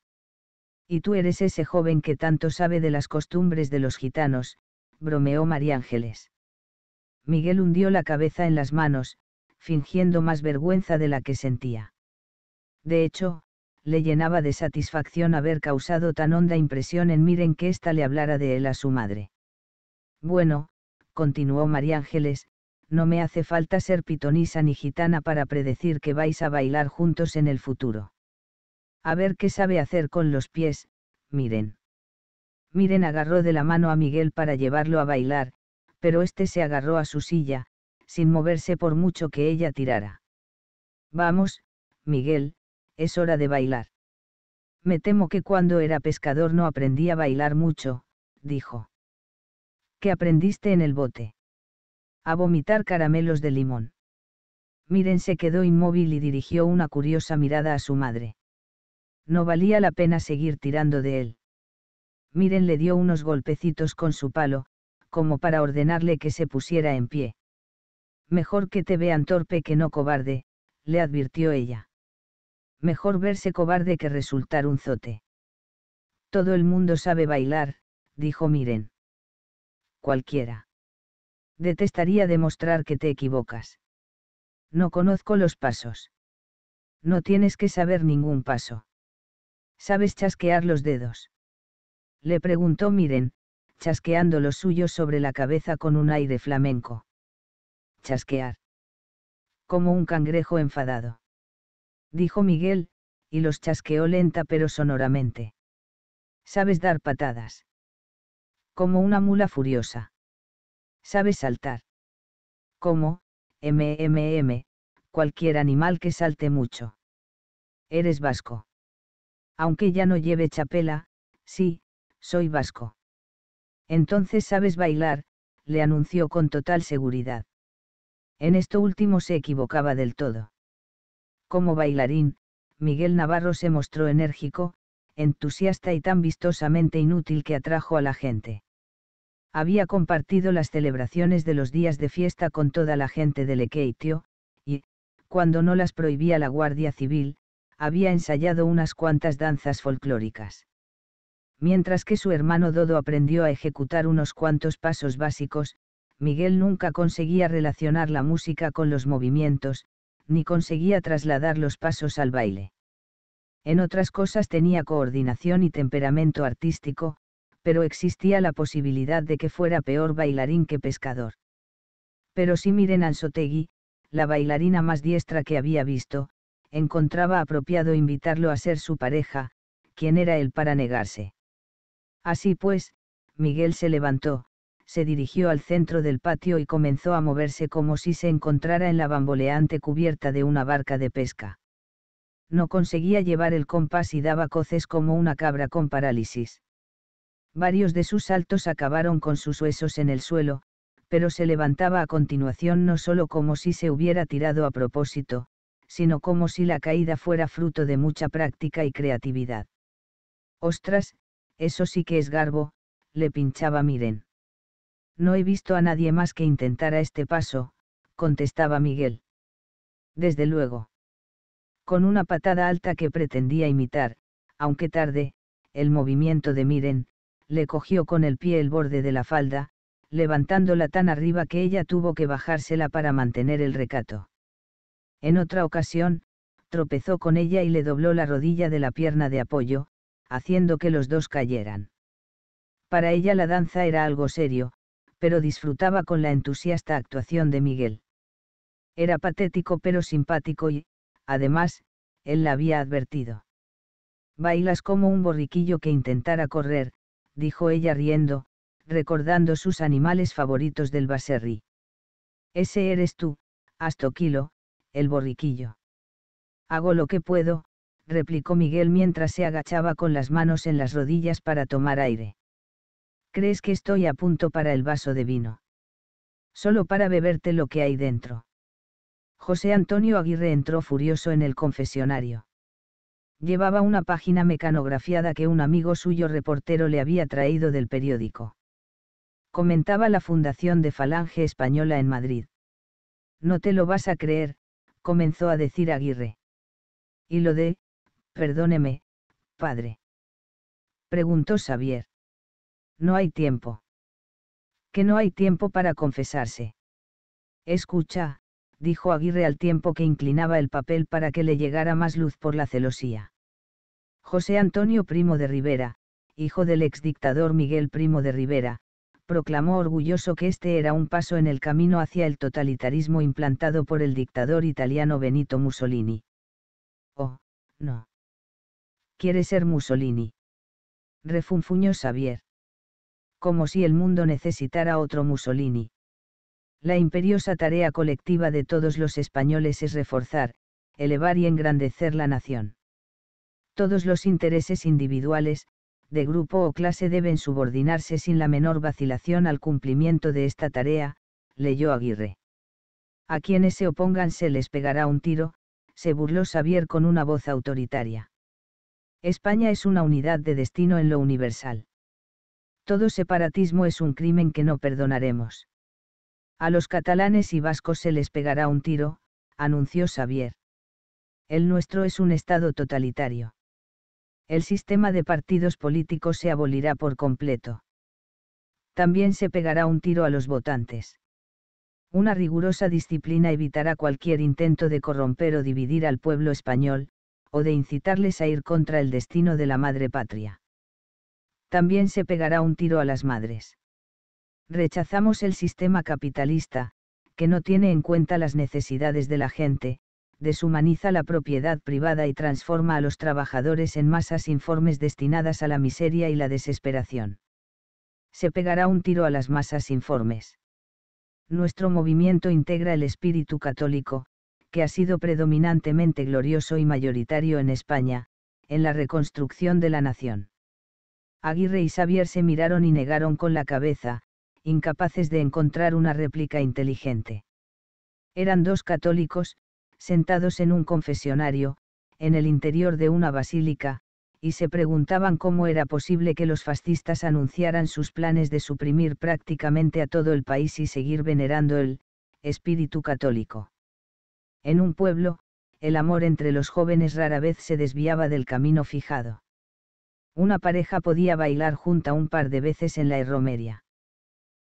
Y tú eres ese joven que tanto sabe de las costumbres de los gitanos, bromeó María Ángeles. Miguel hundió la cabeza en las manos, fingiendo más vergüenza de la que sentía. De hecho, le llenaba de satisfacción haber causado tan honda impresión en Miren que ésta le hablara de él a su madre. Bueno, continuó María Ángeles, no me hace falta ser pitonisa ni gitana para predecir que vais a bailar juntos en el futuro. A ver qué sabe hacer con los pies, miren. Miren agarró de la mano a Miguel para llevarlo a bailar, pero este se agarró a su silla, sin moverse por mucho que ella tirara. Vamos, Miguel, es hora de bailar. Me temo que cuando era pescador no aprendí a bailar mucho, dijo. ¿Qué aprendiste en el bote? A vomitar caramelos de limón. Miren se quedó inmóvil y dirigió una curiosa mirada a su madre. No valía la pena seguir tirando de él. Miren le dio unos golpecitos con su palo, como para ordenarle que se pusiera en pie. Mejor que te vean torpe que no cobarde, le advirtió ella. Mejor verse cobarde que resultar un zote. Todo el mundo sabe bailar, dijo Miren. Cualquiera. Detestaría demostrar que te equivocas. No conozco los pasos. No tienes que saber ningún paso. ¿Sabes chasquear los dedos? Le preguntó Miren, chasqueando los suyos sobre la cabeza con un aire flamenco. Chasquear. Como un cangrejo enfadado. Dijo Miguel, y los chasqueó lenta pero sonoramente. Sabes dar patadas. Como una mula furiosa. Sabes saltar. Como, MMM, cualquier animal que salte mucho. Eres vasco aunque ya no lleve chapela, sí, soy vasco. Entonces sabes bailar, le anunció con total seguridad. En esto último se equivocaba del todo. Como bailarín, Miguel Navarro se mostró enérgico, entusiasta y tan vistosamente inútil que atrajo a la gente. Había compartido las celebraciones de los días de fiesta con toda la gente de Lequeitio, y, cuando no las prohibía la Guardia Civil, había ensayado unas cuantas danzas folclóricas. Mientras que su hermano Dodo aprendió a ejecutar unos cuantos pasos básicos, Miguel nunca conseguía relacionar la música con los movimientos, ni conseguía trasladar los pasos al baile. En otras cosas tenía coordinación y temperamento artístico, pero existía la posibilidad de que fuera peor bailarín que pescador. Pero si miren Ansotegui, la bailarina más diestra que había visto, encontraba apropiado invitarlo a ser su pareja, quien era él para negarse. Así pues, Miguel se levantó, se dirigió al centro del patio y comenzó a moverse como si se encontrara en la bamboleante cubierta de una barca de pesca. No conseguía llevar el compás y daba coces como una cabra con parálisis. Varios de sus saltos acabaron con sus huesos en el suelo, pero se levantaba a continuación no solo como si se hubiera tirado a propósito, sino como si la caída fuera fruto de mucha práctica y creatividad. Ostras, eso sí que es garbo, le pinchaba Miren. No he visto a nadie más que intentara este paso, contestaba Miguel. Desde luego. Con una patada alta que pretendía imitar, aunque tarde, el movimiento de Miren, le cogió con el pie el borde de la falda, levantándola tan arriba que ella tuvo que bajársela para mantener el recato. En otra ocasión, tropezó con ella y le dobló la rodilla de la pierna de apoyo, haciendo que los dos cayeran. Para ella la danza era algo serio, pero disfrutaba con la entusiasta actuación de Miguel. Era patético pero simpático y, además, él la había advertido. Bailas como un borriquillo que intentara correr, dijo ella riendo, recordando sus animales favoritos del baserri. Ese eres tú, Astoquilo, el borriquillo. Hago lo que puedo, replicó Miguel mientras se agachaba con las manos en las rodillas para tomar aire. ¿Crees que estoy a punto para el vaso de vino? Solo para beberte lo que hay dentro. José Antonio Aguirre entró furioso en el confesionario. Llevaba una página mecanografiada que un amigo suyo reportero le había traído del periódico. Comentaba la fundación de Falange Española en Madrid. No te lo vas a creer, comenzó a decir Aguirre. ¿Y lo de, perdóneme, padre? preguntó Xavier. No hay tiempo. Que no hay tiempo para confesarse. Escucha, dijo Aguirre al tiempo que inclinaba el papel para que le llegara más luz por la celosía. José Antonio Primo de Rivera, hijo del ex dictador Miguel Primo de Rivera, proclamó orgulloso que este era un paso en el camino hacia el totalitarismo implantado por el dictador italiano Benito Mussolini. Oh, no. Quiere ser Mussolini. Refunfuñó Xavier. Como si el mundo necesitara otro Mussolini. La imperiosa tarea colectiva de todos los españoles es reforzar, elevar y engrandecer la nación. Todos los intereses individuales, de grupo o clase deben subordinarse sin la menor vacilación al cumplimiento de esta tarea, leyó Aguirre. A quienes se opongan se les pegará un tiro, se burló Xavier con una voz autoritaria. España es una unidad de destino en lo universal. Todo separatismo es un crimen que no perdonaremos. A los catalanes y vascos se les pegará un tiro, anunció Xavier. El nuestro es un Estado totalitario el sistema de partidos políticos se abolirá por completo. También se pegará un tiro a los votantes. Una rigurosa disciplina evitará cualquier intento de corromper o dividir al pueblo español, o de incitarles a ir contra el destino de la madre patria. También se pegará un tiro a las madres. Rechazamos el sistema capitalista, que no tiene en cuenta las necesidades de la gente, deshumaniza la propiedad privada y transforma a los trabajadores en masas informes destinadas a la miseria y la desesperación. Se pegará un tiro a las masas informes. Nuestro movimiento integra el espíritu católico, que ha sido predominantemente glorioso y mayoritario en España, en la reconstrucción de la nación. Aguirre y Xavier se miraron y negaron con la cabeza, incapaces de encontrar una réplica inteligente. Eran dos católicos, sentados en un confesionario, en el interior de una basílica, y se preguntaban cómo era posible que los fascistas anunciaran sus planes de suprimir prácticamente a todo el país y seguir venerando el espíritu católico. En un pueblo, el amor entre los jóvenes rara vez se desviaba del camino fijado. Una pareja podía bailar junta un par de veces en la erromería.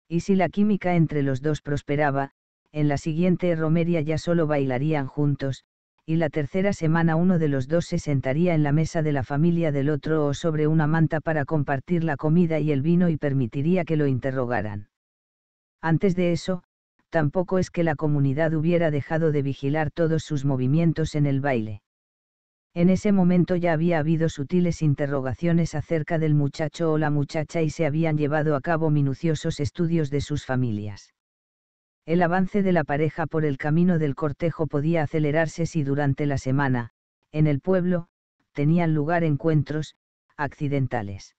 Y si la química entre los dos prosperaba, en la siguiente romería ya solo bailarían juntos, y la tercera semana uno de los dos se sentaría en la mesa de la familia del otro o sobre una manta para compartir la comida y el vino y permitiría que lo interrogaran. Antes de eso, tampoco es que la comunidad hubiera dejado de vigilar todos sus movimientos en el baile. En ese momento ya había habido sutiles interrogaciones acerca del muchacho o la muchacha y se habían llevado a cabo minuciosos estudios de sus familias el avance de la pareja por el camino del cortejo podía acelerarse si durante la semana, en el pueblo, tenían lugar encuentros, accidentales.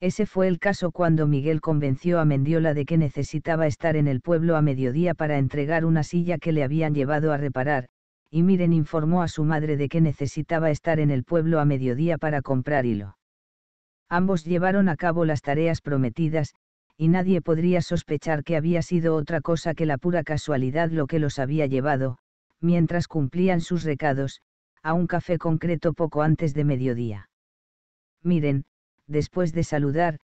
Ese fue el caso cuando Miguel convenció a Mendiola de que necesitaba estar en el pueblo a mediodía para entregar una silla que le habían llevado a reparar, y Miren informó a su madre de que necesitaba estar en el pueblo a mediodía para comprar hilo. Ambos llevaron a cabo las tareas prometidas, y nadie podría sospechar que había sido otra cosa que la pura casualidad lo que los había llevado, mientras cumplían sus recados, a un café concreto poco antes de mediodía. Miren, después de saludar,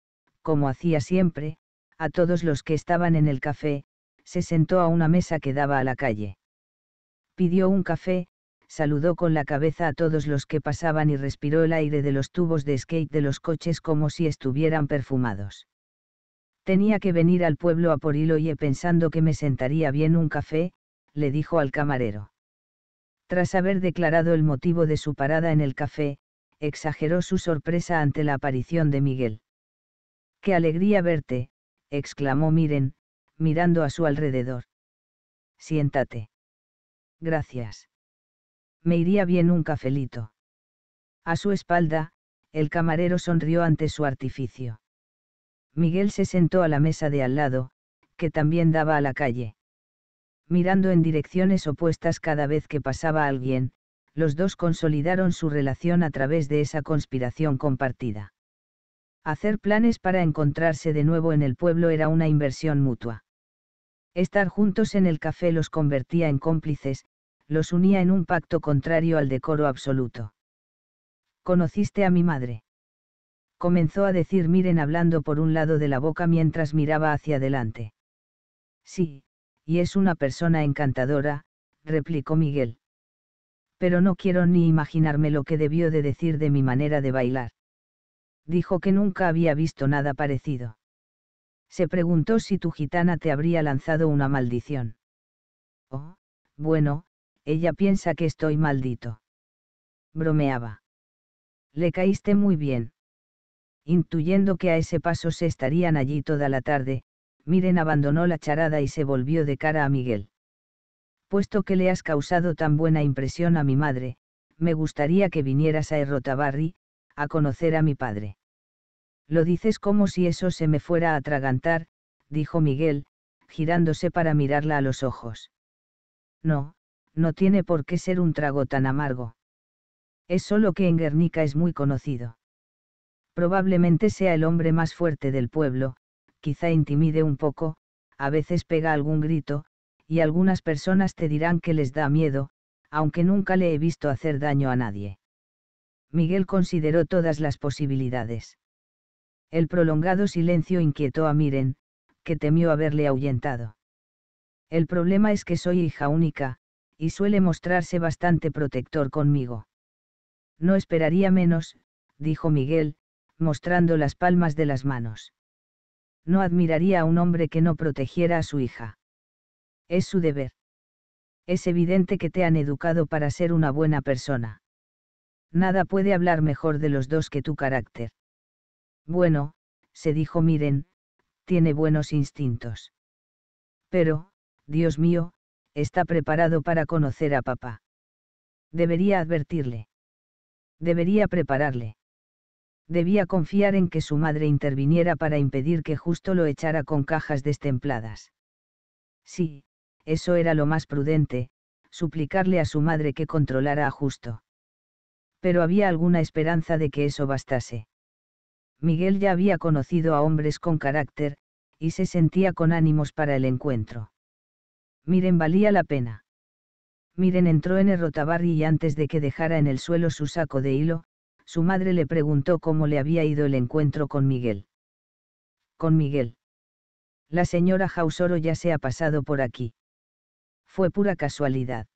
como hacía siempre, a todos los que estaban en el café, se sentó a una mesa que daba a la calle. Pidió un café, saludó con la cabeza a todos los que pasaban y respiró el aire de los tubos de skate de los coches como si estuvieran perfumados. Tenía que venir al pueblo a por hilo y pensando que me sentaría bien un café, le dijo al camarero. Tras haber declarado el motivo de su parada en el café, exageró su sorpresa ante la aparición de Miguel. ¡Qué alegría verte! exclamó Miren, mirando a su alrededor. Siéntate. Gracias. Me iría bien un cafelito. A su espalda, el camarero sonrió ante su artificio. Miguel se sentó a la mesa de al lado, que también daba a la calle. Mirando en direcciones opuestas cada vez que pasaba alguien, los dos consolidaron su relación a través de esa conspiración compartida. Hacer planes para encontrarse de nuevo en el pueblo era una inversión mutua. Estar juntos en el café los convertía en cómplices, los unía en un pacto contrario al decoro absoluto. Conociste a mi madre comenzó a decir Miren hablando por un lado de la boca mientras miraba hacia adelante. Sí, y es una persona encantadora, replicó Miguel. Pero no quiero ni imaginarme lo que debió de decir de mi manera de bailar. Dijo que nunca había visto nada parecido. Se preguntó si tu gitana te habría lanzado una maldición. Oh, bueno, ella piensa que estoy maldito. Bromeaba. Le caíste muy bien intuyendo que a ese paso se estarían allí toda la tarde, Miren abandonó la charada y se volvió de cara a Miguel. Puesto que le has causado tan buena impresión a mi madre, me gustaría que vinieras a Errotabarri, a conocer a mi padre. Lo dices como si eso se me fuera a atragantar, dijo Miguel, girándose para mirarla a los ojos. No, no tiene por qué ser un trago tan amargo. Es solo que en Guernica es muy conocido. Probablemente sea el hombre más fuerte del pueblo, quizá intimide un poco, a veces pega algún grito, y algunas personas te dirán que les da miedo, aunque nunca le he visto hacer daño a nadie. Miguel consideró todas las posibilidades. El prolongado silencio inquietó a Miren, que temió haberle ahuyentado. El problema es que soy hija única, y suele mostrarse bastante protector conmigo. No esperaría menos, dijo Miguel, mostrando las palmas de las manos. No admiraría a un hombre que no protegiera a su hija. Es su deber. Es evidente que te han educado para ser una buena persona. Nada puede hablar mejor de los dos que tu carácter. Bueno, se dijo Miren, tiene buenos instintos. Pero, Dios mío, está preparado para conocer a papá. Debería advertirle. Debería prepararle debía confiar en que su madre interviniera para impedir que justo lo echara con cajas destempladas. Sí, eso era lo más prudente, suplicarle a su madre que controlara a justo. Pero había alguna esperanza de que eso bastase. Miguel ya había conocido a hombres con carácter, y se sentía con ánimos para el encuentro. Miren valía la pena. Miren entró en el rotabarri y antes de que dejara en el suelo su saco de hilo, su madre le preguntó cómo le había ido el encuentro con Miguel. Con Miguel. La señora Hausoro ya se ha pasado por aquí. Fue pura casualidad.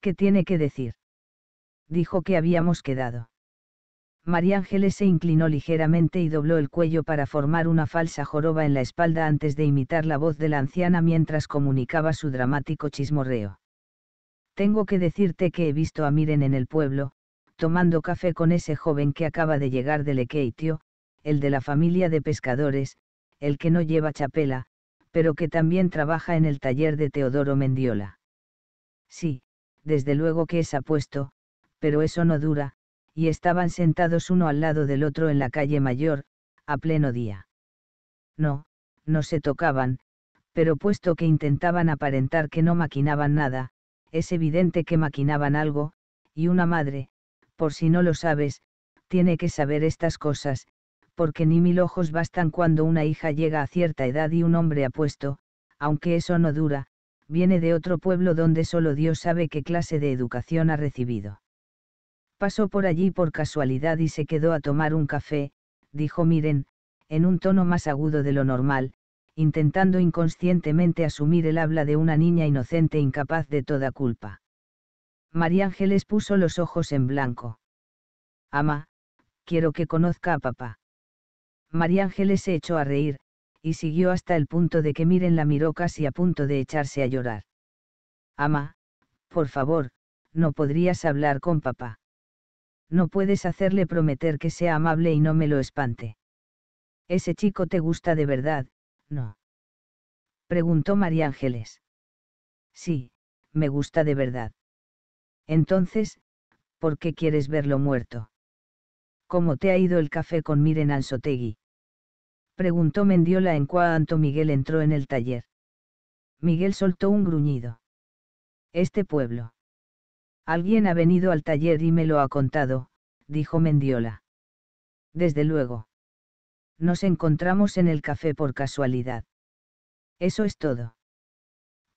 ¿Qué tiene que decir? Dijo que habíamos quedado. María Ángeles se inclinó ligeramente y dobló el cuello para formar una falsa joroba en la espalda antes de imitar la voz de la anciana mientras comunicaba su dramático chismorreo. Tengo que decirte que he visto a Miren en el pueblo, tomando café con ese joven que acaba de llegar de Lequeitio, el de la familia de pescadores, el que no lleva chapela, pero que también trabaja en el taller de Teodoro Mendiola. Sí, desde luego que es apuesto, pero eso no dura, y estaban sentados uno al lado del otro en la calle mayor, a pleno día. No, no se tocaban, pero puesto que intentaban aparentar que no maquinaban nada, es evidente que maquinaban algo, y una madre, por si no lo sabes, tiene que saber estas cosas, porque ni mil ojos bastan cuando una hija llega a cierta edad y un hombre apuesto, aunque eso no dura, viene de otro pueblo donde solo Dios sabe qué clase de educación ha recibido. Pasó por allí por casualidad y se quedó a tomar un café, dijo Miren, en un tono más agudo de lo normal, intentando inconscientemente asumir el habla de una niña inocente incapaz de toda culpa. María Ángeles puso los ojos en blanco. Ama, quiero que conozca a papá. María Ángeles se echó a reír, y siguió hasta el punto de que Miren la miró casi a punto de echarse a llorar. Ama, por favor, no podrías hablar con papá. No puedes hacerle prometer que sea amable y no me lo espante. Ese chico te gusta de verdad, ¿no? Preguntó María Ángeles. Sí, me gusta de verdad. Entonces, ¿por qué quieres verlo muerto? ¿Cómo te ha ido el café con Miren Sotegui? Preguntó Mendiola en cuanto Miguel entró en el taller. Miguel soltó un gruñido. Este pueblo. Alguien ha venido al taller y me lo ha contado, dijo Mendiola. Desde luego. Nos encontramos en el café por casualidad. Eso es todo.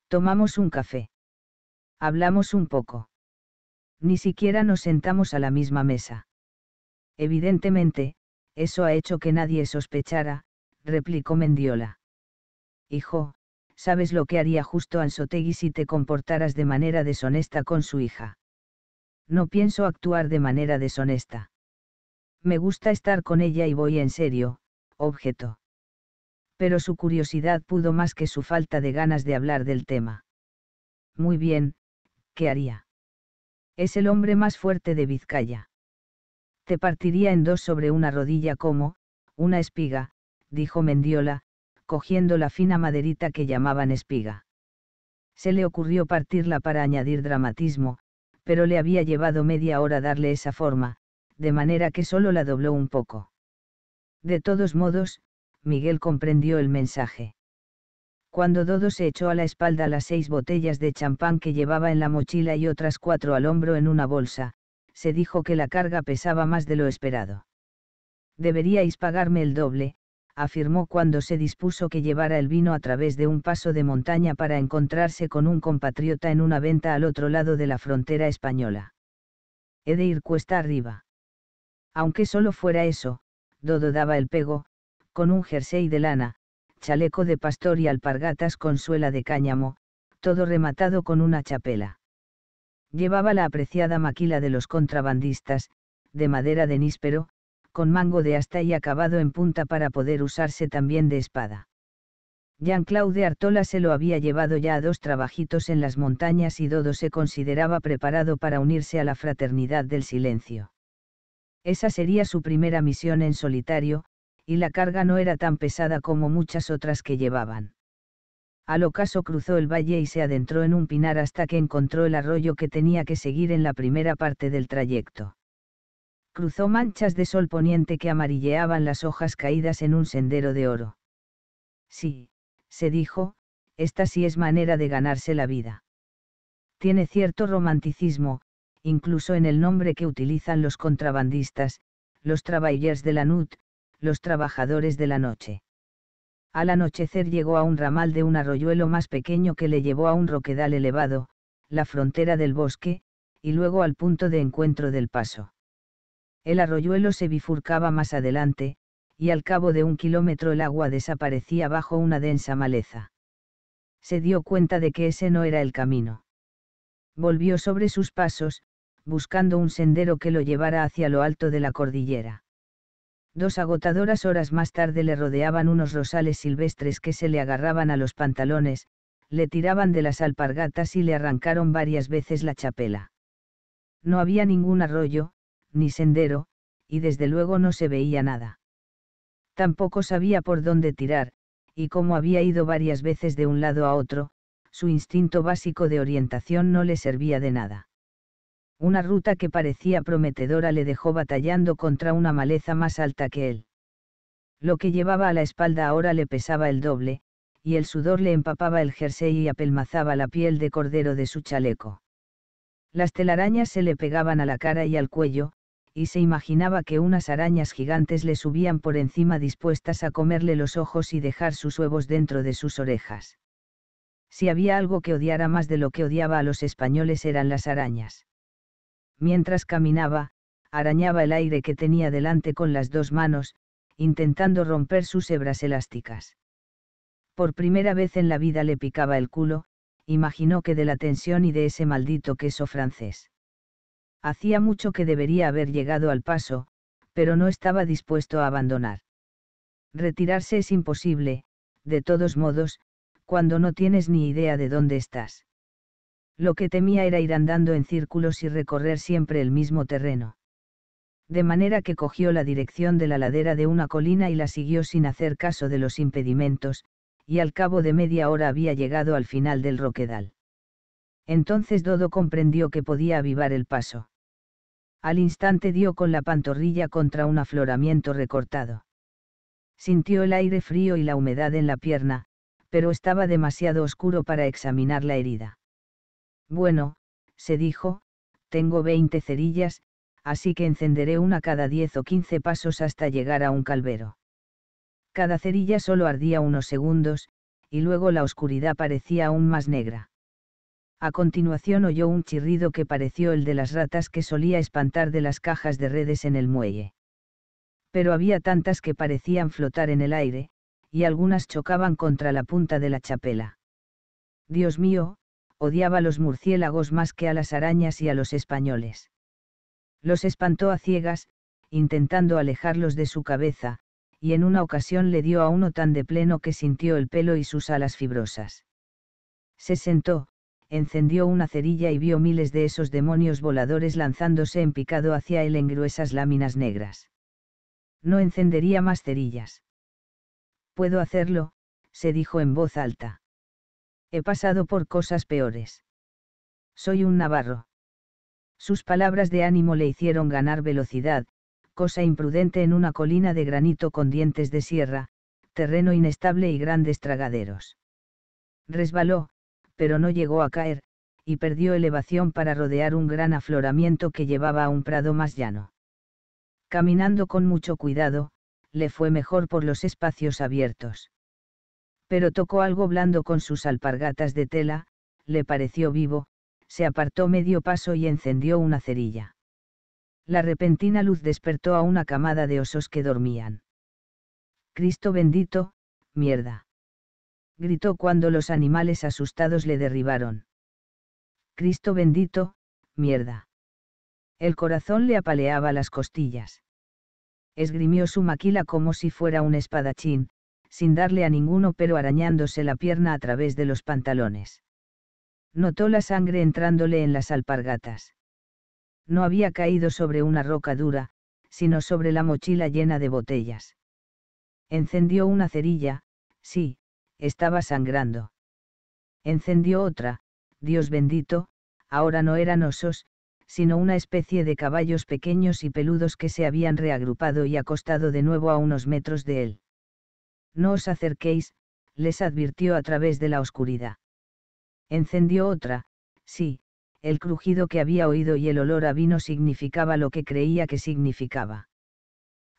Tomamos un café. Hablamos un poco. Ni siquiera nos sentamos a la misma mesa. Evidentemente, eso ha hecho que nadie sospechara, replicó Mendiola. Hijo, sabes lo que haría justo Ansotegui si te comportaras de manera deshonesta con su hija. No pienso actuar de manera deshonesta. Me gusta estar con ella y voy en serio, objeto. Pero su curiosidad pudo más que su falta de ganas de hablar del tema. Muy bien, ¿qué haría? Es el hombre más fuerte de Vizcaya. Te partiría en dos sobre una rodilla como, una espiga, dijo Mendiola, cogiendo la fina maderita que llamaban espiga. Se le ocurrió partirla para añadir dramatismo, pero le había llevado media hora darle esa forma, de manera que solo la dobló un poco. De todos modos, Miguel comprendió el mensaje cuando Dodo se echó a la espalda las seis botellas de champán que llevaba en la mochila y otras cuatro al hombro en una bolsa, se dijo que la carga pesaba más de lo esperado. Deberíais pagarme el doble, afirmó cuando se dispuso que llevara el vino a través de un paso de montaña para encontrarse con un compatriota en una venta al otro lado de la frontera española. He de ir cuesta arriba. Aunque solo fuera eso, Dodo daba el pego, con un jersey de lana, chaleco de pastor y alpargatas con suela de cáñamo, todo rematado con una chapela. Llevaba la apreciada maquila de los contrabandistas, de madera de níspero, con mango de asta y acabado en punta para poder usarse también de espada. Jean-Claude Artola se lo había llevado ya a dos trabajitos en las montañas y Dodo se consideraba preparado para unirse a la fraternidad del silencio. Esa sería su primera misión en solitario, y la carga no era tan pesada como muchas otras que llevaban. Al ocaso cruzó el valle y se adentró en un pinar hasta que encontró el arroyo que tenía que seguir en la primera parte del trayecto. Cruzó manchas de sol poniente que amarilleaban las hojas caídas en un sendero de oro. Sí, se dijo, esta sí es manera de ganarse la vida. Tiene cierto romanticismo, incluso en el nombre que utilizan los contrabandistas, los traballers de la NUT, los trabajadores de la noche. Al anochecer llegó a un ramal de un arroyuelo más pequeño que le llevó a un roquedal elevado, la frontera del bosque, y luego al punto de encuentro del paso. El arroyuelo se bifurcaba más adelante, y al cabo de un kilómetro el agua desaparecía bajo una densa maleza. Se dio cuenta de que ese no era el camino. Volvió sobre sus pasos, buscando un sendero que lo llevara hacia lo alto de la cordillera. Dos agotadoras horas más tarde le rodeaban unos rosales silvestres que se le agarraban a los pantalones, le tiraban de las alpargatas y le arrancaron varias veces la chapela. No había ningún arroyo, ni sendero, y desde luego no se veía nada. Tampoco sabía por dónde tirar, y como había ido varias veces de un lado a otro, su instinto básico de orientación no le servía de nada. Una ruta que parecía prometedora le dejó batallando contra una maleza más alta que él. Lo que llevaba a la espalda ahora le pesaba el doble, y el sudor le empapaba el jersey y apelmazaba la piel de cordero de su chaleco. Las telarañas se le pegaban a la cara y al cuello, y se imaginaba que unas arañas gigantes le subían por encima dispuestas a comerle los ojos y dejar sus huevos dentro de sus orejas. Si había algo que odiara más de lo que odiaba a los españoles eran las arañas. Mientras caminaba, arañaba el aire que tenía delante con las dos manos, intentando romper sus hebras elásticas. Por primera vez en la vida le picaba el culo, imaginó que de la tensión y de ese maldito queso francés. Hacía mucho que debería haber llegado al paso, pero no estaba dispuesto a abandonar. Retirarse es imposible, de todos modos, cuando no tienes ni idea de dónde estás. Lo que temía era ir andando en círculos y recorrer siempre el mismo terreno. De manera que cogió la dirección de la ladera de una colina y la siguió sin hacer caso de los impedimentos, y al cabo de media hora había llegado al final del roquedal. Entonces Dodo comprendió que podía avivar el paso. Al instante dio con la pantorrilla contra un afloramiento recortado. Sintió el aire frío y la humedad en la pierna, pero estaba demasiado oscuro para examinar la herida. Bueno, se dijo, tengo veinte cerillas, así que encenderé una cada diez o quince pasos hasta llegar a un calvero. Cada cerilla solo ardía unos segundos, y luego la oscuridad parecía aún más negra. A continuación oyó un chirrido que pareció el de las ratas que solía espantar de las cajas de redes en el muelle. Pero había tantas que parecían flotar en el aire, y algunas chocaban contra la punta de la chapela. Dios mío, odiaba a los murciélagos más que a las arañas y a los españoles. Los espantó a ciegas, intentando alejarlos de su cabeza, y en una ocasión le dio a uno tan de pleno que sintió el pelo y sus alas fibrosas. Se sentó, encendió una cerilla y vio miles de esos demonios voladores lanzándose en picado hacia él en gruesas láminas negras. No encendería más cerillas. Puedo hacerlo, se dijo en voz alta. He pasado por cosas peores. Soy un navarro. Sus palabras de ánimo le hicieron ganar velocidad, cosa imprudente en una colina de granito con dientes de sierra, terreno inestable y grandes tragaderos. Resbaló, pero no llegó a caer, y perdió elevación para rodear un gran afloramiento que llevaba a un prado más llano. Caminando con mucho cuidado, le fue mejor por los espacios abiertos pero tocó algo blando con sus alpargatas de tela, le pareció vivo, se apartó medio paso y encendió una cerilla. La repentina luz despertó a una camada de osos que dormían. Cristo bendito, mierda. Gritó cuando los animales asustados le derribaron. Cristo bendito, mierda. El corazón le apaleaba las costillas. Esgrimió su maquila como si fuera un espadachín, sin darle a ninguno pero arañándose la pierna a través de los pantalones. Notó la sangre entrándole en las alpargatas. No había caído sobre una roca dura, sino sobre la mochila llena de botellas. Encendió una cerilla, sí, estaba sangrando. Encendió otra, Dios bendito, ahora no eran osos, sino una especie de caballos pequeños y peludos que se habían reagrupado y acostado de nuevo a unos metros de él. No os acerquéis, les advirtió a través de la oscuridad. Encendió otra, sí, el crujido que había oído y el olor a vino significaba lo que creía que significaba.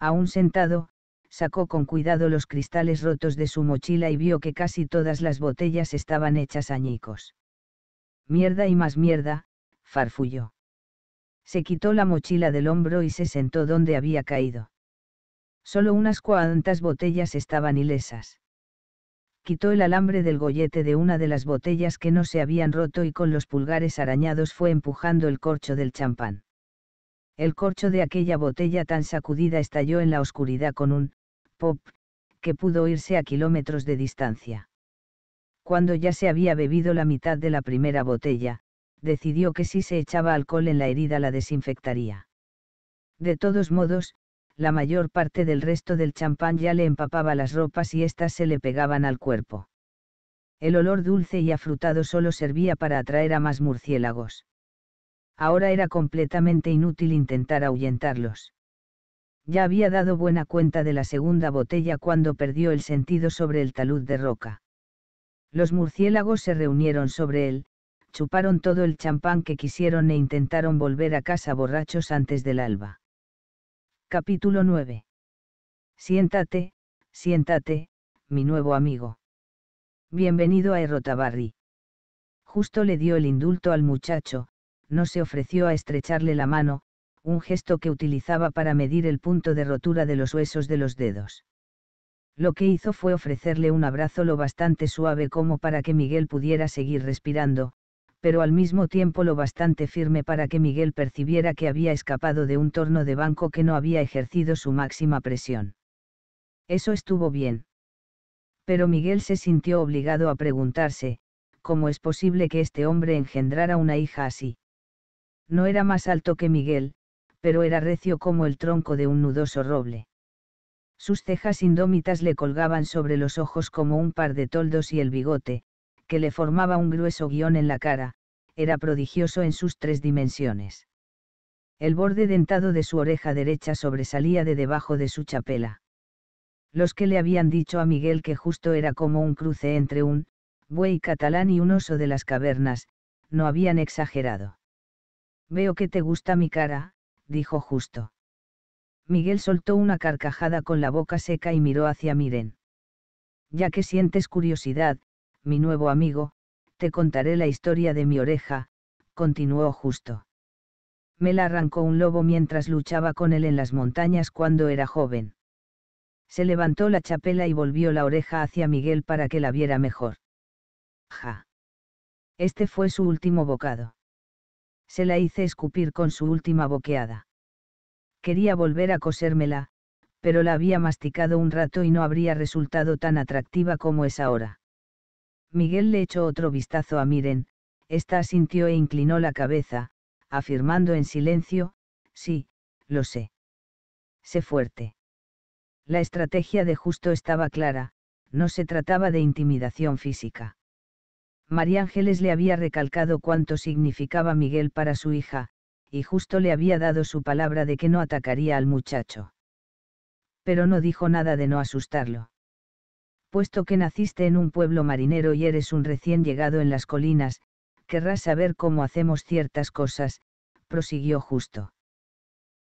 Aún sentado, sacó con cuidado los cristales rotos de su mochila y vio que casi todas las botellas estaban hechas añicos. Mierda y más mierda, farfulló. Se quitó la mochila del hombro y se sentó donde había caído. Solo unas cuantas botellas estaban ilesas. Quitó el alambre del gollete de una de las botellas que no se habían roto y con los pulgares arañados fue empujando el corcho del champán. El corcho de aquella botella tan sacudida estalló en la oscuridad con un pop que pudo oírse a kilómetros de distancia. Cuando ya se había bebido la mitad de la primera botella, decidió que si se echaba alcohol en la herida la desinfectaría. De todos modos, la mayor parte del resto del champán ya le empapaba las ropas y éstas se le pegaban al cuerpo. El olor dulce y afrutado solo servía para atraer a más murciélagos. Ahora era completamente inútil intentar ahuyentarlos. Ya había dado buena cuenta de la segunda botella cuando perdió el sentido sobre el talud de roca. Los murciélagos se reunieron sobre él, chuparon todo el champán que quisieron e intentaron volver a casa borrachos antes del alba. Capítulo 9. Siéntate, siéntate, mi nuevo amigo. Bienvenido a Errotabarri. Justo le dio el indulto al muchacho, no se ofreció a estrecharle la mano, un gesto que utilizaba para medir el punto de rotura de los huesos de los dedos. Lo que hizo fue ofrecerle un abrazo lo bastante suave como para que Miguel pudiera seguir respirando, pero al mismo tiempo lo bastante firme para que Miguel percibiera que había escapado de un torno de banco que no había ejercido su máxima presión. Eso estuvo bien. Pero Miguel se sintió obligado a preguntarse, ¿cómo es posible que este hombre engendrara una hija así? No era más alto que Miguel, pero era recio como el tronco de un nudoso roble. Sus cejas indómitas le colgaban sobre los ojos como un par de toldos y el bigote, que le formaba un grueso guión en la cara, era prodigioso en sus tres dimensiones. El borde dentado de su oreja derecha sobresalía de debajo de su chapela. Los que le habían dicho a Miguel que justo era como un cruce entre un buey catalán y un oso de las cavernas, no habían exagerado. Veo que te gusta mi cara, dijo justo. Miguel soltó una carcajada con la boca seca y miró hacia Miren. Ya que sientes curiosidad, mi nuevo amigo, te contaré la historia de mi oreja, continuó justo. Me la arrancó un lobo mientras luchaba con él en las montañas cuando era joven. Se levantó la chapela y volvió la oreja hacia Miguel para que la viera mejor. Ja. Este fue su último bocado. Se la hice escupir con su última boqueada. Quería volver a cosérmela, pero la había masticado un rato y no habría resultado tan atractiva como es ahora. Miguel le echó otro vistazo a Miren, ésta asintió e inclinó la cabeza, afirmando en silencio, sí, lo sé. Sé fuerte. La estrategia de Justo estaba clara, no se trataba de intimidación física. María Ángeles le había recalcado cuánto significaba Miguel para su hija, y Justo le había dado su palabra de que no atacaría al muchacho. Pero no dijo nada de no asustarlo puesto que naciste en un pueblo marinero y eres un recién llegado en las colinas, querrás saber cómo hacemos ciertas cosas, prosiguió justo.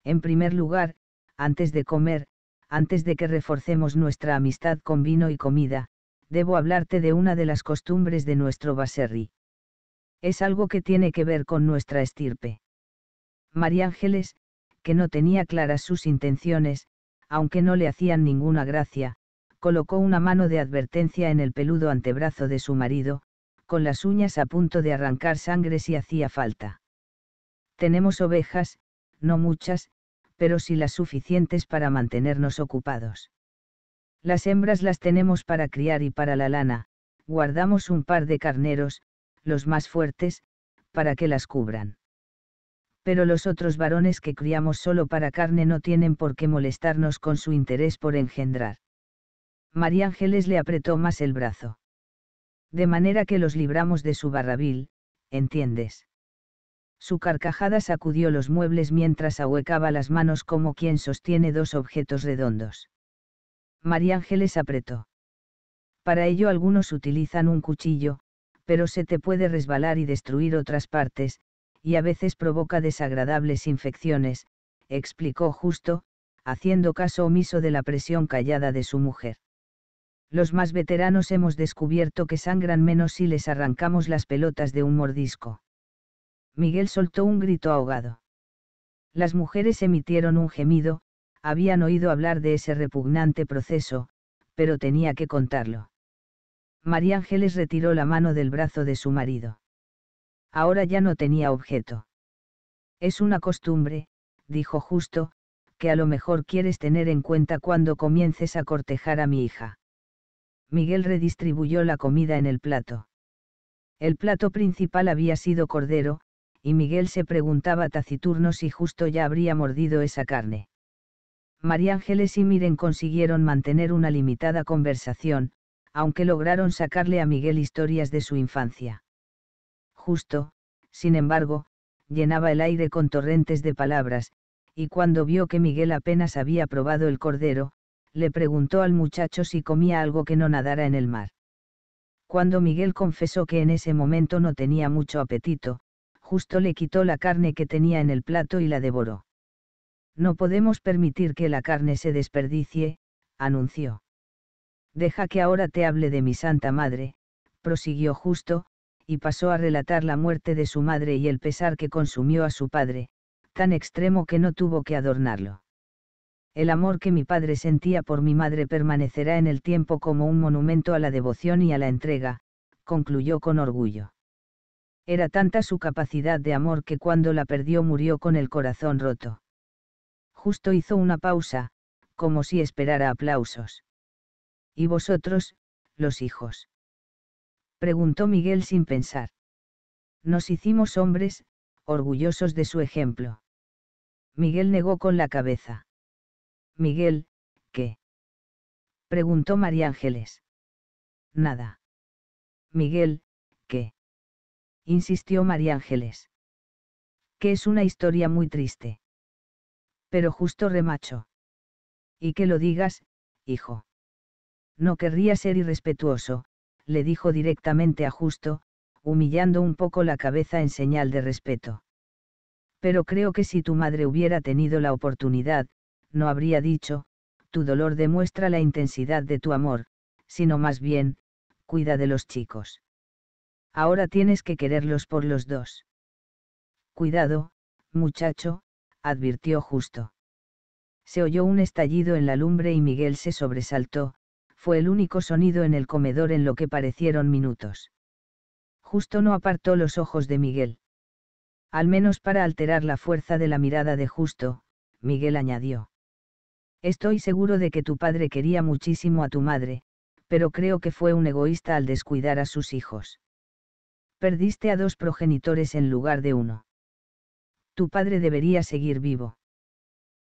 En primer lugar, antes de comer, antes de que reforcemos nuestra amistad con vino y comida, debo hablarte de una de las costumbres de nuestro baserri. Es algo que tiene que ver con nuestra estirpe. María Ángeles, que no tenía claras sus intenciones, aunque no le hacían ninguna gracia, colocó una mano de advertencia en el peludo antebrazo de su marido, con las uñas a punto de arrancar sangre si hacía falta. Tenemos ovejas, no muchas, pero sí las suficientes para mantenernos ocupados. Las hembras las tenemos para criar y para la lana, guardamos un par de carneros, los más fuertes, para que las cubran. Pero los otros varones que criamos solo para carne no tienen por qué molestarnos con su interés por engendrar. María Ángeles le apretó más el brazo. De manera que los libramos de su barrabil, ¿entiendes? Su carcajada sacudió los muebles mientras ahuecaba las manos como quien sostiene dos objetos redondos. María Ángeles apretó. Para ello algunos utilizan un cuchillo, pero se te puede resbalar y destruir otras partes, y a veces provoca desagradables infecciones, explicó justo, haciendo caso omiso de la presión callada de su mujer. Los más veteranos hemos descubierto que sangran menos si les arrancamos las pelotas de un mordisco. Miguel soltó un grito ahogado. Las mujeres emitieron un gemido, habían oído hablar de ese repugnante proceso, pero tenía que contarlo. María Ángeles retiró la mano del brazo de su marido. Ahora ya no tenía objeto. Es una costumbre, dijo justo, que a lo mejor quieres tener en cuenta cuando comiences a cortejar a mi hija. Miguel redistribuyó la comida en el plato. El plato principal había sido cordero, y Miguel se preguntaba taciturno si justo ya habría mordido esa carne. María Ángeles y Miren consiguieron mantener una limitada conversación, aunque lograron sacarle a Miguel historias de su infancia. Justo, sin embargo, llenaba el aire con torrentes de palabras, y cuando vio que Miguel apenas había probado el cordero, le preguntó al muchacho si comía algo que no nadara en el mar. Cuando Miguel confesó que en ese momento no tenía mucho apetito, justo le quitó la carne que tenía en el plato y la devoró. No podemos permitir que la carne se desperdicie, anunció. Deja que ahora te hable de mi Santa Madre, prosiguió justo, y pasó a relatar la muerte de su madre y el pesar que consumió a su padre, tan extremo que no tuvo que adornarlo el amor que mi padre sentía por mi madre permanecerá en el tiempo como un monumento a la devoción y a la entrega, concluyó con orgullo. Era tanta su capacidad de amor que cuando la perdió murió con el corazón roto. Justo hizo una pausa, como si esperara aplausos. ¿Y vosotros, los hijos? preguntó Miguel sin pensar. Nos hicimos hombres, orgullosos de su ejemplo. Miguel negó con la cabeza. Miguel, ¿qué? preguntó María Ángeles. Nada. Miguel, ¿qué? insistió María Ángeles. Que es una historia muy triste. Pero justo remacho. Y que lo digas, hijo. No querría ser irrespetuoso, le dijo directamente a Justo, humillando un poco la cabeza en señal de respeto. Pero creo que si tu madre hubiera tenido la oportunidad, no habría dicho, tu dolor demuestra la intensidad de tu amor, sino más bien, cuida de los chicos. Ahora tienes que quererlos por los dos. Cuidado, muchacho, advirtió justo. Se oyó un estallido en la lumbre y Miguel se sobresaltó, fue el único sonido en el comedor en lo que parecieron minutos. Justo no apartó los ojos de Miguel. Al menos para alterar la fuerza de la mirada de Justo, Miguel añadió. Estoy seguro de que tu padre quería muchísimo a tu madre, pero creo que fue un egoísta al descuidar a sus hijos. Perdiste a dos progenitores en lugar de uno. Tu padre debería seguir vivo.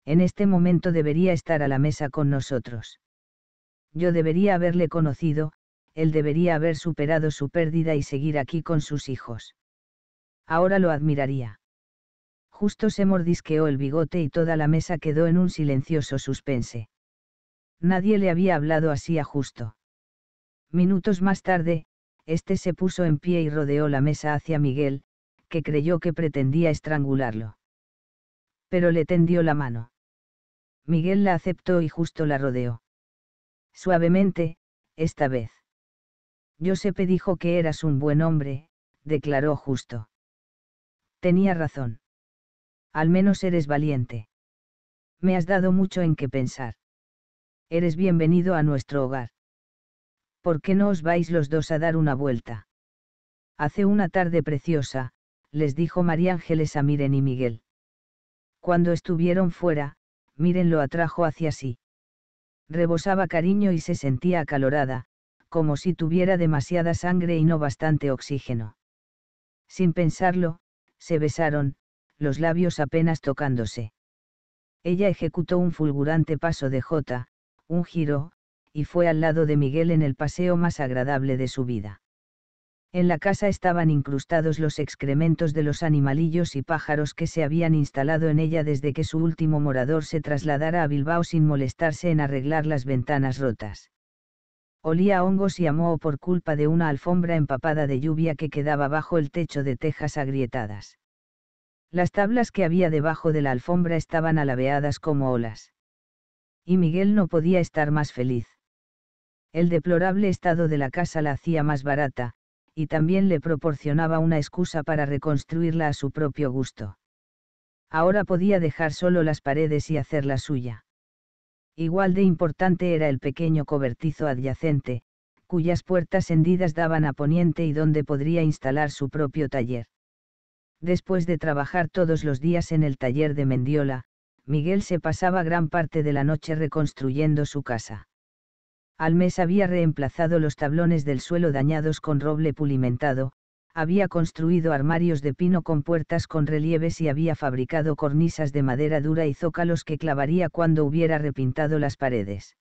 En este momento debería estar a la mesa con nosotros. Yo debería haberle conocido, él debería haber superado su pérdida y seguir aquí con sus hijos. Ahora lo admiraría. Justo se mordisqueó el bigote y toda la mesa quedó en un silencioso suspense. Nadie le había hablado así a Justo. Minutos más tarde, este se puso en pie y rodeó la mesa hacia Miguel, que creyó que pretendía estrangularlo. Pero le tendió la mano. Miguel la aceptó y justo la rodeó. Suavemente, esta vez. Josepe dijo que eras un buen hombre, declaró justo. Tenía razón. Al menos eres valiente. Me has dado mucho en qué pensar. Eres bienvenido a nuestro hogar. ¿Por qué no os vais los dos a dar una vuelta? Hace una tarde preciosa, les dijo María Ángeles a Miren y Miguel. Cuando estuvieron fuera, Miren lo atrajo hacia sí. Rebosaba cariño y se sentía acalorada, como si tuviera demasiada sangre y no bastante oxígeno. Sin pensarlo, se besaron, los labios apenas tocándose. Ella ejecutó un fulgurante paso de jota, un giro, y fue al lado de Miguel en el paseo más agradable de su vida. En la casa estaban incrustados los excrementos de los animalillos y pájaros que se habían instalado en ella desde que su último morador se trasladara a Bilbao sin molestarse en arreglar las ventanas rotas. Olía a hongos y a moho por culpa de una alfombra empapada de lluvia que quedaba bajo el techo de tejas agrietadas. Las tablas que había debajo de la alfombra estaban alabeadas como olas. Y Miguel no podía estar más feliz. El deplorable estado de la casa la hacía más barata, y también le proporcionaba una excusa para reconstruirla a su propio gusto. Ahora podía dejar solo las paredes y la suya. Igual de importante era el pequeño cobertizo adyacente, cuyas puertas hendidas daban a poniente y donde podría instalar su propio taller. Después de trabajar todos los días en el taller de Mendiola, Miguel se pasaba gran parte de la noche reconstruyendo su casa. Al mes había reemplazado los tablones del suelo dañados con roble pulimentado, había construido armarios de pino con puertas con relieves y había fabricado cornisas de madera dura y zócalos que clavaría cuando hubiera repintado las paredes.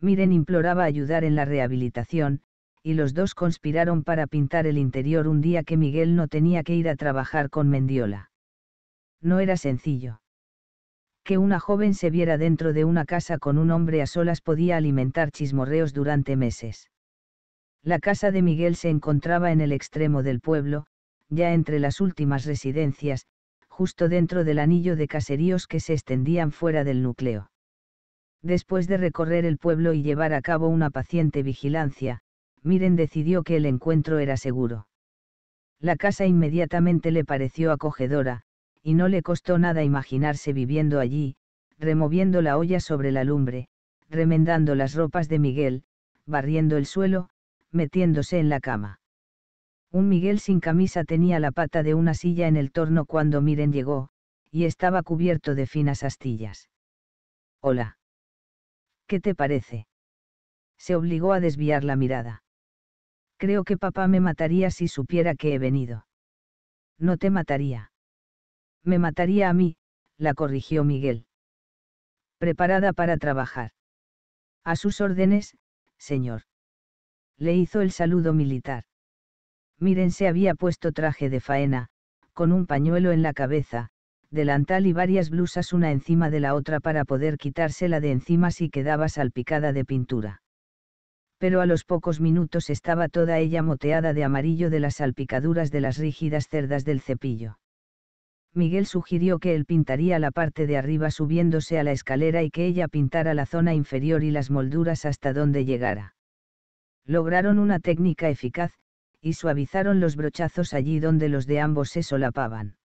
Miren imploraba ayudar en la rehabilitación, y los dos conspiraron para pintar el interior un día que Miguel no tenía que ir a trabajar con Mendiola. No era sencillo. Que una joven se viera dentro de una casa con un hombre a solas podía alimentar chismorreos durante meses. La casa de Miguel se encontraba en el extremo del pueblo, ya entre las últimas residencias, justo dentro del anillo de caseríos que se extendían fuera del núcleo. Después de recorrer el pueblo y llevar a cabo una paciente vigilancia, Miren decidió que el encuentro era seguro. La casa inmediatamente le pareció acogedora, y no le costó nada imaginarse viviendo allí, removiendo la olla sobre la lumbre, remendando las ropas de Miguel, barriendo el suelo, metiéndose en la cama. Un Miguel sin camisa tenía la pata de una silla en el torno cuando Miren llegó, y estaba cubierto de finas astillas. Hola. ¿Qué te parece? Se obligó a desviar la mirada. Creo que papá me mataría si supiera que he venido. No te mataría. Me mataría a mí, la corrigió Miguel. Preparada para trabajar. A sus órdenes, señor. Le hizo el saludo militar. Miren se había puesto traje de faena, con un pañuelo en la cabeza, delantal y varias blusas una encima de la otra para poder quitársela de encima si quedaba salpicada de pintura pero a los pocos minutos estaba toda ella moteada de amarillo de las salpicaduras de las rígidas cerdas del cepillo. Miguel sugirió que él pintaría la parte de arriba subiéndose a la escalera y que ella pintara la zona inferior y las molduras hasta donde llegara. Lograron una técnica eficaz, y suavizaron los brochazos allí donde los de ambos se solapaban.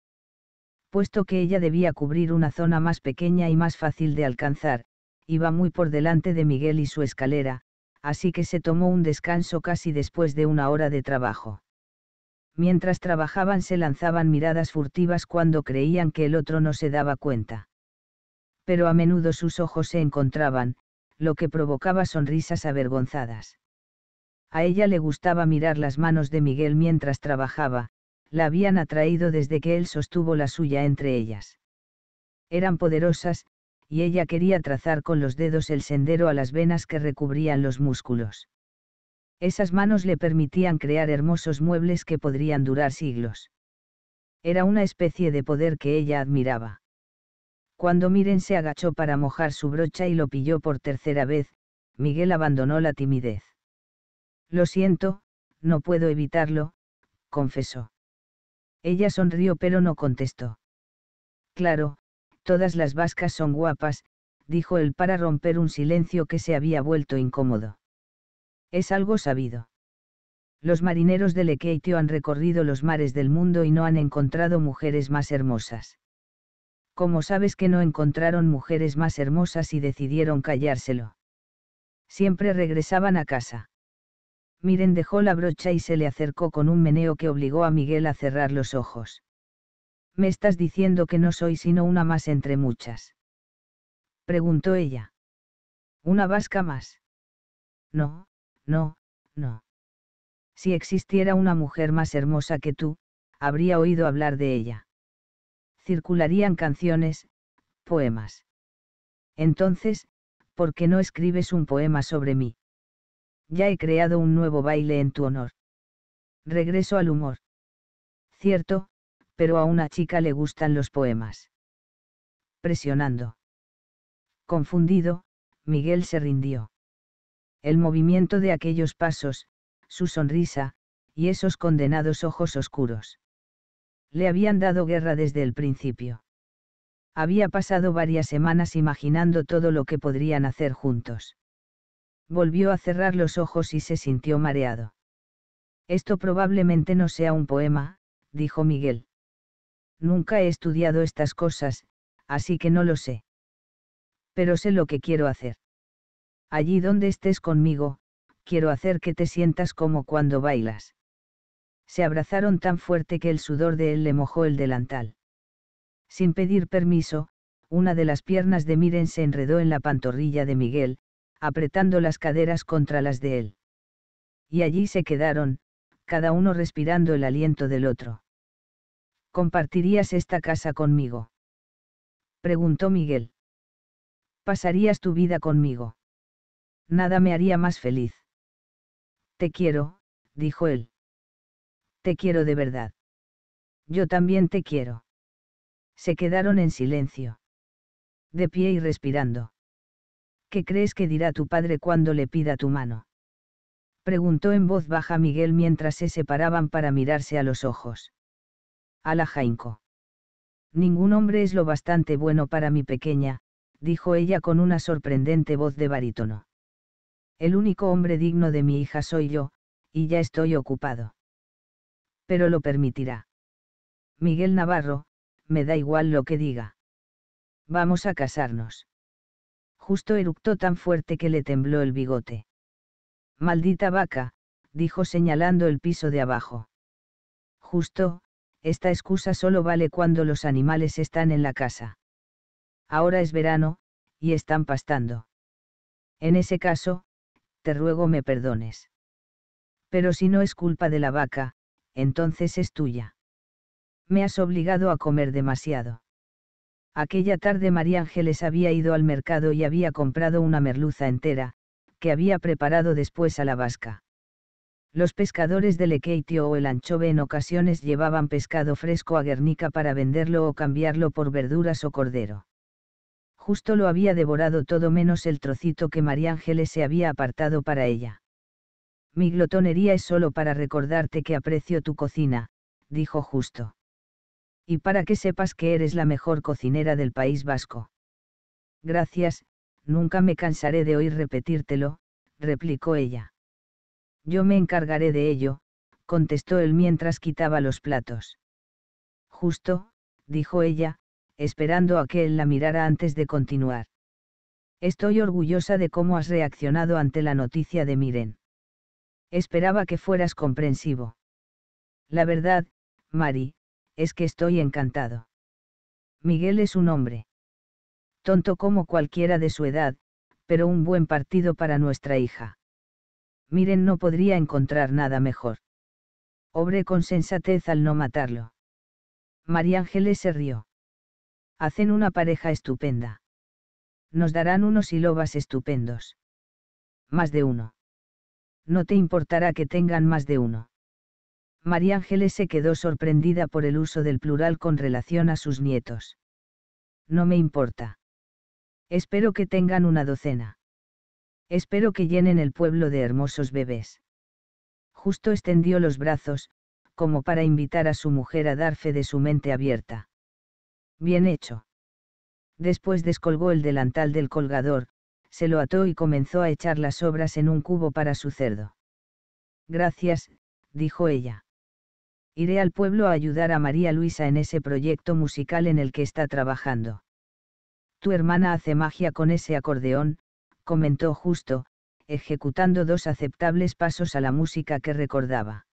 Puesto que ella debía cubrir una zona más pequeña y más fácil de alcanzar, iba muy por delante de Miguel y su escalera, así que se tomó un descanso casi después de una hora de trabajo. Mientras trabajaban se lanzaban miradas furtivas cuando creían que el otro no se daba cuenta. Pero a menudo sus ojos se encontraban, lo que provocaba sonrisas avergonzadas. A ella le gustaba mirar las manos de Miguel mientras trabajaba, la habían atraído desde que él sostuvo la suya entre ellas. Eran poderosas, y ella quería trazar con los dedos el sendero a las venas que recubrían los músculos. Esas manos le permitían crear hermosos muebles que podrían durar siglos. Era una especie de poder que ella admiraba. Cuando Miren se agachó para mojar su brocha y lo pilló por tercera vez, Miguel abandonó la timidez. Lo siento, no puedo evitarlo, confesó. Ella sonrió pero no contestó. Claro, Todas las vascas son guapas, dijo él para romper un silencio que se había vuelto incómodo. Es algo sabido. Los marineros del Ekeitio han recorrido los mares del mundo y no han encontrado mujeres más hermosas. Como sabes que no encontraron mujeres más hermosas y decidieron callárselo? Siempre regresaban a casa. Miren dejó la brocha y se le acercó con un meneo que obligó a Miguel a cerrar los ojos. ¿Me estás diciendo que no soy sino una más entre muchas? Preguntó ella. ¿Una vasca más? No, no, no. Si existiera una mujer más hermosa que tú, habría oído hablar de ella. Circularían canciones, poemas. Entonces, ¿por qué no escribes un poema sobre mí? Ya he creado un nuevo baile en tu honor. Regreso al humor. Cierto, pero a una chica le gustan los poemas. Presionando. Confundido, Miguel se rindió. El movimiento de aquellos pasos, su sonrisa, y esos condenados ojos oscuros. Le habían dado guerra desde el principio. Había pasado varias semanas imaginando todo lo que podrían hacer juntos. Volvió a cerrar los ojos y se sintió mareado. Esto probablemente no sea un poema, dijo Miguel. Nunca he estudiado estas cosas, así que no lo sé. Pero sé lo que quiero hacer. Allí donde estés conmigo, quiero hacer que te sientas como cuando bailas. Se abrazaron tan fuerte que el sudor de él le mojó el delantal. Sin pedir permiso, una de las piernas de Miren se enredó en la pantorrilla de Miguel, apretando las caderas contra las de él. Y allí se quedaron, cada uno respirando el aliento del otro. ¿Compartirías esta casa conmigo? Preguntó Miguel. ¿Pasarías tu vida conmigo? Nada me haría más feliz. Te quiero, dijo él. Te quiero de verdad. Yo también te quiero. Se quedaron en silencio. De pie y respirando. ¿Qué crees que dirá tu padre cuando le pida tu mano? Preguntó en voz baja Miguel mientras se separaban para mirarse a los ojos. Ala Jainco. Ningún hombre es lo bastante bueno para mi pequeña, dijo ella con una sorprendente voz de barítono. El único hombre digno de mi hija soy yo, y ya estoy ocupado. Pero lo permitirá. Miguel Navarro, me da igual lo que diga. Vamos a casarnos. Justo eructó tan fuerte que le tembló el bigote. Maldita vaca, dijo señalando el piso de abajo. Justo, esta excusa solo vale cuando los animales están en la casa. Ahora es verano, y están pastando. En ese caso, te ruego me perdones. Pero si no es culpa de la vaca, entonces es tuya. Me has obligado a comer demasiado. Aquella tarde María Ángeles había ido al mercado y había comprado una merluza entera, que había preparado después a la vasca. Los pescadores del Equeitio o el Anchove en ocasiones llevaban pescado fresco a Guernica para venderlo o cambiarlo por verduras o cordero. Justo lo había devorado todo menos el trocito que María Ángeles se había apartado para ella. Mi glotonería es solo para recordarte que aprecio tu cocina, dijo Justo. Y para que sepas que eres la mejor cocinera del País Vasco. Gracias, nunca me cansaré de oír repetírtelo, replicó ella. Yo me encargaré de ello, contestó él mientras quitaba los platos. Justo, dijo ella, esperando a que él la mirara antes de continuar. Estoy orgullosa de cómo has reaccionado ante la noticia de Miren. Esperaba que fueras comprensivo. La verdad, Mari, es que estoy encantado. Miguel es un hombre. Tonto como cualquiera de su edad, pero un buen partido para nuestra hija. Miren no podría encontrar nada mejor. Obre con sensatez al no matarlo. María Ángeles se rió. Hacen una pareja estupenda. Nos darán unos silobas estupendos. Más de uno. No te importará que tengan más de uno. María Ángeles se quedó sorprendida por el uso del plural con relación a sus nietos. No me importa. Espero que tengan una docena. Espero que llenen el pueblo de hermosos bebés. Justo extendió los brazos, como para invitar a su mujer a dar fe de su mente abierta. Bien hecho. Después descolgó el delantal del colgador, se lo ató y comenzó a echar las obras en un cubo para su cerdo. Gracias, dijo ella. Iré al pueblo a ayudar a María Luisa en ese proyecto musical en el que está trabajando. Tu hermana hace magia con ese acordeón, comentó justo, ejecutando dos aceptables pasos a la música que recordaba.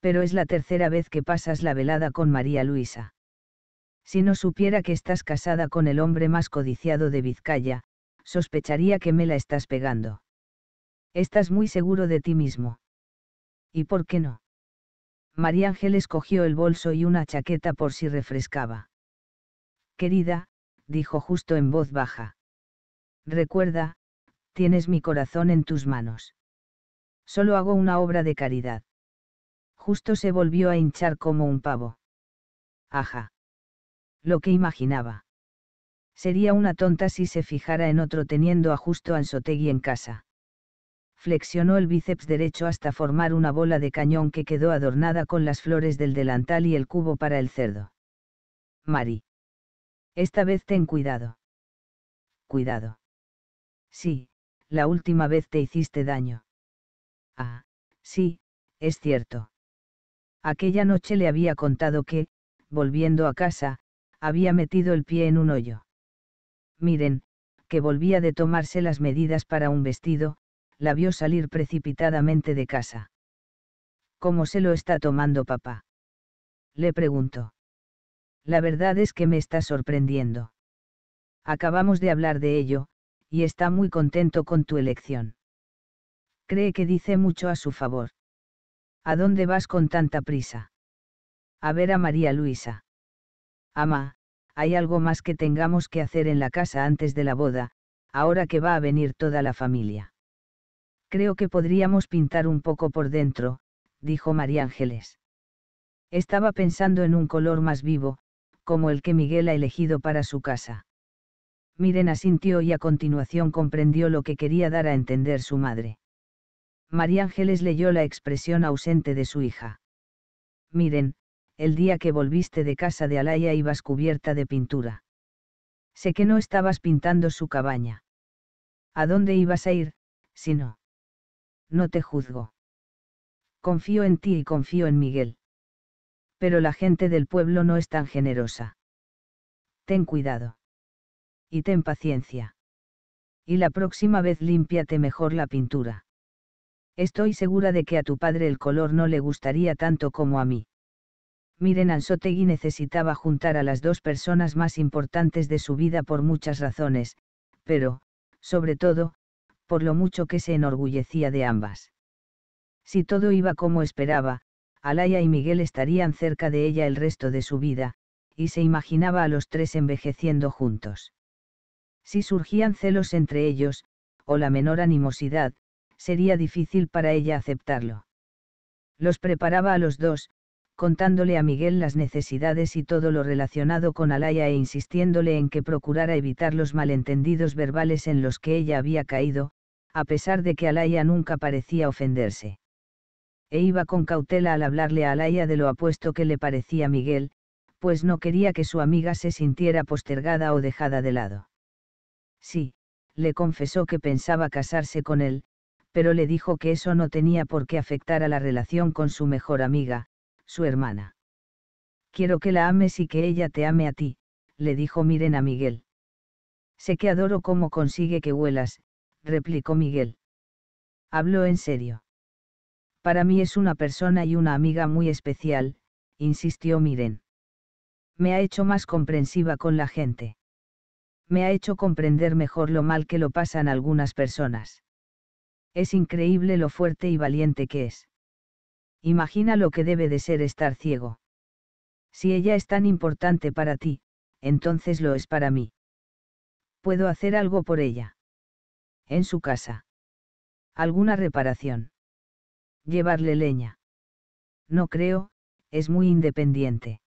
Pero es la tercera vez que pasas la velada con María Luisa. Si no supiera que estás casada con el hombre más codiciado de Vizcaya, sospecharía que me la estás pegando. Estás muy seguro de ti mismo. ¿Y por qué no? María Ángeles cogió el bolso y una chaqueta por si refrescaba. Querida, dijo justo en voz baja. Recuerda, tienes mi corazón en tus manos. Solo hago una obra de caridad. Justo se volvió a hinchar como un pavo. Ajá. Lo que imaginaba. Sería una tonta si se fijara en otro teniendo a Justo Ansotegui en casa. Flexionó el bíceps derecho hasta formar una bola de cañón que quedó adornada con las flores del delantal y el cubo para el cerdo. Mari. Esta vez ten cuidado. Cuidado. Sí, la última vez te hiciste daño. Ah, sí, es cierto. Aquella noche le había contado que, volviendo a casa, había metido el pie en un hoyo. Miren, que volvía de tomarse las medidas para un vestido, la vio salir precipitadamente de casa. ¿Cómo se lo está tomando papá? Le preguntó. La verdad es que me está sorprendiendo. Acabamos de hablar de ello, y está muy contento con tu elección. Cree que dice mucho a su favor. ¿A dónde vas con tanta prisa? A ver a María Luisa. Ama, hay algo más que tengamos que hacer en la casa antes de la boda, ahora que va a venir toda la familia. Creo que podríamos pintar un poco por dentro, dijo María Ángeles. Estaba pensando en un color más vivo, como el que Miguel ha elegido para su casa. Miren asintió y a continuación comprendió lo que quería dar a entender su madre. María Ángeles leyó la expresión ausente de su hija. Miren, el día que volviste de casa de Alaya ibas cubierta de pintura. Sé que no estabas pintando su cabaña. ¿A dónde ibas a ir, si no? No te juzgo. Confío en ti y confío en Miguel. Pero la gente del pueblo no es tan generosa. Ten cuidado y ten paciencia. Y la próxima vez límpiate mejor la pintura. Estoy segura de que a tu padre el color no le gustaría tanto como a mí. Miren Sotegui necesitaba juntar a las dos personas más importantes de su vida por muchas razones, pero, sobre todo, por lo mucho que se enorgullecía de ambas. Si todo iba como esperaba, Alaya y Miguel estarían cerca de ella el resto de su vida, y se imaginaba a los tres envejeciendo juntos. Si surgían celos entre ellos, o la menor animosidad, sería difícil para ella aceptarlo. Los preparaba a los dos, contándole a Miguel las necesidades y todo lo relacionado con Alaya e insistiéndole en que procurara evitar los malentendidos verbales en los que ella había caído, a pesar de que Alaya nunca parecía ofenderse. E iba con cautela al hablarle a Alaya de lo apuesto que le parecía Miguel, pues no quería que su amiga se sintiera postergada o dejada de lado. Sí, le confesó que pensaba casarse con él, pero le dijo que eso no tenía por qué afectar a la relación con su mejor amiga, su hermana. Quiero que la ames y que ella te ame a ti, le dijo Miren a Miguel. Sé que adoro cómo consigue que huelas, replicó Miguel. Habló en serio. Para mí es una persona y una amiga muy especial, insistió Miren. Me ha hecho más comprensiva con la gente me ha hecho comprender mejor lo mal que lo pasan algunas personas. Es increíble lo fuerte y valiente que es. Imagina lo que debe de ser estar ciego. Si ella es tan importante para ti, entonces lo es para mí. Puedo hacer algo por ella. En su casa. Alguna reparación. Llevarle leña. No creo, es muy independiente.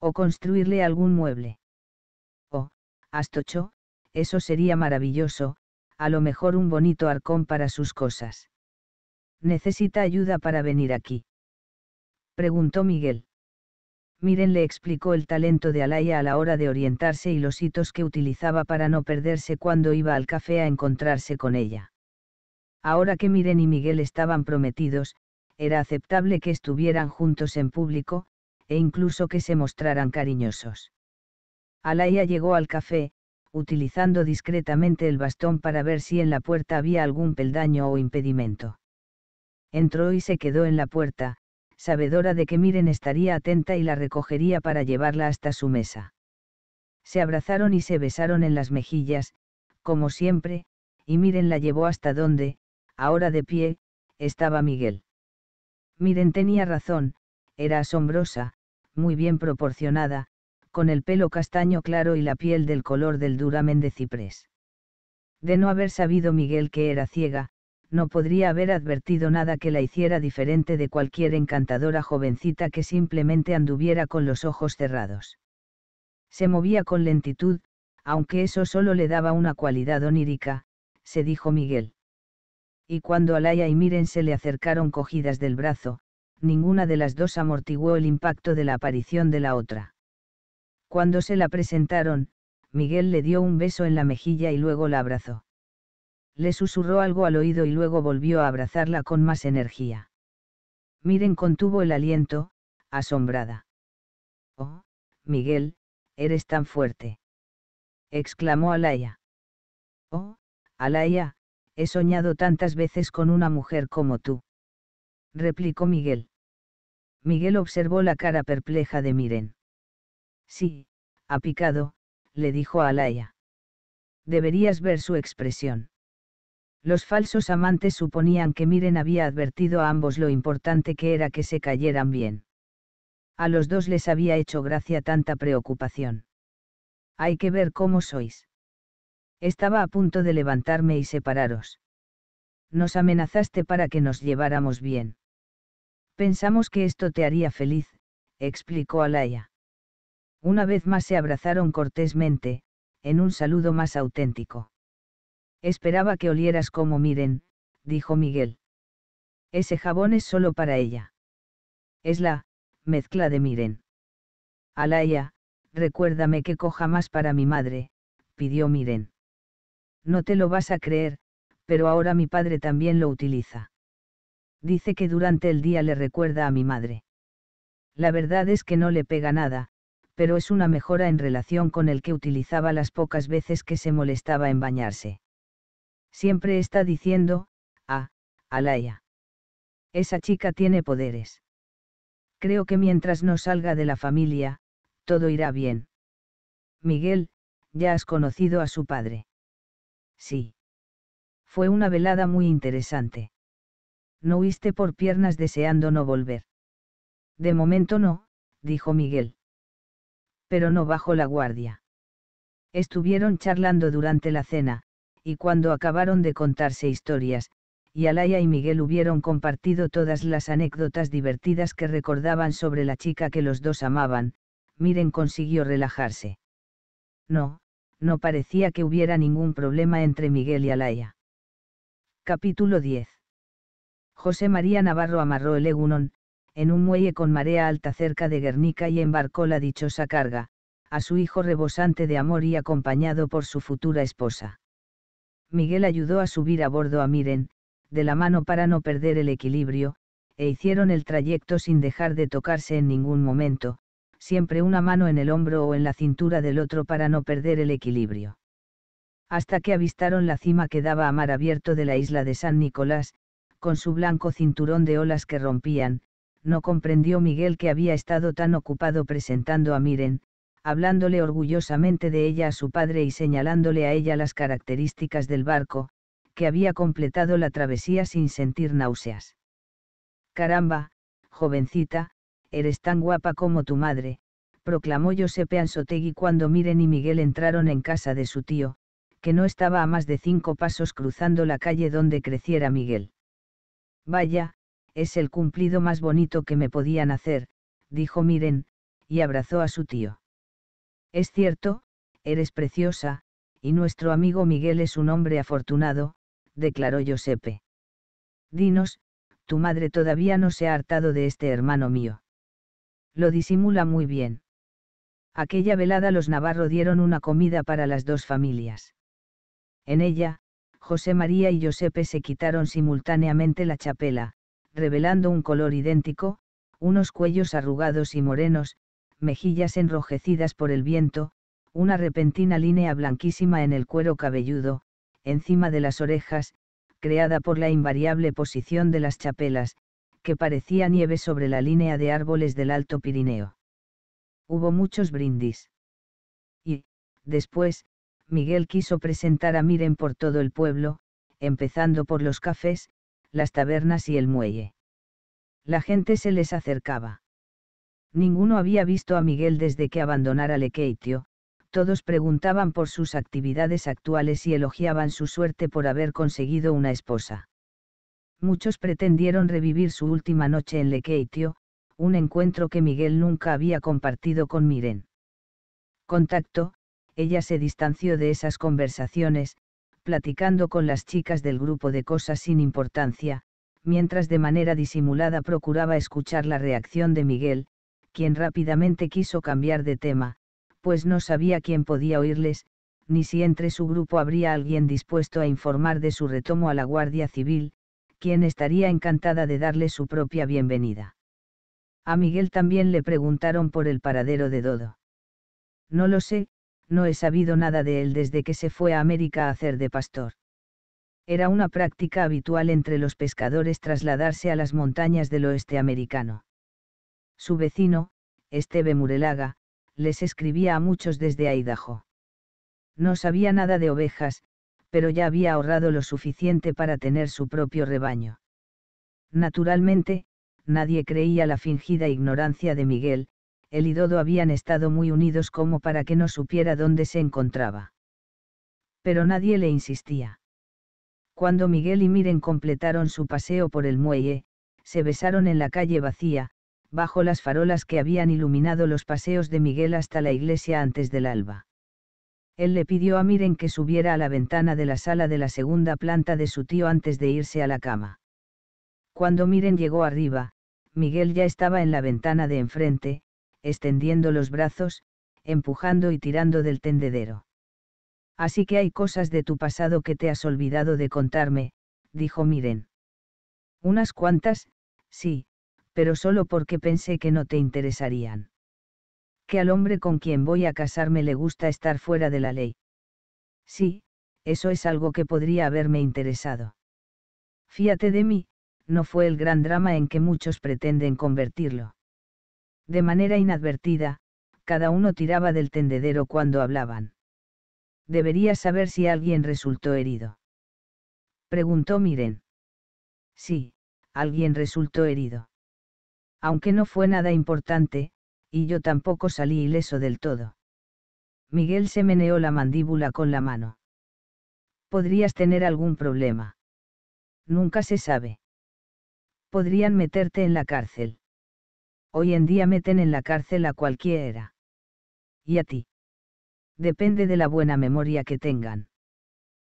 O construirle algún mueble. Astocho, eso sería maravilloso, a lo mejor un bonito arcón para sus cosas. ¿Necesita ayuda para venir aquí? Preguntó Miguel. Miren le explicó el talento de Alaya a la hora de orientarse y los hitos que utilizaba para no perderse cuando iba al café a encontrarse con ella. Ahora que Miren y Miguel estaban prometidos, era aceptable que estuvieran juntos en público, e incluso que se mostraran cariñosos. Alaya llegó al café, utilizando discretamente el bastón para ver si en la puerta había algún peldaño o impedimento. Entró y se quedó en la puerta, sabedora de que Miren estaría atenta y la recogería para llevarla hasta su mesa. Se abrazaron y se besaron en las mejillas, como siempre, y Miren la llevó hasta donde, ahora de pie, estaba Miguel. Miren tenía razón, era asombrosa, muy bien proporcionada, con el pelo castaño claro y la piel del color del duramen de ciprés. De no haber sabido Miguel que era ciega, no podría haber advertido nada que la hiciera diferente de cualquier encantadora jovencita que simplemente anduviera con los ojos cerrados. Se movía con lentitud, aunque eso solo le daba una cualidad onírica, se dijo Miguel. Y cuando Alaya y Miren se le acercaron cogidas del brazo, ninguna de las dos amortiguó el impacto de la aparición de la otra. Cuando se la presentaron, Miguel le dio un beso en la mejilla y luego la abrazó. Le susurró algo al oído y luego volvió a abrazarla con más energía. Miren contuvo el aliento, asombrada. Oh, Miguel, eres tan fuerte. exclamó Alaya. Oh, Alaya, he soñado tantas veces con una mujer como tú. replicó Miguel. Miguel observó la cara perpleja de Miren. Sí, ha picado, le dijo a Alaya. Deberías ver su expresión. Los falsos amantes suponían que Miren había advertido a ambos lo importante que era que se cayeran bien. A los dos les había hecho gracia tanta preocupación. Hay que ver cómo sois. Estaba a punto de levantarme y separaros. Nos amenazaste para que nos lleváramos bien. Pensamos que esto te haría feliz, explicó Alaya. Una vez más se abrazaron cortésmente, en un saludo más auténtico. Esperaba que olieras como miren, dijo Miguel. Ese jabón es solo para ella. Es la mezcla de miren. Alaya, recuérdame que coja más para mi madre, pidió miren. No te lo vas a creer, pero ahora mi padre también lo utiliza. Dice que durante el día le recuerda a mi madre. La verdad es que no le pega nada, pero es una mejora en relación con el que utilizaba las pocas veces que se molestaba en bañarse. Siempre está diciendo, ah, Alaya. Esa chica tiene poderes. Creo que mientras no salga de la familia, todo irá bien. Miguel, ya has conocido a su padre. Sí. Fue una velada muy interesante. No huiste por piernas deseando no volver. De momento no, dijo Miguel pero no bajó la guardia. Estuvieron charlando durante la cena, y cuando acabaron de contarse historias, y Alaya y Miguel hubieron compartido todas las anécdotas divertidas que recordaban sobre la chica que los dos amaban, Miren consiguió relajarse. No, no parecía que hubiera ningún problema entre Miguel y Alaya. Capítulo 10. José María Navarro amarró el Egunon, en un muelle con marea alta cerca de Guernica y embarcó la dichosa carga, a su hijo rebosante de amor y acompañado por su futura esposa. Miguel ayudó a subir a bordo a Miren, de la mano para no perder el equilibrio, e hicieron el trayecto sin dejar de tocarse en ningún momento, siempre una mano en el hombro o en la cintura del otro para no perder el equilibrio. Hasta que avistaron la cima que daba a mar abierto de la isla de San Nicolás, con su blanco cinturón de olas que rompían, no comprendió Miguel que había estado tan ocupado presentando a Miren, hablándole orgullosamente de ella a su padre y señalándole a ella las características del barco, que había completado la travesía sin sentir náuseas. Caramba, jovencita, eres tan guapa como tu madre, proclamó Josepe Ansotegui cuando Miren y Miguel entraron en casa de su tío, que no estaba a más de cinco pasos cruzando la calle donde creciera Miguel. Vaya, es el cumplido más bonito que me podían hacer, dijo Miren, y abrazó a su tío. Es cierto, eres preciosa, y nuestro amigo Miguel es un hombre afortunado, declaró Giuseppe. Dinos, tu madre todavía no se ha hartado de este hermano mío. Lo disimula muy bien. Aquella velada los Navarro dieron una comida para las dos familias. En ella, José María y Giuseppe se quitaron simultáneamente la chapela, revelando un color idéntico, unos cuellos arrugados y morenos, mejillas enrojecidas por el viento, una repentina línea blanquísima en el cuero cabelludo, encima de las orejas, creada por la invariable posición de las chapelas, que parecía nieve sobre la línea de árboles del Alto Pirineo. Hubo muchos brindis. Y, después, Miguel quiso presentar a Miren por todo el pueblo, empezando por los cafés, las tabernas y el muelle. La gente se les acercaba. Ninguno había visto a Miguel desde que abandonara Lequeitio, todos preguntaban por sus actividades actuales y elogiaban su suerte por haber conseguido una esposa. Muchos pretendieron revivir su última noche en Lequeitio, un encuentro que Miguel nunca había compartido con Miren. Contacto, ella se distanció de esas conversaciones, platicando con las chicas del grupo de cosas sin importancia, mientras de manera disimulada procuraba escuchar la reacción de Miguel, quien rápidamente quiso cambiar de tema, pues no sabía quién podía oírles, ni si entre su grupo habría alguien dispuesto a informar de su retomo a la Guardia Civil, quien estaría encantada de darle su propia bienvenida. A Miguel también le preguntaron por el paradero de Dodo. No lo sé, no he sabido nada de él desde que se fue a América a hacer de pastor. Era una práctica habitual entre los pescadores trasladarse a las montañas del oeste americano. Su vecino, Esteve Murelaga, les escribía a muchos desde Idaho. No sabía nada de ovejas, pero ya había ahorrado lo suficiente para tener su propio rebaño. Naturalmente, nadie creía la fingida ignorancia de Miguel, él y Dodo habían estado muy unidos como para que no supiera dónde se encontraba. Pero nadie le insistía. Cuando Miguel y Miren completaron su paseo por el muelle, se besaron en la calle vacía, bajo las farolas que habían iluminado los paseos de Miguel hasta la iglesia antes del alba. Él le pidió a Miren que subiera a la ventana de la sala de la segunda planta de su tío antes de irse a la cama. Cuando Miren llegó arriba, Miguel ya estaba en la ventana de enfrente, extendiendo los brazos, empujando y tirando del tendedero. Así que hay cosas de tu pasado que te has olvidado de contarme, dijo Miren. Unas cuantas, sí, pero solo porque pensé que no te interesarían. Que al hombre con quien voy a casarme le gusta estar fuera de la ley. Sí, eso es algo que podría haberme interesado. Fíate de mí, no fue el gran drama en que muchos pretenden convertirlo. De manera inadvertida, cada uno tiraba del tendedero cuando hablaban. Deberías saber si alguien resultó herido. Preguntó Miren. Sí, alguien resultó herido. Aunque no fue nada importante, y yo tampoco salí ileso del todo. Miguel se meneó la mandíbula con la mano. Podrías tener algún problema. Nunca se sabe. Podrían meterte en la cárcel. Hoy en día meten en la cárcel a cualquiera. Y a ti. Depende de la buena memoria que tengan.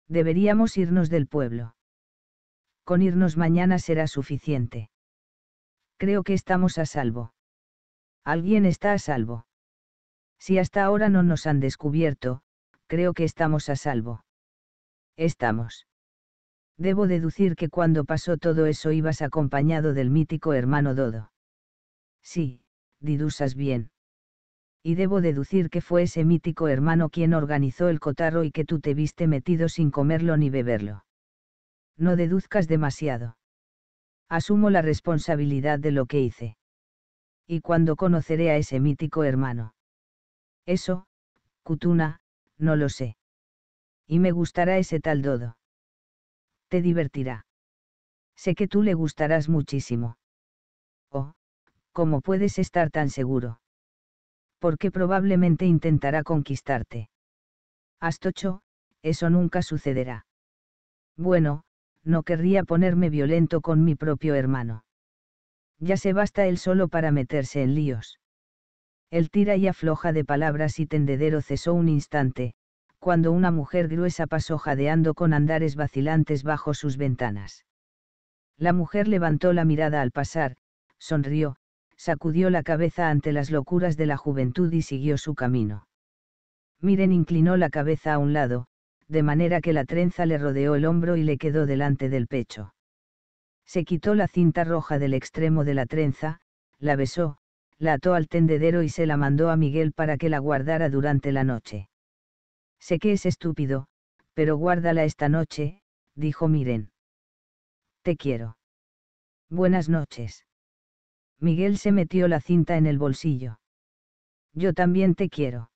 Deberíamos irnos del pueblo. Con irnos mañana será suficiente. Creo que estamos a salvo. Alguien está a salvo. Si hasta ahora no nos han descubierto, creo que estamos a salvo. Estamos. Debo deducir que cuando pasó todo eso ibas acompañado del mítico hermano Dodo. Sí, didusas bien. Y debo deducir que fue ese mítico hermano quien organizó el cotarro y que tú te viste metido sin comerlo ni beberlo. No deduzcas demasiado. Asumo la responsabilidad de lo que hice. ¿Y cuándo conoceré a ese mítico hermano? Eso, Kutuna, no lo sé. Y me gustará ese tal dodo. Te divertirá. Sé que tú le gustarás muchísimo. ¿cómo puedes estar tan seguro? Porque probablemente intentará conquistarte. Astocho, eso nunca sucederá. Bueno, no querría ponerme violento con mi propio hermano. Ya se basta él solo para meterse en líos. El tira y afloja de palabras y tendedero cesó un instante, cuando una mujer gruesa pasó jadeando con andares vacilantes bajo sus ventanas. La mujer levantó la mirada al pasar, sonrió, sacudió la cabeza ante las locuras de la juventud y siguió su camino. Miren inclinó la cabeza a un lado, de manera que la trenza le rodeó el hombro y le quedó delante del pecho. Se quitó la cinta roja del extremo de la trenza, la besó, la ató al tendedero y se la mandó a Miguel para que la guardara durante la noche. Sé que es estúpido, pero guárdala esta noche, dijo Miren. Te quiero. Buenas noches. Miguel se metió la cinta en el bolsillo. Yo también te quiero.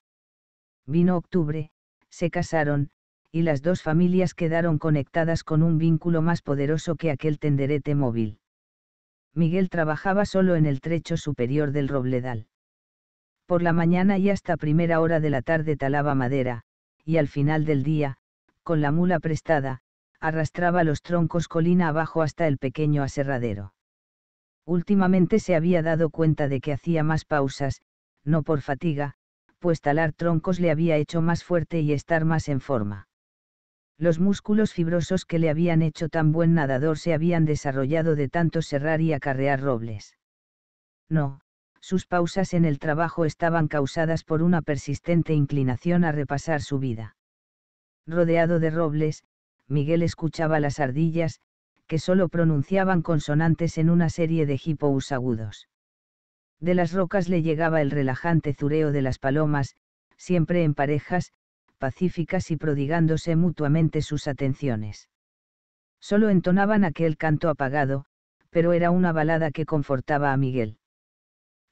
Vino octubre, se casaron, y las dos familias quedaron conectadas con un vínculo más poderoso que aquel tenderete móvil. Miguel trabajaba solo en el trecho superior del robledal. Por la mañana y hasta primera hora de la tarde talaba madera, y al final del día, con la mula prestada, arrastraba los troncos colina abajo hasta el pequeño aserradero. Últimamente se había dado cuenta de que hacía más pausas, no por fatiga, pues talar troncos le había hecho más fuerte y estar más en forma. Los músculos fibrosos que le habían hecho tan buen nadador se habían desarrollado de tanto serrar y acarrear robles. No, sus pausas en el trabajo estaban causadas por una persistente inclinación a repasar su vida. Rodeado de robles, Miguel escuchaba las ardillas, que solo pronunciaban consonantes en una serie de hipous agudos. De las rocas le llegaba el relajante zureo de las palomas, siempre en parejas, pacíficas y prodigándose mutuamente sus atenciones. Solo entonaban aquel canto apagado, pero era una balada que confortaba a Miguel.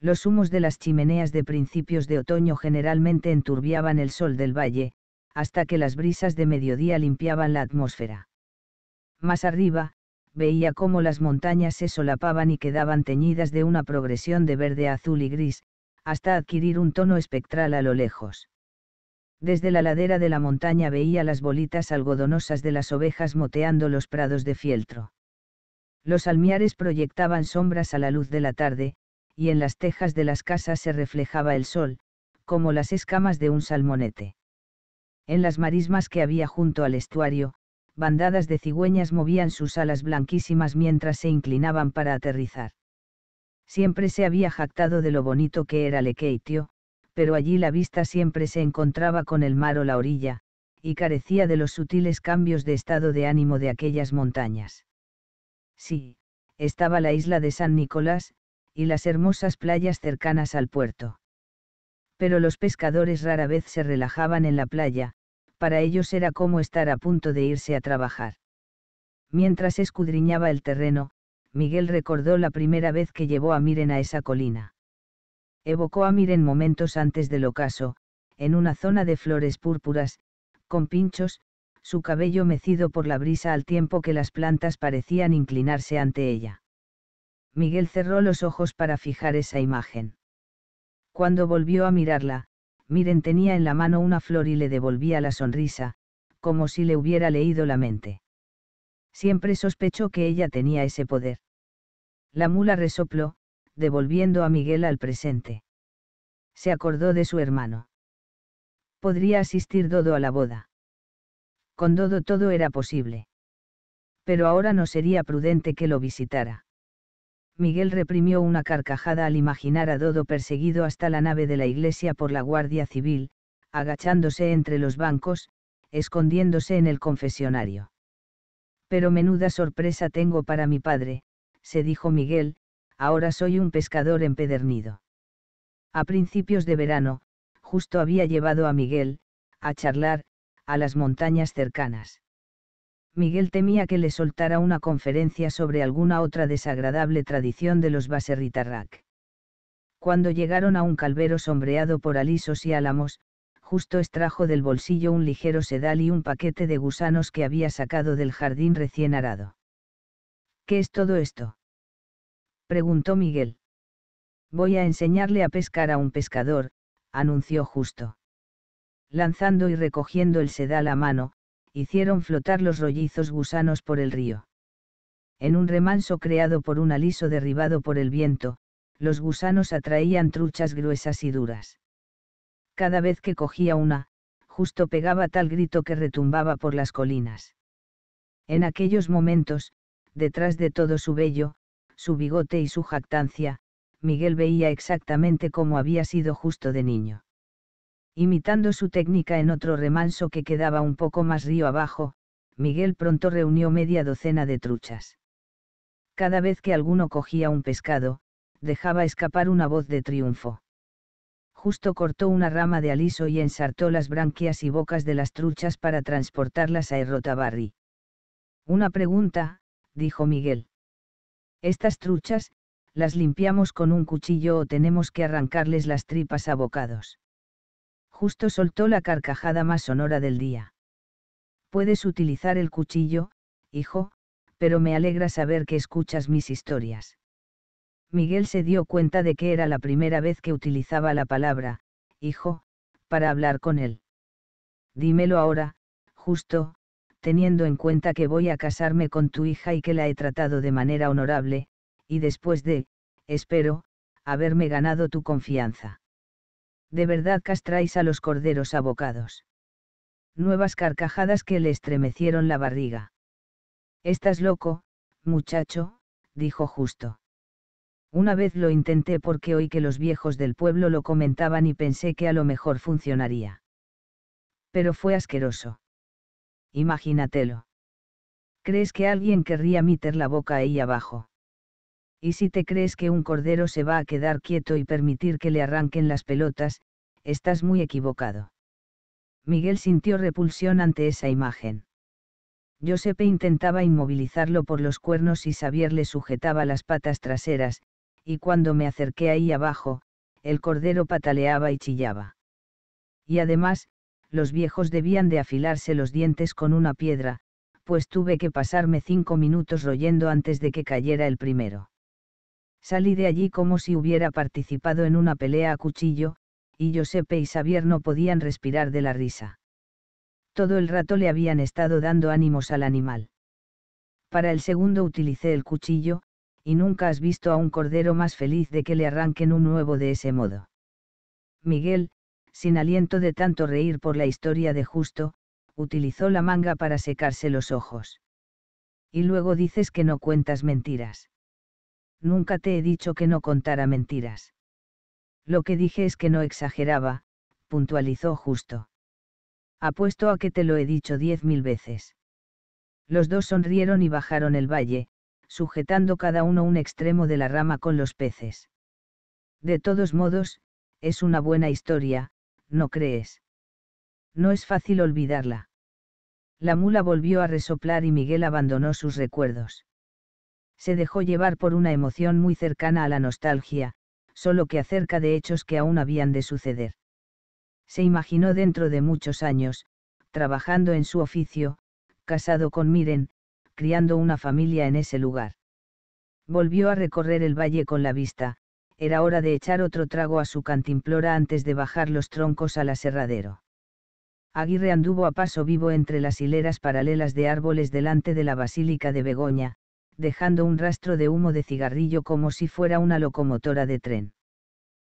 Los humos de las chimeneas de principios de otoño generalmente enturbiaban el sol del valle, hasta que las brisas de mediodía limpiaban la atmósfera. Más arriba, veía cómo las montañas se solapaban y quedaban teñidas de una progresión de verde a azul y gris, hasta adquirir un tono espectral a lo lejos. Desde la ladera de la montaña veía las bolitas algodonosas de las ovejas moteando los prados de fieltro. Los almiares proyectaban sombras a la luz de la tarde, y en las tejas de las casas se reflejaba el sol, como las escamas de un salmonete. En las marismas que había junto al estuario, bandadas de cigüeñas movían sus alas blanquísimas mientras se inclinaban para aterrizar. Siempre se había jactado de lo bonito que era Lekeitio, pero allí la vista siempre se encontraba con el mar o la orilla, y carecía de los sutiles cambios de estado de ánimo de aquellas montañas. Sí, estaba la isla de San Nicolás, y las hermosas playas cercanas al puerto. Pero los pescadores rara vez se relajaban en la playa, para ellos era como estar a punto de irse a trabajar. Mientras escudriñaba el terreno, Miguel recordó la primera vez que llevó a Miren a esa colina. Evocó a Miren momentos antes del ocaso, en una zona de flores púrpuras, con pinchos, su cabello mecido por la brisa al tiempo que las plantas parecían inclinarse ante ella. Miguel cerró los ojos para fijar esa imagen. Cuando volvió a mirarla, Miren tenía en la mano una flor y le devolvía la sonrisa, como si le hubiera leído la mente. Siempre sospechó que ella tenía ese poder. La mula resopló, devolviendo a Miguel al presente. Se acordó de su hermano. Podría asistir Dodo a la boda. Con Dodo todo era posible. Pero ahora no sería prudente que lo visitara. Miguel reprimió una carcajada al imaginar a Dodo perseguido hasta la nave de la iglesia por la Guardia Civil, agachándose entre los bancos, escondiéndose en el confesionario. Pero menuda sorpresa tengo para mi padre, se dijo Miguel, ahora soy un pescador empedernido. A principios de verano, justo había llevado a Miguel, a charlar, a las montañas cercanas. Miguel temía que le soltara una conferencia sobre alguna otra desagradable tradición de los Baserritarrac. Cuando llegaron a un calvero sombreado por alisos y álamos, justo extrajo del bolsillo un ligero sedal y un paquete de gusanos que había sacado del jardín recién arado. ¿Qué es todo esto? preguntó Miguel. Voy a enseñarle a pescar a un pescador, anunció justo. Lanzando y recogiendo el sedal a mano, hicieron flotar los rollizos gusanos por el río. En un remanso creado por un aliso derribado por el viento, los gusanos atraían truchas gruesas y duras. Cada vez que cogía una, justo pegaba tal grito que retumbaba por las colinas. En aquellos momentos, detrás de todo su vello, su bigote y su jactancia, Miguel veía exactamente cómo había sido justo de niño. Imitando su técnica en otro remanso que quedaba un poco más río abajo, Miguel pronto reunió media docena de truchas. Cada vez que alguno cogía un pescado, dejaba escapar una voz de triunfo. Justo cortó una rama de aliso y ensartó las branquias y bocas de las truchas para transportarlas a Errotabarri. Una pregunta, dijo Miguel. Estas truchas, las limpiamos con un cuchillo o tenemos que arrancarles las tripas a bocados justo soltó la carcajada más sonora del día. Puedes utilizar el cuchillo, hijo, pero me alegra saber que escuchas mis historias. Miguel se dio cuenta de que era la primera vez que utilizaba la palabra, hijo, para hablar con él. Dímelo ahora, justo, teniendo en cuenta que voy a casarme con tu hija y que la he tratado de manera honorable, y después de, espero, haberme ganado tu confianza de verdad castráis a los corderos abocados. Nuevas carcajadas que le estremecieron la barriga. Estás loco, muchacho, dijo justo. Una vez lo intenté porque oí que los viejos del pueblo lo comentaban y pensé que a lo mejor funcionaría. Pero fue asqueroso. Imagínatelo. ¿Crees que alguien querría meter la boca ahí abajo? y si te crees que un cordero se va a quedar quieto y permitir que le arranquen las pelotas, estás muy equivocado. Miguel sintió repulsión ante esa imagen. Giuseppe intentaba inmovilizarlo por los cuernos y Xavier le sujetaba las patas traseras, y cuando me acerqué ahí abajo, el cordero pataleaba y chillaba. Y además, los viejos debían de afilarse los dientes con una piedra, pues tuve que pasarme cinco minutos royendo antes de que cayera el primero. Salí de allí como si hubiera participado en una pelea a cuchillo, y Giuseppe y Xavier no podían respirar de la risa. Todo el rato le habían estado dando ánimos al animal. Para el segundo utilicé el cuchillo, y nunca has visto a un cordero más feliz de que le arranquen un nuevo de ese modo. Miguel, sin aliento de tanto reír por la historia de Justo, utilizó la manga para secarse los ojos. Y luego dices que no cuentas mentiras nunca te he dicho que no contara mentiras. Lo que dije es que no exageraba, puntualizó justo. Apuesto a que te lo he dicho diez mil veces. Los dos sonrieron y bajaron el valle, sujetando cada uno un extremo de la rama con los peces. De todos modos, es una buena historia, ¿no crees? No es fácil olvidarla. La mula volvió a resoplar y Miguel abandonó sus recuerdos se dejó llevar por una emoción muy cercana a la nostalgia, solo que acerca de hechos que aún habían de suceder. Se imaginó dentro de muchos años, trabajando en su oficio, casado con Miren, criando una familia en ese lugar. Volvió a recorrer el valle con la vista, era hora de echar otro trago a su cantimplora antes de bajar los troncos al aserradero. Aguirre anduvo a paso vivo entre las hileras paralelas de árboles delante de la Basílica de Begoña, dejando un rastro de humo de cigarrillo como si fuera una locomotora de tren.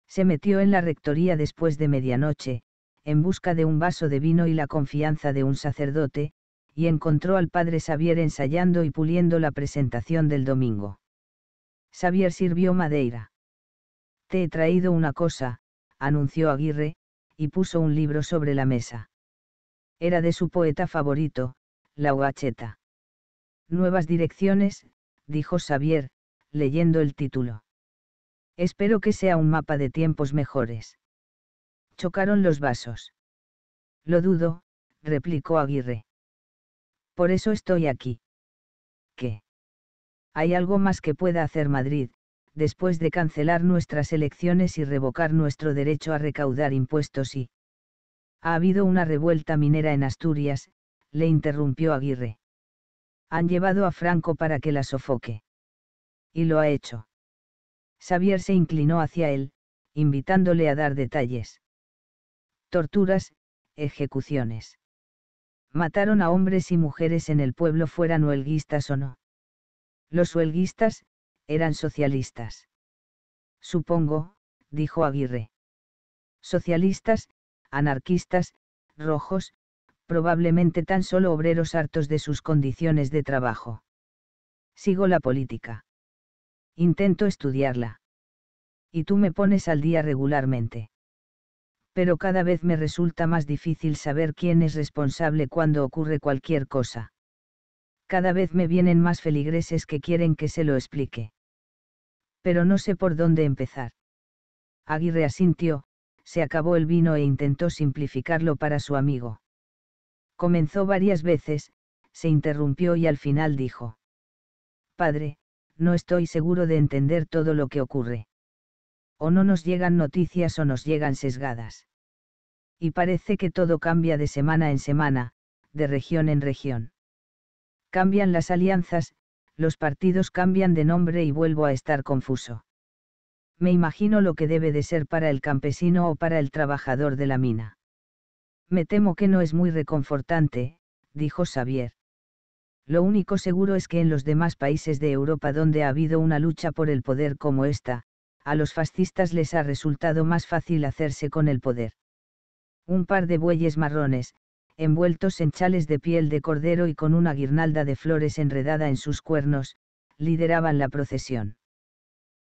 Se metió en la rectoría después de medianoche, en busca de un vaso de vino y la confianza de un sacerdote, y encontró al padre Xavier ensayando y puliendo la presentación del domingo. Xavier sirvió madeira. Te he traído una cosa, anunció Aguirre, y puso un libro sobre la mesa. Era de su poeta favorito, La Huacheta. Nuevas direcciones, dijo Xavier, leyendo el título. Espero que sea un mapa de tiempos mejores. Chocaron los vasos. Lo dudo, replicó Aguirre. Por eso estoy aquí. ¿Qué? Hay algo más que pueda hacer Madrid, después de cancelar nuestras elecciones y revocar nuestro derecho a recaudar impuestos y... Ha habido una revuelta minera en Asturias, le interrumpió Aguirre. Han llevado a Franco para que la sofoque. Y lo ha hecho. Xavier se inclinó hacia él, invitándole a dar detalles. Torturas, ejecuciones. Mataron a hombres y mujeres en el pueblo fueran huelguistas o no. Los huelguistas, eran socialistas. Supongo, dijo Aguirre. Socialistas, anarquistas, rojos, probablemente tan solo obreros hartos de sus condiciones de trabajo. Sigo la política. Intento estudiarla. Y tú me pones al día regularmente. Pero cada vez me resulta más difícil saber quién es responsable cuando ocurre cualquier cosa. Cada vez me vienen más feligreses que quieren que se lo explique. Pero no sé por dónde empezar. Aguirre asintió, se acabó el vino e intentó simplificarlo para su amigo. Comenzó varias veces, se interrumpió y al final dijo. Padre, no estoy seguro de entender todo lo que ocurre. O no nos llegan noticias o nos llegan sesgadas. Y parece que todo cambia de semana en semana, de región en región. Cambian las alianzas, los partidos cambian de nombre y vuelvo a estar confuso. Me imagino lo que debe de ser para el campesino o para el trabajador de la mina. Me temo que no es muy reconfortante, dijo Xavier. Lo único seguro es que en los demás países de Europa donde ha habido una lucha por el poder como esta, a los fascistas les ha resultado más fácil hacerse con el poder. Un par de bueyes marrones, envueltos en chales de piel de cordero y con una guirnalda de flores enredada en sus cuernos, lideraban la procesión.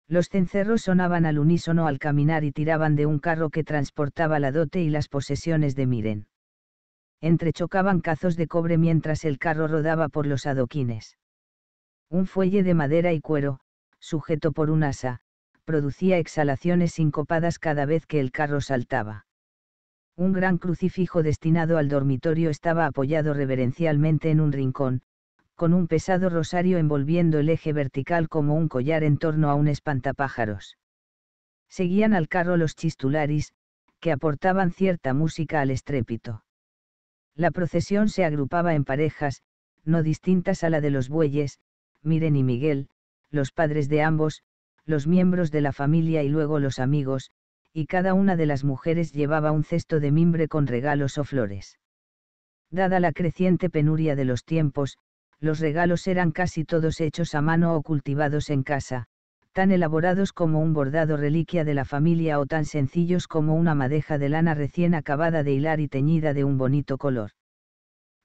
Los cencerros sonaban al unísono al caminar y tiraban de un carro que transportaba la dote y las posesiones de Miren. Entrechocaban cazos de cobre mientras el carro rodaba por los adoquines. Un fuelle de madera y cuero, sujeto por un asa, producía exhalaciones sincopadas cada vez que el carro saltaba. Un gran crucifijo destinado al dormitorio estaba apoyado reverencialmente en un rincón, con un pesado rosario envolviendo el eje vertical como un collar en torno a un espantapájaros. Seguían al carro los chistularis, que aportaban cierta música al estrépito. La procesión se agrupaba en parejas, no distintas a la de los bueyes, Miren y Miguel, los padres de ambos, los miembros de la familia y luego los amigos, y cada una de las mujeres llevaba un cesto de mimbre con regalos o flores. Dada la creciente penuria de los tiempos, los regalos eran casi todos hechos a mano o cultivados en casa, tan elaborados como un bordado reliquia de la familia o tan sencillos como una madeja de lana recién acabada de hilar y teñida de un bonito color.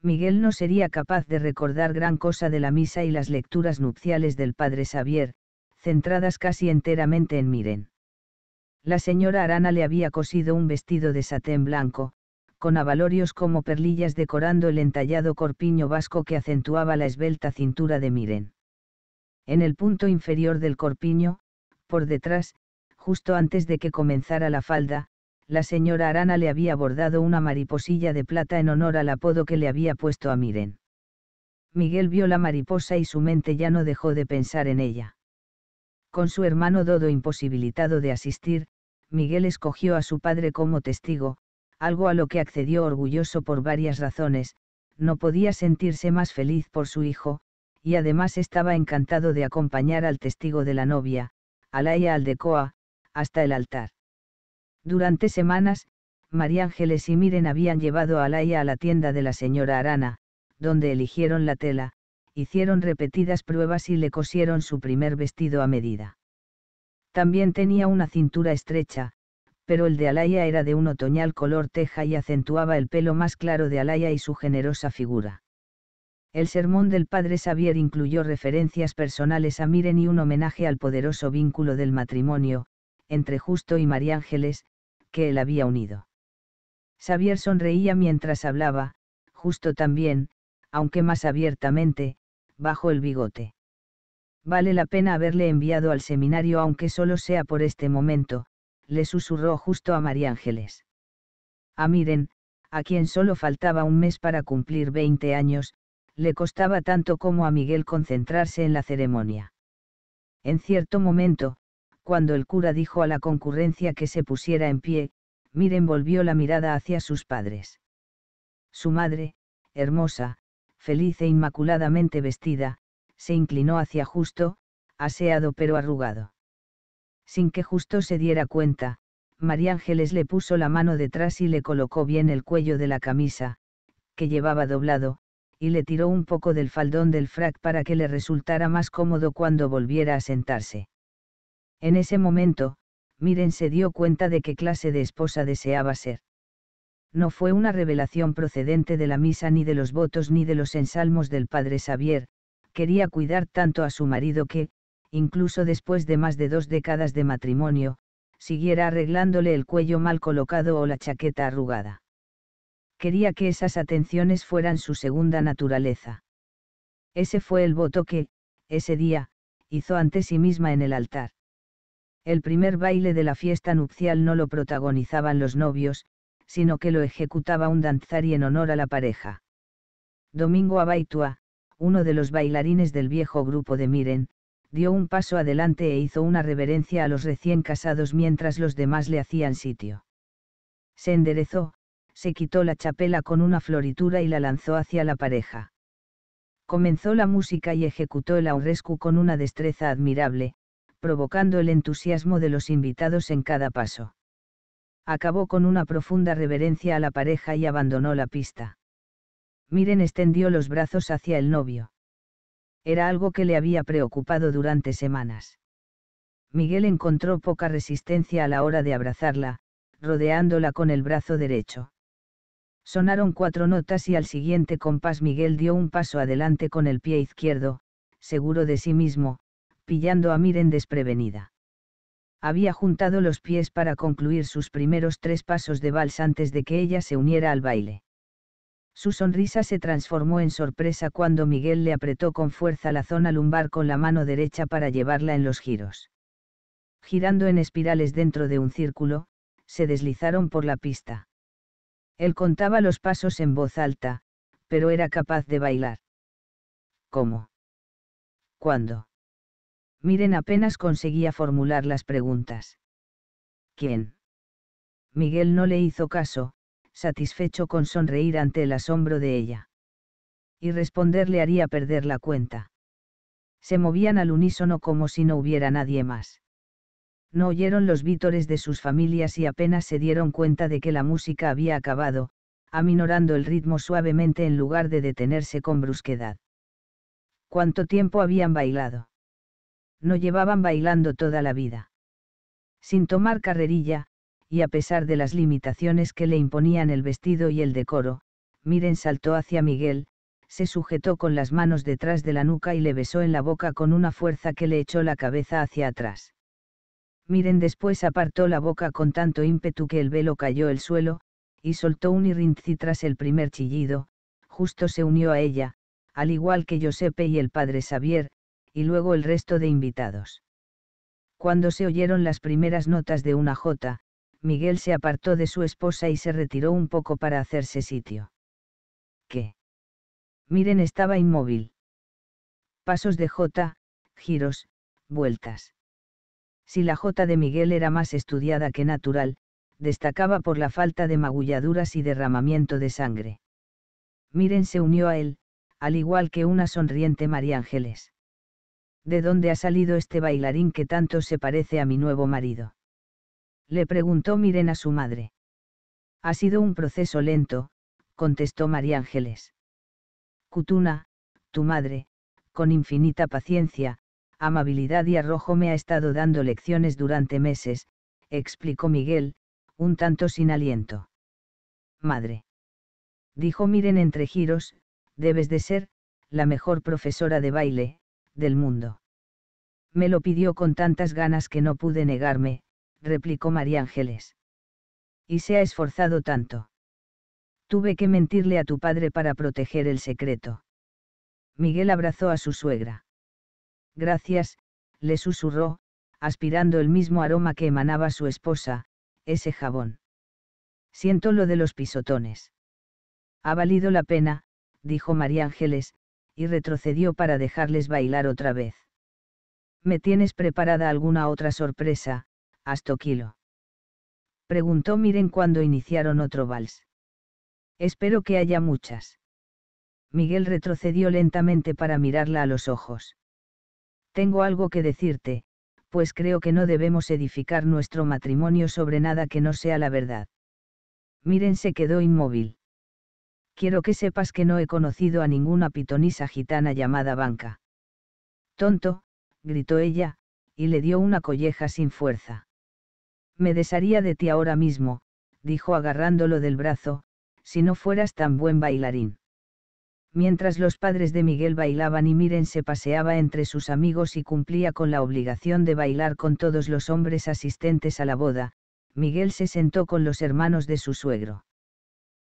Miguel no sería capaz de recordar gran cosa de la misa y las lecturas nupciales del padre Xavier, centradas casi enteramente en Miren. La señora Arana le había cosido un vestido de satén blanco, con abalorios como perlillas decorando el entallado corpiño vasco que acentuaba la esbelta cintura de Miren. En el punto inferior del corpiño, por detrás, justo antes de que comenzara la falda, la señora Arana le había bordado una mariposilla de plata en honor al apodo que le había puesto a Miren. Miguel vio la mariposa y su mente ya no dejó de pensar en ella. Con su hermano Dodo imposibilitado de asistir, Miguel escogió a su padre como testigo, algo a lo que accedió orgulloso por varias razones, no podía sentirse más feliz por su hijo, y además estaba encantado de acompañar al testigo de la novia, Alaya Aldecoa, hasta el altar. Durante semanas, María Ángeles y Miren habían llevado a Alaya a la tienda de la señora Arana, donde eligieron la tela, hicieron repetidas pruebas y le cosieron su primer vestido a medida. También tenía una cintura estrecha, pero el de Alaya era de un otoñal color teja y acentuaba el pelo más claro de Alaya y su generosa figura. El sermón del padre Xavier incluyó referencias personales a Miren y un homenaje al poderoso vínculo del matrimonio, entre Justo y María Ángeles, que él había unido. Xavier sonreía mientras hablaba, Justo también, aunque más abiertamente, bajo el bigote. Vale la pena haberle enviado al seminario aunque solo sea por este momento, le susurró justo a María Ángeles. A Miren, a quien solo faltaba un mes para cumplir 20 años, le costaba tanto como a Miguel concentrarse en la ceremonia. En cierto momento, cuando el cura dijo a la concurrencia que se pusiera en pie, Miren volvió la mirada hacia sus padres. Su madre, hermosa, feliz e inmaculadamente vestida, se inclinó hacia justo, aseado pero arrugado. Sin que justo se diera cuenta, María Ángeles le puso la mano detrás y le colocó bien el cuello de la camisa, que llevaba doblado, y le tiró un poco del faldón del frac para que le resultara más cómodo cuando volviera a sentarse. En ese momento, Miren se dio cuenta de qué clase de esposa deseaba ser. No fue una revelación procedente de la misa ni de los votos ni de los ensalmos del padre Xavier, quería cuidar tanto a su marido que, incluso después de más de dos décadas de matrimonio, siguiera arreglándole el cuello mal colocado o la chaqueta arrugada. Quería que esas atenciones fueran su segunda naturaleza. Ese fue el voto que, ese día, hizo ante sí misma en el altar. El primer baile de la fiesta nupcial no lo protagonizaban los novios, sino que lo ejecutaba un danzari en honor a la pareja. Domingo Abaitua, uno de los bailarines del viejo grupo de Miren, dio un paso adelante e hizo una reverencia a los recién casados mientras los demás le hacían sitio. Se enderezó, se quitó la chapela con una floritura y la lanzó hacia la pareja. Comenzó la música y ejecutó el aurrescu con una destreza admirable, provocando el entusiasmo de los invitados en cada paso. Acabó con una profunda reverencia a la pareja y abandonó la pista. Miren extendió los brazos hacia el novio era algo que le había preocupado durante semanas. Miguel encontró poca resistencia a la hora de abrazarla, rodeándola con el brazo derecho. Sonaron cuatro notas y al siguiente compás Miguel dio un paso adelante con el pie izquierdo, seguro de sí mismo, pillando a Miren desprevenida. Había juntado los pies para concluir sus primeros tres pasos de vals antes de que ella se uniera al baile. Su sonrisa se transformó en sorpresa cuando Miguel le apretó con fuerza la zona lumbar con la mano derecha para llevarla en los giros. Girando en espirales dentro de un círculo, se deslizaron por la pista. Él contaba los pasos en voz alta, pero era capaz de bailar. ¿Cómo? ¿Cuándo? Miren apenas conseguía formular las preguntas. ¿Quién? Miguel no le hizo caso, satisfecho con sonreír ante el asombro de ella. Y responderle haría perder la cuenta. Se movían al unísono como si no hubiera nadie más. No oyeron los vítores de sus familias y apenas se dieron cuenta de que la música había acabado, aminorando el ritmo suavemente en lugar de detenerse con brusquedad. ¿Cuánto tiempo habían bailado? No llevaban bailando toda la vida. Sin tomar carrerilla, y a pesar de las limitaciones que le imponían el vestido y el decoro, Miren saltó hacia Miguel, se sujetó con las manos detrás de la nuca y le besó en la boca con una fuerza que le echó la cabeza hacia atrás. Miren después apartó la boca con tanto ímpetu que el velo cayó al suelo, y soltó un irrinci tras el primer chillido, justo se unió a ella, al igual que Giuseppe y el padre Xavier, y luego el resto de invitados. Cuando se oyeron las primeras notas de una jota, Miguel se apartó de su esposa y se retiró un poco para hacerse sitio. ¿Qué? Miren estaba inmóvil. Pasos de J, giros, vueltas. Si la J de Miguel era más estudiada que natural, destacaba por la falta de magulladuras y derramamiento de sangre. Miren se unió a él, al igual que una sonriente María Ángeles. ¿De dónde ha salido este bailarín que tanto se parece a mi nuevo marido? le preguntó Miren a su madre. Ha sido un proceso lento, contestó María Ángeles. Cutuna, tu madre, con infinita paciencia, amabilidad y arrojo me ha estado dando lecciones durante meses, explicó Miguel, un tanto sin aliento. Madre. Dijo Miren entre giros, debes de ser, la mejor profesora de baile, del mundo. Me lo pidió con tantas ganas que no pude negarme, replicó María Ángeles. Y se ha esforzado tanto. Tuve que mentirle a tu padre para proteger el secreto. Miguel abrazó a su suegra. Gracias, le susurró, aspirando el mismo aroma que emanaba su esposa, ese jabón. Siento lo de los pisotones. Ha valido la pena, dijo María Ángeles, y retrocedió para dejarles bailar otra vez. ¿Me tienes preparada alguna otra sorpresa, kilo. Preguntó Miren cuando iniciaron otro vals. Espero que haya muchas. Miguel retrocedió lentamente para mirarla a los ojos. Tengo algo que decirte, pues creo que no debemos edificar nuestro matrimonio sobre nada que no sea la verdad. Miren se quedó inmóvil. Quiero que sepas que no he conocido a ninguna pitonisa gitana llamada Banca. Tonto, gritó ella, y le dio una colleja sin fuerza. Me desharía de ti ahora mismo, dijo agarrándolo del brazo, si no fueras tan buen bailarín. Mientras los padres de Miguel bailaban y Miren se paseaba entre sus amigos y cumplía con la obligación de bailar con todos los hombres asistentes a la boda, Miguel se sentó con los hermanos de su suegro.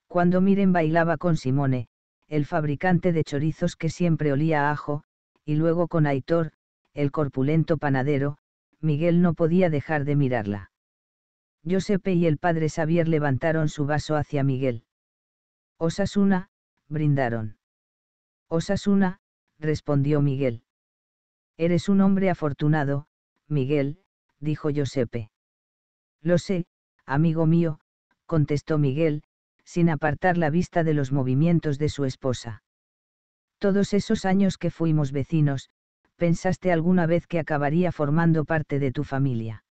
Cuando Miren bailaba con Simone, el fabricante de chorizos que siempre olía a ajo, y luego con Aitor, el corpulento panadero, Miguel no podía dejar de mirarla. «Josepe y el padre Xavier levantaron su vaso hacia Miguel. Osasuna, brindaron. Osasuna, respondió Miguel. Eres un hombre afortunado, Miguel, dijo Josepe. Lo sé, amigo mío, contestó Miguel, sin apartar la vista de los movimientos de su esposa. Todos esos años que fuimos vecinos, ¿pensaste alguna vez que acabaría formando parte de tu familia?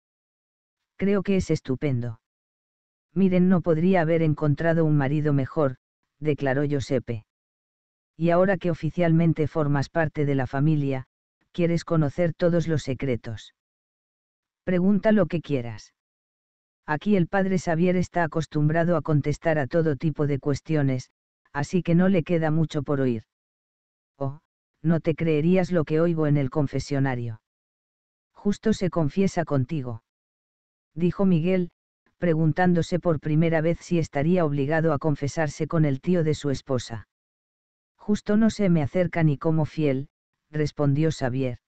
creo que es estupendo. Miren, no podría haber encontrado un marido mejor, declaró Giuseppe. Y ahora que oficialmente formas parte de la familia, quieres conocer todos los secretos. Pregunta lo que quieras. Aquí el padre Xavier está acostumbrado a contestar a todo tipo de cuestiones, así que no le queda mucho por oír. Oh, no te creerías lo que oigo en el confesionario. Justo se confiesa contigo dijo Miguel, preguntándose por primera vez si estaría obligado a confesarse con el tío de su esposa. Justo no se me acerca ni como fiel, respondió Xavier.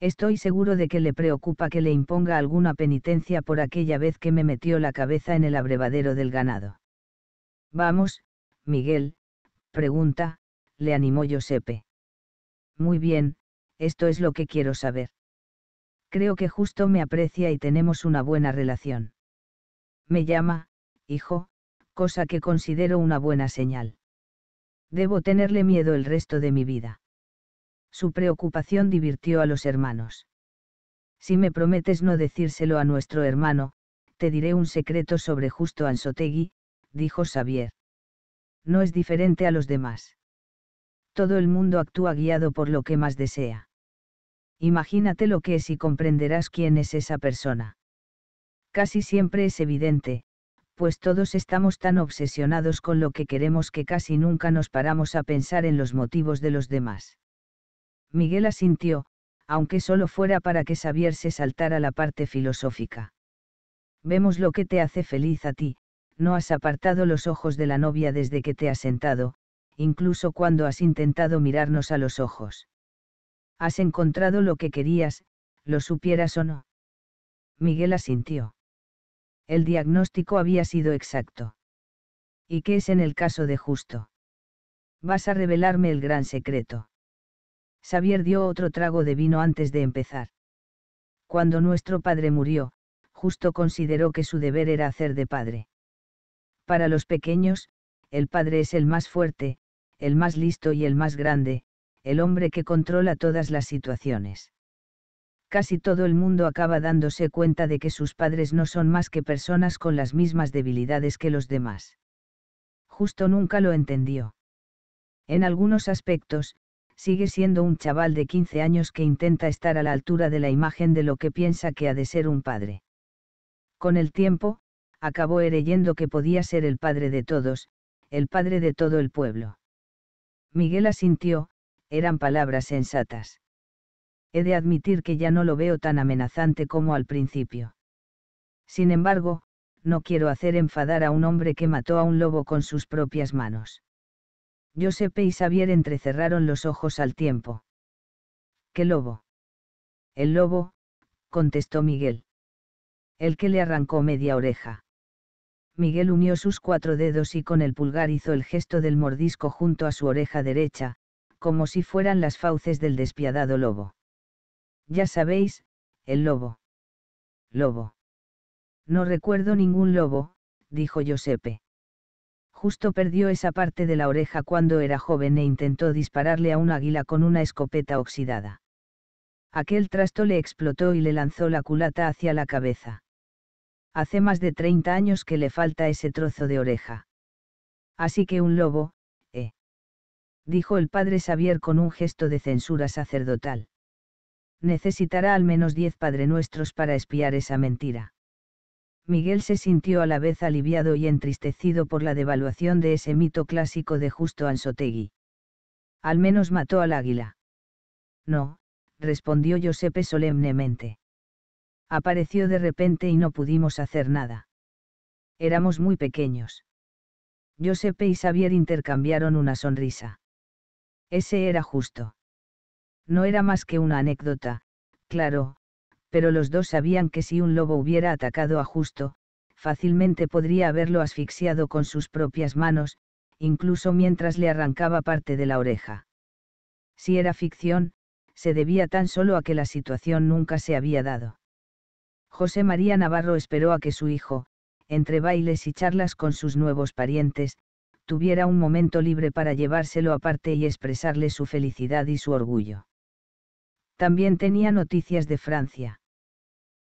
Estoy seguro de que le preocupa que le imponga alguna penitencia por aquella vez que me metió la cabeza en el abrevadero del ganado. Vamos, Miguel, pregunta, le animó Giuseppe. Muy bien, esto es lo que quiero saber. Creo que justo me aprecia y tenemos una buena relación. Me llama, hijo, cosa que considero una buena señal. Debo tenerle miedo el resto de mi vida. Su preocupación divirtió a los hermanos. Si me prometes no decírselo a nuestro hermano, te diré un secreto sobre justo Ansotegui, dijo Xavier. No es diferente a los demás. Todo el mundo actúa guiado por lo que más desea imagínate lo que es y comprenderás quién es esa persona. Casi siempre es evidente, pues todos estamos tan obsesionados con lo que queremos que casi nunca nos paramos a pensar en los motivos de los demás. Miguel asintió, aunque solo fuera para que Xavier saltar saltara la parte filosófica. Vemos lo que te hace feliz a ti, no has apartado los ojos de la novia desde que te has sentado, incluso cuando has intentado mirarnos a los ojos. Has encontrado lo que querías, lo supieras o no. Miguel asintió. El diagnóstico había sido exacto. ¿Y qué es en el caso de Justo? Vas a revelarme el gran secreto. Xavier dio otro trago de vino antes de empezar. Cuando nuestro padre murió, Justo consideró que su deber era hacer de padre. Para los pequeños, el padre es el más fuerte, el más listo y el más grande, el hombre que controla todas las situaciones. Casi todo el mundo acaba dándose cuenta de que sus padres no son más que personas con las mismas debilidades que los demás. Justo nunca lo entendió. En algunos aspectos, sigue siendo un chaval de 15 años que intenta estar a la altura de la imagen de lo que piensa que ha de ser un padre. Con el tiempo, acabó ereyendo que podía ser el padre de todos, el padre de todo el pueblo. Miguel asintió, eran palabras sensatas. He de admitir que ya no lo veo tan amenazante como al principio. Sin embargo, no quiero hacer enfadar a un hombre que mató a un lobo con sus propias manos. Giuseppe y Xavier entrecerraron los ojos al tiempo. ¿Qué lobo? El lobo, contestó Miguel. El que le arrancó media oreja. Miguel unió sus cuatro dedos y con el pulgar hizo el gesto del mordisco junto a su oreja derecha, como si fueran las fauces del despiadado lobo. Ya sabéis, el lobo. Lobo. No recuerdo ningún lobo, dijo Giuseppe. Justo perdió esa parte de la oreja cuando era joven e intentó dispararle a un águila con una escopeta oxidada. Aquel trasto le explotó y le lanzó la culata hacia la cabeza. Hace más de 30 años que le falta ese trozo de oreja. Así que un lobo, dijo el padre Xavier con un gesto de censura sacerdotal. Necesitará al menos diez padrenuestros para espiar esa mentira. Miguel se sintió a la vez aliviado y entristecido por la devaluación de ese mito clásico de Justo Anzotegui. Al menos mató al águila. No, respondió Giuseppe solemnemente. Apareció de repente y no pudimos hacer nada. Éramos muy pequeños. Giuseppe y Xavier intercambiaron una sonrisa. Ese era justo. No era más que una anécdota, claro, pero los dos sabían que si un lobo hubiera atacado a Justo, fácilmente podría haberlo asfixiado con sus propias manos, incluso mientras le arrancaba parte de la oreja. Si era ficción, se debía tan solo a que la situación nunca se había dado. José María Navarro esperó a que su hijo, entre bailes y charlas con sus nuevos parientes, tuviera un momento libre para llevárselo aparte y expresarle su felicidad y su orgullo. También tenía noticias de Francia.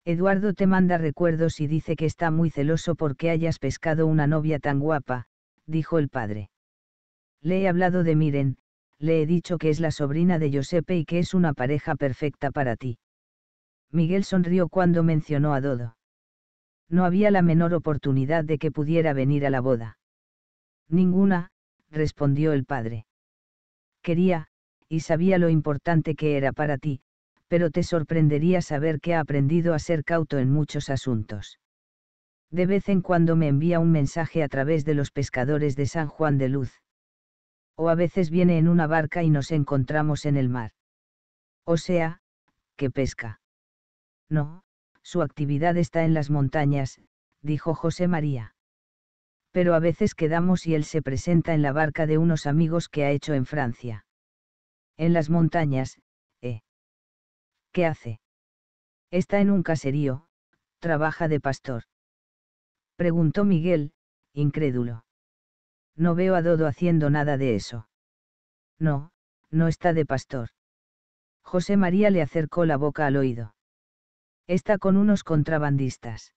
Eduardo te manda recuerdos y dice que está muy celoso porque hayas pescado una novia tan guapa, dijo el padre. Le he hablado de Miren, le he dicho que es la sobrina de Giuseppe y que es una pareja perfecta para ti. Miguel sonrió cuando mencionó a Dodo. No había la menor oportunidad de que pudiera venir a la boda. Ninguna, respondió el padre. Quería, y sabía lo importante que era para ti, pero te sorprendería saber que ha aprendido a ser cauto en muchos asuntos. De vez en cuando me envía un mensaje a través de los pescadores de San Juan de Luz. O a veces viene en una barca y nos encontramos en el mar. O sea, que pesca. No, su actividad está en las montañas, dijo José María pero a veces quedamos y él se presenta en la barca de unos amigos que ha hecho en Francia. En las montañas, ¿eh? ¿Qué hace? Está en un caserío, trabaja de pastor. Preguntó Miguel, incrédulo. No veo a Dodo haciendo nada de eso. No, no está de pastor. José María le acercó la boca al oído. Está con unos contrabandistas.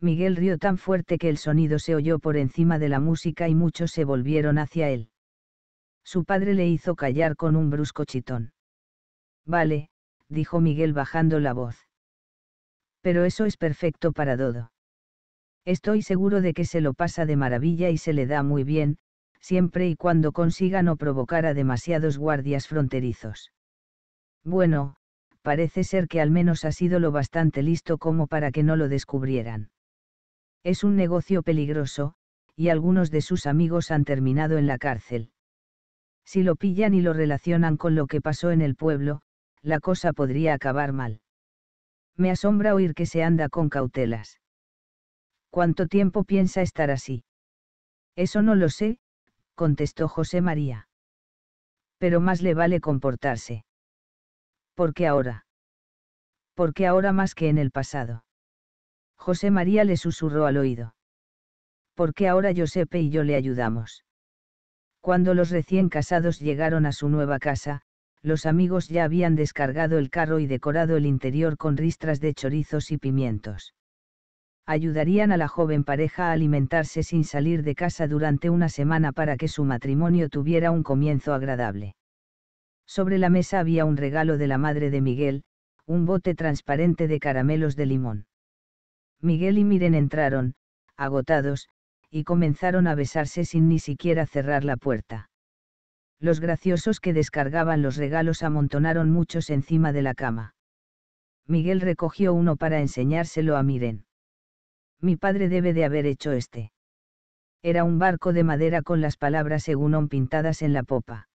Miguel rió tan fuerte que el sonido se oyó por encima de la música y muchos se volvieron hacia él. Su padre le hizo callar con un brusco chitón. Vale, dijo Miguel bajando la voz. Pero eso es perfecto para Dodo. Estoy seguro de que se lo pasa de maravilla y se le da muy bien, siempre y cuando consiga no provocar a demasiados guardias fronterizos. Bueno, parece ser que al menos ha sido lo bastante listo como para que no lo descubrieran. Es un negocio peligroso, y algunos de sus amigos han terminado en la cárcel. Si lo pillan y lo relacionan con lo que pasó en el pueblo, la cosa podría acabar mal. Me asombra oír que se anda con cautelas. ¿Cuánto tiempo piensa estar así? Eso no lo sé, contestó José María. Pero más le vale comportarse. ¿Por qué ahora? Porque ahora más que en el pasado. José María le susurró al oído. Porque ahora Giuseppe y yo le ayudamos. Cuando los recién casados llegaron a su nueva casa, los amigos ya habían descargado el carro y decorado el interior con ristras de chorizos y pimientos. Ayudarían a la joven pareja a alimentarse sin salir de casa durante una semana para que su matrimonio tuviera un comienzo agradable. Sobre la mesa había un regalo de la madre de Miguel, un bote transparente de caramelos de limón. Miguel y Miren entraron, agotados, y comenzaron a besarse sin ni siquiera cerrar la puerta. Los graciosos que descargaban los regalos amontonaron muchos encima de la cama. Miguel recogió uno para enseñárselo a Miren. Mi padre debe de haber hecho este. Era un barco de madera con las palabras Egunon pintadas en la popa.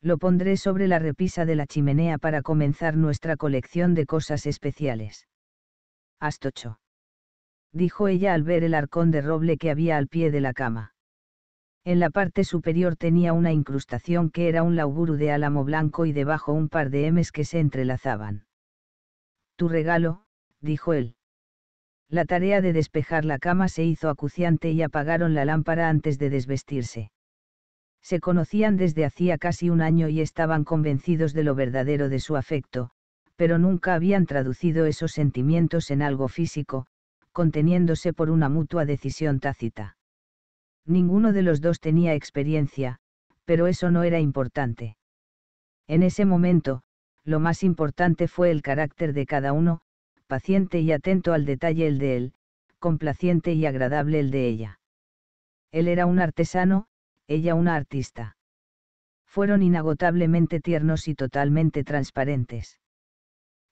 Lo pondré sobre la repisa de la chimenea para comenzar nuestra colección de cosas especiales. Astocho dijo ella al ver el arcón de roble que había al pie de la cama. En la parte superior tenía una incrustación que era un lauguru de álamo blanco y debajo un par de m's que se entrelazaban. Tu regalo, dijo él. La tarea de despejar la cama se hizo acuciante y apagaron la lámpara antes de desvestirse. Se conocían desde hacía casi un año y estaban convencidos de lo verdadero de su afecto, pero nunca habían traducido esos sentimientos en algo físico, conteniéndose por una mutua decisión tácita. Ninguno de los dos tenía experiencia, pero eso no era importante. En ese momento, lo más importante fue el carácter de cada uno, paciente y atento al detalle el de él, complaciente y agradable el de ella. Él era un artesano, ella una artista. Fueron inagotablemente tiernos y totalmente transparentes.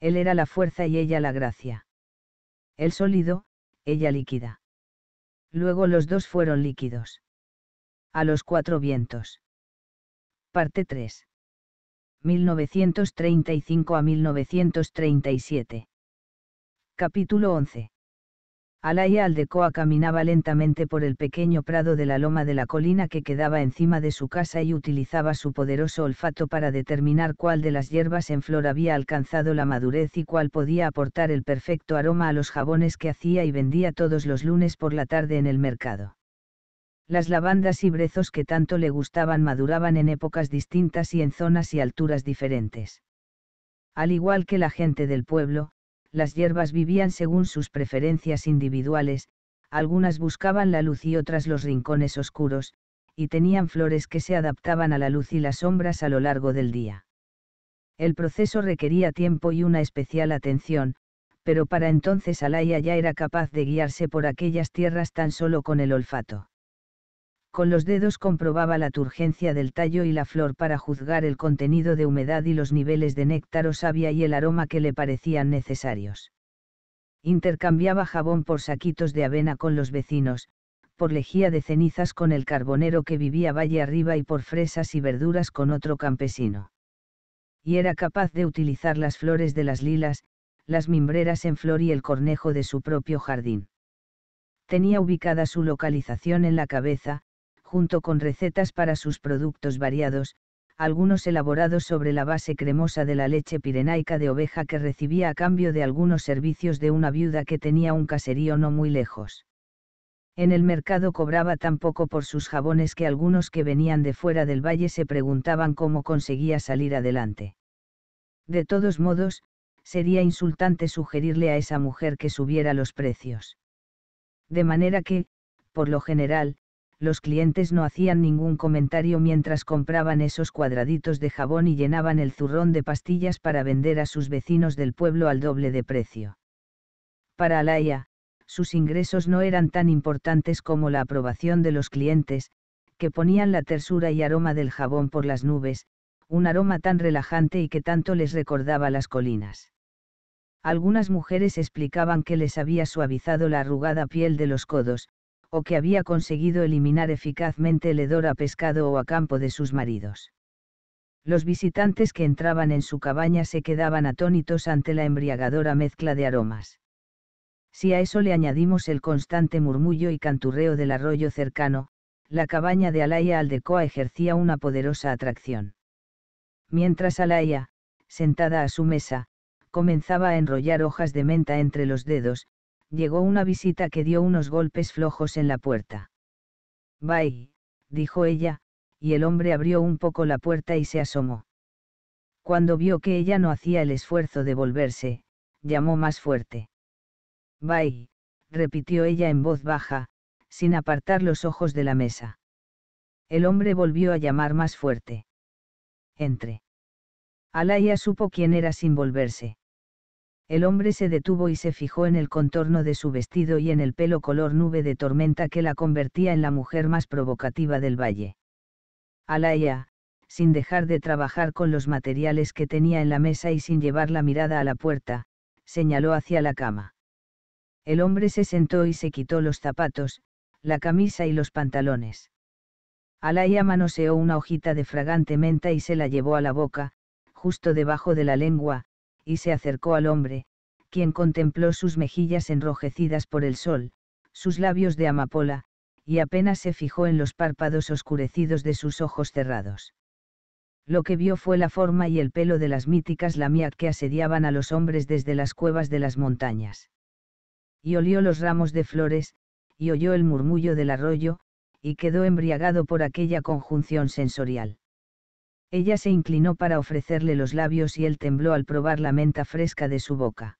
Él era la fuerza y ella la gracia. El sólido, ella líquida. Luego los dos fueron líquidos. A los cuatro vientos. Parte 3. 1935 a 1937. Capítulo 11. Alaya Aldecoa caminaba lentamente por el pequeño prado de la loma de la colina que quedaba encima de su casa y utilizaba su poderoso olfato para determinar cuál de las hierbas en flor había alcanzado la madurez y cuál podía aportar el perfecto aroma a los jabones que hacía y vendía todos los lunes por la tarde en el mercado. Las lavandas y brezos que tanto le gustaban maduraban en épocas distintas y en zonas y alturas diferentes. Al igual que la gente del pueblo, las hierbas vivían según sus preferencias individuales, algunas buscaban la luz y otras los rincones oscuros, y tenían flores que se adaptaban a la luz y las sombras a lo largo del día. El proceso requería tiempo y una especial atención, pero para entonces Alaya ya era capaz de guiarse por aquellas tierras tan solo con el olfato con los dedos comprobaba la turgencia del tallo y la flor para juzgar el contenido de humedad y los niveles de néctar o savia y el aroma que le parecían necesarios. Intercambiaba jabón por saquitos de avena con los vecinos, por lejía de cenizas con el carbonero que vivía valle arriba y por fresas y verduras con otro campesino. Y era capaz de utilizar las flores de las lilas, las mimbreras en flor y el cornejo de su propio jardín. Tenía ubicada su localización en la cabeza, junto con recetas para sus productos variados, algunos elaborados sobre la base cremosa de la leche pirenaica de oveja que recibía a cambio de algunos servicios de una viuda que tenía un caserío no muy lejos. En el mercado cobraba tan poco por sus jabones que algunos que venían de fuera del valle se preguntaban cómo conseguía salir adelante. De todos modos, sería insultante sugerirle a esa mujer que subiera los precios. De manera que, por lo general, los clientes no hacían ningún comentario mientras compraban esos cuadraditos de jabón y llenaban el zurrón de pastillas para vender a sus vecinos del pueblo al doble de precio. Para Alaya, sus ingresos no eran tan importantes como la aprobación de los clientes, que ponían la tersura y aroma del jabón por las nubes, un aroma tan relajante y que tanto les recordaba las colinas. Algunas mujeres explicaban que les había suavizado la arrugada piel de los codos, o que había conseguido eliminar eficazmente el hedor a pescado o a campo de sus maridos. Los visitantes que entraban en su cabaña se quedaban atónitos ante la embriagadora mezcla de aromas. Si a eso le añadimos el constante murmullo y canturreo del arroyo cercano, la cabaña de Alaya Aldecoa ejercía una poderosa atracción. Mientras Alaya, sentada a su mesa, comenzaba a enrollar hojas de menta entre los dedos, llegó una visita que dio unos golpes flojos en la puerta. Bye, dijo ella, y el hombre abrió un poco la puerta y se asomó. Cuando vio que ella no hacía el esfuerzo de volverse, llamó más fuerte. Bye, repitió ella en voz baja, sin apartar los ojos de la mesa. El hombre volvió a llamar más fuerte. Entre. Alaya supo quién era sin volverse el hombre se detuvo y se fijó en el contorno de su vestido y en el pelo color nube de tormenta que la convertía en la mujer más provocativa del valle. Alaya, sin dejar de trabajar con los materiales que tenía en la mesa y sin llevar la mirada a la puerta, señaló hacia la cama. El hombre se sentó y se quitó los zapatos, la camisa y los pantalones. Alaya manoseó una hojita de fragante menta y se la llevó a la boca, justo debajo de la lengua, y se acercó al hombre, quien contempló sus mejillas enrojecidas por el sol, sus labios de amapola, y apenas se fijó en los párpados oscurecidos de sus ojos cerrados. Lo que vio fue la forma y el pelo de las míticas lamiac que asediaban a los hombres desde las cuevas de las montañas. Y olió los ramos de flores, y oyó el murmullo del arroyo, y quedó embriagado por aquella conjunción sensorial. Ella se inclinó para ofrecerle los labios y él tembló al probar la menta fresca de su boca.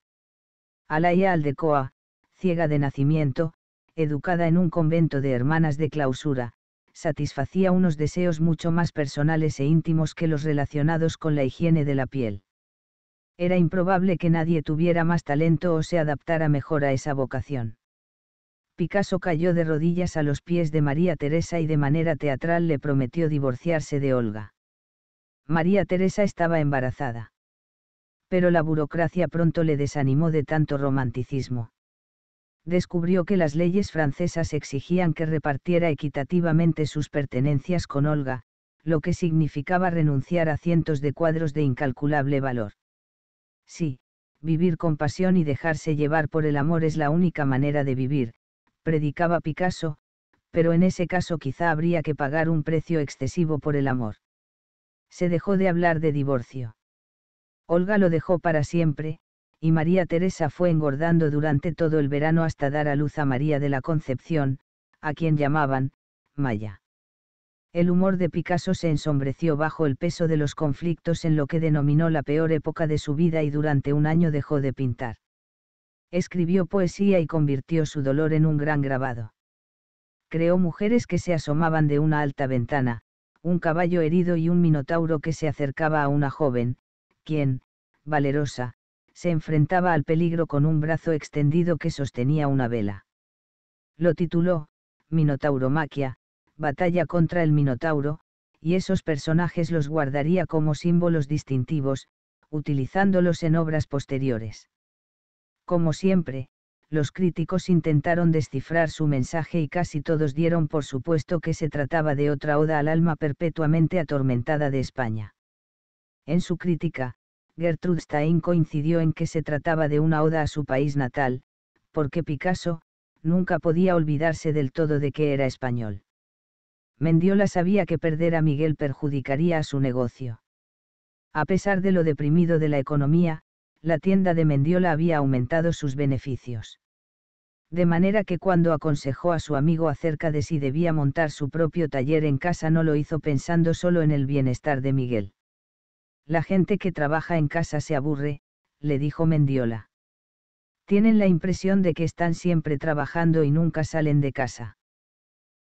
Alaya Aldecoa, ciega de nacimiento, educada en un convento de hermanas de clausura, satisfacía unos deseos mucho más personales e íntimos que los relacionados con la higiene de la piel. Era improbable que nadie tuviera más talento o se adaptara mejor a esa vocación. Picasso cayó de rodillas a los pies de María Teresa y de manera teatral le prometió divorciarse de Olga. María Teresa estaba embarazada. Pero la burocracia pronto le desanimó de tanto romanticismo. Descubrió que las leyes francesas exigían que repartiera equitativamente sus pertenencias con Olga, lo que significaba renunciar a cientos de cuadros de incalculable valor. Sí, vivir con pasión y dejarse llevar por el amor es la única manera de vivir, predicaba Picasso, pero en ese caso quizá habría que pagar un precio excesivo por el amor se dejó de hablar de divorcio. Olga lo dejó para siempre, y María Teresa fue engordando durante todo el verano hasta dar a luz a María de la Concepción, a quien llamaban, Maya. El humor de Picasso se ensombreció bajo el peso de los conflictos en lo que denominó la peor época de su vida y durante un año dejó de pintar. Escribió poesía y convirtió su dolor en un gran grabado. Creó mujeres que se asomaban de una alta ventana, un caballo herido y un minotauro que se acercaba a una joven, quien, valerosa, se enfrentaba al peligro con un brazo extendido que sostenía una vela. Lo tituló, Minotauromaquia, Batalla contra el Minotauro, y esos personajes los guardaría como símbolos distintivos, utilizándolos en obras posteriores. Como siempre, los críticos intentaron descifrar su mensaje y casi todos dieron por supuesto que se trataba de otra oda al alma perpetuamente atormentada de España. En su crítica, Gertrude Stein coincidió en que se trataba de una oda a su país natal, porque Picasso, nunca podía olvidarse del todo de que era español. Mendiola sabía que perder a Miguel perjudicaría a su negocio. A pesar de lo deprimido de la economía, la tienda de Mendiola había aumentado sus beneficios. De manera que cuando aconsejó a su amigo acerca de si debía montar su propio taller en casa no lo hizo pensando solo en el bienestar de Miguel. La gente que trabaja en casa se aburre, le dijo Mendiola. Tienen la impresión de que están siempre trabajando y nunca salen de casa.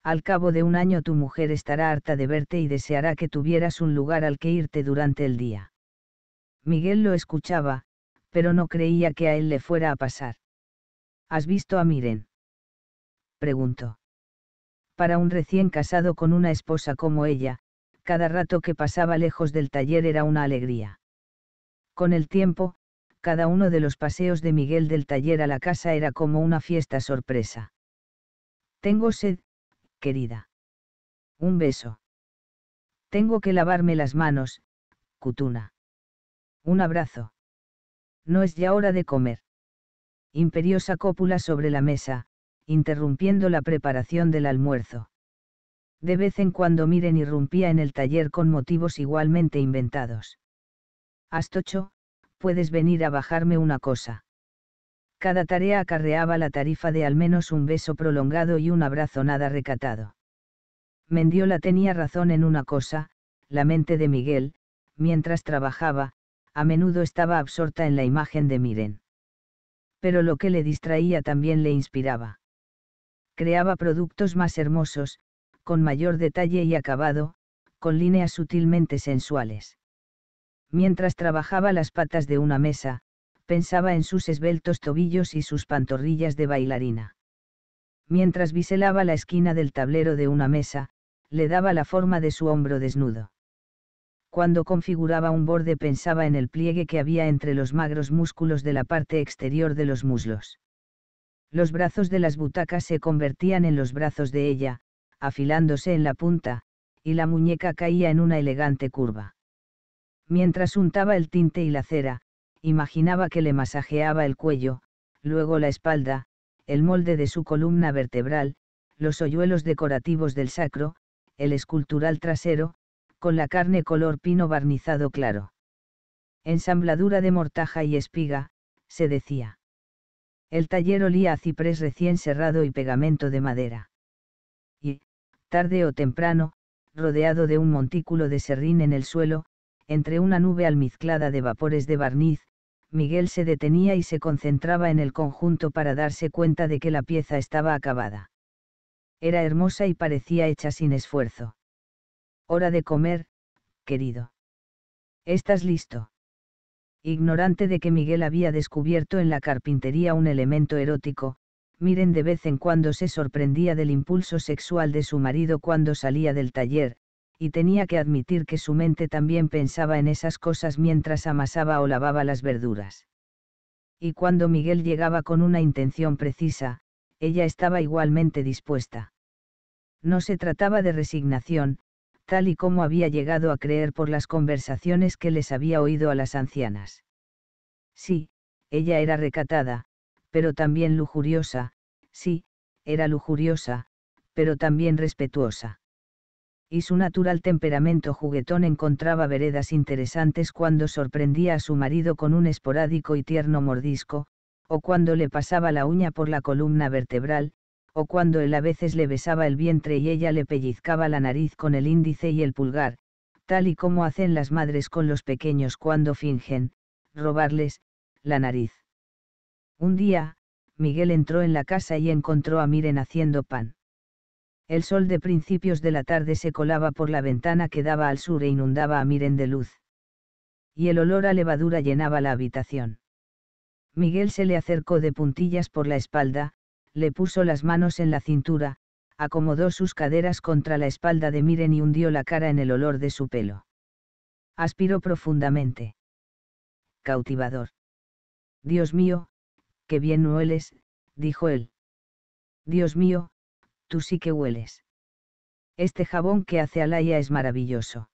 Al cabo de un año tu mujer estará harta de verte y deseará que tuvieras un lugar al que irte durante el día. Miguel lo escuchaba, pero no creía que a él le fuera a pasar. ¿Has visto a Miren? Preguntó. Para un recién casado con una esposa como ella, cada rato que pasaba lejos del taller era una alegría. Con el tiempo, cada uno de los paseos de Miguel del taller a la casa era como una fiesta sorpresa. Tengo sed, querida. Un beso. Tengo que lavarme las manos, Cutuna. Un abrazo. No es ya hora de comer. Imperiosa cópula sobre la mesa, interrumpiendo la preparación del almuerzo. De vez en cuando Miren irrumpía en el taller con motivos igualmente inventados. Astocho, puedes venir a bajarme una cosa. Cada tarea acarreaba la tarifa de al menos un beso prolongado y un abrazo nada recatado. Mendiola tenía razón en una cosa, la mente de Miguel, mientras trabajaba, a menudo estaba absorta en la imagen de Miren. Pero lo que le distraía también le inspiraba. Creaba productos más hermosos, con mayor detalle y acabado, con líneas sutilmente sensuales. Mientras trabajaba las patas de una mesa, pensaba en sus esbeltos tobillos y sus pantorrillas de bailarina. Mientras biselaba la esquina del tablero de una mesa, le daba la forma de su hombro desnudo cuando configuraba un borde pensaba en el pliegue que había entre los magros músculos de la parte exterior de los muslos. Los brazos de las butacas se convertían en los brazos de ella, afilándose en la punta, y la muñeca caía en una elegante curva. Mientras untaba el tinte y la cera, imaginaba que le masajeaba el cuello, luego la espalda, el molde de su columna vertebral, los hoyuelos decorativos del sacro, el escultural trasero, con la carne color pino barnizado claro. Ensambladura de mortaja y espiga, se decía. El taller olía a ciprés recién cerrado y pegamento de madera. Y, tarde o temprano, rodeado de un montículo de serrín en el suelo, entre una nube almizclada de vapores de barniz, Miguel se detenía y se concentraba en el conjunto para darse cuenta de que la pieza estaba acabada. Era hermosa y parecía hecha sin esfuerzo. Hora de comer, querido. ¿Estás listo? Ignorante de que Miguel había descubierto en la carpintería un elemento erótico, Miren de vez en cuando se sorprendía del impulso sexual de su marido cuando salía del taller, y tenía que admitir que su mente también pensaba en esas cosas mientras amasaba o lavaba las verduras. Y cuando Miguel llegaba con una intención precisa, ella estaba igualmente dispuesta. No se trataba de resignación, tal y como había llegado a creer por las conversaciones que les había oído a las ancianas. Sí, ella era recatada, pero también lujuriosa, sí, era lujuriosa, pero también respetuosa. Y su natural temperamento juguetón encontraba veredas interesantes cuando sorprendía a su marido con un esporádico y tierno mordisco, o cuando le pasaba la uña por la columna vertebral, o cuando él a veces le besaba el vientre y ella le pellizcaba la nariz con el índice y el pulgar, tal y como hacen las madres con los pequeños cuando fingen, robarles, la nariz. Un día, Miguel entró en la casa y encontró a Miren haciendo pan. El sol de principios de la tarde se colaba por la ventana que daba al sur e inundaba a Miren de luz. Y el olor a levadura llenaba la habitación. Miguel se le acercó de puntillas por la espalda, le puso las manos en la cintura, acomodó sus caderas contra la espalda de Miren y hundió la cara en el olor de su pelo. Aspiró profundamente. Cautivador. Dios mío, qué bien hueles, dijo él. Dios mío, tú sí que hueles. Este jabón que hace Alaya es maravilloso.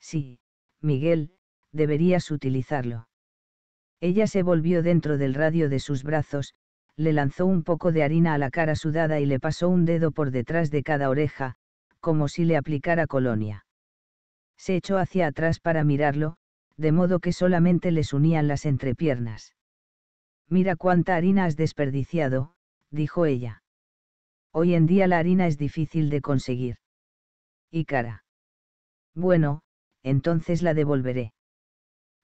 Sí, Miguel, deberías utilizarlo. Ella se volvió dentro del radio de sus brazos, le lanzó un poco de harina a la cara sudada y le pasó un dedo por detrás de cada oreja, como si le aplicara colonia. Se echó hacia atrás para mirarlo, de modo que solamente les unían las entrepiernas. Mira cuánta harina has desperdiciado, dijo ella. Hoy en día la harina es difícil de conseguir. Y cara. Bueno, entonces la devolveré.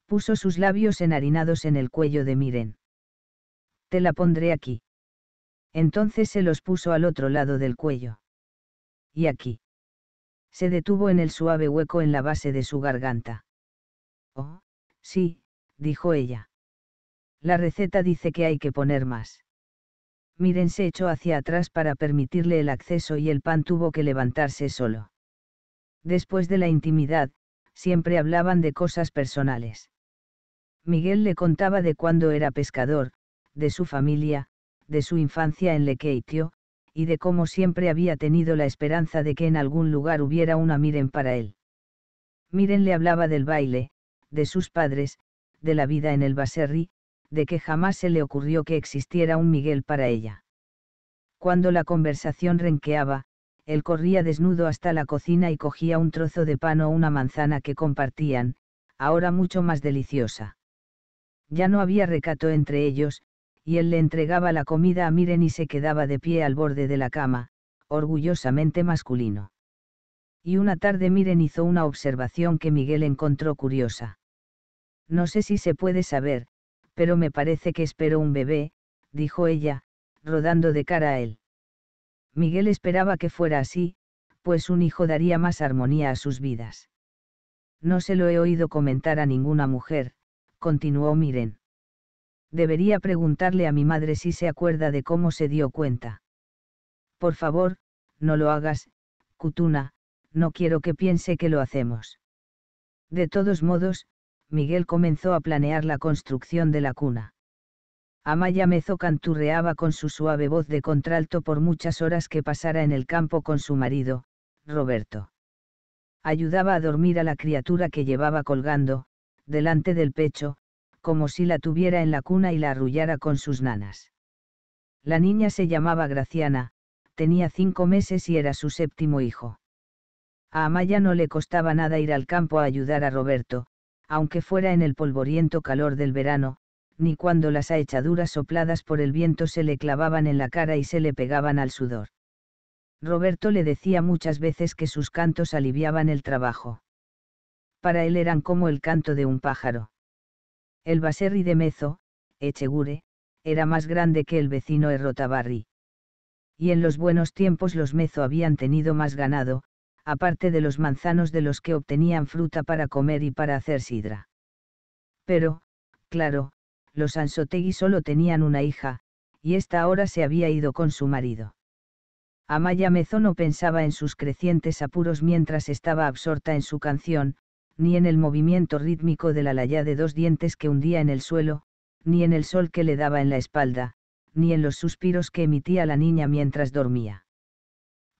Puso sus labios enharinados en el cuello de Miren. Te la pondré aquí. Entonces se los puso al otro lado del cuello. Y aquí. Se detuvo en el suave hueco en la base de su garganta. Oh, sí, dijo ella. La receta dice que hay que poner más. Miren se echó hacia atrás para permitirle el acceso y el pan tuvo que levantarse solo. Después de la intimidad, siempre hablaban de cosas personales. Miguel le contaba de cuando era pescador, de su familia, de su infancia en Lekeitio, y de cómo siempre había tenido la esperanza de que en algún lugar hubiera una Miren para él. Miren le hablaba del baile, de sus padres, de la vida en el Baserri, de que jamás se le ocurrió que existiera un Miguel para ella. Cuando la conversación renqueaba, él corría desnudo hasta la cocina y cogía un trozo de pan o una manzana que compartían, ahora mucho más deliciosa. Ya no había recato entre ellos, y él le entregaba la comida a Miren y se quedaba de pie al borde de la cama, orgullosamente masculino. Y una tarde Miren hizo una observación que Miguel encontró curiosa. No sé si se puede saber, pero me parece que espero un bebé, dijo ella, rodando de cara a él. Miguel esperaba que fuera así, pues un hijo daría más armonía a sus vidas. No se lo he oído comentar a ninguna mujer, continuó Miren debería preguntarle a mi madre si se acuerda de cómo se dio cuenta. Por favor, no lo hagas, Cutuna, no quiero que piense que lo hacemos. De todos modos, Miguel comenzó a planear la construcción de la cuna. Amaya Mezo canturreaba con su suave voz de contralto por muchas horas que pasara en el campo con su marido, Roberto. Ayudaba a dormir a la criatura que llevaba colgando, delante del pecho, como si la tuviera en la cuna y la arrullara con sus nanas. La niña se llamaba Graciana, tenía cinco meses y era su séptimo hijo. A Amaya no le costaba nada ir al campo a ayudar a Roberto, aunque fuera en el polvoriento calor del verano, ni cuando las ahechaduras sopladas por el viento se le clavaban en la cara y se le pegaban al sudor. Roberto le decía muchas veces que sus cantos aliviaban el trabajo. Para él eran como el canto de un pájaro. El Baserri de Mezo, Echegure, era más grande que el vecino Errotabarri. Y en los buenos tiempos los Mezo habían tenido más ganado, aparte de los manzanos de los que obtenían fruta para comer y para hacer sidra. Pero, claro, los Ansotegui solo tenían una hija, y esta ahora se había ido con su marido. Amaya Mezo no pensaba en sus crecientes apuros mientras estaba absorta en su canción, ni en el movimiento rítmico de la laya de dos dientes que hundía en el suelo, ni en el sol que le daba en la espalda, ni en los suspiros que emitía la niña mientras dormía.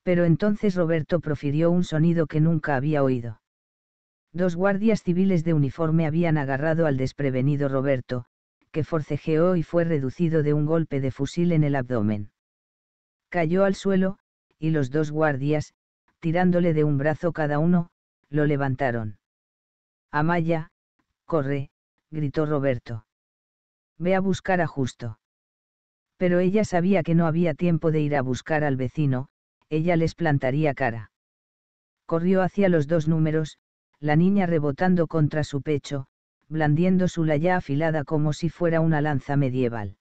Pero entonces Roberto profirió un sonido que nunca había oído. Dos guardias civiles de uniforme habían agarrado al desprevenido Roberto, que forcejeó y fue reducido de un golpe de fusil en el abdomen. Cayó al suelo, y los dos guardias, tirándole de un brazo cada uno, lo levantaron. Amaya, corre, gritó Roberto. Ve a buscar a Justo. Pero ella sabía que no había tiempo de ir a buscar al vecino, ella les plantaría cara. Corrió hacia los dos números, la niña rebotando contra su pecho, blandiendo su laya afilada como si fuera una lanza medieval.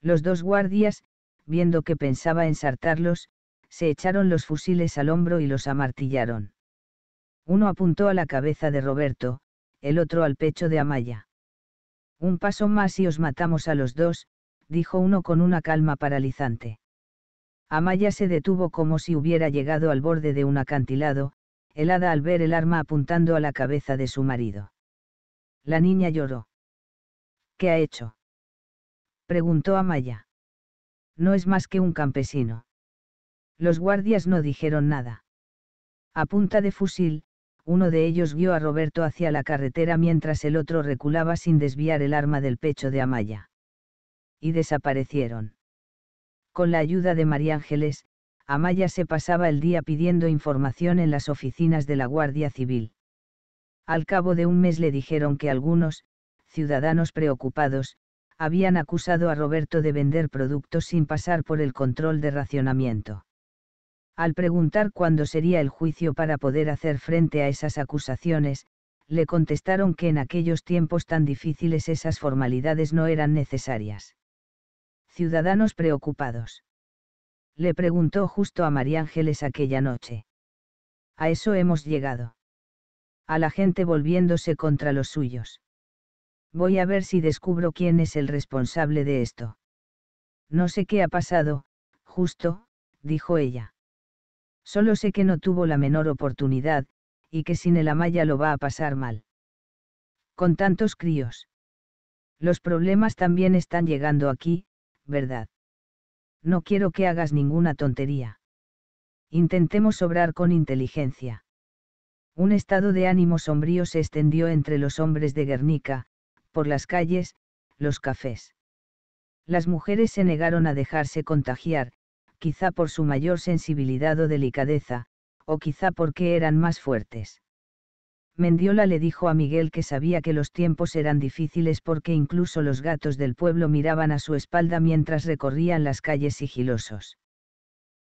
Los dos guardias, viendo que pensaba ensartarlos, se echaron los fusiles al hombro y los amartillaron. Uno apuntó a la cabeza de Roberto, el otro al pecho de Amaya. Un paso más y os matamos a los dos, dijo uno con una calma paralizante. Amaya se detuvo como si hubiera llegado al borde de un acantilado, helada al ver el arma apuntando a la cabeza de su marido. La niña lloró. ¿Qué ha hecho? preguntó Amaya. No es más que un campesino. Los guardias no dijeron nada. A punta de fusil, uno de ellos guió a Roberto hacia la carretera mientras el otro reculaba sin desviar el arma del pecho de Amaya. Y desaparecieron. Con la ayuda de María Ángeles, Amaya se pasaba el día pidiendo información en las oficinas de la Guardia Civil. Al cabo de un mes le dijeron que algunos, ciudadanos preocupados, habían acusado a Roberto de vender productos sin pasar por el control de racionamiento. Al preguntar cuándo sería el juicio para poder hacer frente a esas acusaciones, le contestaron que en aquellos tiempos tan difíciles esas formalidades no eran necesarias. Ciudadanos preocupados. Le preguntó justo a María Ángeles aquella noche. A eso hemos llegado. A la gente volviéndose contra los suyos. Voy a ver si descubro quién es el responsable de esto. No sé qué ha pasado, justo, dijo ella. Solo sé que no tuvo la menor oportunidad, y que sin el Amaya lo va a pasar mal. Con tantos críos. Los problemas también están llegando aquí, ¿verdad? No quiero que hagas ninguna tontería. Intentemos obrar con inteligencia. Un estado de ánimo sombrío se extendió entre los hombres de Guernica, por las calles, los cafés. Las mujeres se negaron a dejarse contagiar, quizá por su mayor sensibilidad o delicadeza, o quizá porque eran más fuertes. Mendiola le dijo a Miguel que sabía que los tiempos eran difíciles porque incluso los gatos del pueblo miraban a su espalda mientras recorrían las calles sigilosos.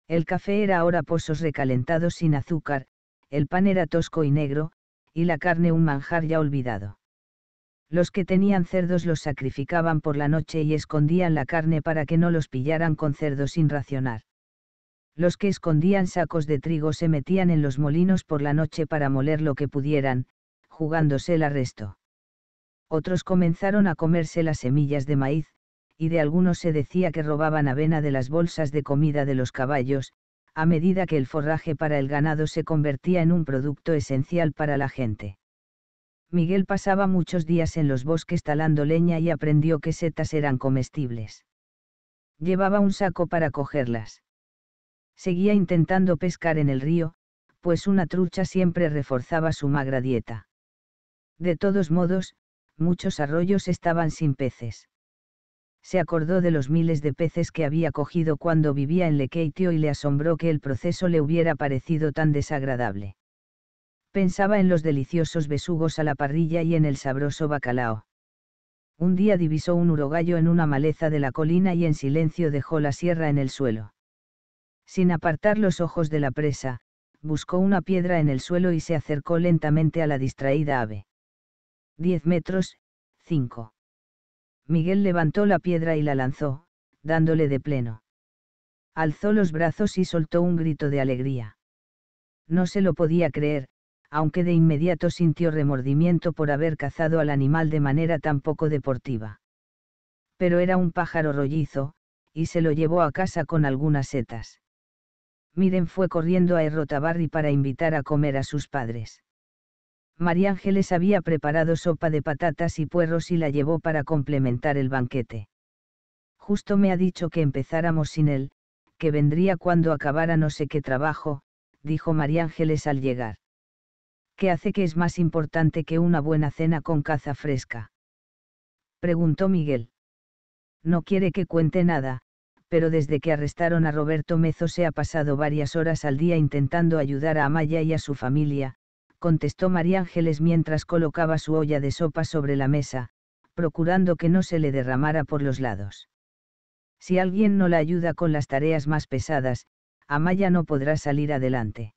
El café era ahora pozos recalentados sin azúcar, el pan era tosco y negro, y la carne un manjar ya olvidado. Los que tenían cerdos los sacrificaban por la noche y escondían la carne para que no los pillaran con cerdos sin racionar. Los que escondían sacos de trigo se metían en los molinos por la noche para moler lo que pudieran, jugándose el arresto. Otros comenzaron a comerse las semillas de maíz, y de algunos se decía que robaban avena de las bolsas de comida de los caballos, a medida que el forraje para el ganado se convertía en un producto esencial para la gente. Miguel pasaba muchos días en los bosques talando leña y aprendió que setas eran comestibles. Llevaba un saco para cogerlas. Seguía intentando pescar en el río, pues una trucha siempre reforzaba su magra dieta. De todos modos, muchos arroyos estaban sin peces. Se acordó de los miles de peces que había cogido cuando vivía en Lequeitio y le asombró que el proceso le hubiera parecido tan desagradable. Pensaba en los deliciosos besugos a la parrilla y en el sabroso bacalao. Un día divisó un urogallo en una maleza de la colina y en silencio dejó la sierra en el suelo. Sin apartar los ojos de la presa, buscó una piedra en el suelo y se acercó lentamente a la distraída ave. Diez metros, cinco. Miguel levantó la piedra y la lanzó, dándole de pleno. Alzó los brazos y soltó un grito de alegría. No se lo podía creer, aunque de inmediato sintió remordimiento por haber cazado al animal de manera tan poco deportiva. Pero era un pájaro rollizo, y se lo llevó a casa con algunas setas. Miren fue corriendo a Errotabarri para invitar a comer a sus padres. María Ángeles había preparado sopa de patatas y puerros y la llevó para complementar el banquete. Justo me ha dicho que empezáramos sin él, que vendría cuando acabara no sé qué trabajo, dijo María Ángeles al llegar. ¿Qué hace que es más importante que una buena cena con caza fresca? preguntó Miguel. No quiere que cuente nada, pero desde que arrestaron a Roberto Mezo se ha pasado varias horas al día intentando ayudar a Amaya y a su familia, contestó María Ángeles mientras colocaba su olla de sopa sobre la mesa, procurando que no se le derramara por los lados. Si alguien no la ayuda con las tareas más pesadas, Amaya no podrá salir adelante.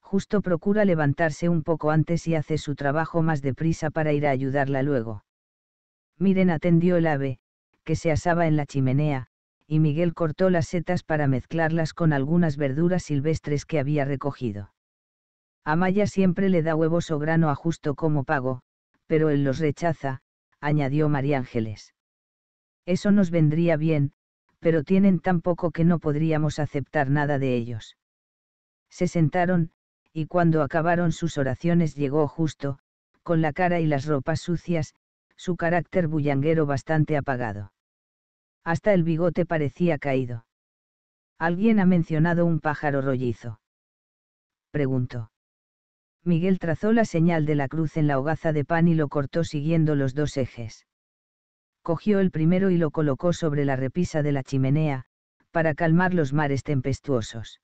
Justo procura levantarse un poco antes y hace su trabajo más deprisa para ir a ayudarla luego. Miren atendió el ave, que se asaba en la chimenea, y Miguel cortó las setas para mezclarlas con algunas verduras silvestres que había recogido. Amaya siempre le da huevos o grano a justo como pago, pero él los rechaza, añadió María Ángeles. Eso nos vendría bien, pero tienen tan poco que no podríamos aceptar nada de ellos. Se sentaron, y cuando acabaron sus oraciones llegó justo, con la cara y las ropas sucias, su carácter bullanguero bastante apagado. Hasta el bigote parecía caído. ¿Alguien ha mencionado un pájaro rollizo? Preguntó. Miguel trazó la señal de la cruz en la hogaza de pan y lo cortó siguiendo los dos ejes. Cogió el primero y lo colocó sobre la repisa de la chimenea, para calmar los mares tempestuosos.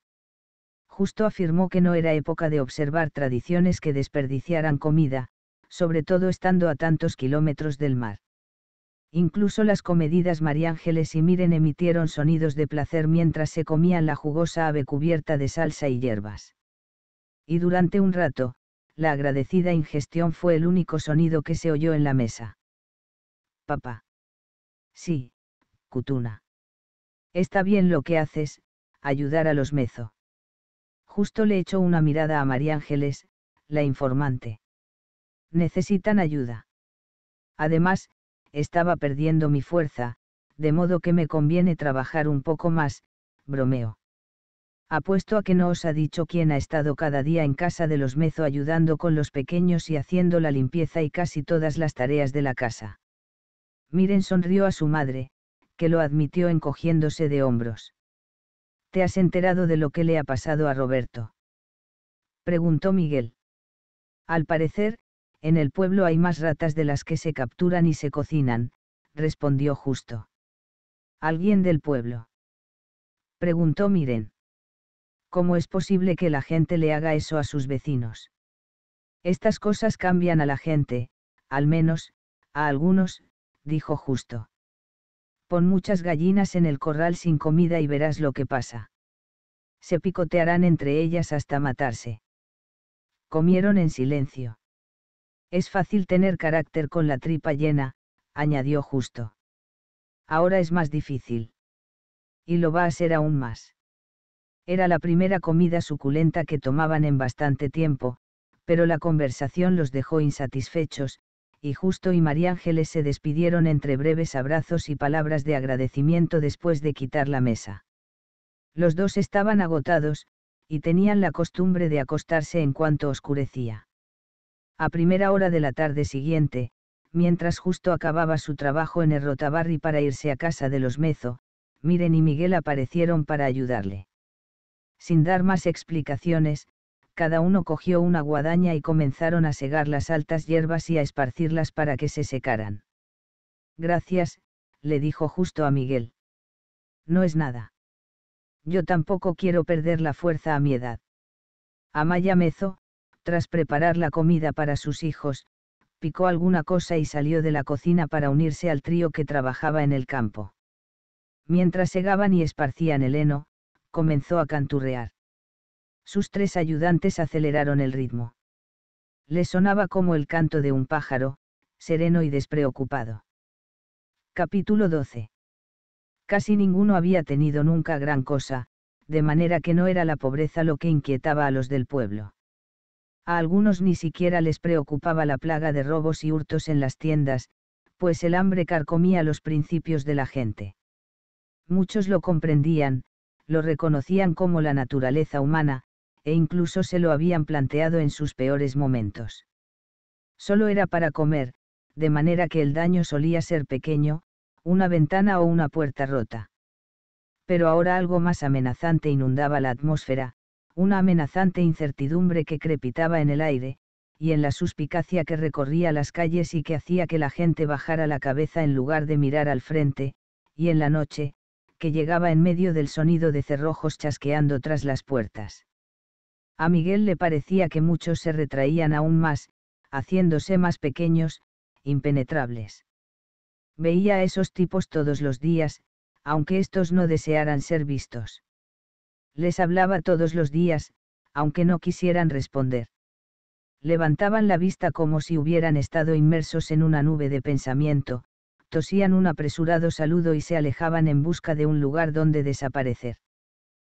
Justo afirmó que no era época de observar tradiciones que desperdiciaran comida, sobre todo estando a tantos kilómetros del mar. Incluso las comedidas Ángeles y Miren emitieron sonidos de placer mientras se comían la jugosa ave cubierta de salsa y hierbas. Y durante un rato, la agradecida ingestión fue el único sonido que se oyó en la mesa. Papá. Sí, Cutuna. Está bien lo que haces, ayudar a los mezo. Justo le echó una mirada a Ángeles, la informante. Necesitan ayuda. Además, estaba perdiendo mi fuerza, de modo que me conviene trabajar un poco más, bromeo. Apuesto a que no os ha dicho quién ha estado cada día en casa de los Mezo ayudando con los pequeños y haciendo la limpieza y casi todas las tareas de la casa. Miren sonrió a su madre, que lo admitió encogiéndose de hombros. ¿Te has enterado de lo que le ha pasado a Roberto? Preguntó Miguel. Al parecer, en el pueblo hay más ratas de las que se capturan y se cocinan, respondió justo. ¿Alguien del pueblo? Preguntó Miren. ¿Cómo es posible que la gente le haga eso a sus vecinos? Estas cosas cambian a la gente, al menos, a algunos, dijo justo. Pon muchas gallinas en el corral sin comida y verás lo que pasa. Se picotearán entre ellas hasta matarse. Comieron en silencio. Es fácil tener carácter con la tripa llena, añadió justo. Ahora es más difícil. Y lo va a ser aún más. Era la primera comida suculenta que tomaban en bastante tiempo, pero la conversación los dejó insatisfechos, y Justo y María Ángeles se despidieron entre breves abrazos y palabras de agradecimiento después de quitar la mesa. Los dos estaban agotados, y tenían la costumbre de acostarse en cuanto oscurecía. A primera hora de la tarde siguiente, mientras justo acababa su trabajo en el Rotabarri para irse a casa de los Mezo, Miren y Miguel aparecieron para ayudarle. Sin dar más explicaciones, cada uno cogió una guadaña y comenzaron a segar las altas hierbas y a esparcirlas para que se secaran. Gracias, le dijo justo a Miguel. No es nada. Yo tampoco quiero perder la fuerza a mi edad. Amaya Mezo, tras preparar la comida para sus hijos, picó alguna cosa y salió de la cocina para unirse al trío que trabajaba en el campo. Mientras segaban y esparcían el heno, comenzó a canturrear. Sus tres ayudantes aceleraron el ritmo. Le sonaba como el canto de un pájaro, sereno y despreocupado. Capítulo 12. Casi ninguno había tenido nunca gran cosa, de manera que no era la pobreza lo que inquietaba a los del pueblo. A algunos ni siquiera les preocupaba la plaga de robos y hurtos en las tiendas, pues el hambre carcomía los principios de la gente. Muchos lo comprendían, lo reconocían como la naturaleza humana, e incluso se lo habían planteado en sus peores momentos. Solo era para comer, de manera que el daño solía ser pequeño, una ventana o una puerta rota. Pero ahora algo más amenazante inundaba la atmósfera, una amenazante incertidumbre que crepitaba en el aire, y en la suspicacia que recorría las calles y que hacía que la gente bajara la cabeza en lugar de mirar al frente, y en la noche, que llegaba en medio del sonido de cerrojos chasqueando tras las puertas. A Miguel le parecía que muchos se retraían aún más, haciéndose más pequeños, impenetrables. Veía a esos tipos todos los días, aunque estos no desearan ser vistos. Les hablaba todos los días, aunque no quisieran responder. Levantaban la vista como si hubieran estado inmersos en una nube de pensamiento, tosían un apresurado saludo y se alejaban en busca de un lugar donde desaparecer.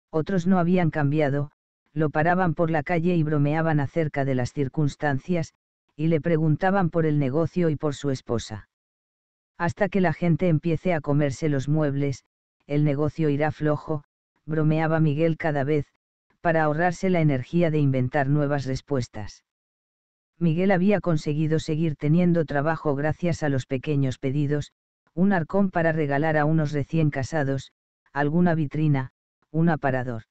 Otros no habían cambiado, lo paraban por la calle y bromeaban acerca de las circunstancias, y le preguntaban por el negocio y por su esposa. Hasta que la gente empiece a comerse los muebles, el negocio irá flojo, bromeaba Miguel cada vez, para ahorrarse la energía de inventar nuevas respuestas. Miguel había conseguido seguir teniendo trabajo gracias a los pequeños pedidos, un arcón para regalar a unos recién casados, alguna vitrina, un aparador.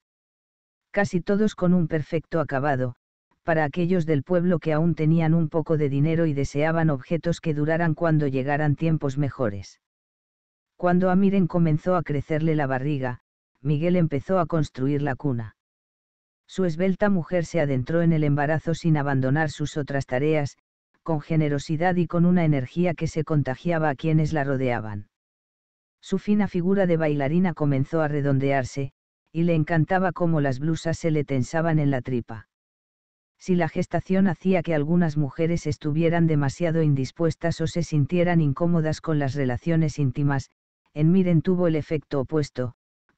Casi todos con un perfecto acabado, para aquellos del pueblo que aún tenían un poco de dinero y deseaban objetos que duraran cuando llegaran tiempos mejores. Cuando a Miren comenzó a crecerle la barriga, Miguel empezó a construir la cuna. Su esbelta mujer se adentró en el embarazo sin abandonar sus otras tareas, con generosidad y con una energía que se contagiaba a quienes la rodeaban. Su fina figura de bailarina comenzó a redondearse, y le encantaba cómo las blusas se le tensaban en la tripa. Si la gestación hacía que algunas mujeres estuvieran demasiado indispuestas o se sintieran incómodas con las relaciones íntimas, en Miren tuvo el efecto opuesto,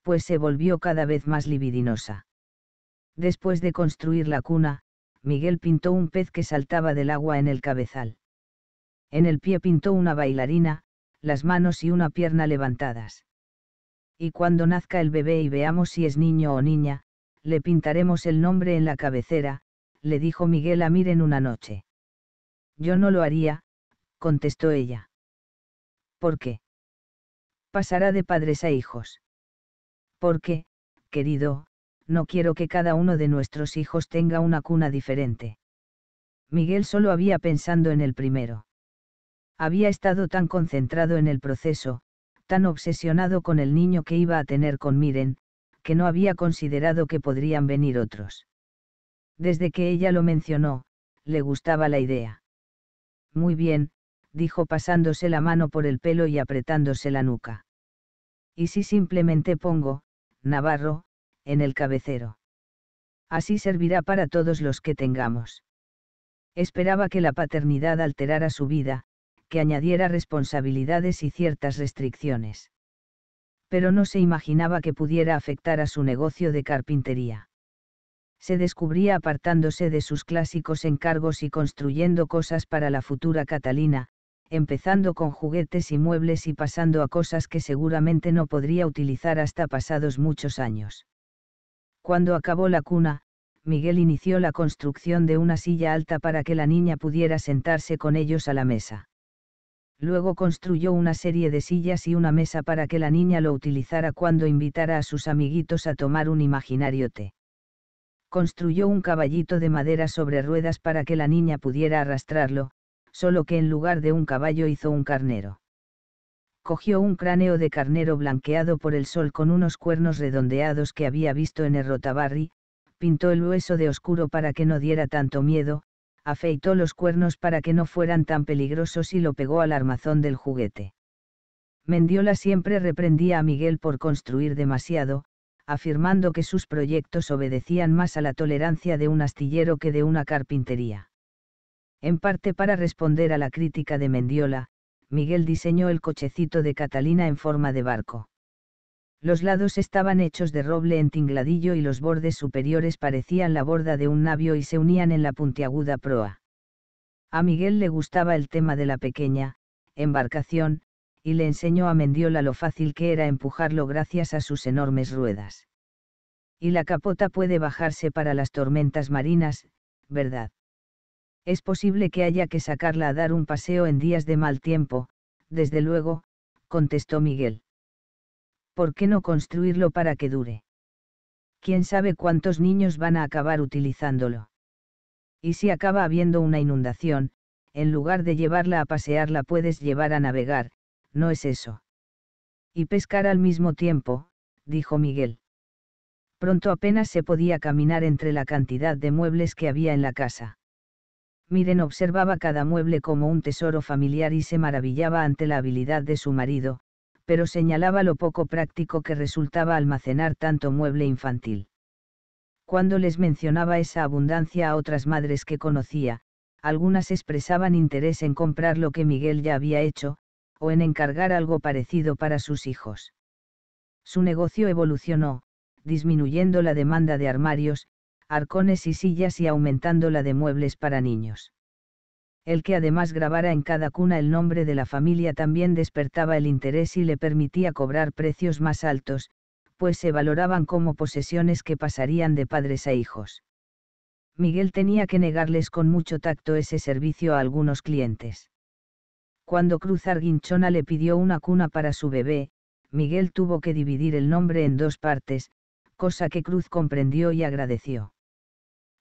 pues se volvió cada vez más libidinosa. Después de construir la cuna, Miguel pintó un pez que saltaba del agua en el cabezal. En el pie pintó una bailarina, las manos y una pierna levantadas. Y cuando nazca el bebé y veamos si es niño o niña, le pintaremos el nombre en la cabecera, le dijo Miguel a miren en una noche. Yo no lo haría, contestó ella. ¿Por qué? Pasará de padres a hijos porque, querido, no quiero que cada uno de nuestros hijos tenga una cuna diferente. Miguel solo había pensado en el primero. Había estado tan concentrado en el proceso, tan obsesionado con el niño que iba a tener con Miren, que no había considerado que podrían venir otros. Desde que ella lo mencionó, le gustaba la idea. Muy bien, dijo pasándose la mano por el pelo y apretándose la nuca. ¿Y si simplemente pongo, Navarro, en el cabecero. Así servirá para todos los que tengamos. Esperaba que la paternidad alterara su vida, que añadiera responsabilidades y ciertas restricciones. Pero no se imaginaba que pudiera afectar a su negocio de carpintería. Se descubría apartándose de sus clásicos encargos y construyendo cosas para la futura Catalina, empezando con juguetes y muebles y pasando a cosas que seguramente no podría utilizar hasta pasados muchos años. Cuando acabó la cuna, Miguel inició la construcción de una silla alta para que la niña pudiera sentarse con ellos a la mesa. Luego construyó una serie de sillas y una mesa para que la niña lo utilizara cuando invitara a sus amiguitos a tomar un imaginario té. Construyó un caballito de madera sobre ruedas para que la niña pudiera arrastrarlo, solo que en lugar de un caballo hizo un carnero. Cogió un cráneo de carnero blanqueado por el sol con unos cuernos redondeados que había visto en el rotabarri, pintó el hueso de oscuro para que no diera tanto miedo, afeitó los cuernos para que no fueran tan peligrosos y lo pegó al armazón del juguete. Mendiola siempre reprendía a Miguel por construir demasiado, afirmando que sus proyectos obedecían más a la tolerancia de un astillero que de una carpintería. En parte para responder a la crítica de Mendiola, Miguel diseñó el cochecito de Catalina en forma de barco. Los lados estaban hechos de roble en tingladillo y los bordes superiores parecían la borda de un navio y se unían en la puntiaguda proa. A Miguel le gustaba el tema de la pequeña, embarcación, y le enseñó a Mendiola lo fácil que era empujarlo gracias a sus enormes ruedas. Y la capota puede bajarse para las tormentas marinas, ¿verdad? Es posible que haya que sacarla a dar un paseo en días de mal tiempo, desde luego, contestó Miguel. ¿Por qué no construirlo para que dure? ¿Quién sabe cuántos niños van a acabar utilizándolo? Y si acaba habiendo una inundación, en lugar de llevarla a pasear la puedes llevar a navegar, ¿no es eso? Y pescar al mismo tiempo, dijo Miguel. Pronto apenas se podía caminar entre la cantidad de muebles que había en la casa. Miren observaba cada mueble como un tesoro familiar y se maravillaba ante la habilidad de su marido, pero señalaba lo poco práctico que resultaba almacenar tanto mueble infantil. Cuando les mencionaba esa abundancia a otras madres que conocía, algunas expresaban interés en comprar lo que Miguel ya había hecho, o en encargar algo parecido para sus hijos. Su negocio evolucionó, disminuyendo la demanda de armarios, arcones y sillas y aumentando la de muebles para niños. El que además grabara en cada cuna el nombre de la familia también despertaba el interés y le permitía cobrar precios más altos, pues se valoraban como posesiones que pasarían de padres a hijos. Miguel tenía que negarles con mucho tacto ese servicio a algunos clientes. Cuando Cruz Arguinchona le pidió una cuna para su bebé, Miguel tuvo que dividir el nombre en dos partes, cosa que Cruz comprendió y agradeció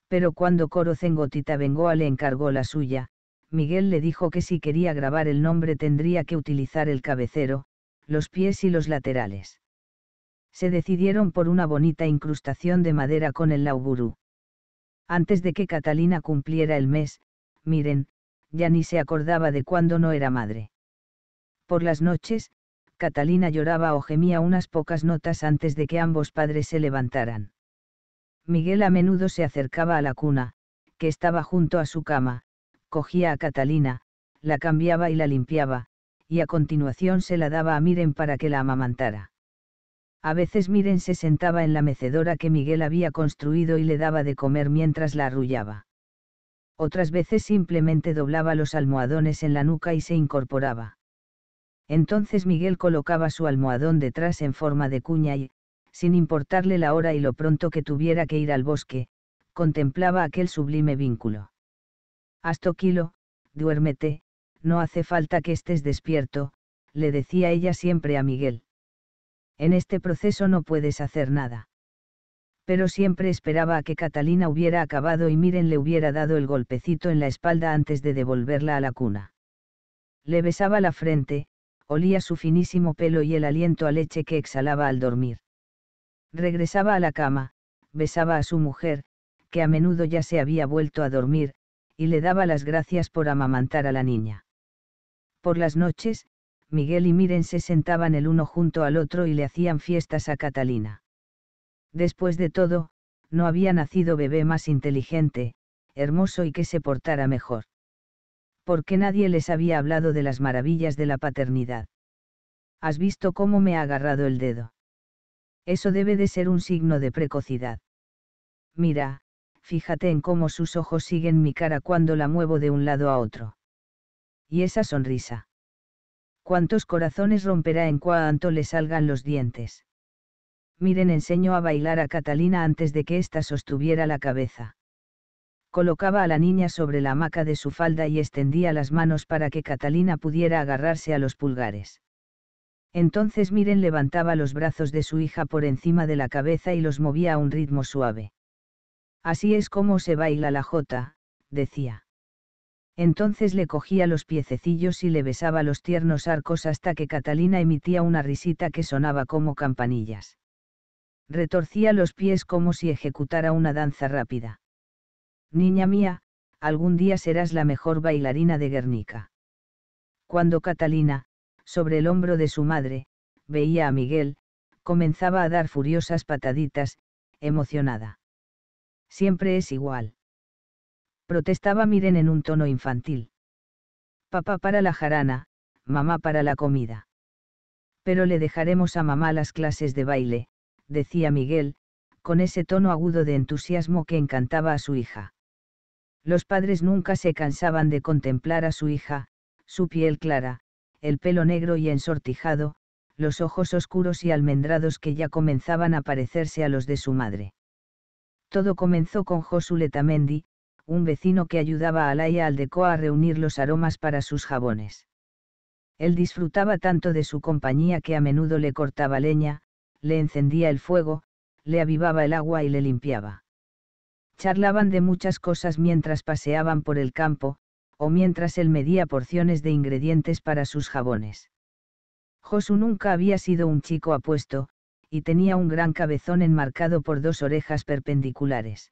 pero cuando Coro Cengotita Bengoa le encargó la suya, Miguel le dijo que si quería grabar el nombre tendría que utilizar el cabecero, los pies y los laterales. Se decidieron por una bonita incrustación de madera con el laugurú. Antes de que Catalina cumpliera el mes, miren, ya ni se acordaba de cuando no era madre. Por las noches, Catalina lloraba o gemía unas pocas notas antes de que ambos padres se levantaran. Miguel a menudo se acercaba a la cuna, que estaba junto a su cama, cogía a Catalina, la cambiaba y la limpiaba, y a continuación se la daba a Miren para que la amamantara. A veces Miren se sentaba en la mecedora que Miguel había construido y le daba de comer mientras la arrullaba. Otras veces simplemente doblaba los almohadones en la nuca y se incorporaba. Entonces Miguel colocaba su almohadón detrás en forma de cuña y, sin importarle la hora y lo pronto que tuviera que ir al bosque, contemplaba aquel sublime vínculo. kilo, duérmete, no hace falta que estés despierto, le decía ella siempre a Miguel. En este proceso no puedes hacer nada. Pero siempre esperaba a que Catalina hubiera acabado y Miren le hubiera dado el golpecito en la espalda antes de devolverla a la cuna. Le besaba la frente, olía su finísimo pelo y el aliento a leche que exhalaba al dormir. Regresaba a la cama, besaba a su mujer, que a menudo ya se había vuelto a dormir, y le daba las gracias por amamantar a la niña. Por las noches, Miguel y Miren se sentaban el uno junto al otro y le hacían fiestas a Catalina. Después de todo, no había nacido bebé más inteligente, hermoso y que se portara mejor. Porque nadie les había hablado de las maravillas de la paternidad. ¿Has visto cómo me ha agarrado el dedo? Eso debe de ser un signo de precocidad. Mira, fíjate en cómo sus ojos siguen mi cara cuando la muevo de un lado a otro. Y esa sonrisa. ¿Cuántos corazones romperá en cuanto le salgan los dientes? Miren enseñó a bailar a Catalina antes de que ésta sostuviera la cabeza. Colocaba a la niña sobre la hamaca de su falda y extendía las manos para que Catalina pudiera agarrarse a los pulgares. Entonces Miren levantaba los brazos de su hija por encima de la cabeza y los movía a un ritmo suave. Así es como se baila la jota, decía. Entonces le cogía los piececillos y le besaba los tiernos arcos hasta que Catalina emitía una risita que sonaba como campanillas. Retorcía los pies como si ejecutara una danza rápida. Niña mía, algún día serás la mejor bailarina de Guernica. Cuando Catalina, sobre el hombro de su madre, veía a Miguel, comenzaba a dar furiosas pataditas, emocionada. Siempre es igual. Protestaba Miren en un tono infantil. Papá para la jarana, mamá para la comida. Pero le dejaremos a mamá las clases de baile, decía Miguel, con ese tono agudo de entusiasmo que encantaba a su hija. Los padres nunca se cansaban de contemplar a su hija, su piel clara, el pelo negro y ensortijado, los ojos oscuros y almendrados que ya comenzaban a parecerse a los de su madre. Todo comenzó con Josu Letamendi, un vecino que ayudaba a Laia Aldecoa a reunir los aromas para sus jabones. Él disfrutaba tanto de su compañía que a menudo le cortaba leña, le encendía el fuego, le avivaba el agua y le limpiaba. Charlaban de muchas cosas mientras paseaban por el campo, o mientras él medía porciones de ingredientes para sus jabones. Josu nunca había sido un chico apuesto, y tenía un gran cabezón enmarcado por dos orejas perpendiculares.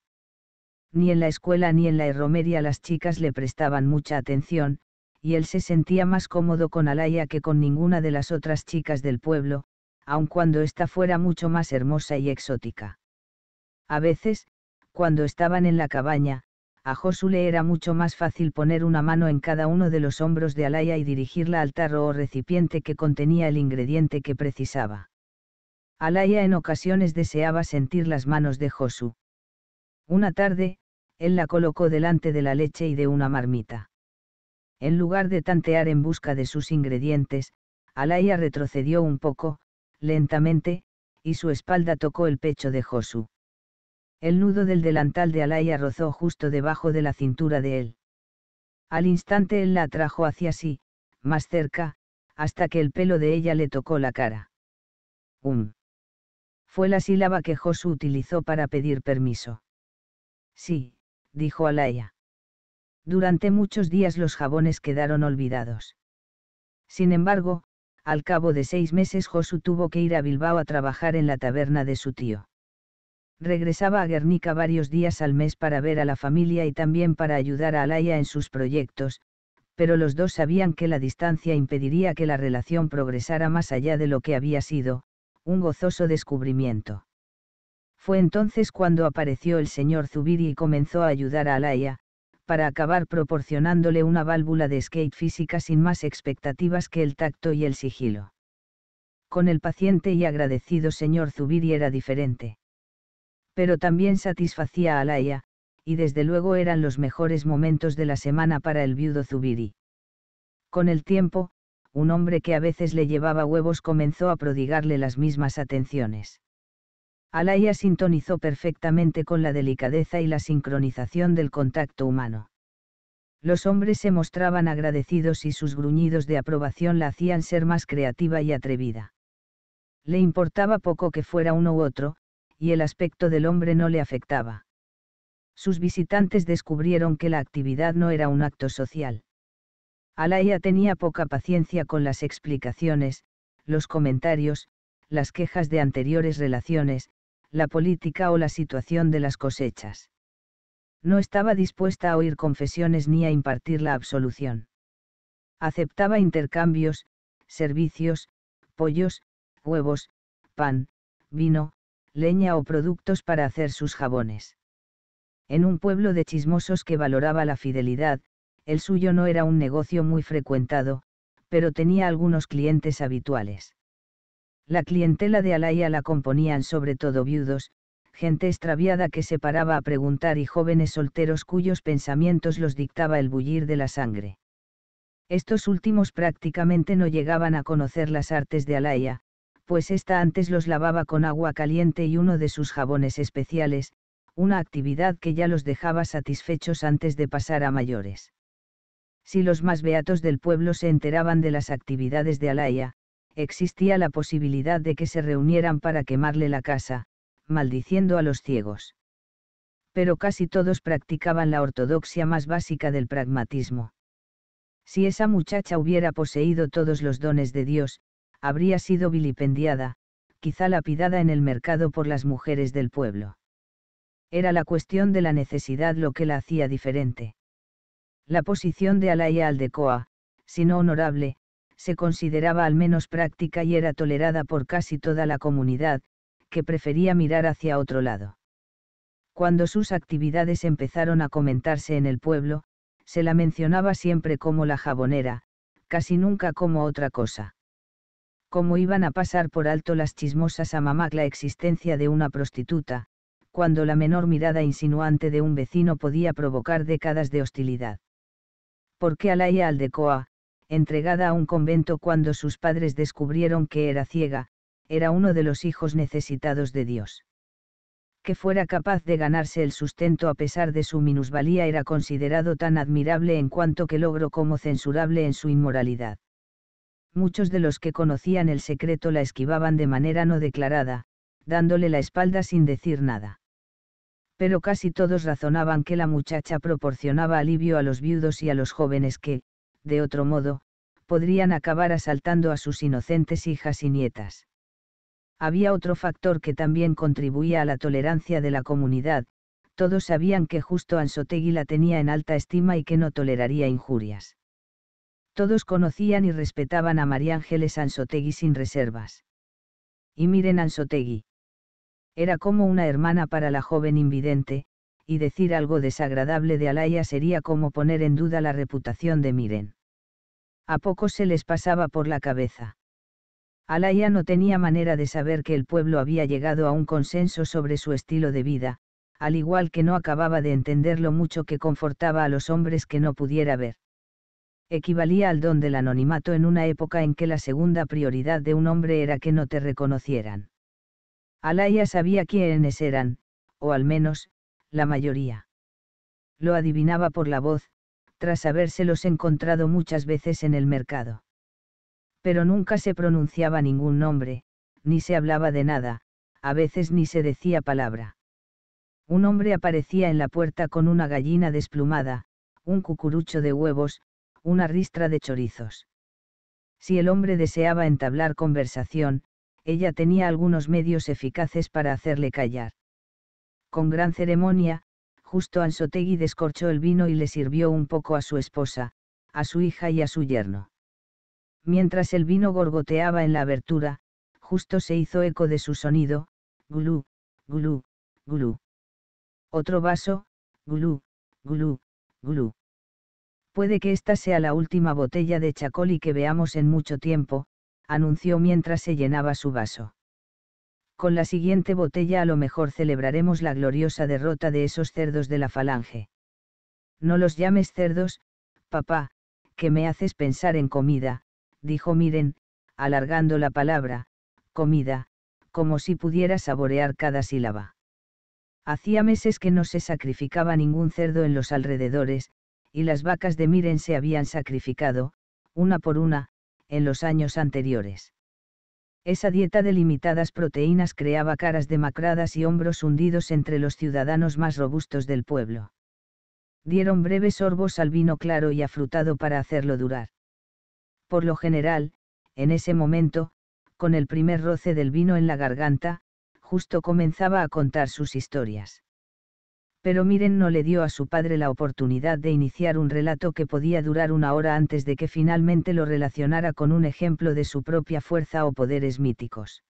Ni en la escuela ni en la herromería las chicas le prestaban mucha atención, y él se sentía más cómodo con Alaya que con ninguna de las otras chicas del pueblo, aun cuando ésta fuera mucho más hermosa y exótica. A veces, cuando estaban en la cabaña, a Josu le era mucho más fácil poner una mano en cada uno de los hombros de Alaya y dirigirla al tarro o recipiente que contenía el ingrediente que precisaba. Alaya en ocasiones deseaba sentir las manos de Josu. Una tarde, él la colocó delante de la leche y de una marmita. En lugar de tantear en busca de sus ingredientes, Alaya retrocedió un poco, lentamente, y su espalda tocó el pecho de Josu. El nudo del delantal de Alaya rozó justo debajo de la cintura de él. Al instante él la atrajo hacia sí, más cerca, hasta que el pelo de ella le tocó la cara. Um. Fue la sílaba que Josu utilizó para pedir permiso. Sí, dijo Alaya. Durante muchos días los jabones quedaron olvidados. Sin embargo, al cabo de seis meses Josu tuvo que ir a Bilbao a trabajar en la taberna de su tío regresaba a Guernica varios días al mes para ver a la familia y también para ayudar a Alaya en sus proyectos, pero los dos sabían que la distancia impediría que la relación progresara más allá de lo que había sido, un gozoso descubrimiento. Fue entonces cuando apareció el señor Zubiri y comenzó a ayudar a Alaya, para acabar proporcionándole una válvula de skate física sin más expectativas que el tacto y el sigilo. Con el paciente y agradecido señor Zubiri era diferente pero también satisfacía a Alaya, y desde luego eran los mejores momentos de la semana para el viudo Zubiri. Con el tiempo, un hombre que a veces le llevaba huevos comenzó a prodigarle las mismas atenciones. Alaya sintonizó perfectamente con la delicadeza y la sincronización del contacto humano. Los hombres se mostraban agradecidos y sus gruñidos de aprobación la hacían ser más creativa y atrevida. Le importaba poco que fuera uno u otro, y el aspecto del hombre no le afectaba. Sus visitantes descubrieron que la actividad no era un acto social. Alaya tenía poca paciencia con las explicaciones, los comentarios, las quejas de anteriores relaciones, la política o la situación de las cosechas. No estaba dispuesta a oír confesiones ni a impartir la absolución. Aceptaba intercambios, servicios, pollos, huevos, pan, vino, leña o productos para hacer sus jabones. En un pueblo de chismosos que valoraba la fidelidad, el suyo no era un negocio muy frecuentado, pero tenía algunos clientes habituales. La clientela de Alaya la componían sobre todo viudos, gente extraviada que se paraba a preguntar y jóvenes solteros cuyos pensamientos los dictaba el bullir de la sangre. Estos últimos prácticamente no llegaban a conocer las artes de Alaya, pues esta antes los lavaba con agua caliente y uno de sus jabones especiales, una actividad que ya los dejaba satisfechos antes de pasar a mayores. Si los más beatos del pueblo se enteraban de las actividades de Alaya, existía la posibilidad de que se reunieran para quemarle la casa, maldiciendo a los ciegos. Pero casi todos practicaban la ortodoxia más básica del pragmatismo. Si esa muchacha hubiera poseído todos los dones de Dios, habría sido vilipendiada, quizá lapidada en el mercado por las mujeres del pueblo. Era la cuestión de la necesidad lo que la hacía diferente. La posición de Alaya Aldecoa, si no honorable, se consideraba al menos práctica y era tolerada por casi toda la comunidad, que prefería mirar hacia otro lado. Cuando sus actividades empezaron a comentarse en el pueblo, se la mencionaba siempre como la jabonera, casi nunca como otra cosa cómo iban a pasar por alto las chismosas a mamá la existencia de una prostituta, cuando la menor mirada insinuante de un vecino podía provocar décadas de hostilidad. Porque qué Alaya Aldecoa, entregada a un convento cuando sus padres descubrieron que era ciega, era uno de los hijos necesitados de Dios? Que fuera capaz de ganarse el sustento a pesar de su minusvalía era considerado tan admirable en cuanto que logro como censurable en su inmoralidad muchos de los que conocían el secreto la esquivaban de manera no declarada, dándole la espalda sin decir nada. Pero casi todos razonaban que la muchacha proporcionaba alivio a los viudos y a los jóvenes que, de otro modo, podrían acabar asaltando a sus inocentes hijas y nietas. Había otro factor que también contribuía a la tolerancia de la comunidad, todos sabían que justo Ansotegui la tenía en alta estima y que no toleraría injurias. Todos conocían y respetaban a María Ángeles Anzotegui sin reservas. Y miren Anzotegui. Era como una hermana para la joven invidente, y decir algo desagradable de Alaya sería como poner en duda la reputación de Miren. A poco se les pasaba por la cabeza. Alaya no tenía manera de saber que el pueblo había llegado a un consenso sobre su estilo de vida, al igual que no acababa de entender lo mucho que confortaba a los hombres que no pudiera ver equivalía al don del anonimato en una época en que la segunda prioridad de un hombre era que no te reconocieran. Alaya sabía quiénes eran, o al menos, la mayoría. Lo adivinaba por la voz, tras habérselos encontrado muchas veces en el mercado. Pero nunca se pronunciaba ningún nombre, ni se hablaba de nada, a veces ni se decía palabra. Un hombre aparecía en la puerta con una gallina desplumada, un cucurucho de huevos, una ristra de chorizos. Si el hombre deseaba entablar conversación, ella tenía algunos medios eficaces para hacerle callar. Con gran ceremonia, justo Ansotegui descorchó el vino y le sirvió un poco a su esposa, a su hija y a su yerno. Mientras el vino gorgoteaba en la abertura, justo se hizo eco de su sonido, gulú, gulú, gulú. Otro vaso, gulú, gulú, gulú. Puede que esta sea la última botella de Chacoli que veamos en mucho tiempo, anunció mientras se llenaba su vaso. Con la siguiente botella a lo mejor celebraremos la gloriosa derrota de esos cerdos de la falange. No los llames cerdos, papá, que me haces pensar en comida, dijo Miren, alargando la palabra, comida, como si pudiera saborear cada sílaba. Hacía meses que no se sacrificaba ningún cerdo en los alrededores, y las vacas de Miren se habían sacrificado, una por una, en los años anteriores. Esa dieta de limitadas proteínas creaba caras demacradas y hombros hundidos entre los ciudadanos más robustos del pueblo. Dieron breves sorbos al vino claro y afrutado para hacerlo durar. Por lo general, en ese momento, con el primer roce del vino en la garganta, justo comenzaba a contar sus historias pero Miren no le dio a su padre la oportunidad de iniciar un relato que podía durar una hora antes de que finalmente lo relacionara con un ejemplo de su propia fuerza o poderes míticos.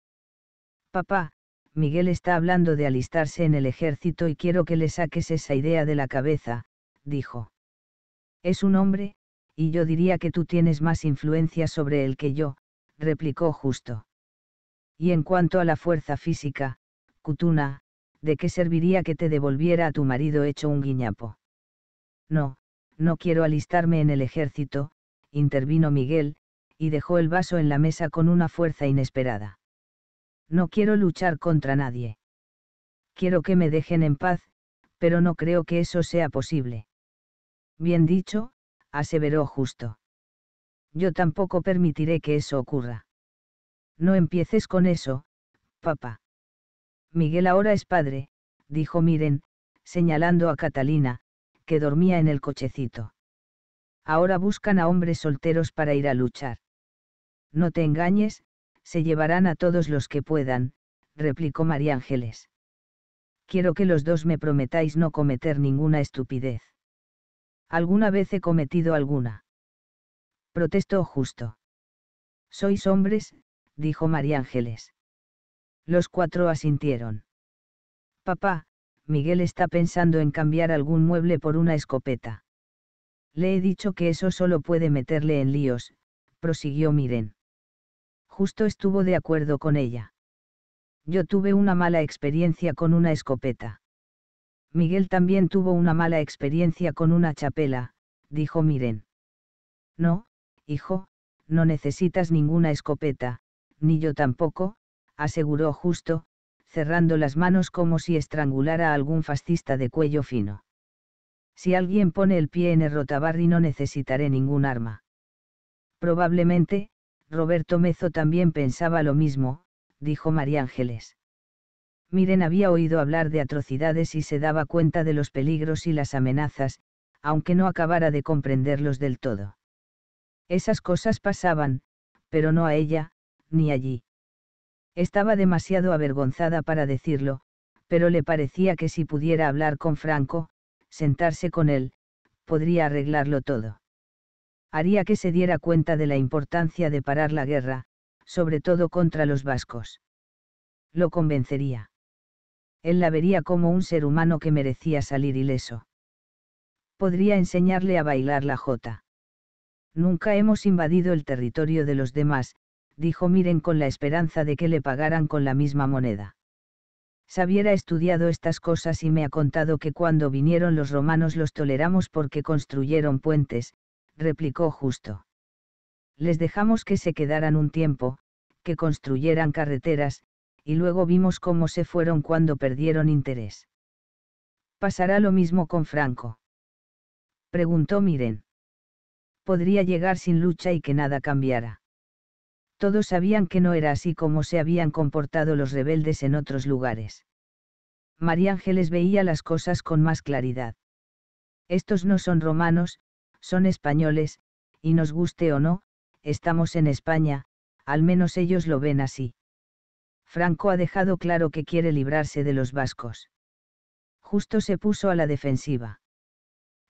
Papá, Miguel está hablando de alistarse en el ejército y quiero que le saques esa idea de la cabeza, dijo. Es un hombre, y yo diría que tú tienes más influencia sobre él que yo, replicó justo. Y en cuanto a la fuerza física, Kutuna, ¿de qué serviría que te devolviera a tu marido hecho un guiñapo? No, no quiero alistarme en el ejército, intervino Miguel, y dejó el vaso en la mesa con una fuerza inesperada. No quiero luchar contra nadie. Quiero que me dejen en paz, pero no creo que eso sea posible. Bien dicho, aseveró justo. Yo tampoco permitiré que eso ocurra. No empieces con eso, papá. Miguel ahora es padre, dijo Miren, señalando a Catalina, que dormía en el cochecito. Ahora buscan a hombres solteros para ir a luchar. No te engañes, se llevarán a todos los que puedan, replicó María Ángeles. Quiero que los dos me prometáis no cometer ninguna estupidez. Alguna vez he cometido alguna. Protestó justo. Sois hombres, dijo María Ángeles. Los cuatro asintieron. Papá, Miguel está pensando en cambiar algún mueble por una escopeta. Le he dicho que eso solo puede meterle en líos, prosiguió Miren. Justo estuvo de acuerdo con ella. Yo tuve una mala experiencia con una escopeta. Miguel también tuvo una mala experiencia con una chapela, dijo Miren. No, hijo, no necesitas ninguna escopeta, ni yo tampoco, aseguró justo, cerrando las manos como si estrangulara a algún fascista de cuello fino. Si alguien pone el pie en el rotabarri no necesitaré ningún arma. Probablemente, Roberto Mezo también pensaba lo mismo, dijo María Ángeles. Miren había oído hablar de atrocidades y se daba cuenta de los peligros y las amenazas, aunque no acabara de comprenderlos del todo. Esas cosas pasaban, pero no a ella, ni allí. Estaba demasiado avergonzada para decirlo, pero le parecía que si pudiera hablar con Franco, sentarse con él, podría arreglarlo todo. Haría que se diera cuenta de la importancia de parar la guerra, sobre todo contra los vascos. Lo convencería. Él la vería como un ser humano que merecía salir ileso. Podría enseñarle a bailar la jota. Nunca hemos invadido el territorio de los demás, dijo Miren con la esperanza de que le pagaran con la misma moneda. «Se estudiado estas cosas y me ha contado que cuando vinieron los romanos los toleramos porque construyeron puentes, replicó justo. Les dejamos que se quedaran un tiempo, que construyeran carreteras, y luego vimos cómo se fueron cuando perdieron interés. ¿Pasará lo mismo con Franco? Preguntó Miren. Podría llegar sin lucha y que nada cambiara. Todos sabían que no era así como se habían comportado los rebeldes en otros lugares. María Ángeles veía las cosas con más claridad. Estos no son romanos, son españoles, y nos guste o no, estamos en España, al menos ellos lo ven así. Franco ha dejado claro que quiere librarse de los vascos. Justo se puso a la defensiva.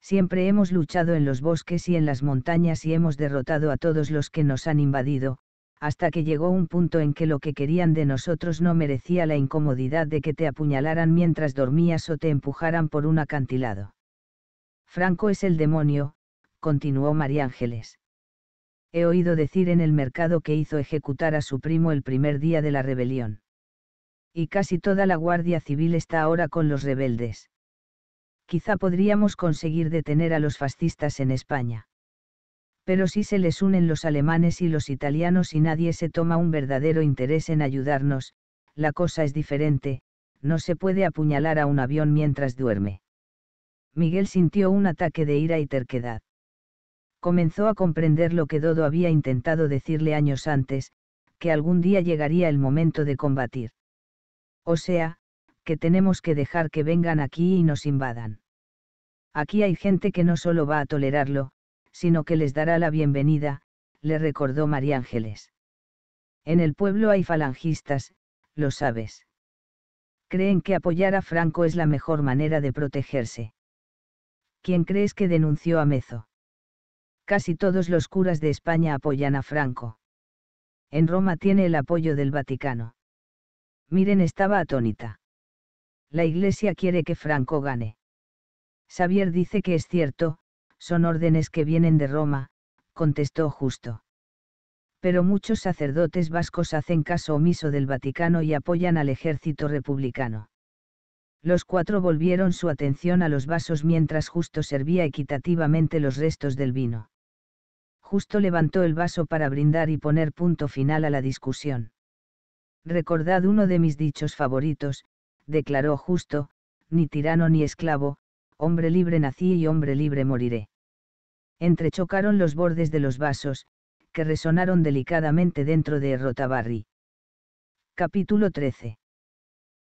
Siempre hemos luchado en los bosques y en las montañas y hemos derrotado a todos los que nos han invadido, hasta que llegó un punto en que lo que querían de nosotros no merecía la incomodidad de que te apuñalaran mientras dormías o te empujaran por un acantilado. Franco es el demonio, continuó María Ángeles. He oído decir en el mercado que hizo ejecutar a su primo el primer día de la rebelión. Y casi toda la Guardia Civil está ahora con los rebeldes. Quizá podríamos conseguir detener a los fascistas en España pero si se les unen los alemanes y los italianos y nadie se toma un verdadero interés en ayudarnos, la cosa es diferente, no se puede apuñalar a un avión mientras duerme. Miguel sintió un ataque de ira y terquedad. Comenzó a comprender lo que Dodo había intentado decirle años antes, que algún día llegaría el momento de combatir. O sea, que tenemos que dejar que vengan aquí y nos invadan. Aquí hay gente que no solo va a tolerarlo, sino que les dará la bienvenida, le recordó María Ángeles. En el pueblo hay falangistas, lo sabes. Creen que apoyar a Franco es la mejor manera de protegerse. ¿Quién crees que denunció a Mezo? Casi todos los curas de España apoyan a Franco. En Roma tiene el apoyo del Vaticano. Miren estaba atónita. La Iglesia quiere que Franco gane. Xavier dice que es cierto, son órdenes que vienen de Roma, contestó Justo. Pero muchos sacerdotes vascos hacen caso omiso del Vaticano y apoyan al ejército republicano. Los cuatro volvieron su atención a los vasos mientras Justo servía equitativamente los restos del vino. Justo levantó el vaso para brindar y poner punto final a la discusión. Recordad uno de mis dichos favoritos, declaró Justo, ni tirano ni esclavo, hombre libre nací y hombre libre moriré entrechocaron los bordes de los vasos, que resonaron delicadamente dentro de Rotabarri. Capítulo 13.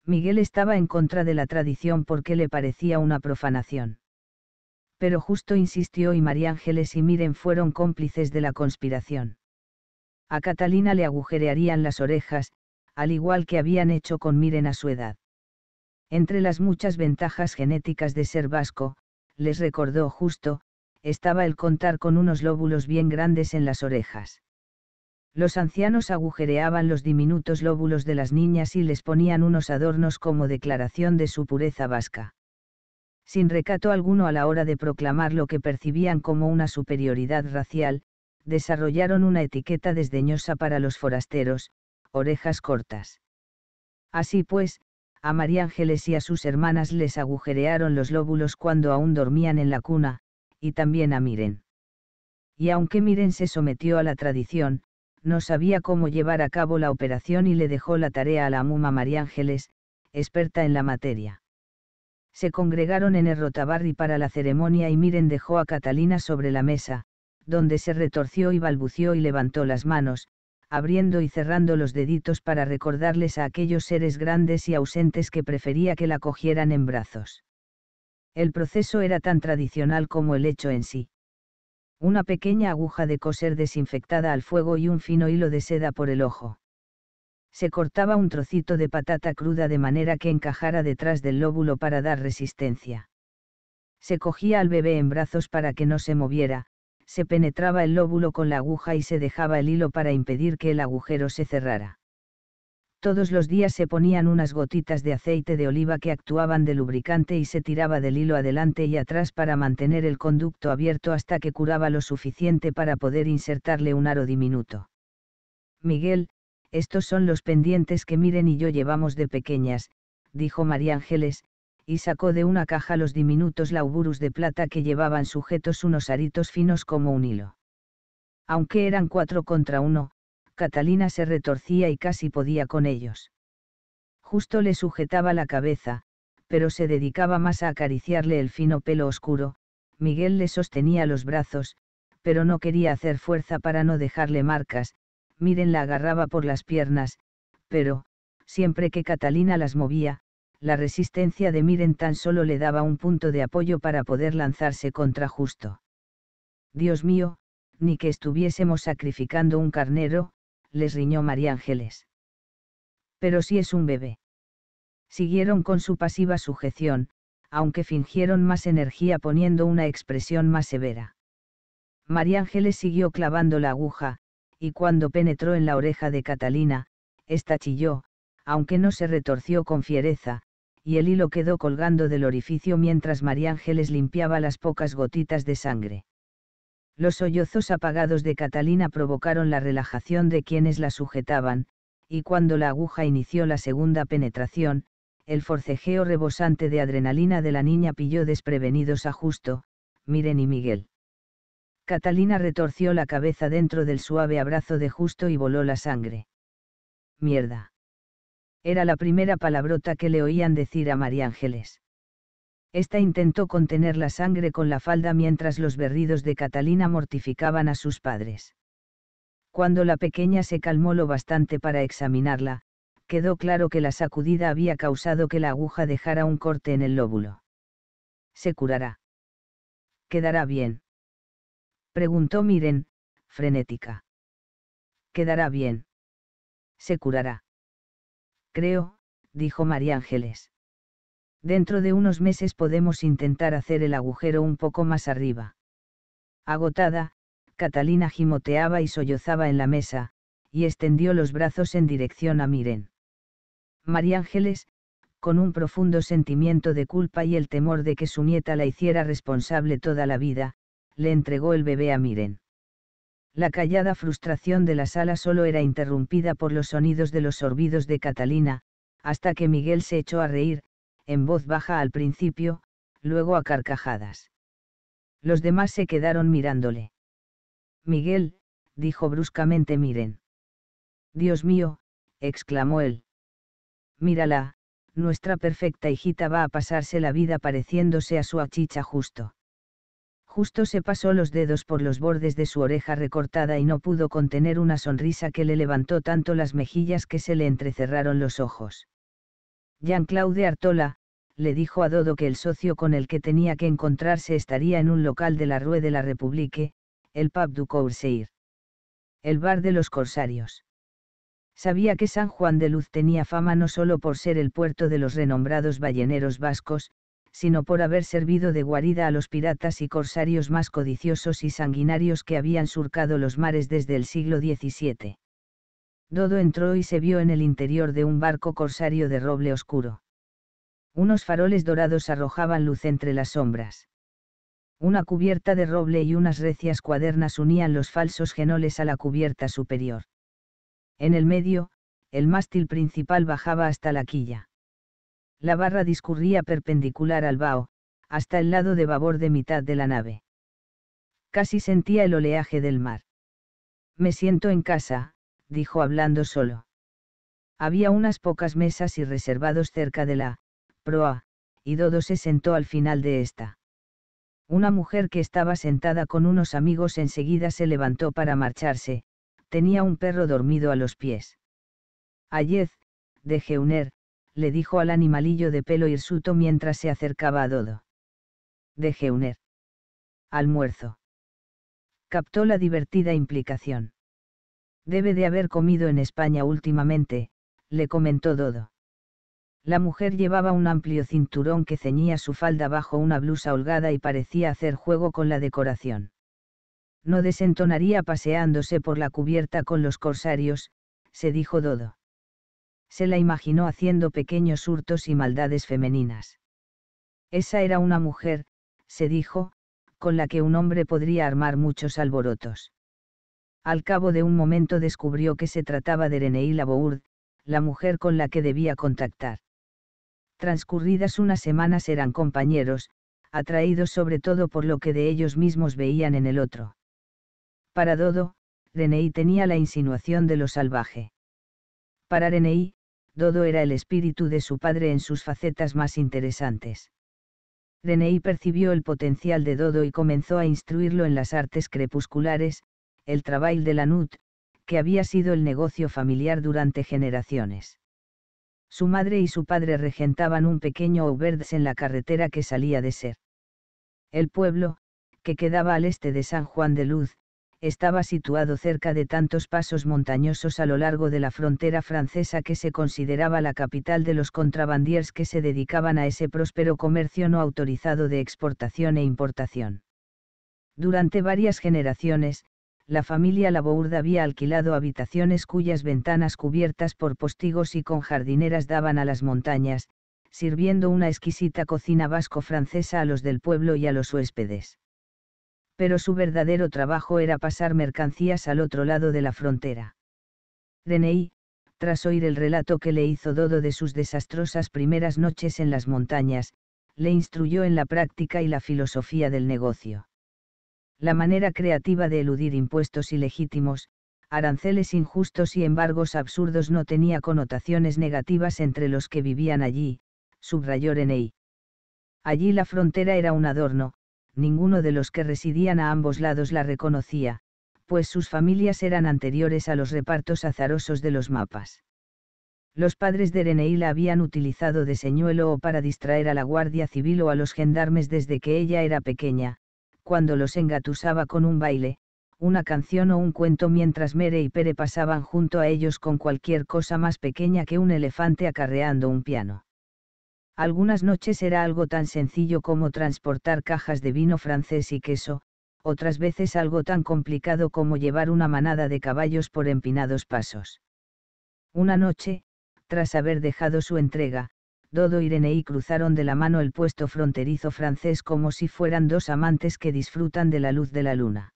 Miguel estaba en contra de la tradición porque le parecía una profanación. Pero justo insistió y María Ángeles y Miren fueron cómplices de la conspiración. A Catalina le agujerearían las orejas, al igual que habían hecho con Miren a su edad. Entre las muchas ventajas genéticas de ser vasco, les recordó justo, estaba el contar con unos lóbulos bien grandes en las orejas. Los ancianos agujereaban los diminutos lóbulos de las niñas y les ponían unos adornos como declaración de su pureza vasca. Sin recato alguno a la hora de proclamar lo que percibían como una superioridad racial, desarrollaron una etiqueta desdeñosa para los forasteros, orejas cortas. Así pues, a María Ángeles y a sus hermanas les agujerearon los lóbulos cuando aún dormían en la cuna, y también a Miren. Y aunque Miren se sometió a la tradición, no sabía cómo llevar a cabo la operación y le dejó la tarea a la muma María Ángeles, experta en la materia. Se congregaron en el Rotabarri para la ceremonia y Miren dejó a Catalina sobre la mesa, donde se retorció y balbució y levantó las manos, abriendo y cerrando los deditos para recordarles a aquellos seres grandes y ausentes que prefería que la cogieran en brazos. El proceso era tan tradicional como el hecho en sí. Una pequeña aguja de coser desinfectada al fuego y un fino hilo de seda por el ojo. Se cortaba un trocito de patata cruda de manera que encajara detrás del lóbulo para dar resistencia. Se cogía al bebé en brazos para que no se moviera, se penetraba el lóbulo con la aguja y se dejaba el hilo para impedir que el agujero se cerrara todos los días se ponían unas gotitas de aceite de oliva que actuaban de lubricante y se tiraba del hilo adelante y atrás para mantener el conducto abierto hasta que curaba lo suficiente para poder insertarle un aro diminuto. Miguel, estos son los pendientes que Miren y yo llevamos de pequeñas, dijo María Ángeles, y sacó de una caja los diminutos lauburus de plata que llevaban sujetos unos aritos finos como un hilo. Aunque eran cuatro contra uno, Catalina se retorcía y casi podía con ellos. Justo le sujetaba la cabeza, pero se dedicaba más a acariciarle el fino pelo oscuro, Miguel le sostenía los brazos, pero no quería hacer fuerza para no dejarle marcas, Miren la agarraba por las piernas, pero, siempre que Catalina las movía, la resistencia de Miren tan solo le daba un punto de apoyo para poder lanzarse contra Justo. Dios mío, ni que estuviésemos sacrificando un carnero, les riñó María Ángeles. Pero si es un bebé. Siguieron con su pasiva sujeción, aunque fingieron más energía poniendo una expresión más severa. María Ángeles siguió clavando la aguja, y cuando penetró en la oreja de Catalina, esta chilló, aunque no se retorció con fiereza, y el hilo quedó colgando del orificio mientras María Ángeles limpiaba las pocas gotitas de sangre. Los sollozos apagados de Catalina provocaron la relajación de quienes la sujetaban, y cuando la aguja inició la segunda penetración, el forcejeo rebosante de adrenalina de la niña pilló desprevenidos a Justo, Miren y Miguel. Catalina retorció la cabeza dentro del suave abrazo de Justo y voló la sangre. Mierda. Era la primera palabrota que le oían decir a María Ángeles. Esta intentó contener la sangre con la falda mientras los berridos de Catalina mortificaban a sus padres. Cuando la pequeña se calmó lo bastante para examinarla, quedó claro que la sacudida había causado que la aguja dejara un corte en el lóbulo. Se curará. ¿Quedará bien? Preguntó Miren, frenética. ¿Quedará bien? Se curará. Creo, dijo María Ángeles. Dentro de unos meses podemos intentar hacer el agujero un poco más arriba. Agotada, Catalina gimoteaba y sollozaba en la mesa, y extendió los brazos en dirección a Miren. María Ángeles, con un profundo sentimiento de culpa y el temor de que su nieta la hiciera responsable toda la vida, le entregó el bebé a Miren. La callada frustración de la sala solo era interrumpida por los sonidos de los sorbidos de Catalina, hasta que Miguel se echó a reír, en voz baja al principio, luego a carcajadas. Los demás se quedaron mirándole. Miguel, dijo bruscamente Miren. Dios mío, exclamó él. Mírala, nuestra perfecta hijita va a pasarse la vida pareciéndose a su achicha justo. Justo se pasó los dedos por los bordes de su oreja recortada y no pudo contener una sonrisa que le levantó tanto las mejillas que se le entrecerraron los ojos. Jean-Claude Artola, le dijo a Dodo que el socio con el que tenía que encontrarse estaría en un local de la Rue de la Republique, el Pub du Corsair. El bar de los corsarios. Sabía que San Juan de Luz tenía fama no solo por ser el puerto de los renombrados balleneros vascos, sino por haber servido de guarida a los piratas y corsarios más codiciosos y sanguinarios que habían surcado los mares desde el siglo XVII. Dodo entró y se vio en el interior de un barco corsario de roble oscuro. Unos faroles dorados arrojaban luz entre las sombras. Una cubierta de roble y unas recias cuadernas unían los falsos genoles a la cubierta superior. En el medio, el mástil principal bajaba hasta la quilla. La barra discurría perpendicular al vaho, hasta el lado de babor de mitad de la nave. Casi sentía el oleaje del mar. Me siento en casa, dijo hablando solo. Había unas pocas mesas y reservados cerca de la broa, y Dodo se sentó al final de esta. Una mujer que estaba sentada con unos amigos enseguida se levantó para marcharse, tenía un perro dormido a los pies. Ayez, de Geuner, le dijo al animalillo de pelo hirsuto mientras se acercaba a Dodo. De Geuner. Almuerzo. Captó la divertida implicación. Debe de haber comido en España últimamente, le comentó Dodo. La mujer llevaba un amplio cinturón que ceñía su falda bajo una blusa holgada y parecía hacer juego con la decoración. No desentonaría paseándose por la cubierta con los corsarios, se dijo Dodo. Se la imaginó haciendo pequeños hurtos y maldades femeninas. Esa era una mujer, se dijo, con la que un hombre podría armar muchos alborotos. Al cabo de un momento descubrió que se trataba de René Bourd, la mujer con la que debía contactar transcurridas unas semanas eran compañeros, atraídos sobre todo por lo que de ellos mismos veían en el otro. Para Dodo, Renei tenía la insinuación de lo salvaje. Para Renei, Dodo era el espíritu de su padre en sus facetas más interesantes. Renei percibió el potencial de Dodo y comenzó a instruirlo en las artes crepusculares, el travail de la Nut, que había sido el negocio familiar durante generaciones. Su madre y su padre regentaban un pequeño Auberds en la carretera que salía de Ser. El pueblo, que quedaba al este de San Juan de Luz, estaba situado cerca de tantos pasos montañosos a lo largo de la frontera francesa que se consideraba la capital de los contrabandiers que se dedicaban a ese próspero comercio no autorizado de exportación e importación. Durante varias generaciones, la familia Labourda había alquilado habitaciones cuyas ventanas cubiertas por postigos y con jardineras daban a las montañas, sirviendo una exquisita cocina vasco-francesa a los del pueblo y a los huéspedes. Pero su verdadero trabajo era pasar mercancías al otro lado de la frontera. René, tras oír el relato que le hizo Dodo de sus desastrosas primeras noches en las montañas, le instruyó en la práctica y la filosofía del negocio la manera creativa de eludir impuestos ilegítimos, aranceles injustos y embargos absurdos no tenía connotaciones negativas entre los que vivían allí, subrayó Renei. Allí la frontera era un adorno, ninguno de los que residían a ambos lados la reconocía, pues sus familias eran anteriores a los repartos azarosos de los mapas. Los padres de Renei la habían utilizado de señuelo o para distraer a la Guardia Civil o a los gendarmes desde que ella era pequeña, cuando los engatusaba con un baile, una canción o un cuento mientras Mere y Pere pasaban junto a ellos con cualquier cosa más pequeña que un elefante acarreando un piano. Algunas noches era algo tan sencillo como transportar cajas de vino francés y queso, otras veces algo tan complicado como llevar una manada de caballos por empinados pasos. Una noche, tras haber dejado su entrega, Dodo y Irenei cruzaron de la mano el puesto fronterizo francés como si fueran dos amantes que disfrutan de la luz de la luna.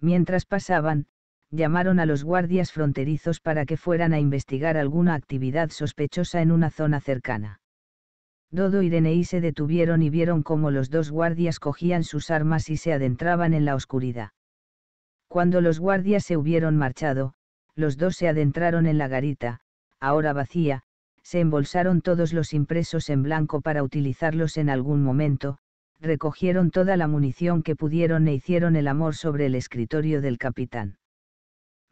Mientras pasaban, llamaron a los guardias fronterizos para que fueran a investigar alguna actividad sospechosa en una zona cercana. Dodo y Irenei se detuvieron y vieron cómo los dos guardias cogían sus armas y se adentraban en la oscuridad. Cuando los guardias se hubieron marchado, los dos se adentraron en la garita, ahora vacía, se embolsaron todos los impresos en blanco para utilizarlos en algún momento, recogieron toda la munición que pudieron e hicieron el amor sobre el escritorio del capitán.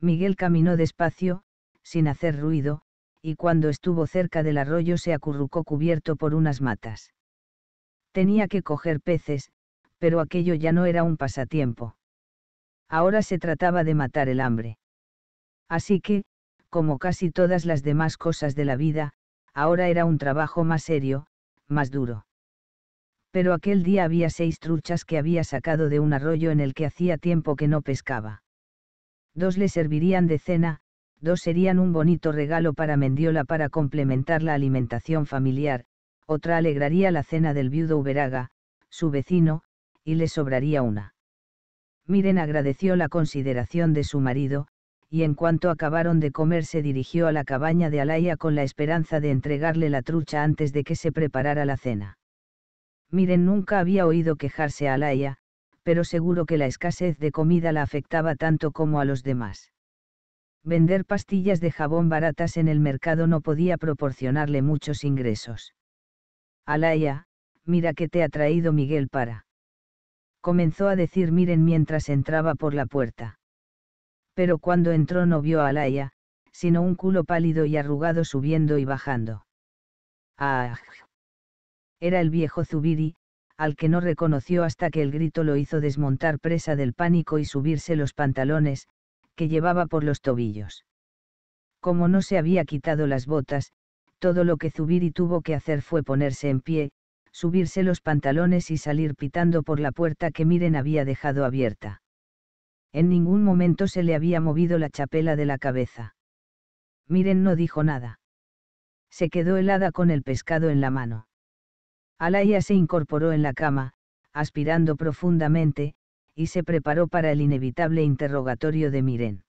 Miguel caminó despacio, sin hacer ruido, y cuando estuvo cerca del arroyo se acurrucó cubierto por unas matas. Tenía que coger peces, pero aquello ya no era un pasatiempo. Ahora se trataba de matar el hambre. Así que, como casi todas las demás cosas de la vida, ahora era un trabajo más serio, más duro. Pero aquel día había seis truchas que había sacado de un arroyo en el que hacía tiempo que no pescaba. Dos le servirían de cena, dos serían un bonito regalo para Mendiola para complementar la alimentación familiar, otra alegraría la cena del viudo Uberaga, su vecino, y le sobraría una. Miren agradeció la consideración de su marido, y en cuanto acabaron de comer se dirigió a la cabaña de Alaya con la esperanza de entregarle la trucha antes de que se preparara la cena. Miren nunca había oído quejarse a Alaya, pero seguro que la escasez de comida la afectaba tanto como a los demás. Vender pastillas de jabón baratas en el mercado no podía proporcionarle muchos ingresos. Alaya, mira que te ha traído Miguel para. Comenzó a decir Miren mientras entraba por la puerta pero cuando entró no vio a Alaya, sino un culo pálido y arrugado subiendo y bajando. ¡Ah! Era el viejo Zubiri, al que no reconoció hasta que el grito lo hizo desmontar presa del pánico y subirse los pantalones, que llevaba por los tobillos. Como no se había quitado las botas, todo lo que Zubiri tuvo que hacer fue ponerse en pie, subirse los pantalones y salir pitando por la puerta que Miren había dejado abierta. En ningún momento se le había movido la chapela de la cabeza. Miren no dijo nada. Se quedó helada con el pescado en la mano. Alaya se incorporó en la cama, aspirando profundamente, y se preparó para el inevitable interrogatorio de Miren.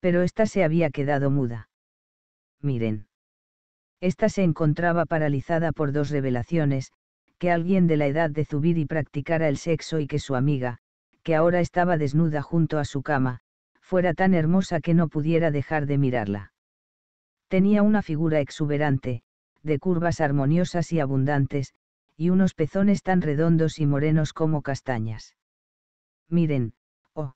Pero ésta se había quedado muda. Miren. Esta se encontraba paralizada por dos revelaciones, que alguien de la edad de Zubiri practicara el sexo y que su amiga, que ahora estaba desnuda junto a su cama, fuera tan hermosa que no pudiera dejar de mirarla. Tenía una figura exuberante, de curvas armoniosas y abundantes, y unos pezones tan redondos y morenos como castañas. Miren, oh.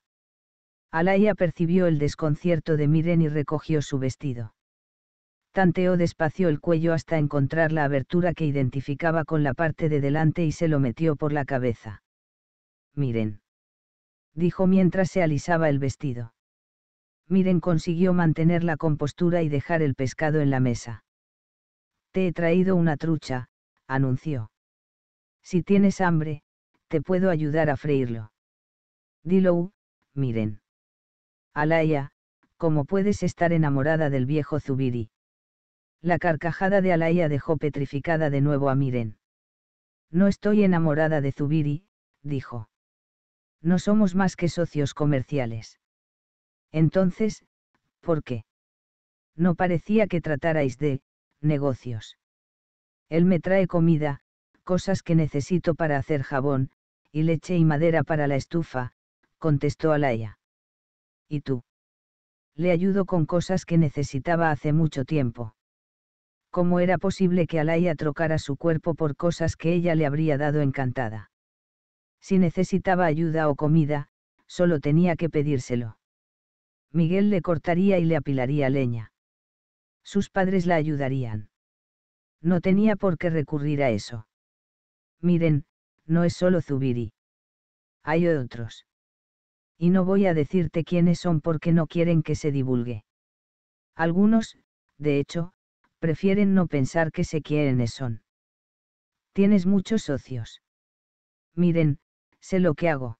Alaya percibió el desconcierto de Miren y recogió su vestido. Tanteó despacio el cuello hasta encontrar la abertura que identificaba con la parte de delante y se lo metió por la cabeza. Miren dijo mientras se alisaba el vestido. Miren consiguió mantener la compostura y dejar el pescado en la mesa. Te he traído una trucha, anunció. Si tienes hambre, te puedo ayudar a freírlo. Dilo, miren. Alaya, ¿cómo puedes estar enamorada del viejo Zubiri? La carcajada de Alaya dejó petrificada de nuevo a Miren. No estoy enamorada de Zubiri, dijo no somos más que socios comerciales. Entonces, ¿por qué? No parecía que tratarais de negocios. Él me trae comida, cosas que necesito para hacer jabón, y leche y madera para la estufa, contestó Alaya. ¿Y tú? Le ayudo con cosas que necesitaba hace mucho tiempo. ¿Cómo era posible que Alaya trocara su cuerpo por cosas que ella le habría dado encantada? Si necesitaba ayuda o comida, solo tenía que pedírselo. Miguel le cortaría y le apilaría leña. Sus padres la ayudarían. No tenía por qué recurrir a eso. Miren, no es solo Zubiri. Hay otros. Y no voy a decirte quiénes son porque no quieren que se divulgue. Algunos, de hecho, prefieren no pensar que se quiénes son. Tienes muchos socios. Miren, sé lo que hago.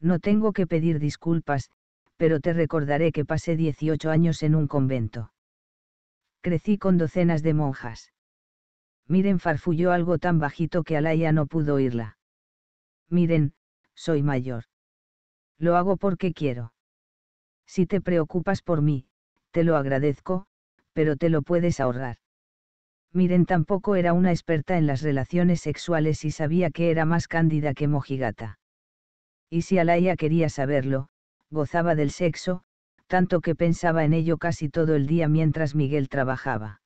No tengo que pedir disculpas, pero te recordaré que pasé 18 años en un convento. Crecí con docenas de monjas. Miren farfulló algo tan bajito que Alaya no pudo oírla. Miren, soy mayor. Lo hago porque quiero. Si te preocupas por mí, te lo agradezco, pero te lo puedes ahorrar. Miren tampoco era una experta en las relaciones sexuales y sabía que era más cándida que mojigata. Y si Alaya quería saberlo, gozaba del sexo, tanto que pensaba en ello casi todo el día mientras Miguel trabajaba.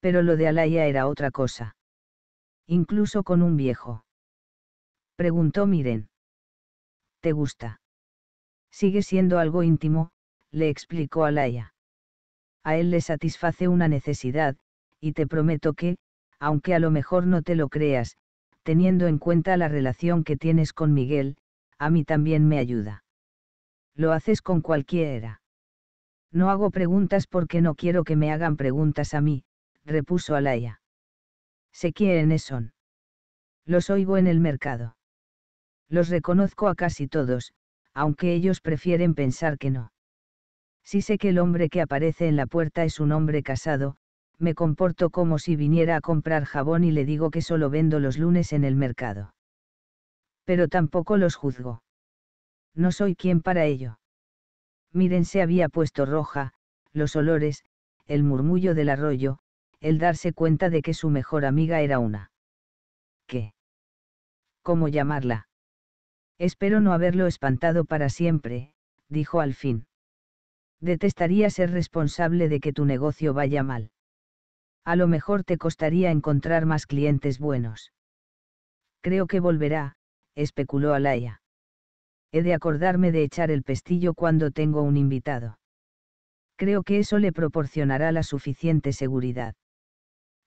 Pero lo de Alaya era otra cosa. Incluso con un viejo. Preguntó Miren. ¿Te gusta? Sigue siendo algo íntimo, le explicó Alaya. A él le satisface una necesidad, y te prometo que, aunque a lo mejor no te lo creas, teniendo en cuenta la relación que tienes con Miguel, a mí también me ayuda. Lo haces con cualquiera. No hago preguntas porque no quiero que me hagan preguntas a mí, repuso Alaya. Sé quiénes son. Los oigo en el mercado. Los reconozco a casi todos, aunque ellos prefieren pensar que no. Si sé que el hombre que aparece en la puerta es un hombre casado, me comporto como si viniera a comprar jabón y le digo que solo vendo los lunes en el mercado. Pero tampoco los juzgo. No soy quien para ello. Miren se había puesto roja, los olores, el murmullo del arroyo, el darse cuenta de que su mejor amiga era una. ¿Qué? ¿Cómo llamarla? Espero no haberlo espantado para siempre, dijo al fin. Detestaría ser responsable de que tu negocio vaya mal a lo mejor te costaría encontrar más clientes buenos. Creo que volverá, especuló Alaya. He de acordarme de echar el pestillo cuando tengo un invitado. Creo que eso le proporcionará la suficiente seguridad.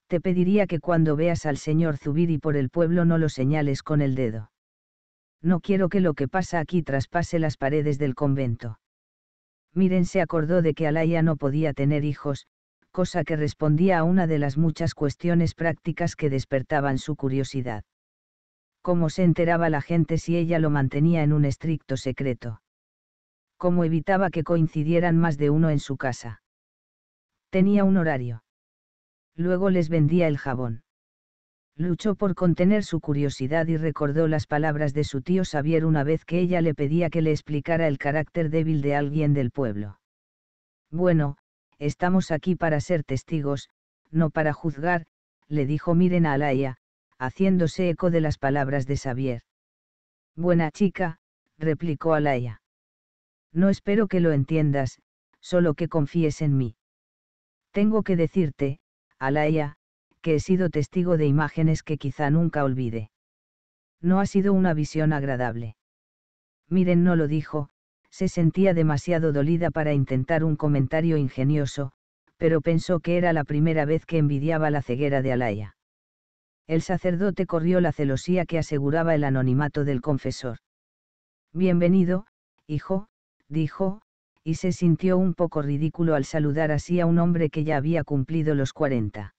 Te pediría que cuando veas al señor Zubiri por el pueblo no lo señales con el dedo. No quiero que lo que pasa aquí traspase las paredes del convento. Miren se acordó de que Alaya no podía tener hijos, cosa que respondía a una de las muchas cuestiones prácticas que despertaban su curiosidad. ¿Cómo se enteraba la gente si ella lo mantenía en un estricto secreto? ¿Cómo evitaba que coincidieran más de uno en su casa? Tenía un horario. Luego les vendía el jabón. Luchó por contener su curiosidad y recordó las palabras de su tío Xavier una vez que ella le pedía que le explicara el carácter débil de alguien del pueblo. Bueno, Estamos aquí para ser testigos, no para juzgar, le dijo Miren a Alaya, haciéndose eco de las palabras de Xavier. Buena chica, replicó Alaya. No espero que lo entiendas, solo que confíes en mí. Tengo que decirte, Alaya, que he sido testigo de imágenes que quizá nunca olvide. No ha sido una visión agradable. Miren no lo dijo, se sentía demasiado dolida para intentar un comentario ingenioso, pero pensó que era la primera vez que envidiaba la ceguera de Alaya. El sacerdote corrió la celosía que aseguraba el anonimato del confesor. Bienvenido, hijo, dijo, y se sintió un poco ridículo al saludar así a un hombre que ya había cumplido los cuarenta.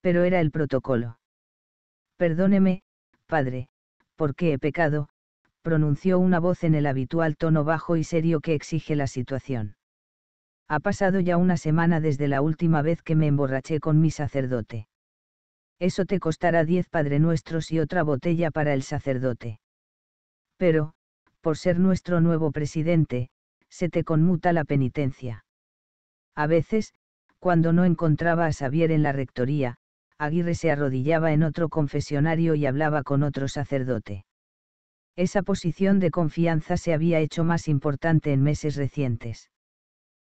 Pero era el protocolo. Perdóneme, padre, porque he pecado, pronunció una voz en el habitual tono bajo y serio que exige la situación. Ha pasado ya una semana desde la última vez que me emborraché con mi sacerdote. Eso te costará diez Padre Nuestros y otra botella para el sacerdote. Pero, por ser nuestro nuevo presidente, se te conmuta la penitencia. A veces, cuando no encontraba a Xavier en la rectoría, Aguirre se arrodillaba en otro confesionario y hablaba con otro sacerdote. Esa posición de confianza se había hecho más importante en meses recientes.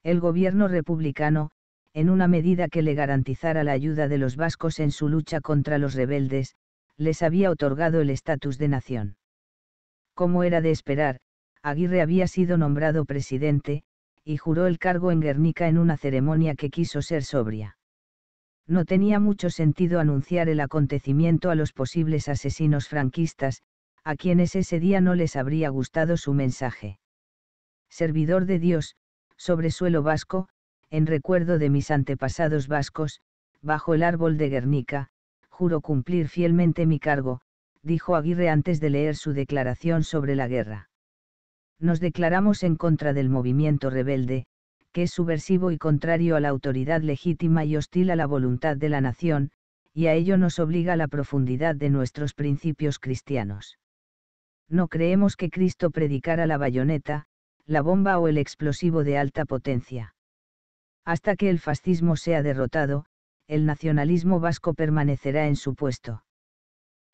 El gobierno republicano, en una medida que le garantizara la ayuda de los vascos en su lucha contra los rebeldes, les había otorgado el estatus de nación. Como era de esperar, Aguirre había sido nombrado presidente, y juró el cargo en Guernica en una ceremonia que quiso ser sobria. No tenía mucho sentido anunciar el acontecimiento a los posibles asesinos franquistas, a quienes ese día no les habría gustado su mensaje. Servidor de Dios, sobre suelo vasco, en recuerdo de mis antepasados vascos, bajo el árbol de Guernica, juro cumplir fielmente mi cargo, dijo Aguirre antes de leer su declaración sobre la guerra. Nos declaramos en contra del movimiento rebelde, que es subversivo y contrario a la autoridad legítima y hostil a la voluntad de la nación, y a ello nos obliga la profundidad de nuestros principios cristianos no creemos que Cristo predicara la bayoneta, la bomba o el explosivo de alta potencia. Hasta que el fascismo sea derrotado, el nacionalismo vasco permanecerá en su puesto.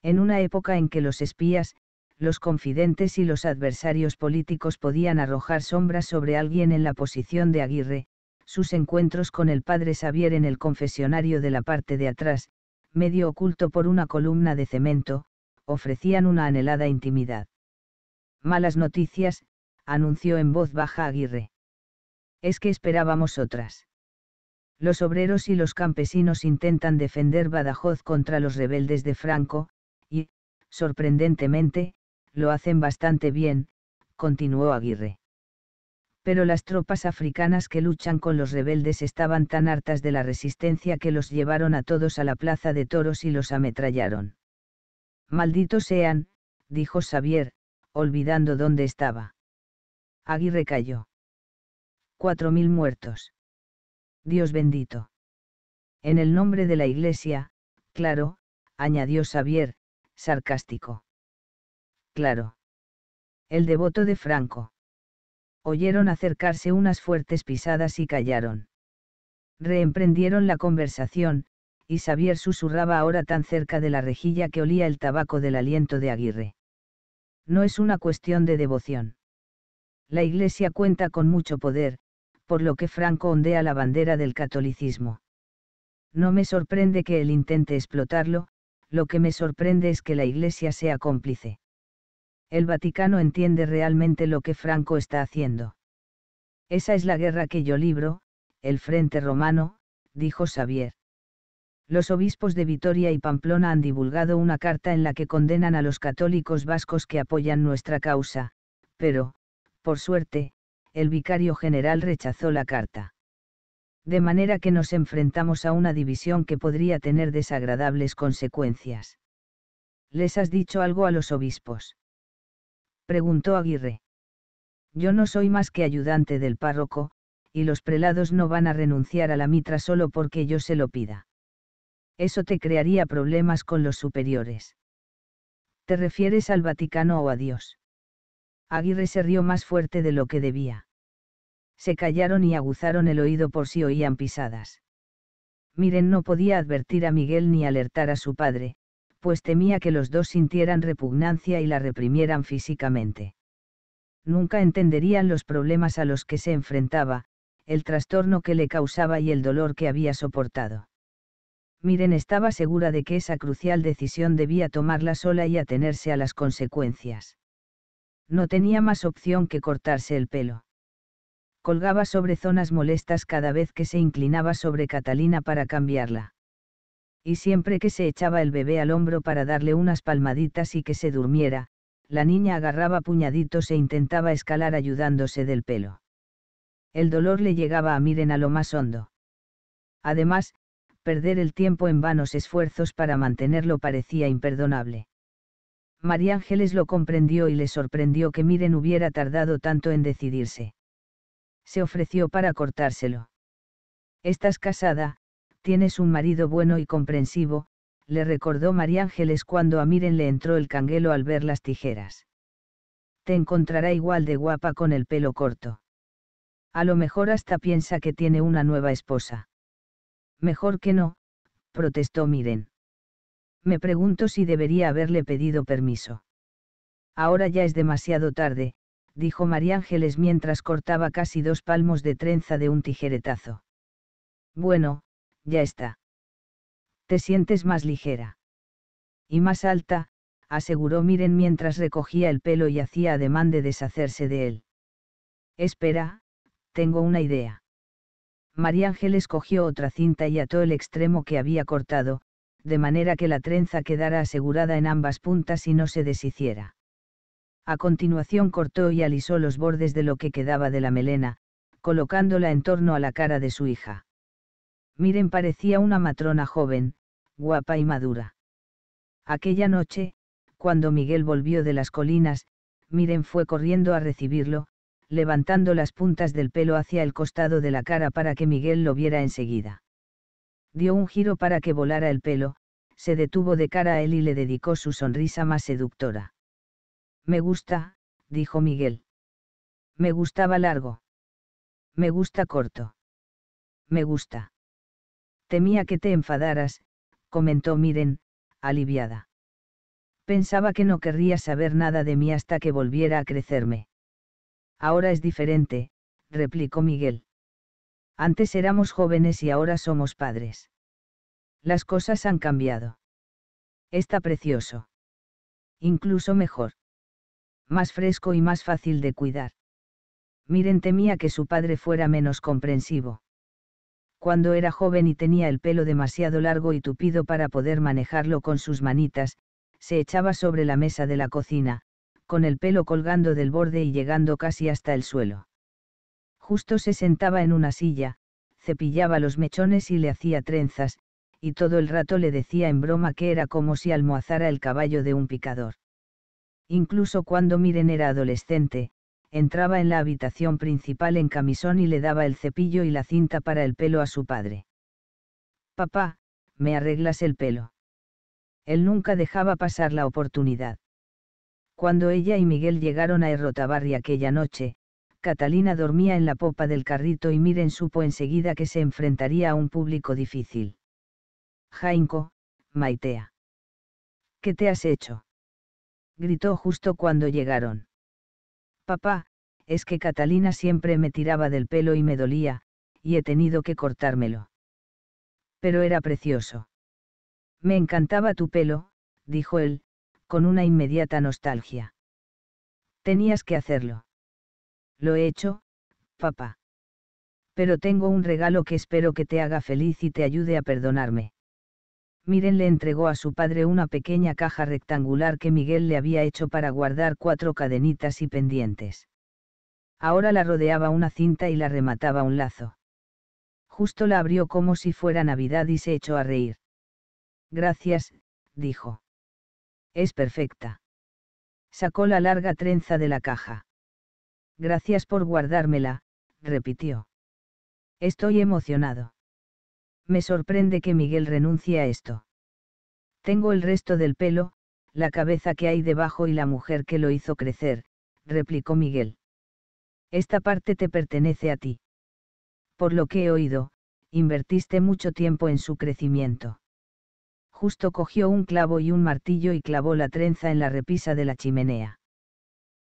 En una época en que los espías, los confidentes y los adversarios políticos podían arrojar sombras sobre alguien en la posición de Aguirre, sus encuentros con el padre Xavier en el confesionario de la parte de atrás, medio oculto por una columna de cemento, ofrecían una anhelada intimidad. Malas noticias, anunció en voz baja Aguirre. Es que esperábamos otras. Los obreros y los campesinos intentan defender Badajoz contra los rebeldes de Franco, y, sorprendentemente, lo hacen bastante bien, continuó Aguirre. Pero las tropas africanas que luchan con los rebeldes estaban tan hartas de la resistencia que los llevaron a todos a la plaza de toros y los ametrallaron. Malditos sean, dijo Xavier, olvidando dónde estaba. Aguirre cayó. Cuatro mil muertos. Dios bendito. En el nombre de la Iglesia, claro, añadió Xavier, sarcástico. Claro. El devoto de Franco. Oyeron acercarse unas fuertes pisadas y callaron reemprendieron la conversación, y Xavier susurraba ahora tan cerca de la rejilla que olía el tabaco del aliento de Aguirre. No es una cuestión de devoción. La Iglesia cuenta con mucho poder, por lo que Franco ondea la bandera del catolicismo. No me sorprende que él intente explotarlo, lo que me sorprende es que la Iglesia sea cómplice. El Vaticano entiende realmente lo que Franco está haciendo. Esa es la guerra que yo libro, el Frente Romano, dijo Xavier los obispos de Vitoria y Pamplona han divulgado una carta en la que condenan a los católicos vascos que apoyan nuestra causa, pero, por suerte, el vicario general rechazó la carta. De manera que nos enfrentamos a una división que podría tener desagradables consecuencias. ¿Les has dicho algo a los obispos? Preguntó Aguirre. Yo no soy más que ayudante del párroco, y los prelados no van a renunciar a la mitra solo porque yo se lo pida eso te crearía problemas con los superiores. ¿Te refieres al Vaticano o a Dios? Aguirre se rió más fuerte de lo que debía. Se callaron y aguzaron el oído por si oían pisadas. Miren no podía advertir a Miguel ni alertar a su padre, pues temía que los dos sintieran repugnancia y la reprimieran físicamente. Nunca entenderían los problemas a los que se enfrentaba, el trastorno que le causaba y el dolor que había soportado. Miren estaba segura de que esa crucial decisión debía tomarla sola y atenerse a las consecuencias. No tenía más opción que cortarse el pelo. Colgaba sobre zonas molestas cada vez que se inclinaba sobre Catalina para cambiarla. Y siempre que se echaba el bebé al hombro para darle unas palmaditas y que se durmiera, la niña agarraba puñaditos e intentaba escalar ayudándose del pelo. El dolor le llegaba a Miren a lo más hondo. Además, perder el tiempo en vanos esfuerzos para mantenerlo parecía imperdonable. María Ángeles lo comprendió y le sorprendió que Miren hubiera tardado tanto en decidirse. Se ofreció para cortárselo. Estás casada, tienes un marido bueno y comprensivo, le recordó María Ángeles cuando a Miren le entró el canguelo al ver las tijeras. Te encontrará igual de guapa con el pelo corto. A lo mejor hasta piensa que tiene una nueva esposa. Mejor que no, protestó Miren. Me pregunto si debería haberle pedido permiso. Ahora ya es demasiado tarde, dijo María Ángeles mientras cortaba casi dos palmos de trenza de un tijeretazo. Bueno, ya está. Te sientes más ligera. Y más alta, aseguró Miren mientras recogía el pelo y hacía ademán de deshacerse de él. Espera, tengo una idea. María Ángeles cogió otra cinta y ató el extremo que había cortado, de manera que la trenza quedara asegurada en ambas puntas y no se deshiciera. A continuación cortó y alisó los bordes de lo que quedaba de la melena, colocándola en torno a la cara de su hija. Miren parecía una matrona joven, guapa y madura. Aquella noche, cuando Miguel volvió de las colinas, Miren fue corriendo a recibirlo, levantando las puntas del pelo hacia el costado de la cara para que Miguel lo viera enseguida. Dio un giro para que volara el pelo, se detuvo de cara a él y le dedicó su sonrisa más seductora. Me gusta, dijo Miguel. Me gustaba largo. Me gusta corto. Me gusta. Temía que te enfadaras, comentó Miren, aliviada. Pensaba que no querría saber nada de mí hasta que volviera a crecerme. Ahora es diferente, replicó Miguel. Antes éramos jóvenes y ahora somos padres. Las cosas han cambiado. Está precioso. Incluso mejor. Más fresco y más fácil de cuidar. Miren temía que su padre fuera menos comprensivo. Cuando era joven y tenía el pelo demasiado largo y tupido para poder manejarlo con sus manitas, se echaba sobre la mesa de la cocina, con el pelo colgando del borde y llegando casi hasta el suelo. Justo se sentaba en una silla, cepillaba los mechones y le hacía trenzas, y todo el rato le decía en broma que era como si almohazara el caballo de un picador. Incluso cuando Miren era adolescente, entraba en la habitación principal en camisón y le daba el cepillo y la cinta para el pelo a su padre. Papá, me arreglas el pelo. Él nunca dejaba pasar la oportunidad. Cuando ella y Miguel llegaron a Errotabarri aquella noche, Catalina dormía en la popa del carrito y Miren supo enseguida que se enfrentaría a un público difícil. Jainco, Maitea. ¿Qué te has hecho? gritó justo cuando llegaron. Papá, es que Catalina siempre me tiraba del pelo y me dolía, y he tenido que cortármelo. Pero era precioso. Me encantaba tu pelo, dijo él, con una inmediata nostalgia. Tenías que hacerlo. Lo he hecho, papá. Pero tengo un regalo que espero que te haga feliz y te ayude a perdonarme. Miren le entregó a su padre una pequeña caja rectangular que Miguel le había hecho para guardar cuatro cadenitas y pendientes. Ahora la rodeaba una cinta y la remataba un lazo. Justo la abrió como si fuera Navidad y se echó a reír. Gracias, dijo. Es perfecta. Sacó la larga trenza de la caja. Gracias por guardármela, repitió. Estoy emocionado. Me sorprende que Miguel renuncie a esto. Tengo el resto del pelo, la cabeza que hay debajo y la mujer que lo hizo crecer, replicó Miguel. Esta parte te pertenece a ti. Por lo que he oído, invertiste mucho tiempo en su crecimiento justo cogió un clavo y un martillo y clavó la trenza en la repisa de la chimenea.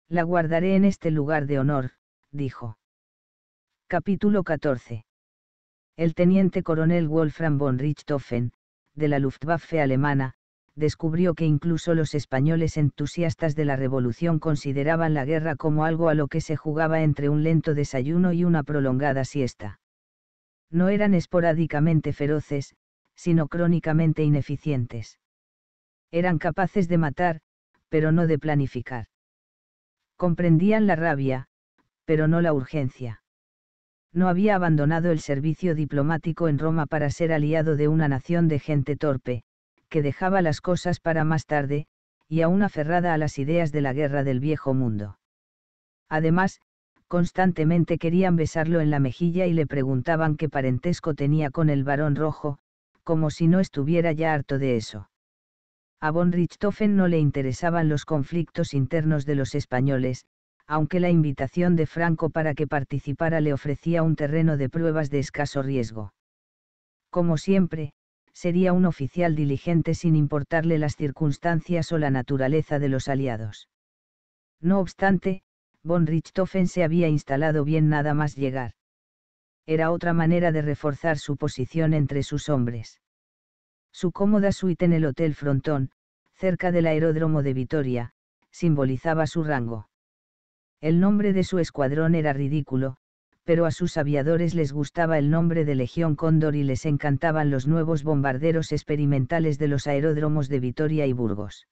La guardaré en este lugar de honor, dijo. Capítulo 14. El teniente coronel Wolfram von Richthofen, de la Luftwaffe alemana, descubrió que incluso los españoles entusiastas de la revolución consideraban la guerra como algo a lo que se jugaba entre un lento desayuno y una prolongada siesta. No eran esporádicamente feroces, sino crónicamente ineficientes. Eran capaces de matar, pero no de planificar. Comprendían la rabia, pero no la urgencia. No había abandonado el servicio diplomático en Roma para ser aliado de una nación de gente torpe, que dejaba las cosas para más tarde, y aún aferrada a las ideas de la guerra del viejo mundo. Además, constantemente querían besarlo en la mejilla y le preguntaban qué parentesco tenía con el varón rojo, como si no estuviera ya harto de eso. A von Richthofen no le interesaban los conflictos internos de los españoles, aunque la invitación de Franco para que participara le ofrecía un terreno de pruebas de escaso riesgo. Como siempre, sería un oficial diligente sin importarle las circunstancias o la naturaleza de los aliados. No obstante, von Richthofen se había instalado bien nada más llegar era otra manera de reforzar su posición entre sus hombres. Su cómoda suite en el Hotel Frontón, cerca del aeródromo de Vitoria, simbolizaba su rango. El nombre de su escuadrón era ridículo, pero a sus aviadores les gustaba el nombre de Legión Cóndor y les encantaban los nuevos bombarderos experimentales de los aeródromos de Vitoria y Burgos.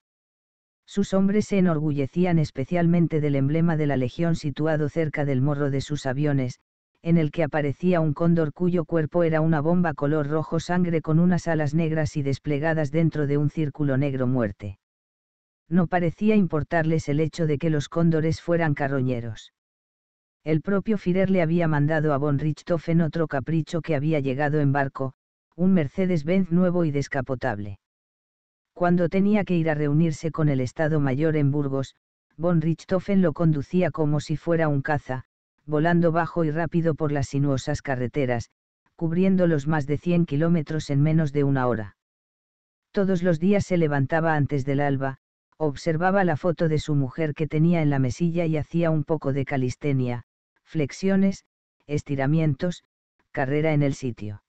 Sus hombres se enorgullecían especialmente del emblema de la Legión situado cerca del morro de sus aviones, en el que aparecía un cóndor cuyo cuerpo era una bomba color rojo sangre con unas alas negras y desplegadas dentro de un círculo negro muerte. No parecía importarles el hecho de que los cóndores fueran carroñeros. El propio Firer le había mandado a von Richthofen otro capricho que había llegado en barco, un Mercedes-Benz nuevo y descapotable. Cuando tenía que ir a reunirse con el Estado Mayor en Burgos, von Richthofen lo conducía como si fuera un caza, volando bajo y rápido por las sinuosas carreteras, cubriendo los más de 100 kilómetros en menos de una hora. Todos los días se levantaba antes del alba, observaba la foto de su mujer que tenía en la mesilla y hacía un poco de calistenia, flexiones, estiramientos, carrera en el sitio.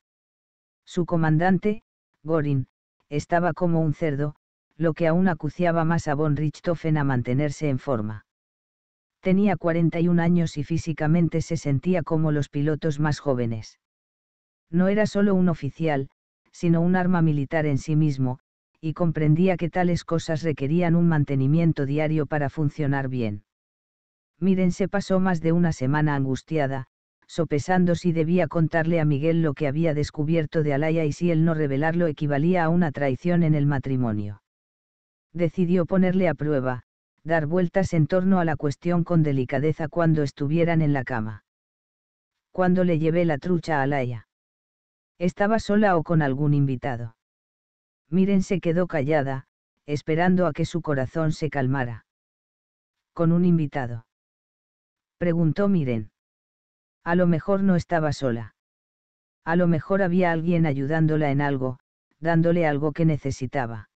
Su comandante, Gorin, estaba como un cerdo, lo que aún acuciaba más a von Richthofen a mantenerse en forma tenía 41 años y físicamente se sentía como los pilotos más jóvenes. No era solo un oficial, sino un arma militar en sí mismo, y comprendía que tales cosas requerían un mantenimiento diario para funcionar bien. Miren se pasó más de una semana angustiada, sopesando si debía contarle a Miguel lo que había descubierto de Alaya y si el no revelarlo equivalía a una traición en el matrimonio. Decidió ponerle a prueba, dar vueltas en torno a la cuestión con delicadeza cuando estuvieran en la cama. Cuando le llevé la trucha a Laia. ¿Estaba sola o con algún invitado? Miren se quedó callada, esperando a que su corazón se calmara. ¿Con un invitado? Preguntó Miren. A lo mejor no estaba sola. A lo mejor había alguien ayudándola en algo, dándole algo que necesitaba.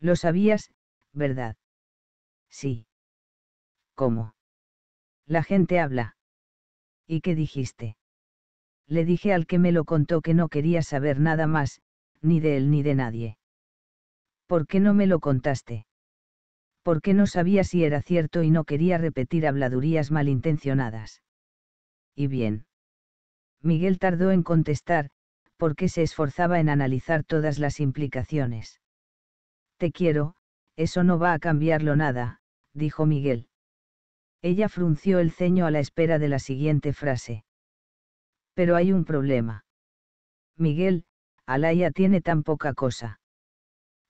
Lo sabías, ¿verdad? Sí. ¿Cómo? La gente habla. ¿Y qué dijiste? Le dije al que me lo contó que no quería saber nada más, ni de él ni de nadie. ¿Por qué no me lo contaste? Porque no sabía si era cierto y no quería repetir habladurías malintencionadas. Y bien. Miguel tardó en contestar, porque se esforzaba en analizar todas las implicaciones. Te quiero, eso no va a cambiarlo nada, dijo Miguel. Ella frunció el ceño a la espera de la siguiente frase. Pero hay un problema. Miguel, Alaya tiene tan poca cosa.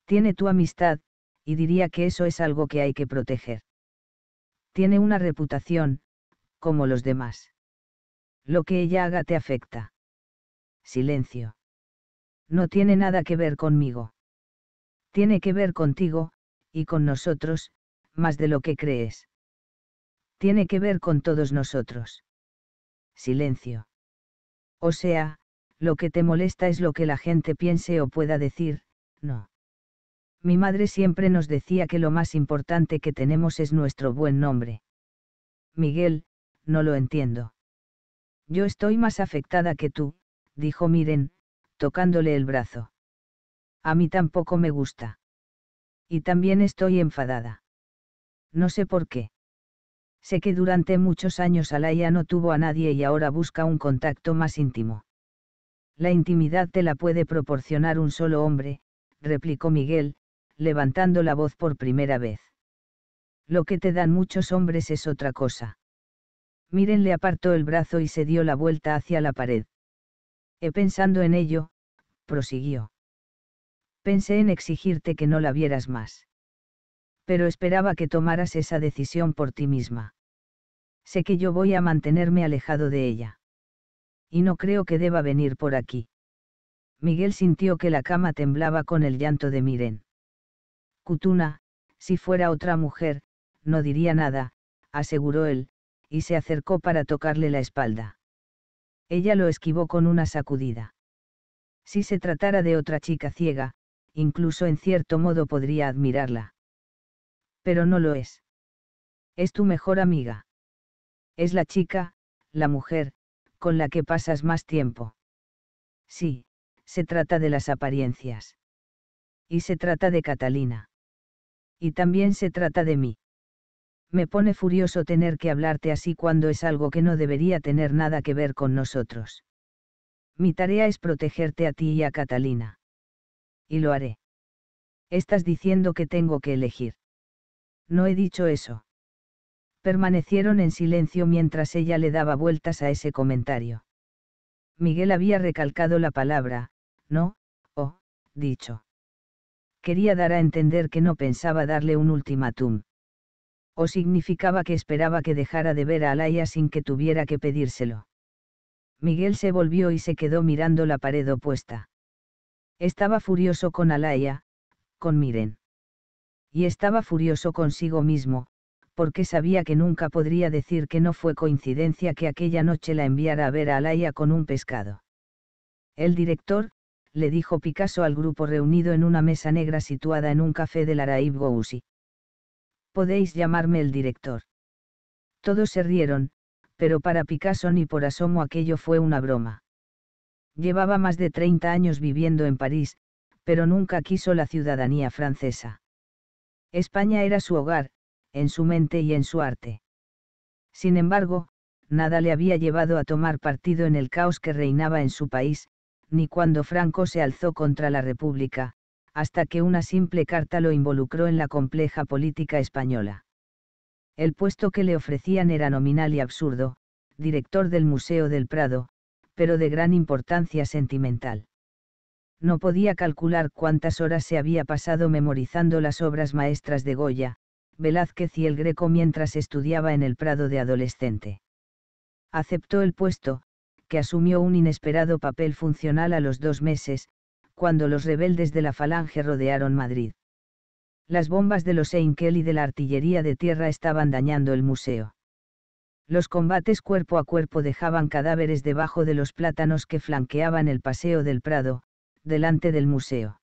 Tiene tu amistad, y diría que eso es algo que hay que proteger. Tiene una reputación, como los demás. Lo que ella haga te afecta. Silencio. No tiene nada que ver conmigo. Tiene que ver contigo, y con nosotros, más de lo que crees. Tiene que ver con todos nosotros. Silencio. O sea, lo que te molesta es lo que la gente piense o pueda decir, no. Mi madre siempre nos decía que lo más importante que tenemos es nuestro buen nombre. Miguel, no lo entiendo. Yo estoy más afectada que tú, dijo Miren, tocándole el brazo. A mí tampoco me gusta. Y también estoy enfadada. No sé por qué. Sé que durante muchos años Alaya no tuvo a nadie y ahora busca un contacto más íntimo. La intimidad te la puede proporcionar un solo hombre, replicó Miguel, levantando la voz por primera vez. Lo que te dan muchos hombres es otra cosa. Miren le apartó el brazo y se dio la vuelta hacia la pared. He pensando en ello, prosiguió. Pensé en exigirte que no la vieras más pero esperaba que tomaras esa decisión por ti misma. Sé que yo voy a mantenerme alejado de ella. Y no creo que deba venir por aquí. Miguel sintió que la cama temblaba con el llanto de Miren. Kutuna, si fuera otra mujer, no diría nada, aseguró él, y se acercó para tocarle la espalda. Ella lo esquivó con una sacudida. Si se tratara de otra chica ciega, incluso en cierto modo podría admirarla pero no lo es. Es tu mejor amiga. Es la chica, la mujer, con la que pasas más tiempo. Sí, se trata de las apariencias. Y se trata de Catalina. Y también se trata de mí. Me pone furioso tener que hablarte así cuando es algo que no debería tener nada que ver con nosotros. Mi tarea es protegerte a ti y a Catalina. Y lo haré. Estás diciendo que tengo que elegir. No he dicho eso. Permanecieron en silencio mientras ella le daba vueltas a ese comentario. Miguel había recalcado la palabra, no, o, dicho. Quería dar a entender que no pensaba darle un ultimátum. O significaba que esperaba que dejara de ver a Alaya sin que tuviera que pedírselo. Miguel se volvió y se quedó mirando la pared opuesta. Estaba furioso con Alaya, con Miren y estaba furioso consigo mismo, porque sabía que nunca podría decir que no fue coincidencia que aquella noche la enviara a ver a Alaya con un pescado. El director, le dijo Picasso al grupo reunido en una mesa negra situada en un café del Araib Gousi. Podéis llamarme el director. Todos se rieron, pero para Picasso ni por asomo aquello fue una broma. Llevaba más de 30 años viviendo en París, pero nunca quiso la ciudadanía francesa. España era su hogar, en su mente y en su arte. Sin embargo, nada le había llevado a tomar partido en el caos que reinaba en su país, ni cuando Franco se alzó contra la República, hasta que una simple carta lo involucró en la compleja política española. El puesto que le ofrecían era nominal y absurdo, director del Museo del Prado, pero de gran importancia sentimental. No podía calcular cuántas horas se había pasado memorizando las obras maestras de Goya, Velázquez y el Greco mientras estudiaba en el Prado de adolescente. Aceptó el puesto, que asumió un inesperado papel funcional a los dos meses, cuando los rebeldes de la Falange rodearon Madrid. Las bombas de los Einkel y de la artillería de tierra estaban dañando el museo. Los combates cuerpo a cuerpo dejaban cadáveres debajo de los plátanos que flanqueaban el paseo del Prado, delante del museo.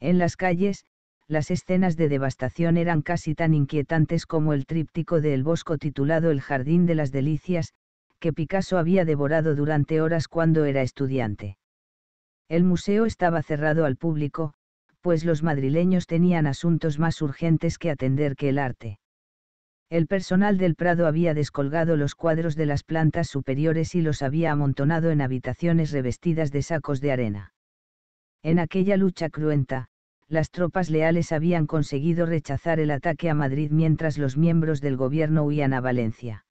En las calles, las escenas de devastación eran casi tan inquietantes como el tríptico de El Bosco titulado El Jardín de las Delicias, que Picasso había devorado durante horas cuando era estudiante. El museo estaba cerrado al público, pues los madrileños tenían asuntos más urgentes que atender que el arte. El personal del Prado había descolgado los cuadros de las plantas superiores y los había amontonado en habitaciones revestidas de sacos de arena. En aquella lucha cruenta, las tropas leales habían conseguido rechazar el ataque a Madrid mientras los miembros del gobierno huían a Valencia.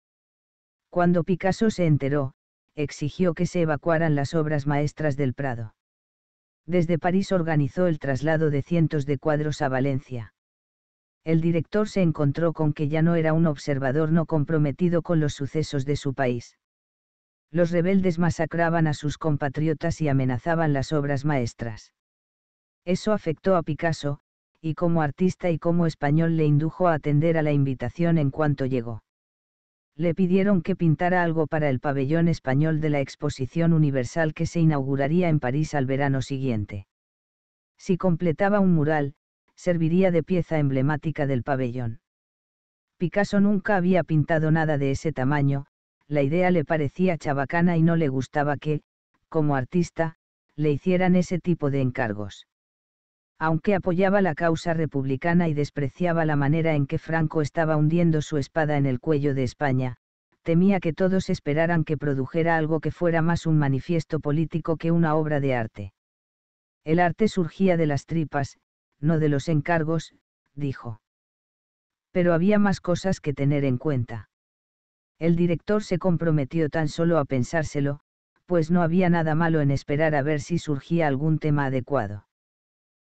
Cuando Picasso se enteró, exigió que se evacuaran las obras maestras del Prado. Desde París organizó el traslado de cientos de cuadros a Valencia. El director se encontró con que ya no era un observador no comprometido con los sucesos de su país los rebeldes masacraban a sus compatriotas y amenazaban las obras maestras. Eso afectó a Picasso, y como artista y como español le indujo a atender a la invitación en cuanto llegó. Le pidieron que pintara algo para el pabellón español de la Exposición Universal que se inauguraría en París al verano siguiente. Si completaba un mural, serviría de pieza emblemática del pabellón. Picasso nunca había pintado nada de ese tamaño, la idea le parecía chabacana y no le gustaba que, como artista, le hicieran ese tipo de encargos. Aunque apoyaba la causa republicana y despreciaba la manera en que Franco estaba hundiendo su espada en el cuello de España, temía que todos esperaran que produjera algo que fuera más un manifiesto político que una obra de arte. El arte surgía de las tripas, no de los encargos, dijo. Pero había más cosas que tener en cuenta el director se comprometió tan solo a pensárselo, pues no había nada malo en esperar a ver si surgía algún tema adecuado.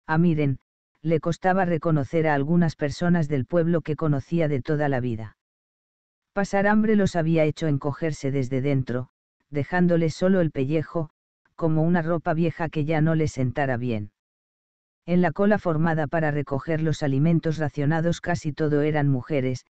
A Miren, le costaba reconocer a algunas personas del pueblo que conocía de toda la vida. Pasar hambre los había hecho encogerse desde dentro, dejándole solo el pellejo, como una ropa vieja que ya no le sentara bien. En la cola formada para recoger los alimentos racionados casi todo eran mujeres,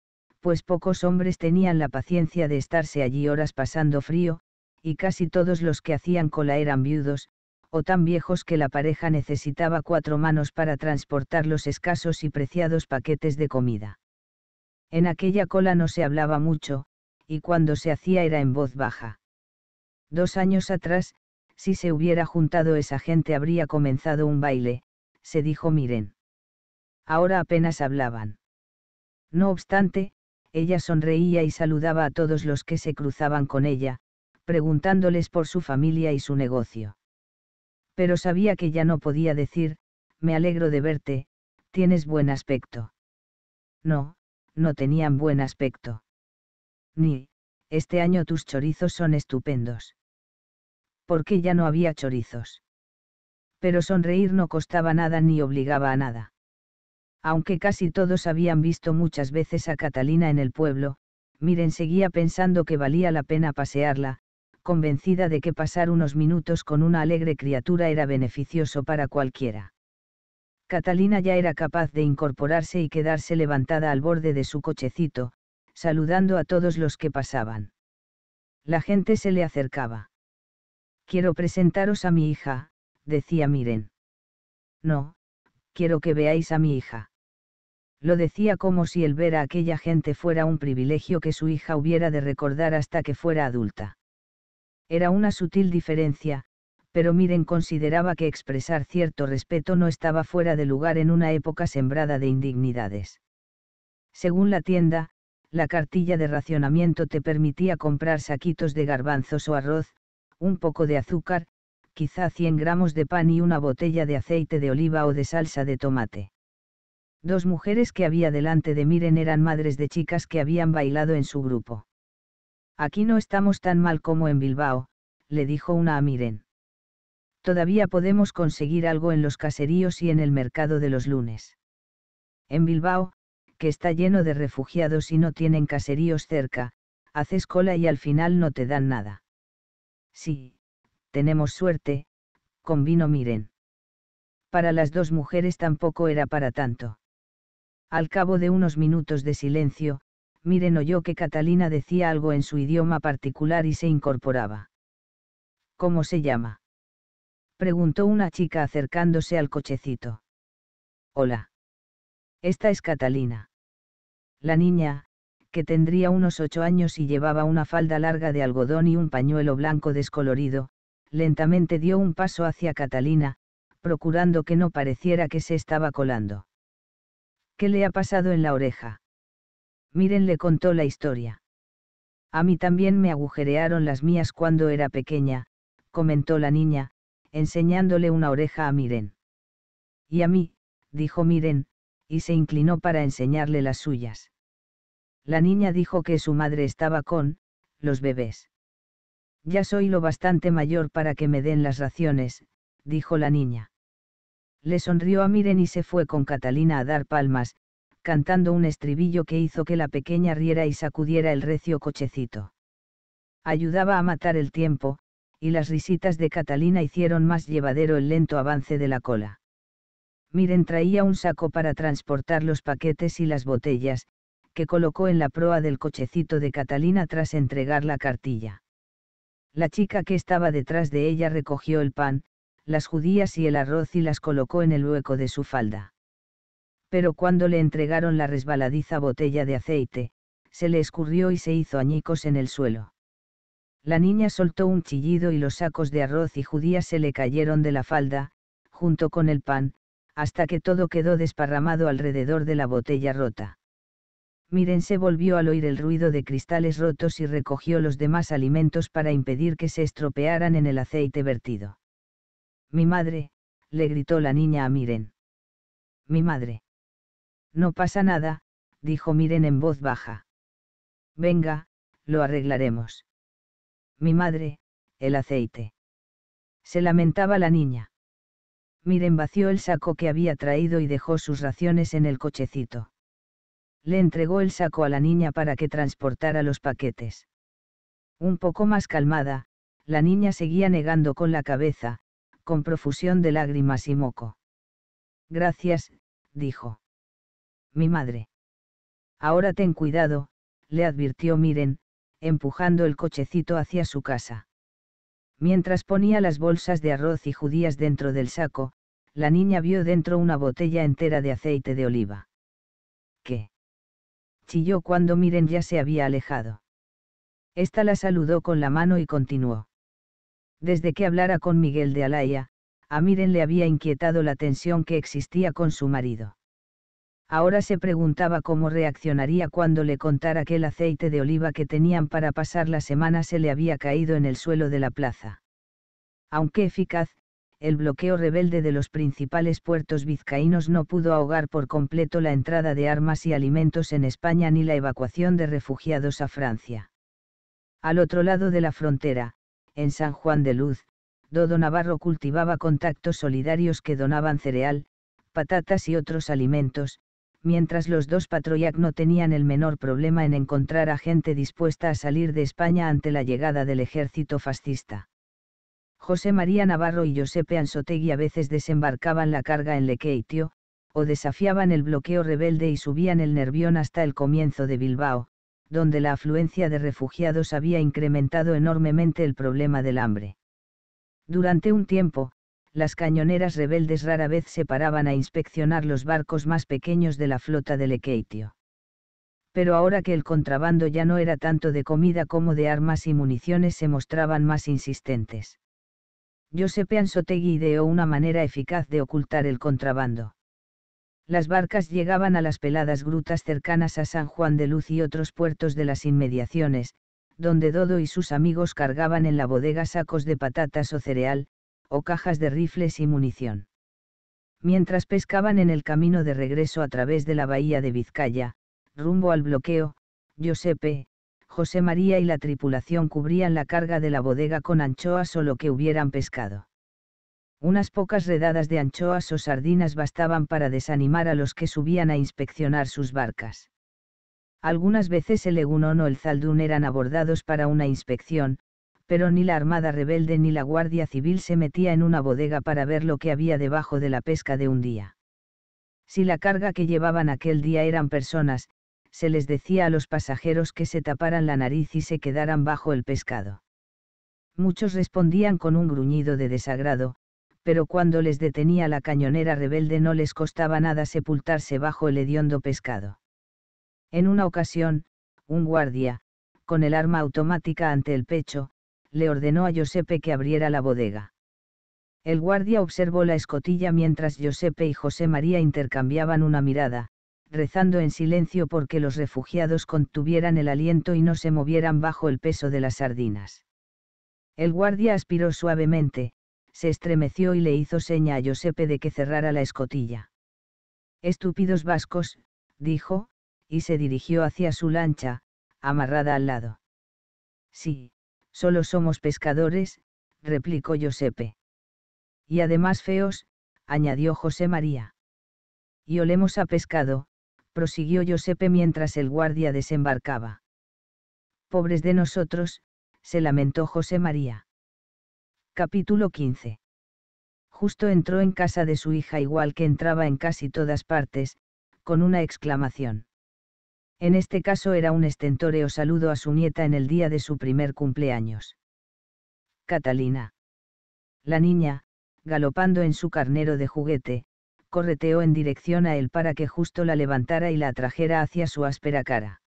pues pocos hombres tenían la paciencia de estarse allí horas pasando frío, y casi todos los que hacían cola eran viudos, o tan viejos que la pareja necesitaba cuatro manos para transportar los escasos y preciados paquetes de comida. En aquella cola no se hablaba mucho, y cuando se hacía era en voz baja. Dos años atrás, si se hubiera juntado esa gente habría comenzado un baile, se dijo Miren. Ahora apenas hablaban. No obstante, ella sonreía y saludaba a todos los que se cruzaban con ella, preguntándoles por su familia y su negocio. Pero sabía que ya no podía decir, me alegro de verte, tienes buen aspecto. No, no tenían buen aspecto. Ni, este año tus chorizos son estupendos. Porque ya no había chorizos. Pero sonreír no costaba nada ni obligaba a nada aunque casi todos habían visto muchas veces a Catalina en el pueblo, Miren seguía pensando que valía la pena pasearla, convencida de que pasar unos minutos con una alegre criatura era beneficioso para cualquiera. Catalina ya era capaz de incorporarse y quedarse levantada al borde de su cochecito, saludando a todos los que pasaban. La gente se le acercaba. Quiero presentaros a mi hija, decía Miren. No, quiero que veáis a mi hija. Lo decía como si el ver a aquella gente fuera un privilegio que su hija hubiera de recordar hasta que fuera adulta. Era una sutil diferencia, pero Miren consideraba que expresar cierto respeto no estaba fuera de lugar en una época sembrada de indignidades. Según la tienda, la cartilla de racionamiento te permitía comprar saquitos de garbanzos o arroz, un poco de azúcar, quizá 100 gramos de pan y una botella de aceite de oliva o de salsa de tomate. Dos mujeres que había delante de Miren eran madres de chicas que habían bailado en su grupo. Aquí no estamos tan mal como en Bilbao, le dijo una a Miren. Todavía podemos conseguir algo en los caseríos y en el mercado de los lunes. En Bilbao, que está lleno de refugiados y no tienen caseríos cerca, haces cola y al final no te dan nada. Sí, tenemos suerte, convino Miren. Para las dos mujeres tampoco era para tanto. Al cabo de unos minutos de silencio, Miren oyó que Catalina decía algo en su idioma particular y se incorporaba. ¿Cómo se llama? Preguntó una chica acercándose al cochecito. Hola. Esta es Catalina. La niña, que tendría unos ocho años y llevaba una falda larga de algodón y un pañuelo blanco descolorido, lentamente dio un paso hacia Catalina, procurando que no pareciera que se estaba colando. ¿Qué le ha pasado en la oreja? Miren le contó la historia. A mí también me agujerearon las mías cuando era pequeña, comentó la niña, enseñándole una oreja a Miren. Y a mí, dijo Miren, y se inclinó para enseñarle las suyas. La niña dijo que su madre estaba con, los bebés. Ya soy lo bastante mayor para que me den las raciones, dijo la niña le sonrió a Miren y se fue con Catalina a dar palmas, cantando un estribillo que hizo que la pequeña riera y sacudiera el recio cochecito. Ayudaba a matar el tiempo, y las risitas de Catalina hicieron más llevadero el lento avance de la cola. Miren traía un saco para transportar los paquetes y las botellas, que colocó en la proa del cochecito de Catalina tras entregar la cartilla. La chica que estaba detrás de ella recogió el pan, las judías y el arroz y las colocó en el hueco de su falda. Pero cuando le entregaron la resbaladiza botella de aceite, se le escurrió y se hizo añicos en el suelo. La niña soltó un chillido y los sacos de arroz y judías se le cayeron de la falda, junto con el pan, hasta que todo quedó desparramado alrededor de la botella rota. Miren se volvió al oír el ruido de cristales rotos y recogió los demás alimentos para impedir que se estropearan en el aceite vertido. Mi madre, le gritó la niña a Miren. Mi madre. No pasa nada, dijo Miren en voz baja. Venga, lo arreglaremos. Mi madre, el aceite. Se lamentaba la niña. Miren vació el saco que había traído y dejó sus raciones en el cochecito. Le entregó el saco a la niña para que transportara los paquetes. Un poco más calmada, la niña seguía negando con la cabeza, con profusión de lágrimas y moco. Gracias, dijo. Mi madre. Ahora ten cuidado, le advirtió Miren, empujando el cochecito hacia su casa. Mientras ponía las bolsas de arroz y judías dentro del saco, la niña vio dentro una botella entera de aceite de oliva. ¿Qué? chilló cuando Miren ya se había alejado. Esta la saludó con la mano y continuó. Desde que hablara con Miguel de Alaya, a Miren le había inquietado la tensión que existía con su marido. Ahora se preguntaba cómo reaccionaría cuando le contara que el aceite de oliva que tenían para pasar la semana se le había caído en el suelo de la plaza. Aunque eficaz, el bloqueo rebelde de los principales puertos vizcaínos no pudo ahogar por completo la entrada de armas y alimentos en España ni la evacuación de refugiados a Francia. Al otro lado de la frontera, en San Juan de Luz, Dodo Navarro cultivaba contactos solidarios que donaban cereal, patatas y otros alimentos, mientras los dos Patroyac no tenían el menor problema en encontrar a gente dispuesta a salir de España ante la llegada del ejército fascista. José María Navarro y Josepe Anzotegui a veces desembarcaban la carga en Lequeitio, o desafiaban el bloqueo rebelde y subían el Nervión hasta el comienzo de Bilbao, donde la afluencia de refugiados había incrementado enormemente el problema del hambre. Durante un tiempo, las cañoneras rebeldes rara vez se paraban a inspeccionar los barcos más pequeños de la flota del Equeitio. Pero ahora que el contrabando ya no era tanto de comida como de armas y municiones se mostraban más insistentes. José Ansotegui ideó una manera eficaz de ocultar el contrabando las barcas llegaban a las peladas grutas cercanas a San Juan de Luz y otros puertos de las inmediaciones, donde Dodo y sus amigos cargaban en la bodega sacos de patatas o cereal, o cajas de rifles y munición. Mientras pescaban en el camino de regreso a través de la bahía de Vizcaya, rumbo al bloqueo, Giuseppe, José María y la tripulación cubrían la carga de la bodega con anchoas o lo que hubieran pescado. Unas pocas redadas de anchoas o sardinas bastaban para desanimar a los que subían a inspeccionar sus barcas. Algunas veces el legunón o el Zaldún eran abordados para una inspección, pero ni la Armada Rebelde ni la Guardia Civil se metía en una bodega para ver lo que había debajo de la pesca de un día. Si la carga que llevaban aquel día eran personas, se les decía a los pasajeros que se taparan la nariz y se quedaran bajo el pescado. Muchos respondían con un gruñido de desagrado, pero cuando les detenía la cañonera rebelde no les costaba nada sepultarse bajo el hediondo pescado. En una ocasión, un guardia, con el arma automática ante el pecho, le ordenó a Giuseppe que abriera la bodega. El guardia observó la escotilla mientras Giuseppe y José María intercambiaban una mirada, rezando en silencio porque los refugiados contuvieran el aliento y no se movieran bajo el peso de las sardinas. El guardia aspiró suavemente, se estremeció y le hizo seña a Giuseppe de que cerrara la escotilla. Estúpidos vascos, dijo, y se dirigió hacia su lancha, amarrada al lado. Sí, solo somos pescadores, replicó Giuseppe. Y además feos, añadió José María. Y olemos a pescado, prosiguió Giuseppe mientras el guardia desembarcaba. Pobres de nosotros, se lamentó José María. Capítulo 15. Justo entró en casa de su hija igual que entraba en casi todas partes, con una exclamación. En este caso era un estentóreo saludo a su nieta en el día de su primer cumpleaños. Catalina. La niña, galopando en su carnero de juguete, correteó en dirección a él para que justo la levantara y la atrajera hacia su áspera cara.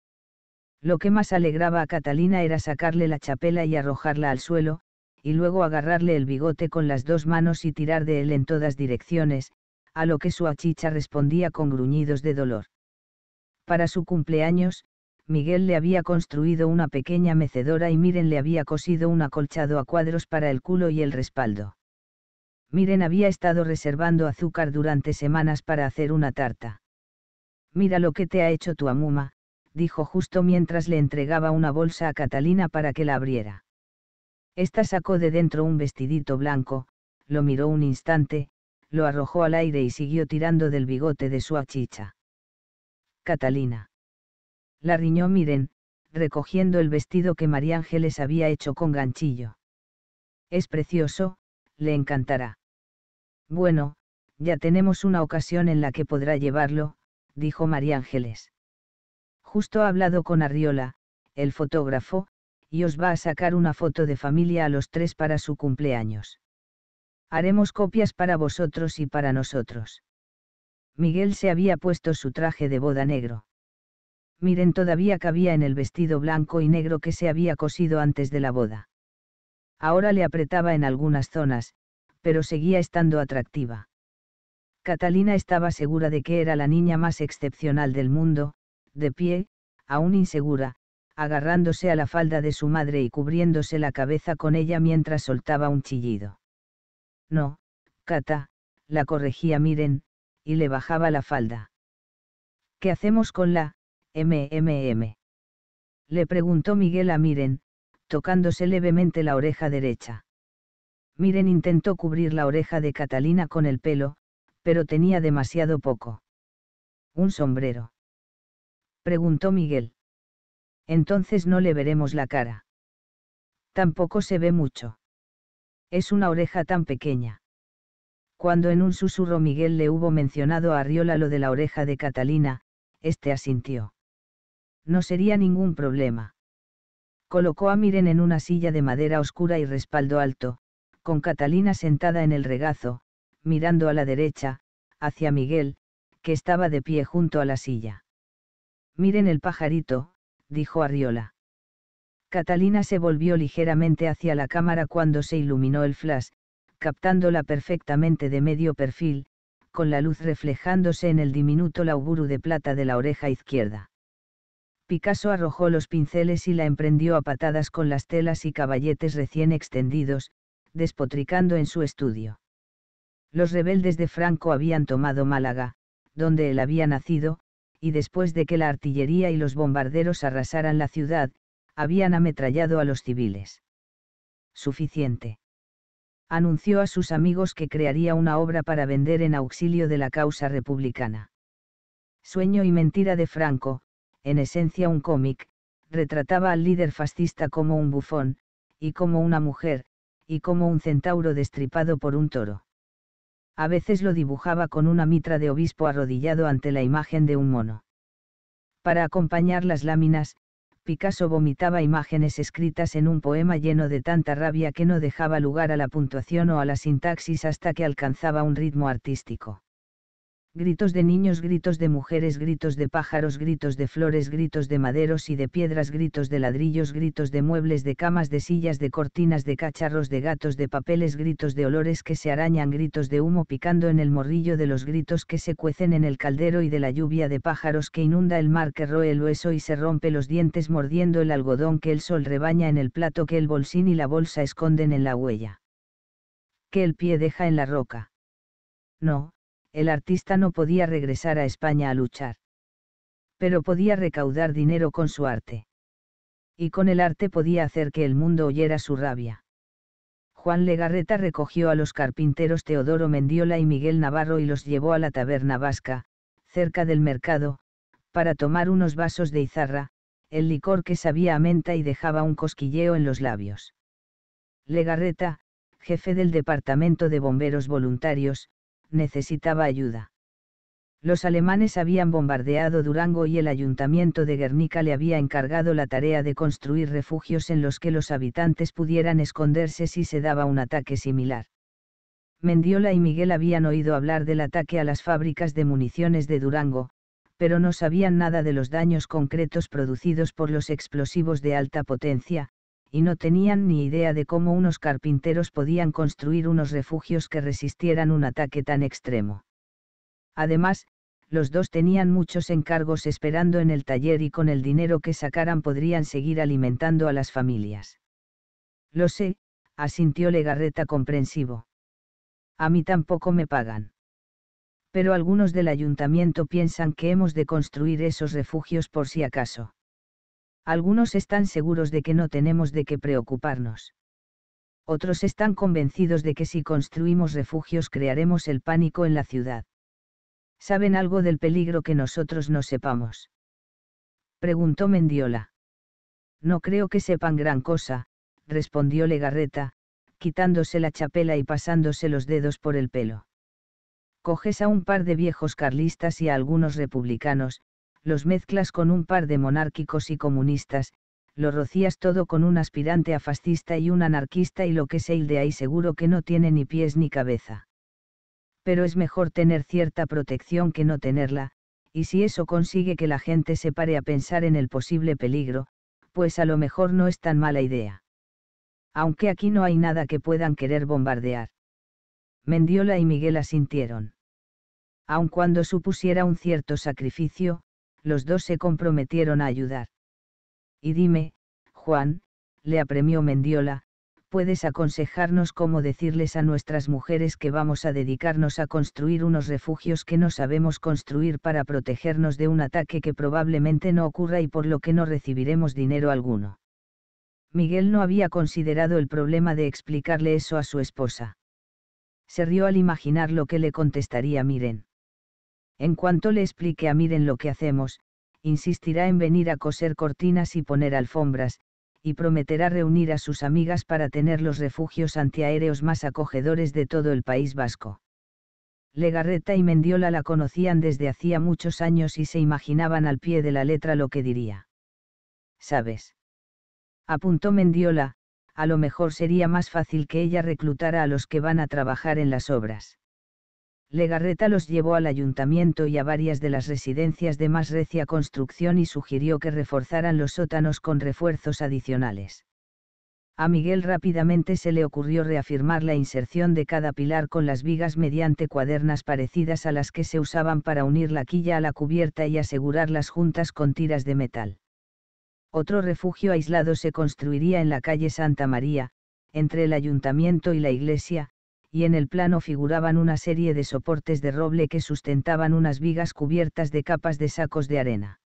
Lo que más alegraba a Catalina era sacarle la chapela y arrojarla al suelo, y luego agarrarle el bigote con las dos manos y tirar de él en todas direcciones, a lo que su achicha respondía con gruñidos de dolor. Para su cumpleaños, Miguel le había construido una pequeña mecedora y Miren le había cosido un acolchado a cuadros para el culo y el respaldo. Miren había estado reservando azúcar durante semanas para hacer una tarta. Mira lo que te ha hecho tu amuma, dijo justo mientras le entregaba una bolsa a Catalina para que la abriera. Esta sacó de dentro un vestidito blanco, lo miró un instante, lo arrojó al aire y siguió tirando del bigote de su achicha. Catalina. La riñó Miren, recogiendo el vestido que María Ángeles había hecho con ganchillo. Es precioso, le encantará. Bueno, ya tenemos una ocasión en la que podrá llevarlo, dijo María Ángeles. Justo ha hablado con Arriola, el fotógrafo, y os va a sacar una foto de familia a los tres para su cumpleaños. Haremos copias para vosotros y para nosotros. Miguel se había puesto su traje de boda negro. Miren todavía cabía en el vestido blanco y negro que se había cosido antes de la boda. Ahora le apretaba en algunas zonas, pero seguía estando atractiva. Catalina estaba segura de que era la niña más excepcional del mundo, de pie, aún insegura, agarrándose a la falda de su madre y cubriéndose la cabeza con ella mientras soltaba un chillido. No, Cata, la corregía Miren, y le bajaba la falda. ¿Qué hacemos con la MMM? Le preguntó Miguel a Miren, tocándose levemente la oreja derecha. Miren intentó cubrir la oreja de Catalina con el pelo, pero tenía demasiado poco. ¿Un sombrero? preguntó Miguel entonces no le veremos la cara. Tampoco se ve mucho. Es una oreja tan pequeña. Cuando en un susurro Miguel le hubo mencionado a Riola lo de la oreja de Catalina, este asintió. No sería ningún problema. Colocó a Miren en una silla de madera oscura y respaldo alto, con Catalina sentada en el regazo, mirando a la derecha, hacia Miguel, que estaba de pie junto a la silla. Miren el pajarito, dijo Arriola. Catalina se volvió ligeramente hacia la cámara cuando se iluminó el flash, captándola perfectamente de medio perfil, con la luz reflejándose en el diminuto lauguru de plata de la oreja izquierda. Picasso arrojó los pinceles y la emprendió a patadas con las telas y caballetes recién extendidos, despotricando en su estudio. Los rebeldes de Franco habían tomado Málaga, donde él había nacido, y después de que la artillería y los bombarderos arrasaran la ciudad, habían ametrallado a los civiles. Suficiente. Anunció a sus amigos que crearía una obra para vender en auxilio de la causa republicana. Sueño y mentira de Franco, en esencia un cómic, retrataba al líder fascista como un bufón, y como una mujer, y como un centauro destripado por un toro a veces lo dibujaba con una mitra de obispo arrodillado ante la imagen de un mono. Para acompañar las láminas, Picasso vomitaba imágenes escritas en un poema lleno de tanta rabia que no dejaba lugar a la puntuación o a la sintaxis hasta que alcanzaba un ritmo artístico gritos de niños, gritos de mujeres, gritos de pájaros, gritos de flores, gritos de maderos y de piedras, gritos de ladrillos, gritos de muebles, de camas, de sillas, de cortinas, de cacharros, de gatos, de papeles, gritos de olores que se arañan, gritos de humo picando en el morrillo, de los gritos que se cuecen en el caldero y de la lluvia de pájaros que inunda el mar, que roe el hueso y se rompe los dientes mordiendo el algodón que el sol rebaña en el plato que el bolsín y la bolsa esconden en la huella. Que el pie deja en la roca. No, el artista no podía regresar a España a luchar. Pero podía recaudar dinero con su arte. Y con el arte podía hacer que el mundo oyera su rabia. Juan Legarreta recogió a los carpinteros Teodoro Mendiola y Miguel Navarro y los llevó a la taberna vasca, cerca del mercado, para tomar unos vasos de izarra, el licor que sabía a menta y dejaba un cosquilleo en los labios. Legarreta, jefe del Departamento de Bomberos Voluntarios, necesitaba ayuda. Los alemanes habían bombardeado Durango y el ayuntamiento de Guernica le había encargado la tarea de construir refugios en los que los habitantes pudieran esconderse si se daba un ataque similar. Mendiola y Miguel habían oído hablar del ataque a las fábricas de municiones de Durango, pero no sabían nada de los daños concretos producidos por los explosivos de alta potencia, y no tenían ni idea de cómo unos carpinteros podían construir unos refugios que resistieran un ataque tan extremo. Además, los dos tenían muchos encargos esperando en el taller y con el dinero que sacaran podrían seguir alimentando a las familias. Lo sé, asintió Legarreta comprensivo. A mí tampoco me pagan. Pero algunos del ayuntamiento piensan que hemos de construir esos refugios por si acaso. Algunos están seguros de que no tenemos de qué preocuparnos. Otros están convencidos de que si construimos refugios crearemos el pánico en la ciudad. ¿Saben algo del peligro que nosotros no sepamos? Preguntó Mendiola. No creo que sepan gran cosa, respondió Legarreta, quitándose la chapela y pasándose los dedos por el pelo. Coges a un par de viejos carlistas y a algunos republicanos, los mezclas con un par de monárquicos y comunistas, lo rocías todo con un aspirante a fascista y un anarquista y lo que se de ahí seguro que no tiene ni pies ni cabeza. Pero es mejor tener cierta protección que no tenerla, y si eso consigue que la gente se pare a pensar en el posible peligro, pues a lo mejor no es tan mala idea. Aunque aquí no hay nada que puedan querer bombardear. Mendiola y Miguel asintieron. Aun cuando supusiera un cierto sacrificio, los dos se comprometieron a ayudar. Y dime, Juan, le apremió Mendiola, puedes aconsejarnos cómo decirles a nuestras mujeres que vamos a dedicarnos a construir unos refugios que no sabemos construir para protegernos de un ataque que probablemente no ocurra y por lo que no recibiremos dinero alguno. Miguel no había considerado el problema de explicarle eso a su esposa. Se rió al imaginar lo que le contestaría Miren. En cuanto le explique a Miren lo que hacemos, insistirá en venir a coser cortinas y poner alfombras, y prometerá reunir a sus amigas para tener los refugios antiaéreos más acogedores de todo el País Vasco. Legarreta y Mendiola la conocían desde hacía muchos años y se imaginaban al pie de la letra lo que diría. ¿Sabes? Apuntó Mendiola, a lo mejor sería más fácil que ella reclutara a los que van a trabajar en las obras. Legarreta los llevó al ayuntamiento y a varias de las residencias de más recia construcción y sugirió que reforzaran los sótanos con refuerzos adicionales. A Miguel rápidamente se le ocurrió reafirmar la inserción de cada pilar con las vigas mediante cuadernas parecidas a las que se usaban para unir la quilla a la cubierta y asegurar las juntas con tiras de metal. Otro refugio aislado se construiría en la calle Santa María, entre el ayuntamiento y la iglesia, y en el plano figuraban una serie de soportes de roble que sustentaban unas vigas cubiertas de capas de sacos de arena.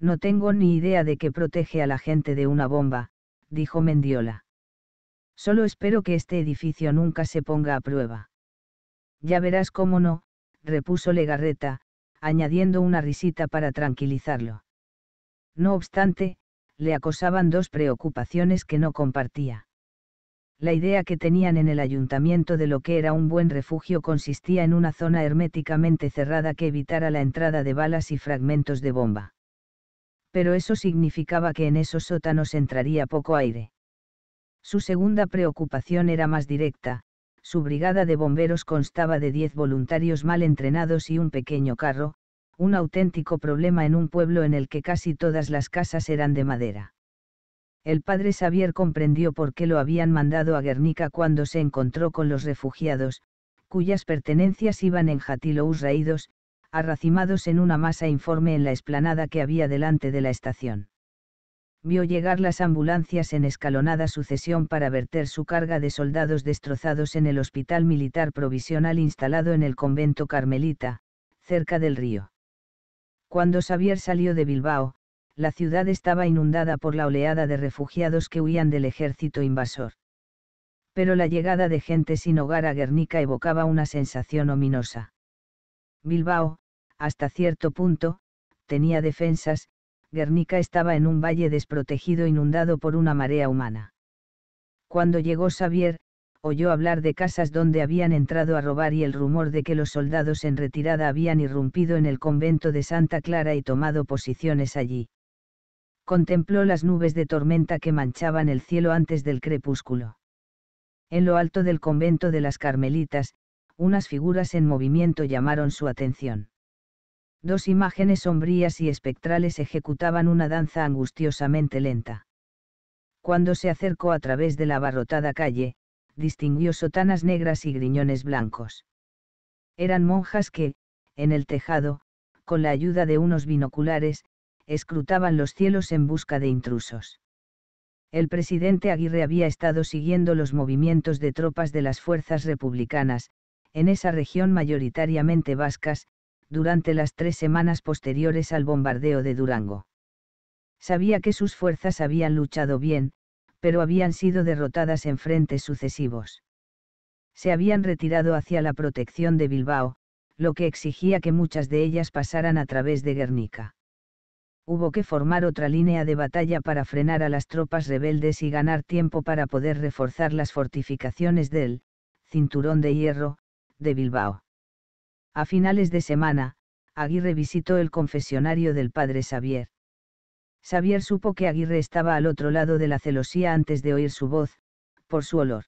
No tengo ni idea de qué protege a la gente de una bomba, dijo Mendiola. Solo espero que este edificio nunca se ponga a prueba. Ya verás cómo no, repuso Legarreta, añadiendo una risita para tranquilizarlo. No obstante, le acosaban dos preocupaciones que no compartía la idea que tenían en el ayuntamiento de lo que era un buen refugio consistía en una zona herméticamente cerrada que evitara la entrada de balas y fragmentos de bomba. Pero eso significaba que en esos sótanos entraría poco aire. Su segunda preocupación era más directa, su brigada de bomberos constaba de 10 voluntarios mal entrenados y un pequeño carro, un auténtico problema en un pueblo en el que casi todas las casas eran de madera el padre Xavier comprendió por qué lo habían mandado a Guernica cuando se encontró con los refugiados, cuyas pertenencias iban en jatilous raídos, arracimados en una masa informe en la explanada que había delante de la estación. Vio llegar las ambulancias en escalonada sucesión para verter su carga de soldados destrozados en el hospital militar provisional instalado en el convento carmelita, cerca del río. Cuando Xavier salió de Bilbao, la ciudad estaba inundada por la oleada de refugiados que huían del ejército invasor. Pero la llegada de gente sin hogar a Guernica evocaba una sensación ominosa. Bilbao, hasta cierto punto, tenía defensas, Guernica estaba en un valle desprotegido inundado por una marea humana. Cuando llegó Xavier, oyó hablar de casas donde habían entrado a robar y el rumor de que los soldados en retirada habían irrumpido en el convento de Santa Clara y tomado posiciones allí contempló las nubes de tormenta que manchaban el cielo antes del crepúsculo. En lo alto del convento de las Carmelitas, unas figuras en movimiento llamaron su atención. Dos imágenes sombrías y espectrales ejecutaban una danza angustiosamente lenta. Cuando se acercó a través de la abarrotada calle, distinguió sotanas negras y griñones blancos. Eran monjas que, en el tejado, con la ayuda de unos binoculares, escrutaban los cielos en busca de intrusos. El presidente Aguirre había estado siguiendo los movimientos de tropas de las fuerzas republicanas, en esa región mayoritariamente vascas, durante las tres semanas posteriores al bombardeo de Durango. Sabía que sus fuerzas habían luchado bien, pero habían sido derrotadas en frentes sucesivos. Se habían retirado hacia la protección de Bilbao, lo que exigía que muchas de ellas pasaran a través de Guernica hubo que formar otra línea de batalla para frenar a las tropas rebeldes y ganar tiempo para poder reforzar las fortificaciones del Cinturón de Hierro, de Bilbao. A finales de semana, Aguirre visitó el confesionario del padre Xavier. Xavier supo que Aguirre estaba al otro lado de la celosía antes de oír su voz, por su olor.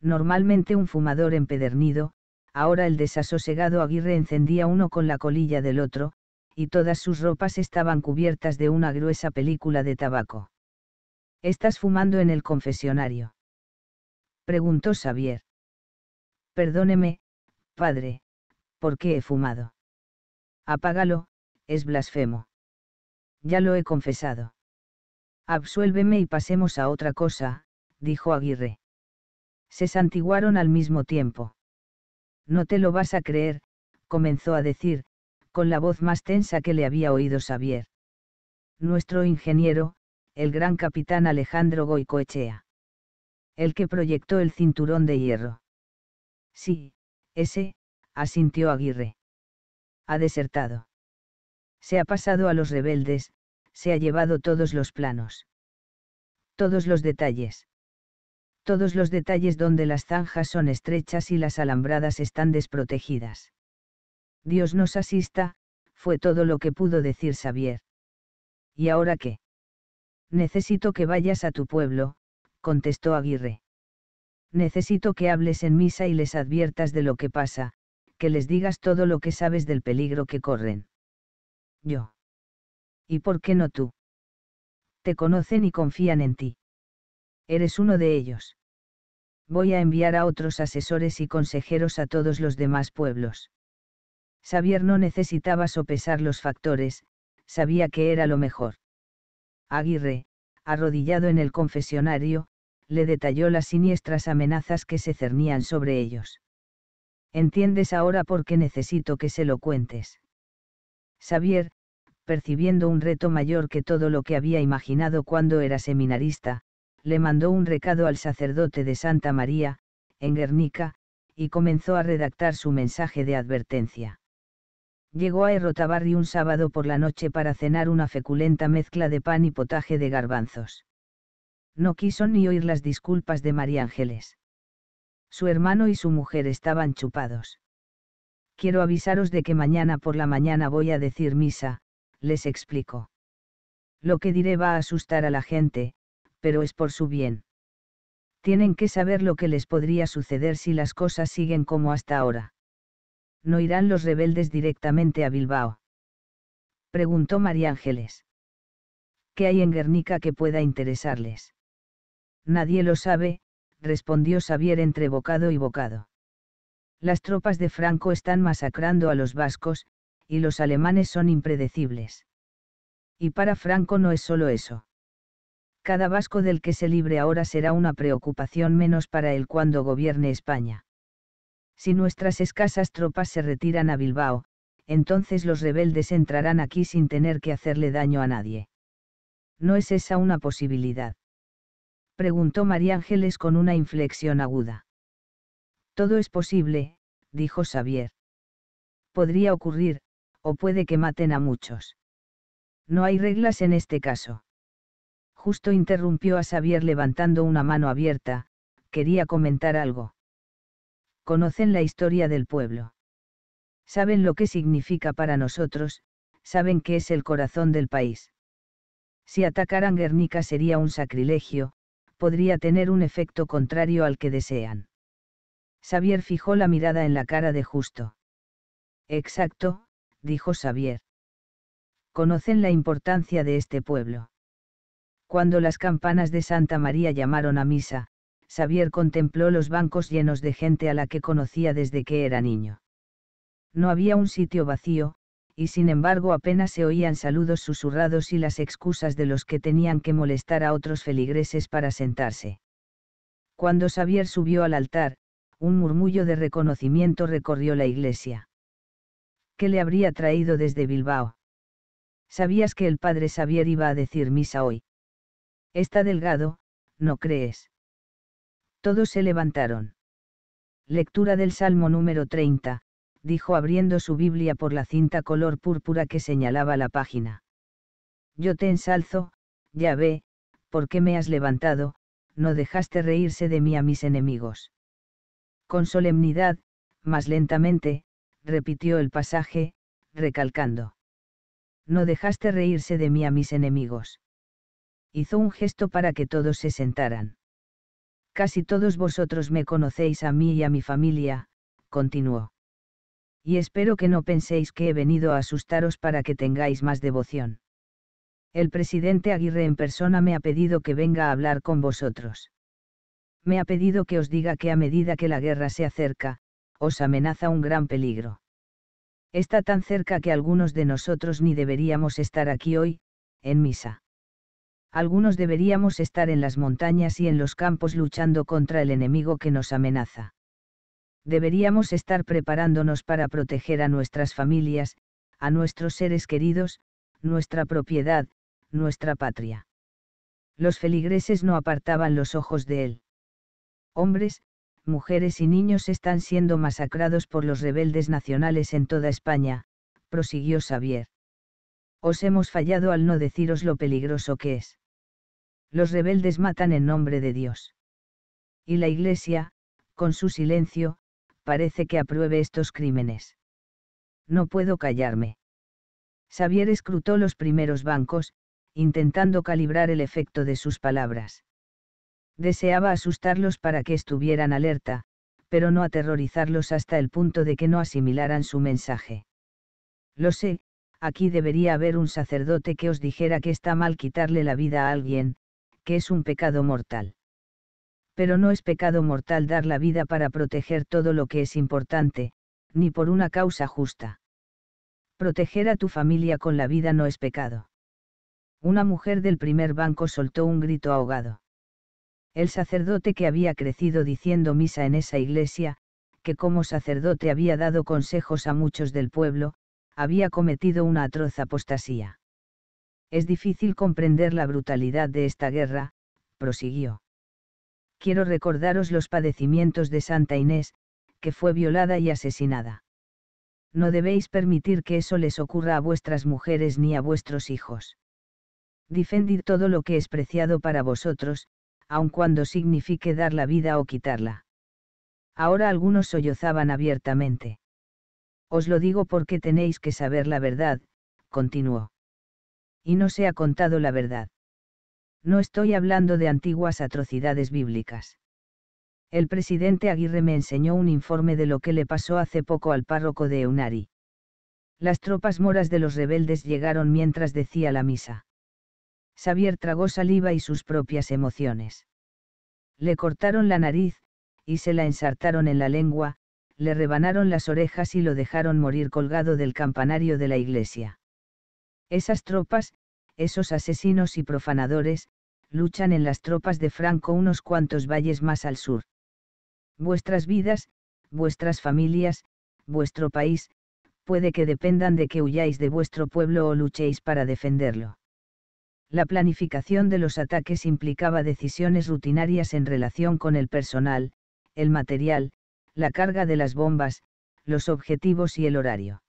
Normalmente un fumador empedernido, ahora el desasosegado Aguirre encendía uno con la colilla del otro, y todas sus ropas estaban cubiertas de una gruesa película de tabaco. ¿Estás fumando en el confesionario? preguntó Xavier. Perdóneme, padre, ¿por qué he fumado? Apágalo, es blasfemo. Ya lo he confesado. Absuélveme y pasemos a otra cosa, dijo Aguirre. Se santiguaron al mismo tiempo. No te lo vas a creer, comenzó a decir, con la voz más tensa que le había oído Xavier. Nuestro ingeniero, el gran capitán Alejandro Goicoechea. El que proyectó el cinturón de hierro. Sí, ese, asintió Aguirre. Ha desertado. Se ha pasado a los rebeldes, se ha llevado todos los planos. Todos los detalles. Todos los detalles donde las zanjas son estrechas y las alambradas están desprotegidas. Dios nos asista, fue todo lo que pudo decir Xavier. ¿Y ahora qué? Necesito que vayas a tu pueblo, contestó Aguirre. Necesito que hables en misa y les adviertas de lo que pasa, que les digas todo lo que sabes del peligro que corren. Yo. ¿Y por qué no tú? Te conocen y confían en ti. Eres uno de ellos. Voy a enviar a otros asesores y consejeros a todos los demás pueblos. Xavier no necesitaba sopesar los factores, sabía que era lo mejor. Aguirre, arrodillado en el confesionario, le detalló las siniestras amenazas que se cernían sobre ellos. Entiendes ahora por qué necesito que se lo cuentes. Xavier, percibiendo un reto mayor que todo lo que había imaginado cuando era seminarista, le mandó un recado al sacerdote de Santa María, en Guernica, y comenzó a redactar su mensaje de advertencia. Llegó a Errotabarri un sábado por la noche para cenar una feculenta mezcla de pan y potaje de garbanzos. No quiso ni oír las disculpas de María Ángeles. Su hermano y su mujer estaban chupados. Quiero avisaros de que mañana por la mañana voy a decir misa, les explico. Lo que diré va a asustar a la gente, pero es por su bien. Tienen que saber lo que les podría suceder si las cosas siguen como hasta ahora. ¿no irán los rebeldes directamente a Bilbao? Preguntó María Ángeles. ¿Qué hay en Guernica que pueda interesarles? Nadie lo sabe, respondió Xavier entre bocado y bocado. Las tropas de Franco están masacrando a los vascos, y los alemanes son impredecibles. Y para Franco no es solo eso. Cada vasco del que se libre ahora será una preocupación menos para él cuando gobierne España. Si nuestras escasas tropas se retiran a Bilbao, entonces los rebeldes entrarán aquí sin tener que hacerle daño a nadie. ¿No es esa una posibilidad? Preguntó María Ángeles con una inflexión aguda. Todo es posible, dijo Xavier. Podría ocurrir, o puede que maten a muchos. No hay reglas en este caso. Justo interrumpió a Xavier levantando una mano abierta, quería comentar algo conocen la historia del pueblo. Saben lo que significa para nosotros, saben que es el corazón del país. Si atacaran Guernica sería un sacrilegio, podría tener un efecto contrario al que desean. Xavier fijó la mirada en la cara de Justo. Exacto, dijo Xavier. Conocen la importancia de este pueblo. Cuando las campanas de Santa María llamaron a misa, Xavier contempló los bancos llenos de gente a la que conocía desde que era niño. No había un sitio vacío, y sin embargo apenas se oían saludos susurrados y las excusas de los que tenían que molestar a otros feligreses para sentarse. Cuando Xavier subió al altar, un murmullo de reconocimiento recorrió la iglesia. ¿Qué le habría traído desde Bilbao? ¿Sabías que el padre Xavier iba a decir misa hoy? Está delgado, ¿no crees? Todos se levantaron. Lectura del Salmo número 30, dijo abriendo su Biblia por la cinta color púrpura que señalaba la página. Yo te ensalzo, ya ve, porque me has levantado, no dejaste reírse de mí a mis enemigos. Con solemnidad, más lentamente, repitió el pasaje, recalcando. No dejaste reírse de mí a mis enemigos. Hizo un gesto para que todos se sentaran. Casi todos vosotros me conocéis a mí y a mi familia, continuó. Y espero que no penséis que he venido a asustaros para que tengáis más devoción. El presidente Aguirre en persona me ha pedido que venga a hablar con vosotros. Me ha pedido que os diga que a medida que la guerra se acerca, os amenaza un gran peligro. Está tan cerca que algunos de nosotros ni deberíamos estar aquí hoy, en misa algunos deberíamos estar en las montañas y en los campos luchando contra el enemigo que nos amenaza. Deberíamos estar preparándonos para proteger a nuestras familias, a nuestros seres queridos, nuestra propiedad, nuestra patria. Los feligreses no apartaban los ojos de él. Hombres, mujeres y niños están siendo masacrados por los rebeldes nacionales en toda España, prosiguió Xavier os hemos fallado al no deciros lo peligroso que es. Los rebeldes matan en nombre de Dios. Y la Iglesia, con su silencio, parece que apruebe estos crímenes. No puedo callarme. Xavier escrutó los primeros bancos, intentando calibrar el efecto de sus palabras. Deseaba asustarlos para que estuvieran alerta, pero no aterrorizarlos hasta el punto de que no asimilaran su mensaje. Lo sé, aquí debería haber un sacerdote que os dijera que está mal quitarle la vida a alguien, que es un pecado mortal. Pero no es pecado mortal dar la vida para proteger todo lo que es importante, ni por una causa justa. Proteger a tu familia con la vida no es pecado. Una mujer del primer banco soltó un grito ahogado. El sacerdote que había crecido diciendo misa en esa iglesia, que como sacerdote había dado consejos a muchos del pueblo, había cometido una atroz apostasía. Es difícil comprender la brutalidad de esta guerra, prosiguió. Quiero recordaros los padecimientos de Santa Inés, que fue violada y asesinada. No debéis permitir que eso les ocurra a vuestras mujeres ni a vuestros hijos. Defendid todo lo que es preciado para vosotros, aun cuando signifique dar la vida o quitarla. Ahora algunos sollozaban abiertamente. Os lo digo porque tenéis que saber la verdad, continuó. Y no se ha contado la verdad. No estoy hablando de antiguas atrocidades bíblicas. El presidente Aguirre me enseñó un informe de lo que le pasó hace poco al párroco de Eunari. Las tropas moras de los rebeldes llegaron mientras decía la misa. Xavier tragó saliva y sus propias emociones. Le cortaron la nariz, y se la ensartaron en la lengua, le rebanaron las orejas y lo dejaron morir colgado del campanario de la iglesia. Esas tropas, esos asesinos y profanadores, luchan en las tropas de Franco unos cuantos valles más al sur. Vuestras vidas, vuestras familias, vuestro país, puede que dependan de que huyáis de vuestro pueblo o luchéis para defenderlo. La planificación de los ataques implicaba decisiones rutinarias en relación con el personal, el material, la carga de las bombas, los objetivos y el horario.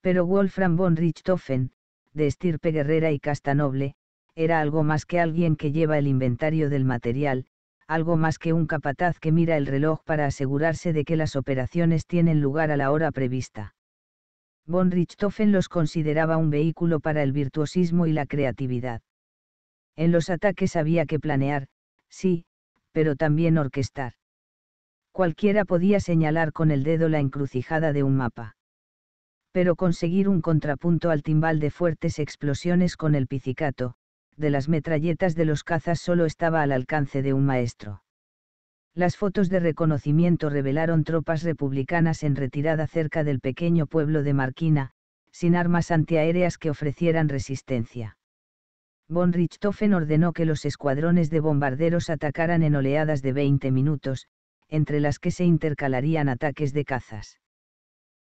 Pero Wolfram von Richthofen, de estirpe guerrera y casta noble, era algo más que alguien que lleva el inventario del material, algo más que un capataz que mira el reloj para asegurarse de que las operaciones tienen lugar a la hora prevista. Von Richthofen los consideraba un vehículo para el virtuosismo y la creatividad. En los ataques había que planear, sí, pero también orquestar. Cualquiera podía señalar con el dedo la encrucijada de un mapa. Pero conseguir un contrapunto al timbal de fuertes explosiones con el Picicato, de las metralletas de los cazas solo estaba al alcance de un maestro. Las fotos de reconocimiento revelaron tropas republicanas en retirada cerca del pequeño pueblo de Marquina, sin armas antiaéreas que ofrecieran resistencia. Von Richthofen ordenó que los escuadrones de bombarderos atacaran en oleadas de 20 minutos, entre las que se intercalarían ataques de cazas.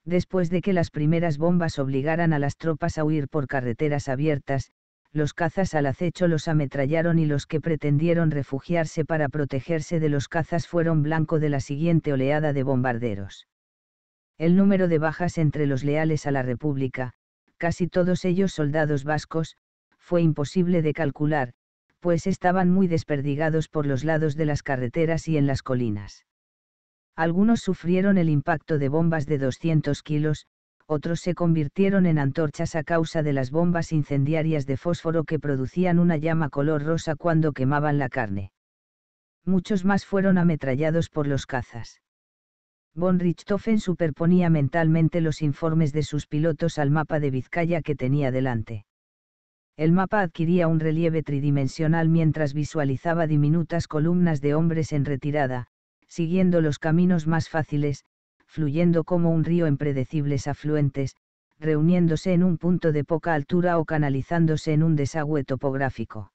Después de que las primeras bombas obligaran a las tropas a huir por carreteras abiertas, los cazas al acecho los ametrallaron y los que pretendieron refugiarse para protegerse de los cazas fueron blanco de la siguiente oleada de bombarderos. El número de bajas entre los leales a la República, casi todos ellos soldados vascos, fue imposible de calcular, pues estaban muy desperdigados por los lados de las carreteras y en las colinas. Algunos sufrieron el impacto de bombas de 200 kilos, otros se convirtieron en antorchas a causa de las bombas incendiarias de fósforo que producían una llama color rosa cuando quemaban la carne. Muchos más fueron ametrallados por los cazas. Von Richthofen superponía mentalmente los informes de sus pilotos al mapa de Vizcaya que tenía delante. El mapa adquiría un relieve tridimensional mientras visualizaba diminutas columnas de hombres en retirada, siguiendo los caminos más fáciles, fluyendo como un río en predecibles afluentes, reuniéndose en un punto de poca altura o canalizándose en un desagüe topográfico.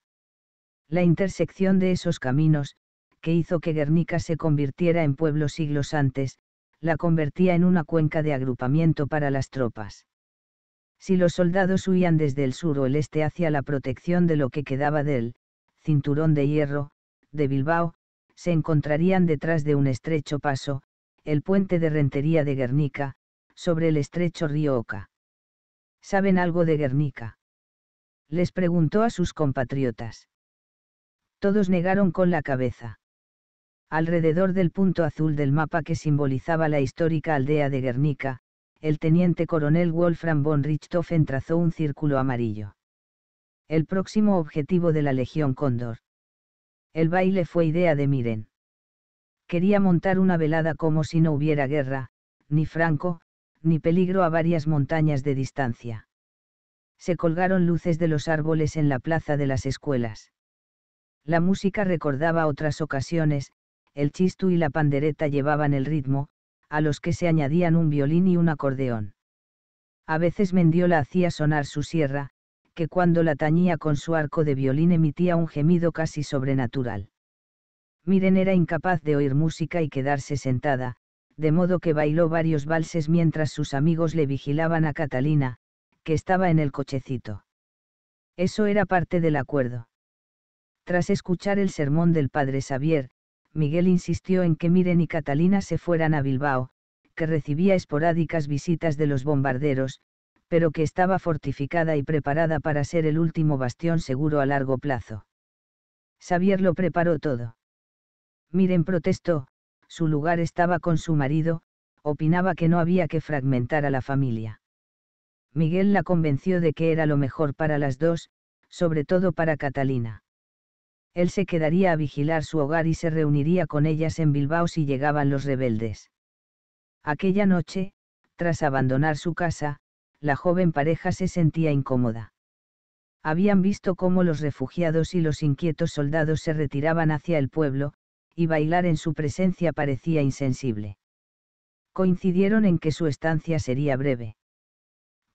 La intersección de esos caminos, que hizo que Guernica se convirtiera en pueblo siglos antes, la convertía en una cuenca de agrupamiento para las tropas. Si los soldados huían desde el sur o el este hacia la protección de lo que quedaba del cinturón de hierro, de Bilbao, se encontrarían detrás de un estrecho paso, el puente de Rentería de Guernica, sobre el estrecho río Oca. ¿Saben algo de Guernica? Les preguntó a sus compatriotas. Todos negaron con la cabeza. Alrededor del punto azul del mapa que simbolizaba la histórica aldea de Guernica, el teniente coronel Wolfram von Richthofen trazó un círculo amarillo. El próximo objetivo de la Legión Cóndor. El baile fue idea de Miren. Quería montar una velada como si no hubiera guerra, ni Franco, ni peligro a varias montañas de distancia. Se colgaron luces de los árboles en la plaza de las escuelas. La música recordaba otras ocasiones, el chistu y la pandereta llevaban el ritmo, a los que se añadían un violín y un acordeón. A veces Mendiola hacía sonar su sierra, que cuando la tañía con su arco de violín emitía un gemido casi sobrenatural. Miren era incapaz de oír música y quedarse sentada, de modo que bailó varios valses mientras sus amigos le vigilaban a Catalina, que estaba en el cochecito. Eso era parte del acuerdo. Tras escuchar el sermón del padre Xavier, Miguel insistió en que Miren y Catalina se fueran a Bilbao, que recibía esporádicas visitas de los bombarderos, pero que estaba fortificada y preparada para ser el último bastión seguro a largo plazo. Xavier lo preparó todo. Miren protestó, su lugar estaba con su marido, opinaba que no había que fragmentar a la familia. Miguel la convenció de que era lo mejor para las dos, sobre todo para Catalina. Él se quedaría a vigilar su hogar y se reuniría con ellas en Bilbao si llegaban los rebeldes. Aquella noche, tras abandonar su casa, la joven pareja se sentía incómoda. Habían visto cómo los refugiados y los inquietos soldados se retiraban hacia el pueblo, y bailar en su presencia parecía insensible. Coincidieron en que su estancia sería breve.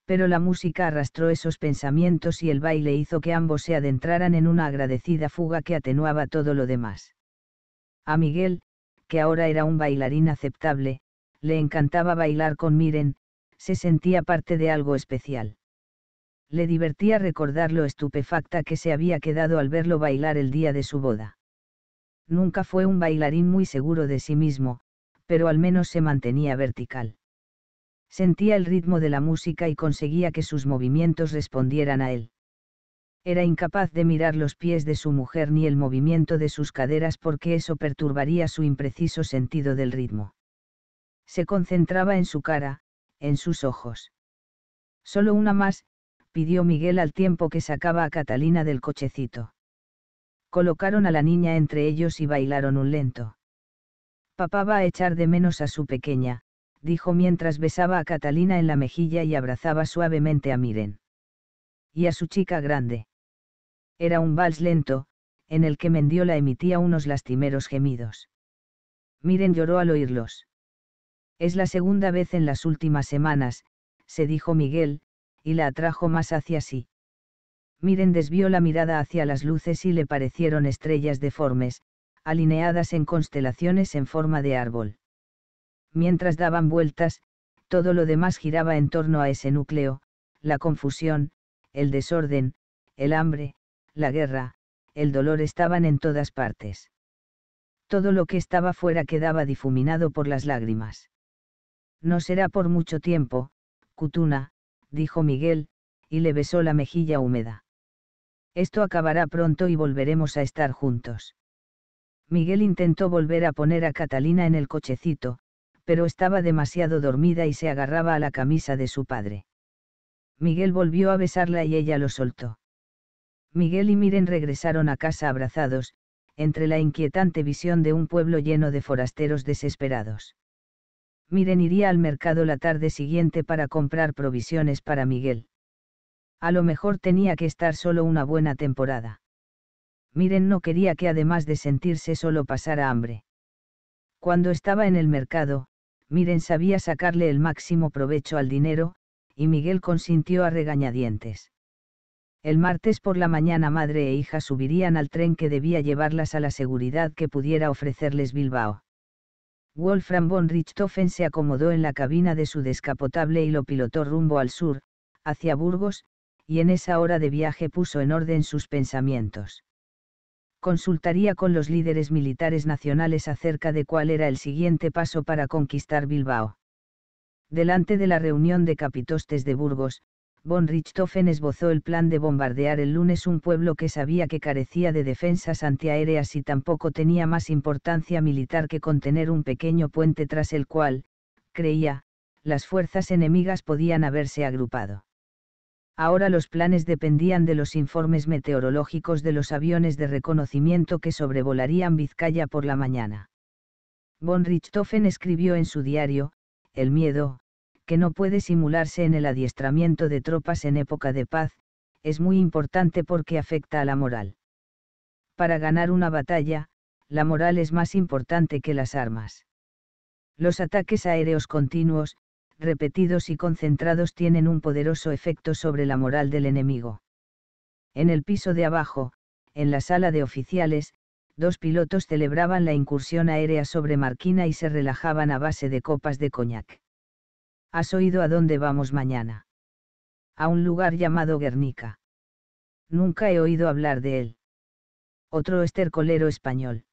Pero la música arrastró esos pensamientos y el baile hizo que ambos se adentraran en una agradecida fuga que atenuaba todo lo demás. A Miguel, que ahora era un bailarín aceptable, le encantaba bailar con Miren, se sentía parte de algo especial. Le divertía recordar lo estupefacta que se había quedado al verlo bailar el día de su boda. Nunca fue un bailarín muy seguro de sí mismo, pero al menos se mantenía vertical. Sentía el ritmo de la música y conseguía que sus movimientos respondieran a él. Era incapaz de mirar los pies de su mujer ni el movimiento de sus caderas porque eso perturbaría su impreciso sentido del ritmo. Se concentraba en su cara, en sus ojos. Solo una más, pidió Miguel al tiempo que sacaba a Catalina del cochecito. Colocaron a la niña entre ellos y bailaron un lento. Papá va a echar de menos a su pequeña, dijo mientras besaba a Catalina en la mejilla y abrazaba suavemente a Miren. Y a su chica grande. Era un vals lento, en el que Mendiola emitía unos lastimeros gemidos. Miren lloró al oírlos. Es la segunda vez en las últimas semanas, se dijo Miguel, y la atrajo más hacia sí. Miren desvió la mirada hacia las luces y le parecieron estrellas deformes, alineadas en constelaciones en forma de árbol. Mientras daban vueltas, todo lo demás giraba en torno a ese núcleo, la confusión, el desorden, el hambre, la guerra, el dolor estaban en todas partes. Todo lo que estaba fuera quedaba difuminado por las lágrimas. No será por mucho tiempo, Cutuna, dijo Miguel, y le besó la mejilla húmeda. Esto acabará pronto y volveremos a estar juntos. Miguel intentó volver a poner a Catalina en el cochecito, pero estaba demasiado dormida y se agarraba a la camisa de su padre. Miguel volvió a besarla y ella lo soltó. Miguel y Miren regresaron a casa abrazados, entre la inquietante visión de un pueblo lleno de forasteros desesperados. Miren iría al mercado la tarde siguiente para comprar provisiones para Miguel. A lo mejor tenía que estar solo una buena temporada. Miren no quería que además de sentirse solo pasara hambre. Cuando estaba en el mercado, Miren sabía sacarle el máximo provecho al dinero, y Miguel consintió a regañadientes. El martes por la mañana madre e hija subirían al tren que debía llevarlas a la seguridad que pudiera ofrecerles Bilbao. Wolfram von Richthofen se acomodó en la cabina de su descapotable y lo pilotó rumbo al sur, hacia Burgos, y en esa hora de viaje puso en orden sus pensamientos. Consultaría con los líderes militares nacionales acerca de cuál era el siguiente paso para conquistar Bilbao. Delante de la reunión de capitostes de Burgos, Von Richthofen esbozó el plan de bombardear el lunes un pueblo que sabía que carecía de defensas antiaéreas y tampoco tenía más importancia militar que contener un pequeño puente tras el cual, creía, las fuerzas enemigas podían haberse agrupado. Ahora los planes dependían de los informes meteorológicos de los aviones de reconocimiento que sobrevolarían Vizcaya por la mañana. Von Richthofen escribió en su diario, El miedo, que no puede simularse en el adiestramiento de tropas en época de paz, es muy importante porque afecta a la moral. Para ganar una batalla, la moral es más importante que las armas. Los ataques aéreos continuos, repetidos y concentrados tienen un poderoso efecto sobre la moral del enemigo. En el piso de abajo, en la sala de oficiales, dos pilotos celebraban la incursión aérea sobre Marquina y se relajaban a base de copas de coñac. ¿Has oído a dónde vamos mañana? A un lugar llamado Guernica. Nunca he oído hablar de él. Otro estercolero español.